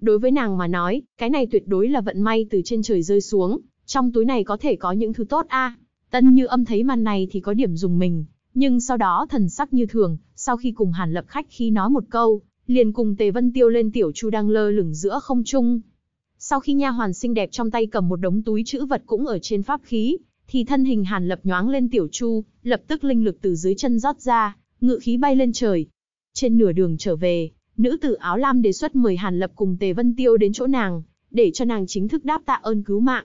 Đối với nàng mà nói, cái này tuyệt đối là vận may từ trên trời rơi xuống, trong túi này có thể có những thứ tốt a. Tân Như Âm thấy màn này thì có điểm dùng mình, nhưng sau đó thần sắc như thường, sau khi cùng Hàn Lập khách khi nói một câu, liền cùng Tề Vân Tiêu lên tiểu chu đang lơ lửng giữa không trung. Sau khi nha hoàn xinh đẹp trong tay cầm một đống túi chữ vật cũng ở trên pháp khí, thì thân hình Hàn Lập nhoáng lên tiểu chu, lập tức linh lực từ dưới chân rót ra, ngự khí bay lên trời. Trên nửa đường trở về, Nữ tử áo lam đề xuất mời Hàn Lập cùng Tề Vân Tiêu đến chỗ nàng, để cho nàng chính thức đáp tạ ơn cứu mạng.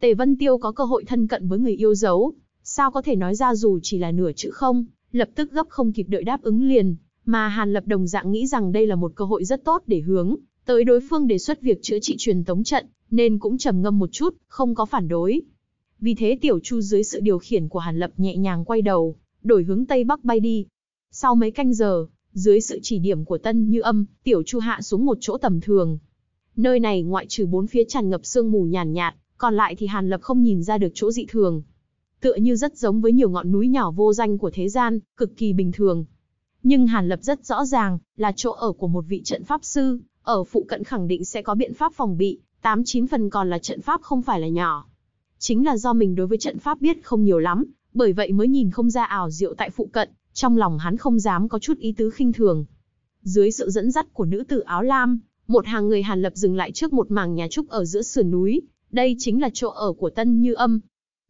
Tề Vân Tiêu có cơ hội thân cận với người yêu dấu, sao có thể nói ra dù chỉ là nửa chữ không, lập tức gấp không kịp đợi đáp ứng liền, mà Hàn Lập đồng dạng nghĩ rằng đây là một cơ hội rất tốt để hướng tới đối phương đề xuất việc chữa trị truyền tống trận, nên cũng trầm ngâm một chút, không có phản đối. Vì thế Tiểu Chu dưới sự điều khiển của Hàn Lập nhẹ nhàng quay đầu, đổi hướng tây bắc bay đi. Sau mấy canh giờ, dưới sự chỉ điểm của Tân Như Âm, Tiểu Chu hạ xuống một chỗ tầm thường. Nơi này ngoại trừ bốn phía tràn ngập sương mù nhàn nhạt, còn lại thì Hàn Lập không nhìn ra được chỗ dị thường. Tựa như rất giống với nhiều ngọn núi nhỏ vô danh của thế gian, cực kỳ bình thường. Nhưng Hàn Lập rất rõ ràng, là chỗ ở của một vị trận pháp sư, ở phụ cận khẳng định sẽ có biện pháp phòng bị, 89 phần còn là trận pháp không phải là nhỏ. Chính là do mình đối với trận pháp biết không nhiều lắm, bởi vậy mới nhìn không ra ảo diệu tại phụ cận, trong lòng hắn không dám có chút ý tứ khinh thường. Dưới sự dẫn dắt của nữ tử áo lam, một hàng người Hàn Lập dừng lại trước một mảng nhà trúc ở giữa sườn núi, đây chính là chỗ ở của Tân Như Âm.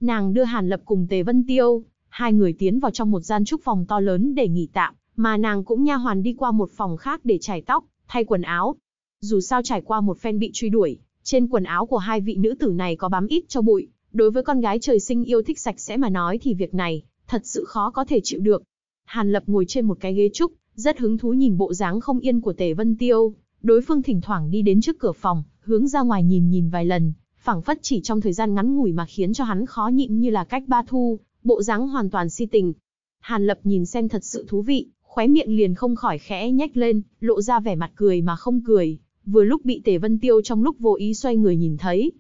Nàng đưa Hàn Lập cùng Tề Vân Tiêu, hai người tiến vào trong một gian trúc phòng to lớn để nghỉ tạm, mà nàng cũng nha hoàn đi qua một phòng khác để chải tóc, thay quần áo. Dù sao trải qua một phen bị truy đuổi, trên quần áo của hai vị nữ tử này có bám ít cho bụi, đối với con gái trời sinh yêu thích sạch sẽ mà nói thì việc này thật sự khó có thể chịu được. Hàn Lập ngồi trên một cái ghế trúc, rất hứng thú nhìn bộ dáng không yên của Tề Vân Tiêu. Đối phương thỉnh thoảng đi đến trước cửa phòng, hướng ra ngoài nhìn nhìn vài lần, phảng phất chỉ trong thời gian ngắn ngủi mà khiến cho hắn khó nhịn như là cách ba thu, bộ dáng hoàn toàn si tình. Hàn Lập nhìn xem thật sự thú vị, khóe miệng liền không khỏi khẽ nhếch lên, lộ ra vẻ mặt cười mà không cười, vừa lúc bị Tề Vân Tiêu trong lúc vô ý xoay người nhìn thấy.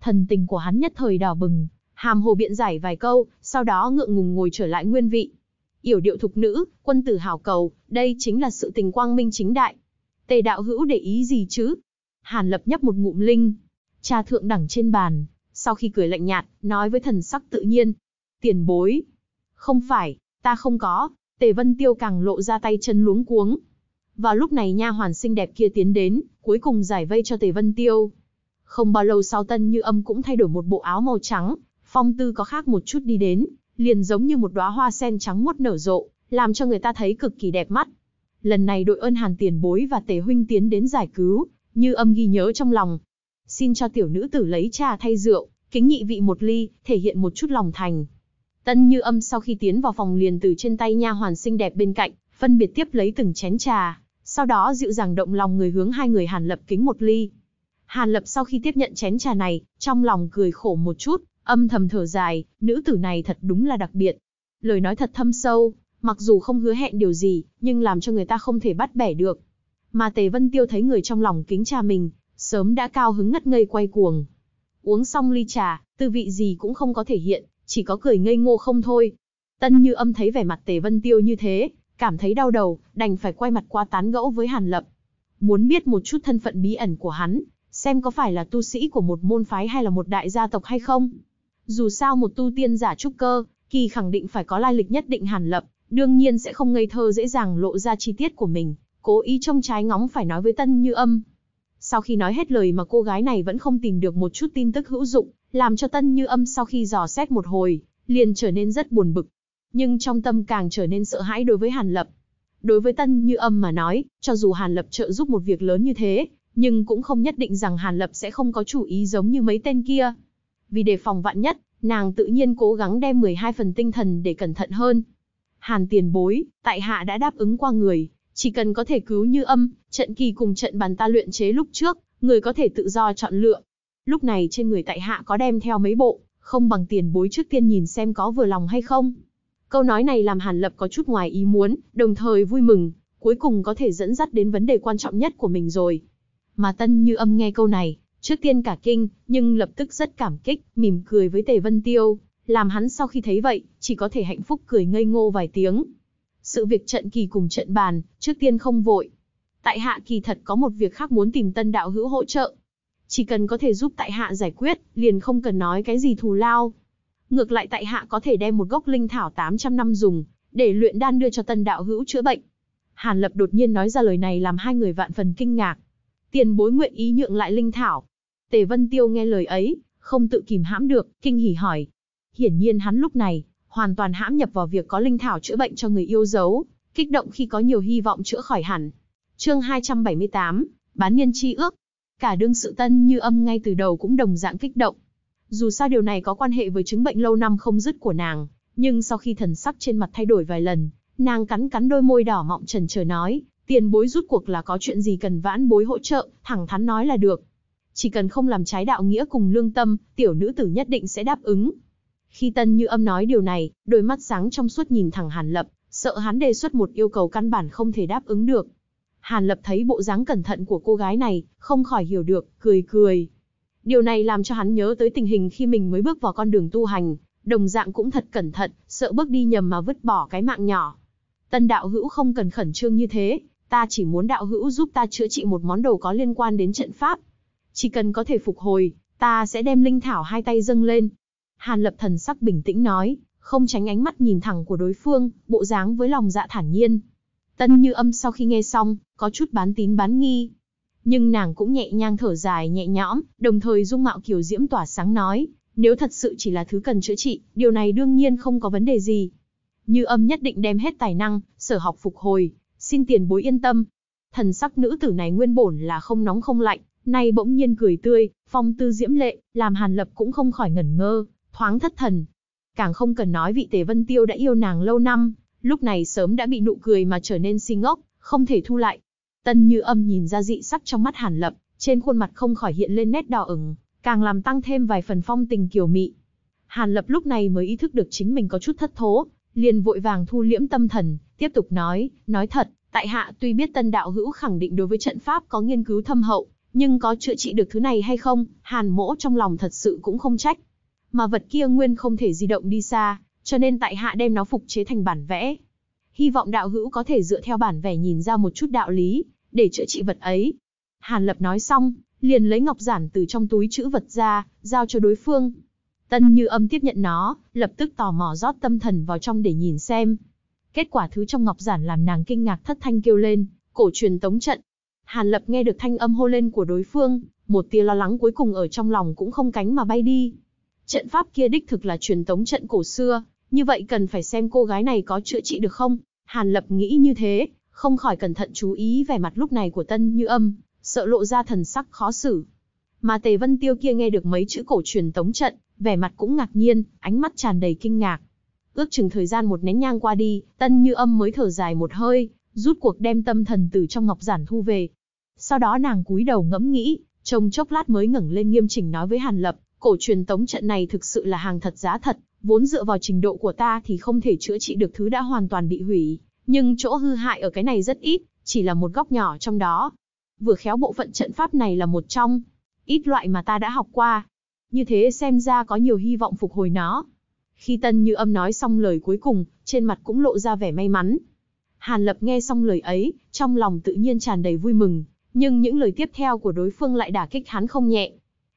Thần tình của hắn nhất thời đỏ bừng, hàm hồ biện giải vài câu, sau đó ngượng ngùng ngồi trở lại nguyên vị yểu điệu thục nữ, quân tử hào cầu, đây chính là sự tình quang minh chính đại. Tề đạo hữu để ý gì chứ? Hàn lập nhấp một ngụm linh, trà thượng đẳng trên bàn, sau khi cười lạnh nhạt, nói với thần sắc tự nhiên. Tiền bối. Không phải, ta không có, tề vân tiêu càng lộ ra tay chân luống cuống. Vào lúc này nha hoàn xinh đẹp kia tiến đến, cuối cùng giải vây cho tề vân tiêu. Không bao lâu sau tân như âm cũng thay đổi một bộ áo màu trắng, phong tư có khác một chút đi đến, liền giống như một đóa hoa sen trắng muốt nở rộ, làm cho người ta thấy cực kỳ đẹp mắt. Lần này đội ơn Hàn Tiền Bối và Tề huynh tiến đến giải cứu, như âm ghi nhớ trong lòng. Xin cho tiểu nữ tử lấy trà thay rượu, kính nhị vị một ly, thể hiện một chút lòng thành. Tân Như Âm sau khi tiến vào phòng liền từ trên tay nha hoàn xinh đẹp bên cạnh, phân biệt tiếp lấy từng chén trà, sau đó dịu dàng động lòng người hướng hai người Hàn Lập kính một ly. Hàn Lập sau khi tiếp nhận chén trà này, trong lòng cười khổ một chút, Âm thầm thở dài, nữ tử này thật đúng là đặc biệt. Lời nói thật thâm sâu, mặc dù không hứa hẹn điều gì, nhưng làm cho người ta không thể bắt bẻ được. Mà Tề Vân Tiêu thấy người trong lòng kính cha mình, sớm đã cao hứng ngất ngây quay cuồng. Uống xong ly trà, tư vị gì cũng không có thể hiện, chỉ có cười ngây ngô không thôi. Tân Như Âm thấy vẻ mặt Tề Vân Tiêu như thế, cảm thấy đau đầu, đành phải quay mặt qua tán gẫu với Hàn Lập. Muốn biết một chút thân phận bí ẩn của hắn, xem có phải là tu sĩ của một môn phái hay là một đại gia tộc hay không. Dù sao một tu tiên giả trúc cơ, kỳ khẳng định phải có lai lịch nhất định hàn lập, đương nhiên sẽ không ngây thơ dễ dàng lộ ra chi tiết của mình, cố ý trong trái ngóng phải nói với Tân Như Âm. Sau khi nói hết lời mà cô gái này vẫn không tìm được một chút tin tức hữu dụng, làm cho Tân Như Âm sau khi dò xét một hồi, liền trở nên rất buồn bực. Nhưng trong tâm càng trở nên sợ hãi đối với Hàn Lập. Đối với Tân Như Âm mà nói, cho dù Hàn Lập trợ giúp một việc lớn như thế, nhưng cũng không nhất định rằng Hàn Lập sẽ không có chủ ý giống như mấy tên kia. Vì đề phòng vạn nhất, nàng tự nhiên cố gắng đem 12 phần tinh thần để cẩn thận hơn. Hàn tiền bối, tại hạ đã đáp ứng qua người, chỉ cần có thể cứu như âm, trận kỳ cùng trận bàn ta luyện chế lúc trước, người có thể tự do chọn lựa. Lúc này trên người tại hạ có đem theo mấy bộ, không bằng tiền bối trước tiên nhìn xem có vừa lòng hay không. Câu nói này làm Hàn Lập có chút ngoài ý muốn, đồng thời vui mừng, cuối cùng có thể dẫn dắt đến vấn đề quan trọng nhất của mình rồi. Mà Tân Như Âm nghe câu này, Trước tiên cả kinh, nhưng lập tức rất cảm kích, mỉm cười với Tề Vân Tiêu, làm hắn sau khi thấy vậy, chỉ có thể hạnh phúc cười ngây ngô vài tiếng. Sự việc trận kỳ cùng trận bàn, trước tiên không vội. Tại hạ kỳ thật có một việc khác muốn tìm tân đạo hữu hỗ trợ. Chỉ cần có thể giúp tại hạ giải quyết, liền không cần nói cái gì thù lao. Ngược lại tại hạ có thể đem một gốc linh thảo 800 năm dùng, để luyện đan đưa cho tân đạo hữu chữa bệnh. Hàn Lập đột nhiên nói ra lời này làm hai người vạn phần kinh ngạc. Tiền bối nguyện ý nhượng lại linh thảo, Tề Vân Tiêu nghe lời ấy, không tự kìm hãm được, kinh hỉ hỏi. Hiển nhiên hắn lúc này, hoàn toàn hãm nhập vào việc có linh thảo chữa bệnh cho người yêu dấu, kích động khi có nhiều hy vọng chữa khỏi hẳn. Chương 278, bán nhân chi ước. Cả đương sự tân như âm ngay từ đầu cũng đồng dạng kích động. Dù sao điều này có quan hệ với chứng bệnh lâu năm không dứt của nàng, nhưng sau khi thần sắc trên mặt thay đổi vài lần, nàng cắn cắn đôi môi đỏ mọng trần chờ nói, tiền bối rút cuộc là có chuyện gì cần vãn bối hỗ trợ, thẳng thắn nói là được, chỉ cần không làm trái đạo nghĩa cùng lương tâm, tiểu nữ tử nhất định sẽ đáp ứng. Khi Tân Như Âm nói điều này, đôi mắt sáng trong suốt nhìn thẳng Hàn Lập, sợ hắn đề xuất một yêu cầu căn bản không thể đáp ứng được. Hàn Lập thấy bộ dáng cẩn thận của cô gái này, không khỏi hiểu được, cười cười. Điều này làm cho hắn nhớ tới tình hình khi mình mới bước vào con đường tu hành, đồng dạng cũng thật cẩn thận, sợ bước đi nhầm mà vứt bỏ cái mạng nhỏ. Tân đạo hữu không cần khẩn trương như thế, ta chỉ muốn đạo hữu giúp ta chữa trị một món đồ có liên quan đến trận pháp. Chỉ cần có thể phục hồi, ta sẽ đem linh thảo hai tay dâng lên. Hàn lập thần sắc bình tĩnh nói, không tránh ánh mắt nhìn thẳng của đối phương, bộ dáng với lòng dạ thản nhiên. Tân như âm sau khi nghe xong, có chút bán tín bán nghi. Nhưng nàng cũng nhẹ nhàng thở dài nhẹ nhõm, đồng thời dung mạo kiểu diễm tỏa sáng nói, nếu thật sự chỉ là thứ cần chữa trị, điều này đương nhiên không có vấn đề gì. Như âm nhất định đem hết tài năng, sở học phục hồi, xin tiền bối yên tâm. Thần sắc nữ tử này nguyên bổn là không nóng không lạnh, Nay bỗng nhiên cười tươi, phong tư diễm lệ, làm Hàn Lập cũng không khỏi ngẩn ngơ, thoáng thất thần. Càng không cần nói vị Tề Vân Tiêu đã yêu nàng lâu năm, lúc này sớm đã bị nụ cười mà trở nên si ngốc, không thể thu lại. Tân Như Âm nhìn ra dị sắc trong mắt Hàn Lập, trên khuôn mặt không khỏi hiện lên nét đỏ ửng, càng làm tăng thêm vài phần phong tình kiều mị. Hàn Lập lúc này mới ý thức được chính mình có chút thất thố, liền vội vàng thu liễm tâm thần, tiếp tục nói, nói thật, tại hạ tuy biết tân đạo hữu khẳng định đối với trận pháp có nghiên cứu thâm hậu, nhưng có chữa trị được thứ này hay không, hàn mỗ trong lòng thật sự cũng không trách. Mà vật kia nguyên không thể di động đi xa, cho nên tại hạ đem nó phục chế thành bản vẽ. Hy vọng đạo hữu có thể dựa theo bản vẽ nhìn ra một chút đạo lý, để chữa trị vật ấy. Hàn lập nói xong, liền lấy ngọc giản từ trong túi chữ vật ra, giao cho đối phương. Tân như âm tiếp nhận nó, lập tức tò mò rót tâm thần vào trong để nhìn xem. Kết quả thứ trong ngọc giản làm nàng kinh ngạc thất thanh kêu lên, cổ truyền tống trận, Hàn Lập nghe được thanh âm hô lên của đối phương, một tia lo lắng cuối cùng ở trong lòng cũng không cánh mà bay đi. Trận pháp kia đích thực là truyền tống trận cổ xưa, như vậy cần phải xem cô gái này có chữa trị được không. Hàn Lập nghĩ như thế, không khỏi cẩn thận chú ý vẻ mặt lúc này của Tân Như Âm, sợ lộ ra thần sắc khó xử. Mà Tề Vân Tiêu kia nghe được mấy chữ cổ truyền tống trận, vẻ mặt cũng ngạc nhiên, ánh mắt tràn đầy kinh ngạc. Ước chừng thời gian một nén nhang qua đi, Tân Như Âm mới thở dài một hơi, rút cuộc đem tâm thần từ trong ngọc giản thu về. Sau đó nàng cúi đầu ngẫm nghĩ, trông chốc lát mới ngẩng lên nghiêm chỉnh nói với Hàn Lập, cổ truyền tống trận này thực sự là hàng thật giá thật, vốn dựa vào trình độ của ta thì không thể chữa trị được thứ đã hoàn toàn bị hủy, nhưng chỗ hư hại ở cái này rất ít, chỉ là một góc nhỏ trong đó. Vừa khéo bộ phận trận pháp này là một trong, ít loại mà ta đã học qua. Như thế xem ra có nhiều hy vọng phục hồi nó. Khi Tân Như Âm nói xong lời cuối cùng, trên mặt cũng lộ ra vẻ may mắn, Hàn Lập nghe xong lời ấy, trong lòng tự nhiên tràn đầy vui mừng, nhưng những lời tiếp theo của đối phương lại đả kích hắn không nhẹ.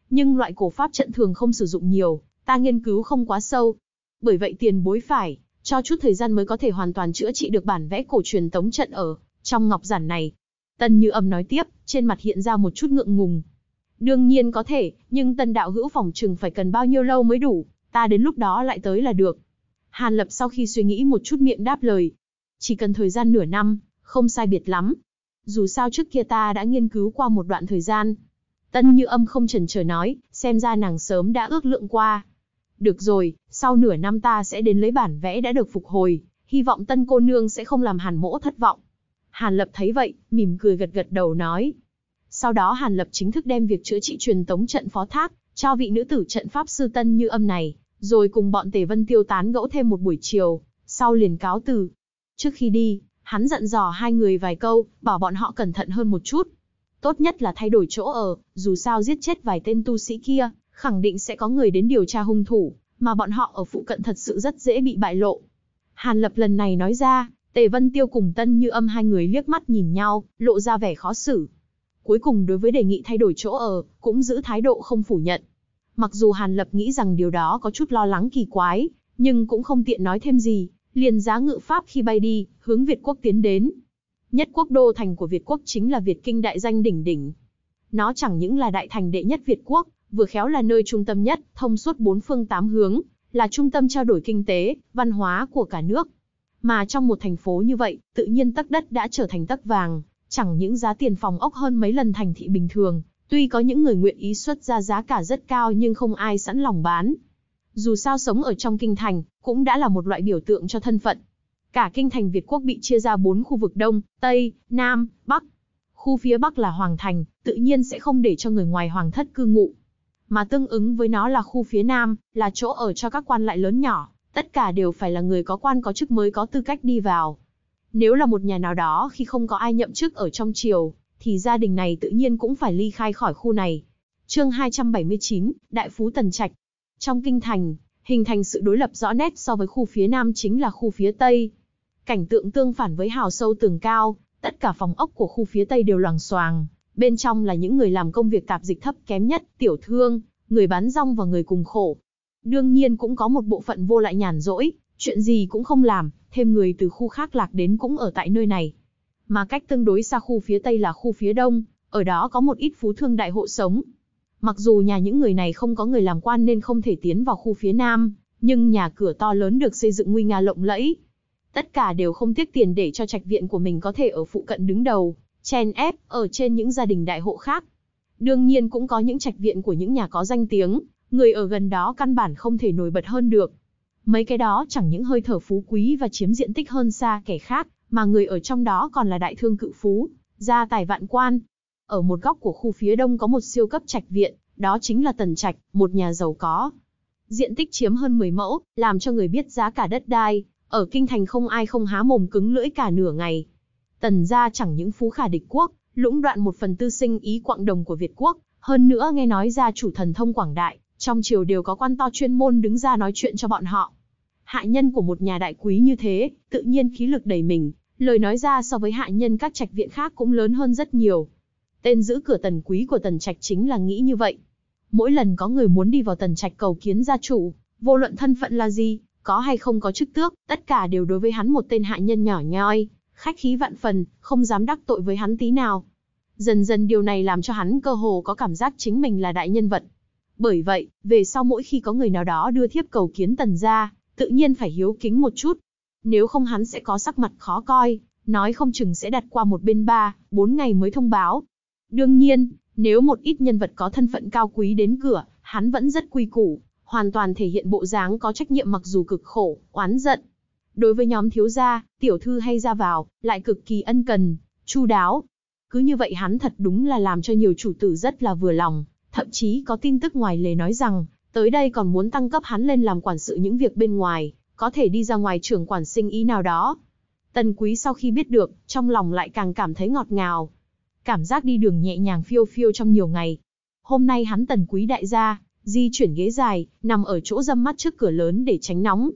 Nhưng loại cổ pháp trận thường không sử dụng nhiều, ta nghiên cứu không quá sâu. Bởi vậy tiền bối phải, cho chút thời gian mới có thể hoàn toàn chữa trị được bản vẽ cổ truyền tống trận ở trong ngọc giản này. Tân Như Âm nói tiếp, trên mặt hiện ra một chút ngượng ngùng. Đương nhiên có thể, nhưng tân đạo hữu phòng trừng phải cần bao nhiêu lâu mới đủ, ta đến lúc đó lại tới là được. Hàn Lập sau khi suy nghĩ một chút miệng đáp lời, chỉ cần thời gian nửa năm, không sai biệt lắm. Dù sao trước kia ta đã nghiên cứu qua một đoạn thời gian. Tân Như Âm không chần chờ nói, xem ra nàng sớm đã ước lượng qua. Được rồi, sau nửa năm ta sẽ đến lấy bản vẽ đã được phục hồi, hy vọng tân cô nương sẽ không làm Hàn Mỗ thất vọng. Hàn Lập thấy vậy, mỉm cười gật gật đầu nói. Sau đó Hàn Lập chính thức đem việc chữa trị truyền tống trận phó thác, cho vị nữ tử trận pháp sư Tân Như Âm này, rồi cùng bọn Tề Vân Tiêu tán gẫu thêm một buổi chiều, sau liền cáo từ, Trước khi đi, hắn dặn dò hai người vài câu, bảo bọn họ cẩn thận hơn một chút. Tốt nhất là thay đổi chỗ ở, dù sao giết chết vài tên tu sĩ kia, khẳng định sẽ có người đến điều tra hung thủ, mà bọn họ ở phụ cận thật sự rất dễ bị bại lộ. Hàn Lập lần này nói ra, Tề Vân Tiêu cùng Tân Như Âm hai người liếc mắt nhìn nhau, lộ ra vẻ khó xử. Cuối cùng đối với đề nghị thay đổi chỗ ở, cũng giữ thái độ không phủ nhận. Mặc dù Hàn Lập nghĩ rằng điều đó có chút lo lắng kỳ quái, nhưng cũng không tiện nói thêm gì, liền giá ngự Pháp khi bay đi, hướng Việt quốc tiến đến. Nhất quốc đô thành của Việt quốc chính là Việt Kinh đại danh đỉnh đỉnh. Nó chẳng những là đại thành đệ nhất Việt quốc, vừa khéo là nơi trung tâm nhất, thông suốt bốn phương tám hướng, là trung tâm trao đổi kinh tế, văn hóa của cả nước. Mà trong một thành phố như vậy, tự nhiên tấc đất đã trở thành tấc vàng, chẳng những giá tiền phòng ốc hơn mấy lần thành thị bình thường, tuy có những người nguyện ý xuất ra giá cả rất cao nhưng không ai sẵn lòng bán. Dù sao sống ở trong kinh thành, cũng đã là một loại biểu tượng cho thân phận. Cả kinh thành Việt quốc bị chia ra bốn khu vực Đông, Tây, Nam, Bắc. Khu phía Bắc là Hoàng Thành, tự nhiên sẽ không để cho người ngoài Hoàng thất cư ngụ. Mà tương ứng với nó là khu phía Nam, là chỗ ở cho các quan lại lớn nhỏ, tất cả đều phải là người có quan có chức mới có tư cách đi vào. Nếu là một nhà nào đó khi không có ai nhậm chức ở trong triều, thì gia đình này tự nhiên cũng phải ly khai khỏi khu này. Chương 279, Đại Phú Tần Trạch. Trong kinh thành, hình thành sự đối lập rõ nét so với khu phía nam chính là khu phía tây. Cảnh tượng tương phản với hào sâu tường cao, tất cả phòng ốc của khu phía tây đều loằng xoàng, bên trong là những người làm công việc tạp dịch thấp kém nhất, tiểu thương, người bán rong và người cùng khổ. Đương nhiên cũng có một bộ phận vô lại nhàn rỗi, chuyện gì cũng không làm, thêm người từ khu khác lạc đến cũng ở tại nơi này. Mà cách tương đối xa khu phía tây là khu phía đông, ở đó có một ít phú thương đại hộ sống, Mặc dù nhà những người này không có người làm quan nên không thể tiến vào khu phía nam, nhưng nhà cửa to lớn được xây dựng nguy nga lộng lẫy. Tất cả đều không tiếc tiền để cho trạch viện của mình có thể ở phụ cận đứng đầu, chen ép ở trên những gia đình đại hộ khác. Đương nhiên cũng có những trạch viện của những nhà có danh tiếng, người ở gần đó căn bản không thể nổi bật hơn được. Mấy cái đó chẳng những hơi thở phú quý và chiếm diện tích hơn xa kẻ khác, mà người ở trong đó còn là đại thương cự phú, gia tài vạn quan, ở một góc của khu phía đông có một siêu cấp trạch viện, đó chính là Tần Trạch, một nhà giàu có. Diện tích chiếm hơn 10 mẫu, làm cho người biết giá cả đất đai, ở kinh thành không ai không há mồm cứng lưỡi cả nửa ngày. Tần gia chẳng những phú khả địch quốc, lũng đoạn một phần tư sinh ý quạng đồng của Việt quốc, hơn nữa nghe nói gia chủ thần thông quảng đại, trong triều đều có quan to chuyên môn đứng ra nói chuyện cho bọn họ. Hạ nhân của một nhà đại quý như thế, tự nhiên khí lực đầy mình, lời nói ra so với hạ nhân các trạch viện khác cũng lớn hơn rất nhiều. Tên giữ cửa tần quý của tần trạch chính là nghĩ như vậy. Mỗi lần có người muốn đi vào tần trạch cầu kiến gia chủ, vô luận thân phận là gì, có hay không có chức tước, tất cả đều đối với hắn một tên hạ nhân nhỏ nhoi, khách khí vạn phần, không dám đắc tội với hắn tí nào. Dần dần điều này làm cho hắn cơ hồ có cảm giác chính mình là đại nhân vật. Bởi vậy, về sau mỗi khi có người nào đó đưa thiếp cầu kiến tần gia, tự nhiên phải hiếu kính một chút. Nếu không hắn sẽ có sắc mặt khó coi, nói không chừng sẽ đặt qua một bên ba, bốn ngày mới thông báo, Đương nhiên, nếu một ít nhân vật có thân phận cao quý đến cửa, hắn vẫn rất quy củ, hoàn toàn thể hiện bộ dáng có trách nhiệm mặc dù cực khổ, oán giận. Đối với nhóm thiếu gia, tiểu thư hay ra vào, lại cực kỳ ân cần, chu đáo. Cứ như vậy hắn thật đúng là làm cho nhiều chủ tử rất là vừa lòng, thậm chí có tin tức ngoài lề nói rằng, tới đây còn muốn tăng cấp hắn lên làm quản sự những việc bên ngoài, có thể đi ra ngoài trưởng quản sinh ý nào đó. Tần quý sau khi biết được, trong lòng lại càng cảm thấy ngọt ngào, cảm giác đi đường nhẹ nhàng phiêu phiêu trong nhiều ngày. Hôm nay hắn tần quý đại gia, di chuyển ghế dài, nằm ở chỗ dâm mắt trước cửa lớn để tránh nóng.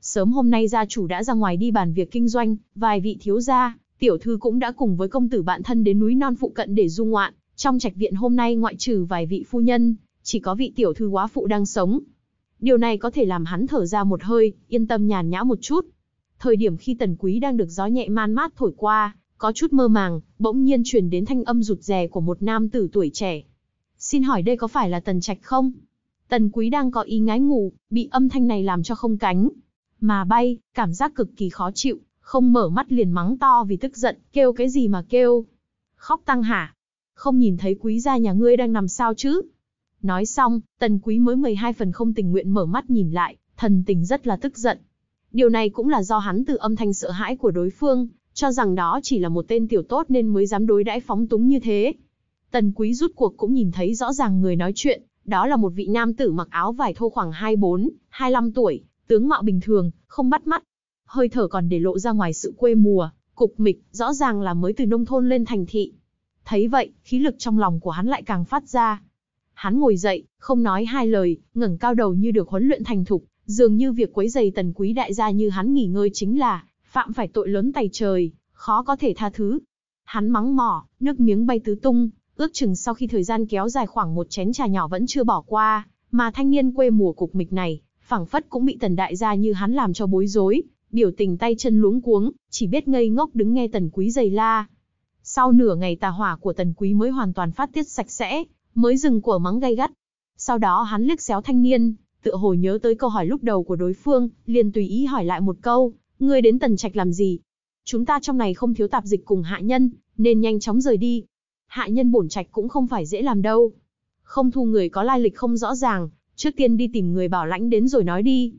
Sớm hôm nay gia chủ đã ra ngoài đi bàn việc kinh doanh, vài vị thiếu gia, tiểu thư cũng đã cùng với công tử bạn thân đến núi non phụ cận để du ngoạn, trong trạch viện hôm nay ngoại trừ vài vị phu nhân, chỉ có vị tiểu thư quá phụ đang sống. Điều này có thể làm hắn thở ra một hơi, yên tâm nhàn nhã một chút. Thời điểm khi tần quý đang được gió nhẹ man mát thổi qua, có chút mơ màng, bỗng nhiên truyền đến thanh âm rụt rè của một nam tử tuổi trẻ. Xin hỏi đây có phải là Tần Trạch không? Tần Quý đang có ý ngái ngủ, bị âm thanh này làm cho không cánh. Mà bay, cảm giác cực kỳ khó chịu, không mở mắt liền mắng to vì tức giận, kêu cái gì mà kêu. Khóc tăng hả? Không nhìn thấy quý gia nhà ngươi đang nằm sao chứ? Nói xong, tần quý mới 12 phần không tình nguyện mở mắt nhìn lại, thần tình rất là tức giận. Điều này cũng là do hắn từ âm thanh sợ hãi của đối phương, cho rằng đó chỉ là một tên tiểu tốt nên mới dám đối đãi phóng túng như thế. Tần Quý rút cuộc cũng nhìn thấy rõ ràng người nói chuyện, đó là một vị nam tử mặc áo vải thô khoảng 24, 25 tuổi, tướng mạo bình thường, không bắt mắt. Hơi thở còn để lộ ra ngoài sự quê mùa, cục mịch, rõ ràng là mới từ nông thôn lên thành thị. Thấy vậy, khí lực trong lòng của hắn lại càng phát ra. Hắn ngồi dậy, không nói hai lời, ngẩng cao đầu như được huấn luyện thành thục, dường như việc quấy giày tần quý đại gia như hắn nghỉ ngơi chính là phạm phải tội lớn tày trời, khó có thể tha thứ. Hắn mắng mỏ, nước miếng bay tứ tung, ước chừng sau khi thời gian kéo dài khoảng một chén trà nhỏ vẫn chưa bỏ qua, mà thanh niên quê mùa cục mịch này, phẳng phất cũng bị tần đại gia như hắn làm cho bối rối, biểu tình tay chân luống cuống, chỉ biết ngây ngốc đứng nghe tần quý giày la. Sau nửa ngày tà hỏa của tần quý mới hoàn toàn phát tiết sạch sẽ, mới dừng của mắng gay gắt. Sau đó hắn liếc xéo thanh niên, tựa hồ nhớ tới câu hỏi lúc đầu của đối phương, liền tùy ý hỏi lại một câu, Ngươi đến tần trạch làm gì? Chúng ta trong này không thiếu tạp dịch cùng hạ nhân, nên nhanh chóng rời đi. Hạ nhân bổn trạch cũng không phải dễ làm đâu. Không thu người có lai lịch không rõ ràng, trước tiên đi tìm người bảo lãnh đến rồi nói đi.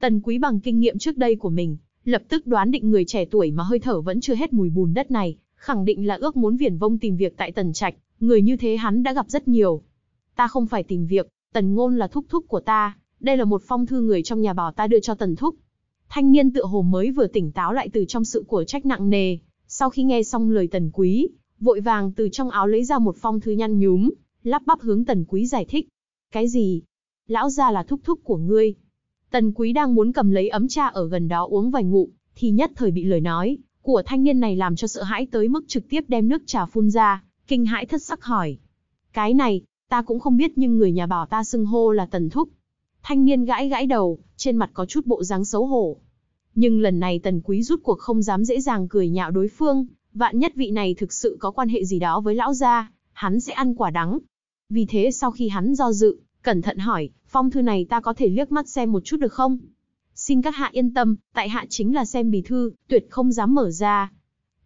Tần quý bằng kinh nghiệm trước đây của mình, lập tức đoán định người trẻ tuổi mà hơi thở vẫn chưa hết mùi bùn đất này, khẳng định là ước muốn viển vông tìm việc tại tần trạch, người như thế hắn đã gặp rất nhiều. Ta không phải tìm việc, tần ngôn là thúc thúc của ta, đây là một phong thư người trong nhà bảo ta đưa cho tần thúc, Thanh niên tựa hồ mới vừa tỉnh táo lại từ trong sự của trách nặng nề, sau khi nghe xong lời Tần Quý, vội vàng từ trong áo lấy ra một phong thư nhăn nhúm, lắp bắp hướng Tần Quý giải thích. Cái gì? Lão gia là thúc thúc của ngươi. Tần Quý đang muốn cầm lấy ấm trà ở gần đó uống vài ngụm, thì nhất thời bị lời nói của thanh niên này làm cho sợ hãi tới mức trực tiếp đem nước trà phun ra, kinh hãi thất sắc hỏi. Cái này, ta cũng không biết nhưng người nhà bảo ta xưng hô là Tần Thúc, Thanh niên gãi gãi đầu, trên mặt có chút bộ dáng xấu hổ. Nhưng lần này tần quý rút cuộc không dám dễ dàng cười nhạo đối phương, vạn nhất vị này thực sự có quan hệ gì đó với lão gia, hắn sẽ ăn quả đắng. Vì thế sau khi hắn do dự, cẩn thận hỏi, phong thư này ta có thể liếc mắt xem một chút được không? Xin các hạ yên tâm, tại hạ chính là xem bì thư, tuyệt không dám mở ra.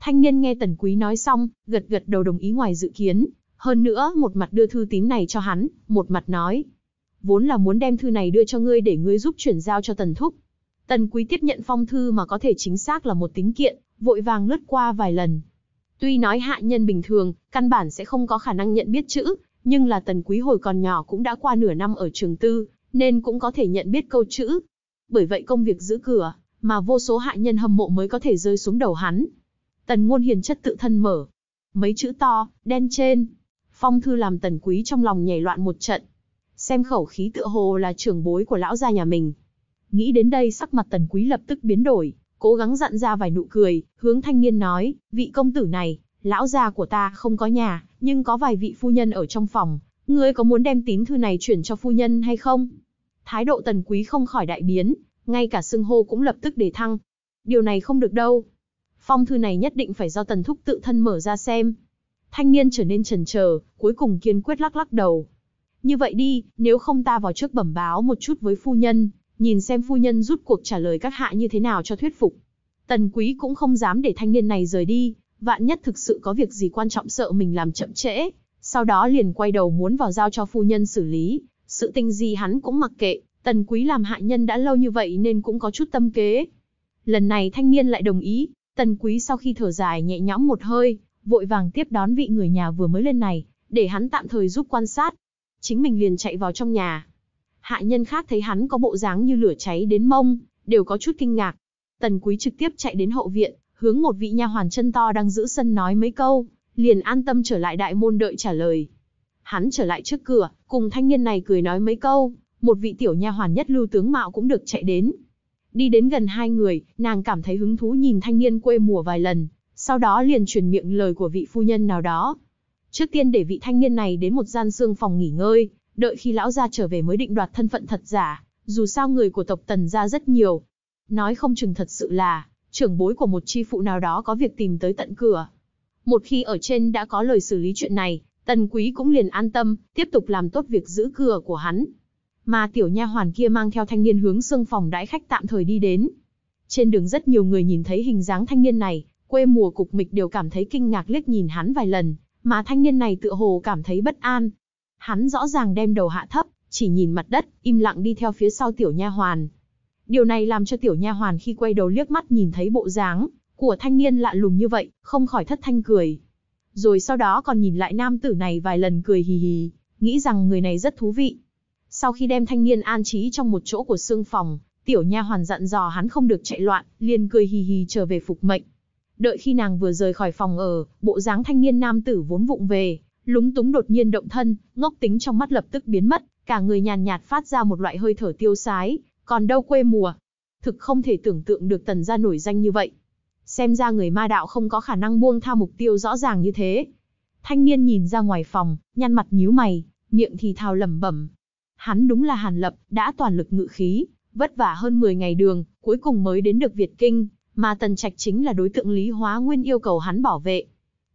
Thanh niên nghe tần quý nói xong, gật gật đầu đồng ý ngoài dự kiến, hơn nữa một mặt đưa thư tín này cho hắn, một mặt nói, vốn là muốn đem thư này đưa cho ngươi để ngươi giúp chuyển giao cho Tần Thúc. Tần Quý tiếp nhận phong thư mà có thể chính xác là một tính kiện, vội vàng lướt qua vài lần. Tuy nói hạ nhân bình thường, căn bản sẽ không có khả năng nhận biết chữ, nhưng là Tần Quý hồi còn nhỏ cũng đã qua nửa năm ở trường tư, nên cũng có thể nhận biết câu chữ. Bởi vậy công việc giữ cửa, mà vô số hạ nhân hâm mộ mới có thể rơi xuống đầu hắn. Tần Ngôn hiền chất tự thân mở. Mấy chữ to, đen trên. Phong thư làm Tần Quý trong lòng nhảy loạn một trận, xem khẩu khí tựa hồ là trưởng bối của lão gia nhà mình. Nghĩ đến đây sắc mặt tần quý lập tức biến đổi, cố gắng dặn ra vài nụ cười, hướng thanh niên nói, vị công tử này, lão gia của ta không có nhà, nhưng có vài vị phu nhân ở trong phòng, ngươi có muốn đem tín thư này chuyển cho phu nhân hay không? Thái độ tần quý không khỏi đại biến, ngay cả xưng hô cũng lập tức để thăng. Điều này không được đâu. Phong thư này nhất định phải do tần thúc tự thân mở ra xem. Thanh niên trở nên trần chờ, cuối cùng kiên quyết lắc lắc đầu, như vậy đi, nếu không ta vào trước bẩm báo một chút với phu nhân, nhìn xem phu nhân rút cuộc trả lời các hạ như thế nào cho thuyết phục. Tần quý cũng không dám để thanh niên này rời đi, vạn nhất thực sự có việc gì quan trọng sợ mình làm chậm trễ, sau đó liền quay đầu muốn vào giao cho phu nhân xử lý, sự tình gì hắn cũng mặc kệ, tần quý làm hạ nhân đã lâu như vậy nên cũng có chút tâm kế. Lần này thanh niên lại đồng ý, tần quý sau khi thở dài nhẹ nhõm một hơi, vội vàng tiếp đón vị người nhà vừa mới lên này, để hắn tạm thời giúp quan sát, chính mình liền chạy vào trong nhà. Hạ nhân khác thấy hắn có bộ dáng như lửa cháy đến mông, đều có chút kinh ngạc. Tần Quý trực tiếp chạy đến hậu viện, hướng một vị nha hoàn chân to đang giữ sân nói mấy câu, liền an tâm trở lại đại môn đợi trả lời. Hắn trở lại trước cửa, cùng thanh niên này cười nói mấy câu, một vị tiểu nha hoàn nhất lưu tướng mạo cũng được chạy đến. Đi đến gần hai người, nàng cảm thấy hứng thú nhìn thanh niên quê mùa vài lần, sau đó liền truyền miệng lời của vị phu nhân nào đó. Trước tiên để vị thanh niên này đến một gian xương phòng nghỉ ngơi, đợi khi lão gia trở về mới định đoạt thân phận thật giả, dù sao người của tộc Tần gia rất nhiều. Nói không chừng thật sự là, trưởng bối của một chi phụ nào đó có việc tìm tới tận cửa. Một khi ở trên đã có lời xử lý chuyện này, Tần Quý cũng liền an tâm, tiếp tục làm tốt việc giữ cửa của hắn. Mà tiểu nha hoàn kia mang theo thanh niên hướng xương phòng đãi khách tạm thời đi đến. Trên đường rất nhiều người nhìn thấy hình dáng thanh niên này, quê mùa cục mịch đều cảm thấy kinh ngạc liếc nhìn hắn vài lần, mà thanh niên này tựa hồ cảm thấy bất an. Hắn rõ ràng đem đầu hạ thấp, chỉ nhìn mặt đất, im lặng đi theo phía sau tiểu nha hoàn. Điều này làm cho tiểu nha hoàn khi quay đầu liếc mắt nhìn thấy bộ dáng của thanh niên lạ lùng như vậy, không khỏi thất thanh cười. Rồi sau đó còn nhìn lại nam tử này vài lần cười hì hì, nghĩ rằng người này rất thú vị. Sau khi đem thanh niên an trí trong một chỗ của xương phòng, tiểu nha hoàn dặn dò hắn không được chạy loạn, liền cười hì hì trở về phục mệnh. Đợi khi nàng vừa rời khỏi phòng ở, bộ dáng thanh niên nam tử vốn vụng về, lúng túng đột nhiên động thân, ngốc tính trong mắt lập tức biến mất, cả người nhàn nhạt phát ra một loại hơi thở tiêu sái, còn đâu quê mùa. Thực không thể tưởng tượng được tần gia nổi danh như vậy. Xem ra người ma đạo không có khả năng buông tha mục tiêu rõ ràng như thế. Thanh niên nhìn ra ngoài phòng, nhăn mặt nhíu mày, miệng thì thào lẩm bẩm. Hắn đúng là Hàn Lập, đã toàn lực ngự khí, vất vả hơn 10 ngày đường, cuối cùng mới đến được Việt Kinh, mà Tần Trạch chính là đối tượng Lý Hóa Nguyên yêu cầu hắn bảo vệ.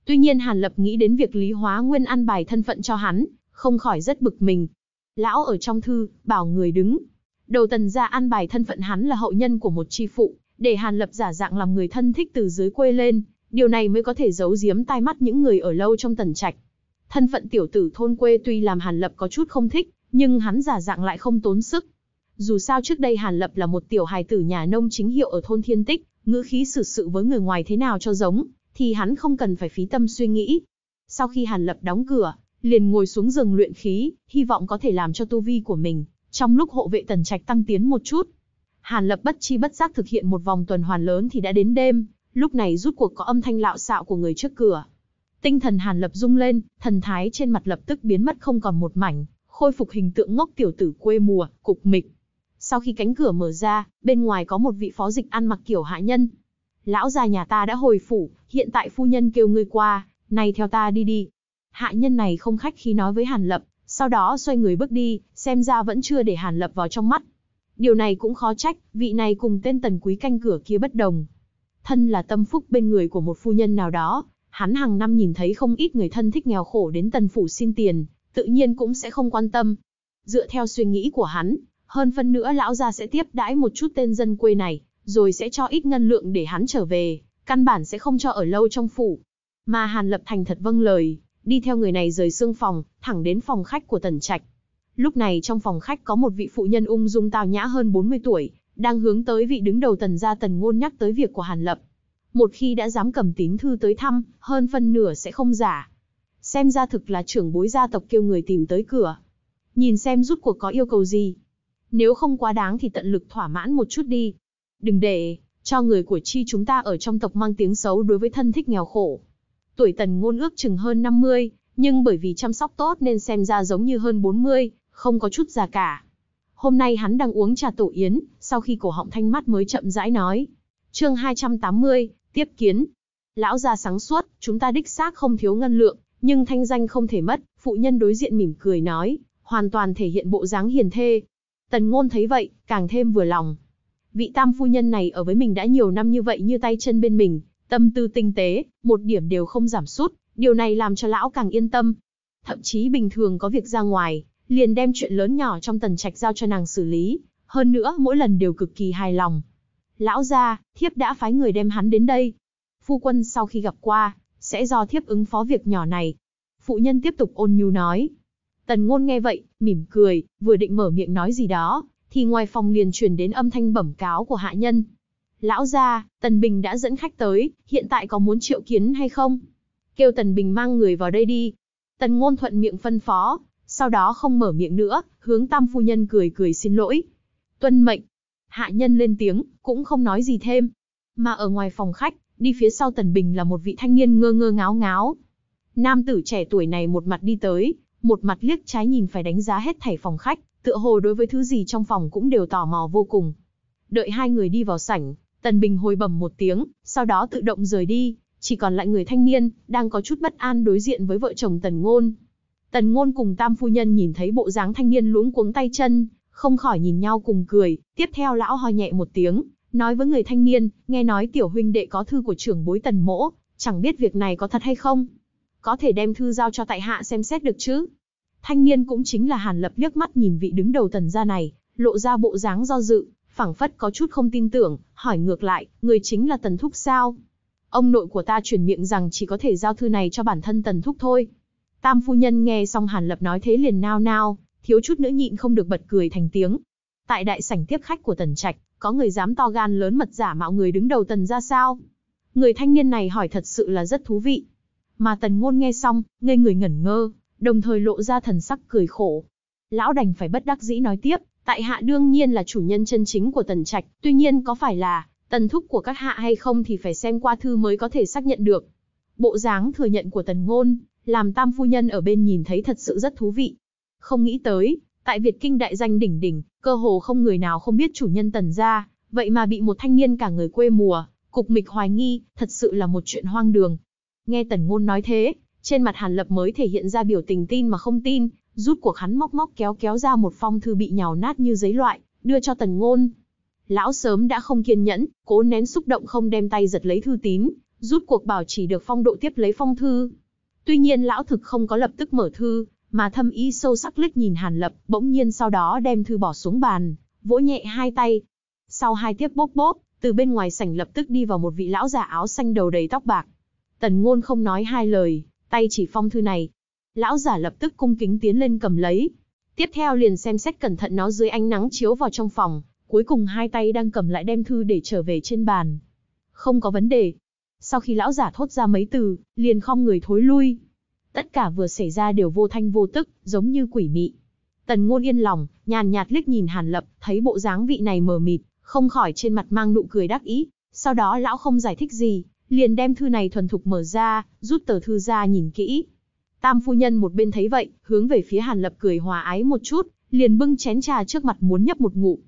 Tuy nhiên Hàn Lập nghĩ đến việc Lý Hóa Nguyên ăn bài thân phận cho hắn, không khỏi rất bực mình. Lão ở trong thư, bảo người đứng. Đầu Tần ra ăn bài thân phận hắn là hậu nhân của một chi phụ, để Hàn Lập giả dạng làm người thân thích từ dưới quê lên, điều này mới có thể giấu giếm tai mắt những người ở lâu trong Tần Trạch. Thân phận tiểu tử thôn quê tuy làm Hàn Lập có chút không thích, nhưng hắn giả dạng lại không tốn sức. Dù sao trước đây Hàn Lập là một tiểu hài tử nhà nông chính hiệu ở thôn Thiên Tích, ngữ khí xử sự, với người ngoài thế nào cho giống, thì hắn không cần phải phí tâm suy nghĩ. Sau khi Hàn Lập đóng cửa, liền ngồi xuống giường luyện khí, hy vọng có thể làm cho tu vi của mình, trong lúc hộ vệ tần trạch tăng tiến một chút. Hàn Lập bất chi bất giác thực hiện một vòng tuần hoàn lớn thì đã đến đêm, lúc này rút cuộc có âm thanh lạo xạo của người trước cửa. Tinh thần Hàn Lập rung lên, thần thái trên mặt lập tức biến mất không còn một mảnh, khôi phục hình tượng ngốc tiểu tử quê mùa, cục mịch. Sau khi cánh cửa mở ra, bên ngoài có một vị phó dịch ăn mặc kiểu hạ nhân. Lão già nhà ta đã hồi phủ, hiện tại phu nhân kêu ngươi qua, này theo ta đi đi. Hạ nhân này không khách khí nói với Hàn Lập, sau đó xoay người bước đi, xem ra vẫn chưa để Hàn Lập vào trong mắt. Điều này cũng khó trách, vị này cùng tên tần quý canh cửa kia bất đồng. Thân là tâm phúc bên người của một phu nhân nào đó, hắn hàng năm nhìn thấy không ít người thân thích nghèo khổ đến tần phủ xin tiền, tự nhiên cũng sẽ không quan tâm. Dựa theo suy nghĩ của hắn, hơn phân nữa lão gia sẽ tiếp đãi một chút tên dân quê này, rồi sẽ cho ít ngân lượng để hắn trở về, căn bản sẽ không cho ở lâu trong phủ. Mà Hàn Lập Thành thật vâng lời, đi theo người này rời xương phòng, thẳng đến phòng khách của Tần Trạch. Lúc này trong phòng khách có một vị phụ nhân ung dung tao nhã hơn 40 tuổi, đang hướng tới vị đứng đầu Tần gia Tần Ngôn nhắc tới việc của Hàn Lập. Một khi đã dám cầm tín thư tới thăm, hơn phân nửa sẽ không giả. Xem ra thực là trưởng bối gia tộc kêu người tìm tới cửa. Nhìn xem rút cuộc có yêu cầu gì, nếu không quá đáng thì tận lực thỏa mãn một chút đi. Đừng để, cho người của chi chúng ta ở trong tộc mang tiếng xấu đối với thân thích nghèo khổ. Tuổi tần ngôn ước chừng hơn 50, nhưng bởi vì chăm sóc tốt nên xem ra giống như hơn 40, không có chút già cả. Hôm nay hắn đang uống trà tổ yến, sau khi cổ họng thanh mắt mới chậm rãi nói. chương 280, tiếp kiến. Lão già sáng suốt, chúng ta đích xác không thiếu ngân lượng, nhưng thanh danh không thể mất, phụ nhân đối diện mỉm cười nói, hoàn toàn thể hiện bộ dáng hiền thê, Tần Ngôn thấy vậy, càng thêm vừa lòng. Vị tam phu nhân này ở với mình đã nhiều năm như vậy như tay chân bên mình, tâm tư tinh tế, một điểm đều không giảm sút, điều này làm cho lão càng yên tâm. Thậm chí bình thường có việc ra ngoài, liền đem chuyện lớn nhỏ trong tần trạch giao cho nàng xử lý, hơn nữa mỗi lần đều cực kỳ hài lòng. Lão gia, thiếp đã phái người đem hắn đến đây. Phu quân sau khi gặp qua, sẽ do thiếp ứng phó việc nhỏ này. Phụ nhân tiếp tục ôn nhu nói. Tần ngôn nghe vậy, mỉm cười, vừa định mở miệng nói gì đó, thì ngoài phòng liền truyền đến âm thanh bẩm cáo của hạ nhân. Lão gia, Tần Bình đã dẫn khách tới, hiện tại có muốn triệu kiến hay không? Kêu Tần Bình mang người vào đây đi. Tần ngôn thuận miệng phân phó, sau đó không mở miệng nữa, hướng tam phu nhân cười cười xin lỗi. Tuân mệnh. Hạ nhân lên tiếng, cũng không nói gì thêm. Mà ở ngoài phòng khách, đi phía sau Tần Bình là một vị thanh niên ngơ ngơ ngáo ngáo. Nam tử trẻ tuổi này một mặt đi tới, một mặt liếc trái nhìn phải đánh giá hết thảy phòng khách, tựa hồ đối với thứ gì trong phòng cũng đều tò mò vô cùng. Đợi hai người đi vào sảnh, Tần Bình hồi bẩm một tiếng, sau đó tự động rời đi, chỉ còn lại người thanh niên, đang có chút bất an đối diện với vợ chồng Tần Ngôn. Tần Ngôn cùng Tam Phu Nhân nhìn thấy bộ dáng thanh niên luống cuống tay chân, không khỏi nhìn nhau cùng cười, tiếp theo lão ho nhẹ một tiếng, nói với người thanh niên, nghe nói tiểu huynh đệ có thư của trưởng bối Tần Mỗ, chẳng biết việc này có thật hay không có thể đem thư giao cho tại hạ xem xét được chứ? Thanh niên cũng chính là Hàn Lập liếc mắt nhìn vị đứng đầu tần gia này, lộ ra bộ dáng do dự, phảng phất có chút không tin tưởng, hỏi ngược lại, người chính là Tần Thúc sao? Ông nội của ta truyền miệng rằng chỉ có thể giao thư này cho bản thân Tần Thúc thôi. Tam phu nhân nghe xong Hàn Lập nói thế liền nao nao, thiếu chút nữa nhịn không được bật cười thành tiếng. Tại đại sảnh tiếp khách của Tần Trạch, có người dám to gan lớn mật giả mạo người đứng đầu Tần ra sao? Người thanh niên này hỏi thật sự là rất thú vị. Mà tần ngôn nghe xong, ngây người ngẩn ngơ, đồng thời lộ ra thần sắc cười khổ. Lão đành phải bất đắc dĩ nói tiếp, tại hạ đương nhiên là chủ nhân chân chính của tần trạch, tuy nhiên có phải là tần thúc của các hạ hay không thì phải xem qua thư mới có thể xác nhận được. Bộ dáng thừa nhận của tần ngôn, làm tam phu nhân ở bên nhìn thấy thật sự rất thú vị. Không nghĩ tới, tại Việt Kinh đại danh đỉnh đỉnh, cơ hồ không người nào không biết chủ nhân tần gia, vậy mà bị một thanh niên cả người quê mùa, cục mịch hoài nghi, thật sự là một chuyện hoang đường. Nghe Tần Ngôn nói thế, trên mặt Hàn Lập mới thể hiện ra biểu tình tin mà không tin, rút cuộc hắn móc móc kéo kéo ra một phong thư bị nhào nát như giấy loại, đưa cho Tần Ngôn. Lão sớm đã không kiên nhẫn, cố nén xúc động không đem tay giật lấy thư tín, rút cuộc bảo chỉ được phong độ tiếp lấy phong thư. Tuy nhiên lão thực không có lập tức mở thư, mà thâm ý sâu sắc liếc nhìn Hàn Lập, bỗng nhiên sau đó đem thư bỏ xuống bàn, vỗ nhẹ hai tay. Sau hai tiếp bốc bốc, từ bên ngoài sảnh lập tức đi vào một vị lão già áo xanh đầu đầy tóc bạc, Tần ngôn không nói hai lời, tay chỉ phong thư này. Lão giả lập tức cung kính tiến lên cầm lấy. Tiếp theo liền xem xét cẩn thận nó dưới ánh nắng chiếu vào trong phòng, cuối cùng hai tay đang cầm lại đem thư để trở về trên bàn. Không có vấn đề. Sau khi lão giả thốt ra mấy từ, liền không người thối lui. Tất cả vừa xảy ra đều vô thanh vô tức, giống như quỷ mị. Tần ngôn yên lòng, nhàn nhạt liếc nhìn hàn lập, thấy bộ dáng vị này mờ mịt, không khỏi trên mặt mang nụ cười đắc ý. Sau đó lão không giải thích gì, liền đem thư này thuần thục mở ra, rút tờ thư ra nhìn kỹ. Tam phu nhân một bên thấy vậy, hướng về phía Hàn Lập cười hòa ái một chút, liền bưng chén trà trước mặt muốn nhấp một ngụm.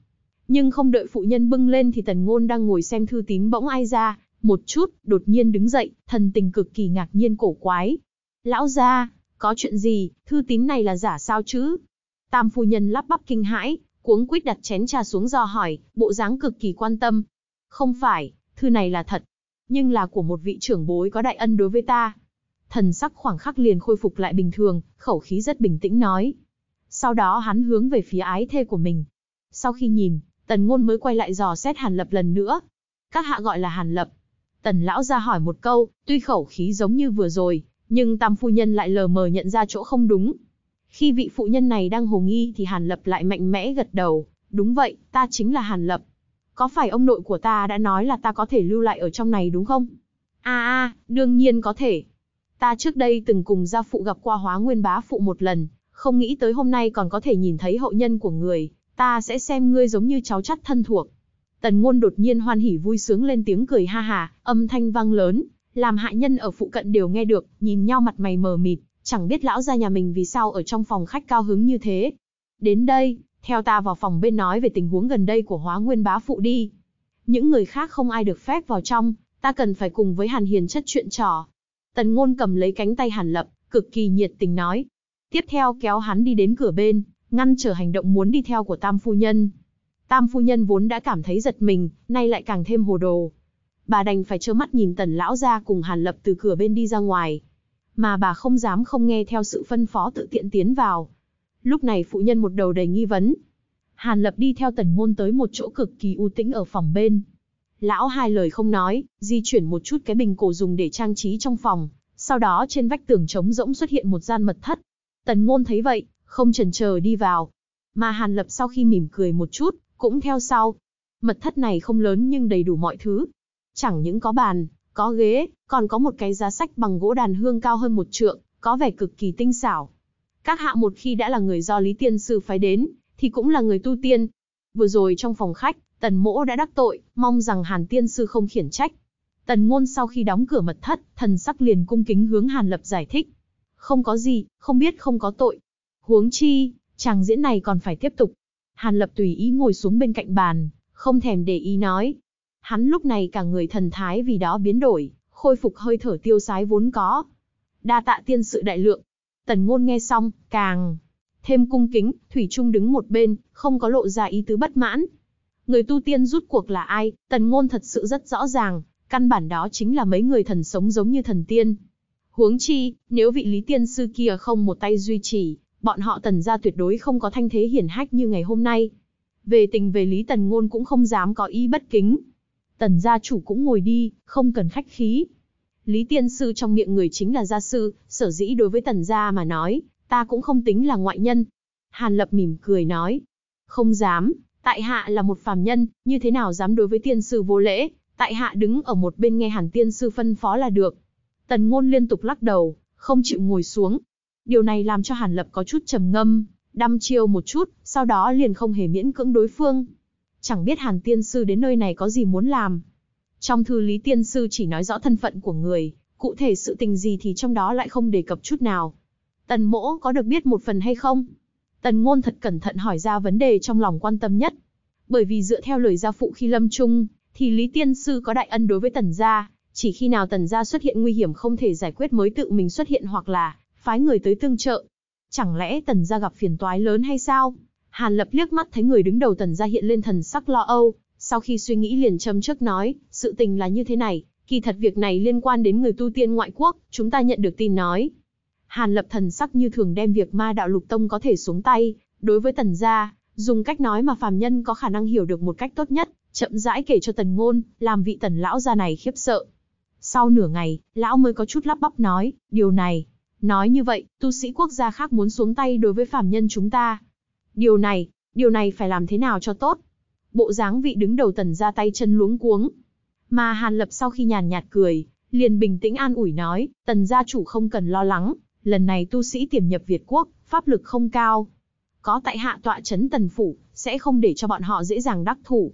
Nhưng không đợi phụ nhân bưng lên thì Tần Ngôn đang ngồi xem thư tín bỗng ai ra, một chút, đột nhiên đứng dậy, thần tình cực kỳ ngạc nhiên cổ quái. Lão gia, có chuyện gì, thư tín này là giả sao chứ? Tam phu nhân lắp bắp kinh hãi, cuống quýt đặt chén trà xuống do hỏi, bộ dáng cực kỳ quan tâm. Không phải, thư này là thật, nhưng là của một vị trưởng bối có đại ân đối với ta. Thần sắc khoảng khắc liền khôi phục lại bình thường, khẩu khí rất bình tĩnh nói. Sau đó hắn hướng về phía ái thê của mình. Sau khi nhìn, tần ngôn mới quay lại dò xét hàn lập lần nữa. Các hạ gọi là hàn lập. Tần lão ra hỏi một câu, tuy khẩu khí giống như vừa rồi, nhưng tam phu nhân lại lờ mờ nhận ra chỗ không đúng. Khi vị phụ nhân này đang hồ nghi thì hàn lập lại mạnh mẽ gật đầu. Đúng vậy, ta chính là hàn lập có phải ông nội của ta đã nói là ta có thể lưu lại ở trong này đúng không? a à, a à, đương nhiên có thể. Ta trước đây từng cùng gia phụ gặp qua hóa nguyên bá phụ một lần, không nghĩ tới hôm nay còn có thể nhìn thấy hậu nhân của người, ta sẽ xem ngươi giống như cháu chắt thân thuộc. Tần ngôn đột nhiên hoan hỉ vui sướng lên tiếng cười ha hà, âm thanh vang lớn, làm hạ nhân ở phụ cận đều nghe được, nhìn nhau mặt mày mờ mịt, chẳng biết lão gia nhà mình vì sao ở trong phòng khách cao hứng như thế. Đến đây, theo ta vào phòng bên nói về tình huống gần đây của hóa nguyên bá phụ đi. Những người khác không ai được phép vào trong, ta cần phải cùng với Hàn Hiền chất chuyện trò. Tần ngôn cầm lấy cánh tay Hàn Lập, cực kỳ nhiệt tình nói. Tiếp theo kéo hắn đi đến cửa bên, ngăn trở hành động muốn đi theo của Tam Phu Nhân. Tam Phu Nhân vốn đã cảm thấy giật mình, nay lại càng thêm hồ đồ. Bà đành phải trơ mắt nhìn tần lão ra cùng Hàn Lập từ cửa bên đi ra ngoài. Mà bà không dám không nghe theo sự phân phó tự tiện tiến vào, Lúc này phụ nhân một đầu đầy nghi vấn. Hàn Lập đi theo tần ngôn tới một chỗ cực kỳ u tĩnh ở phòng bên. Lão hai lời không nói, di chuyển một chút cái bình cổ dùng để trang trí trong phòng. Sau đó trên vách tường trống rỗng xuất hiện một gian mật thất. Tần ngôn thấy vậy, không chần chờ đi vào. Mà Hàn Lập sau khi mỉm cười một chút, cũng theo sau. Mật thất này không lớn nhưng đầy đủ mọi thứ. Chẳng những có bàn, có ghế, còn có một cái giá sách bằng gỗ đàn hương cao hơn một trượng, có vẻ cực kỳ tinh xảo. Các hạ một khi đã là người do Lý Tiên Sư phái đến, thì cũng là người tu tiên. Vừa rồi trong phòng khách, Tần Mỗ đã đắc tội, mong rằng Hàn Tiên Sư không khiển trách. Tần Ngôn sau khi đóng cửa mật thất, thần sắc liền cung kính hướng Hàn Lập giải thích. Không có gì, không biết không có tội. Huống chi, chàng diễn này còn phải tiếp tục. Hàn Lập tùy ý ngồi xuống bên cạnh bàn, không thèm để ý nói. Hắn lúc này cả người thần thái vì đó biến đổi, khôi phục hơi thở tiêu sái vốn có. Đa tạ tiên sự đại lượng, Tần ngôn nghe xong, càng thêm cung kính, Thủy Trung đứng một bên, không có lộ ra ý tứ bất mãn. Người tu tiên rút cuộc là ai, tần ngôn thật sự rất rõ ràng, căn bản đó chính là mấy người thần sống giống như thần tiên. Huống chi, nếu vị lý tiên sư kia không một tay duy trì, bọn họ tần ra tuyệt đối không có thanh thế hiển hách như ngày hôm nay. Về tình về lý tần ngôn cũng không dám có ý bất kính. Tần gia chủ cũng ngồi đi, không cần khách khí, Lý Tiên Sư trong miệng người chính là gia sư, sở dĩ đối với tần gia mà nói, ta cũng không tính là ngoại nhân. Hàn Lập mỉm cười nói, không dám, tại hạ là một phàm nhân, như thế nào dám đối với tiên sư vô lễ, tại hạ đứng ở một bên nghe Hàn Tiên Sư phân phó là được. Tần Ngôn liên tục lắc đầu, không chịu ngồi xuống. Điều này làm cho Hàn Lập có chút trầm ngâm, đăm chiêu một chút, sau đó liền không hề miễn cưỡng đối phương. Chẳng biết Hàn Tiên Sư đến nơi này có gì muốn làm, trong thư Lý Tiên Sư chỉ nói rõ thân phận của người, cụ thể sự tình gì thì trong đó lại không đề cập chút nào. Tần mỗ có được biết một phần hay không? Tần ngôn thật cẩn thận hỏi ra vấn đề trong lòng quan tâm nhất. Bởi vì dựa theo lời gia phụ khi lâm chung, thì Lý Tiên Sư có đại ân đối với tần gia, chỉ khi nào tần gia xuất hiện nguy hiểm không thể giải quyết mới tự mình xuất hiện hoặc là phái người tới tương trợ. Chẳng lẽ tần gia gặp phiền toái lớn hay sao? Hàn lập liếc mắt thấy người đứng đầu tần gia hiện lên thần sắc lo âu, sau khi suy nghĩ liền châm trước nói, sự tình là như thế này, kỳ thật việc này liên quan đến người tu tiên ngoại quốc, chúng ta nhận được tin nói. Hàn lập thần sắc như thường đem việc ma đạo lục tông có thể xuống tay, đối với tần gia, dùng cách nói mà phàm nhân có khả năng hiểu được một cách tốt nhất, chậm rãi kể cho tần ngôn, làm vị tần lão gia này khiếp sợ. Sau nửa ngày, lão mới có chút lắp bắp nói, điều này. Nói như vậy, tu sĩ quốc gia khác muốn xuống tay đối với phàm nhân chúng ta. Điều này, điều này phải làm thế nào cho tốt? bộ dáng vị đứng đầu tần ra tay chân luống cuống. Mà Hàn Lập sau khi nhàn nhạt cười, liền bình tĩnh an ủi nói, tần gia chủ không cần lo lắng, lần này tu sĩ tiềm nhập Việt quốc, pháp lực không cao. Có tại hạ tọa chấn tần phủ, sẽ không để cho bọn họ dễ dàng đắc thủ.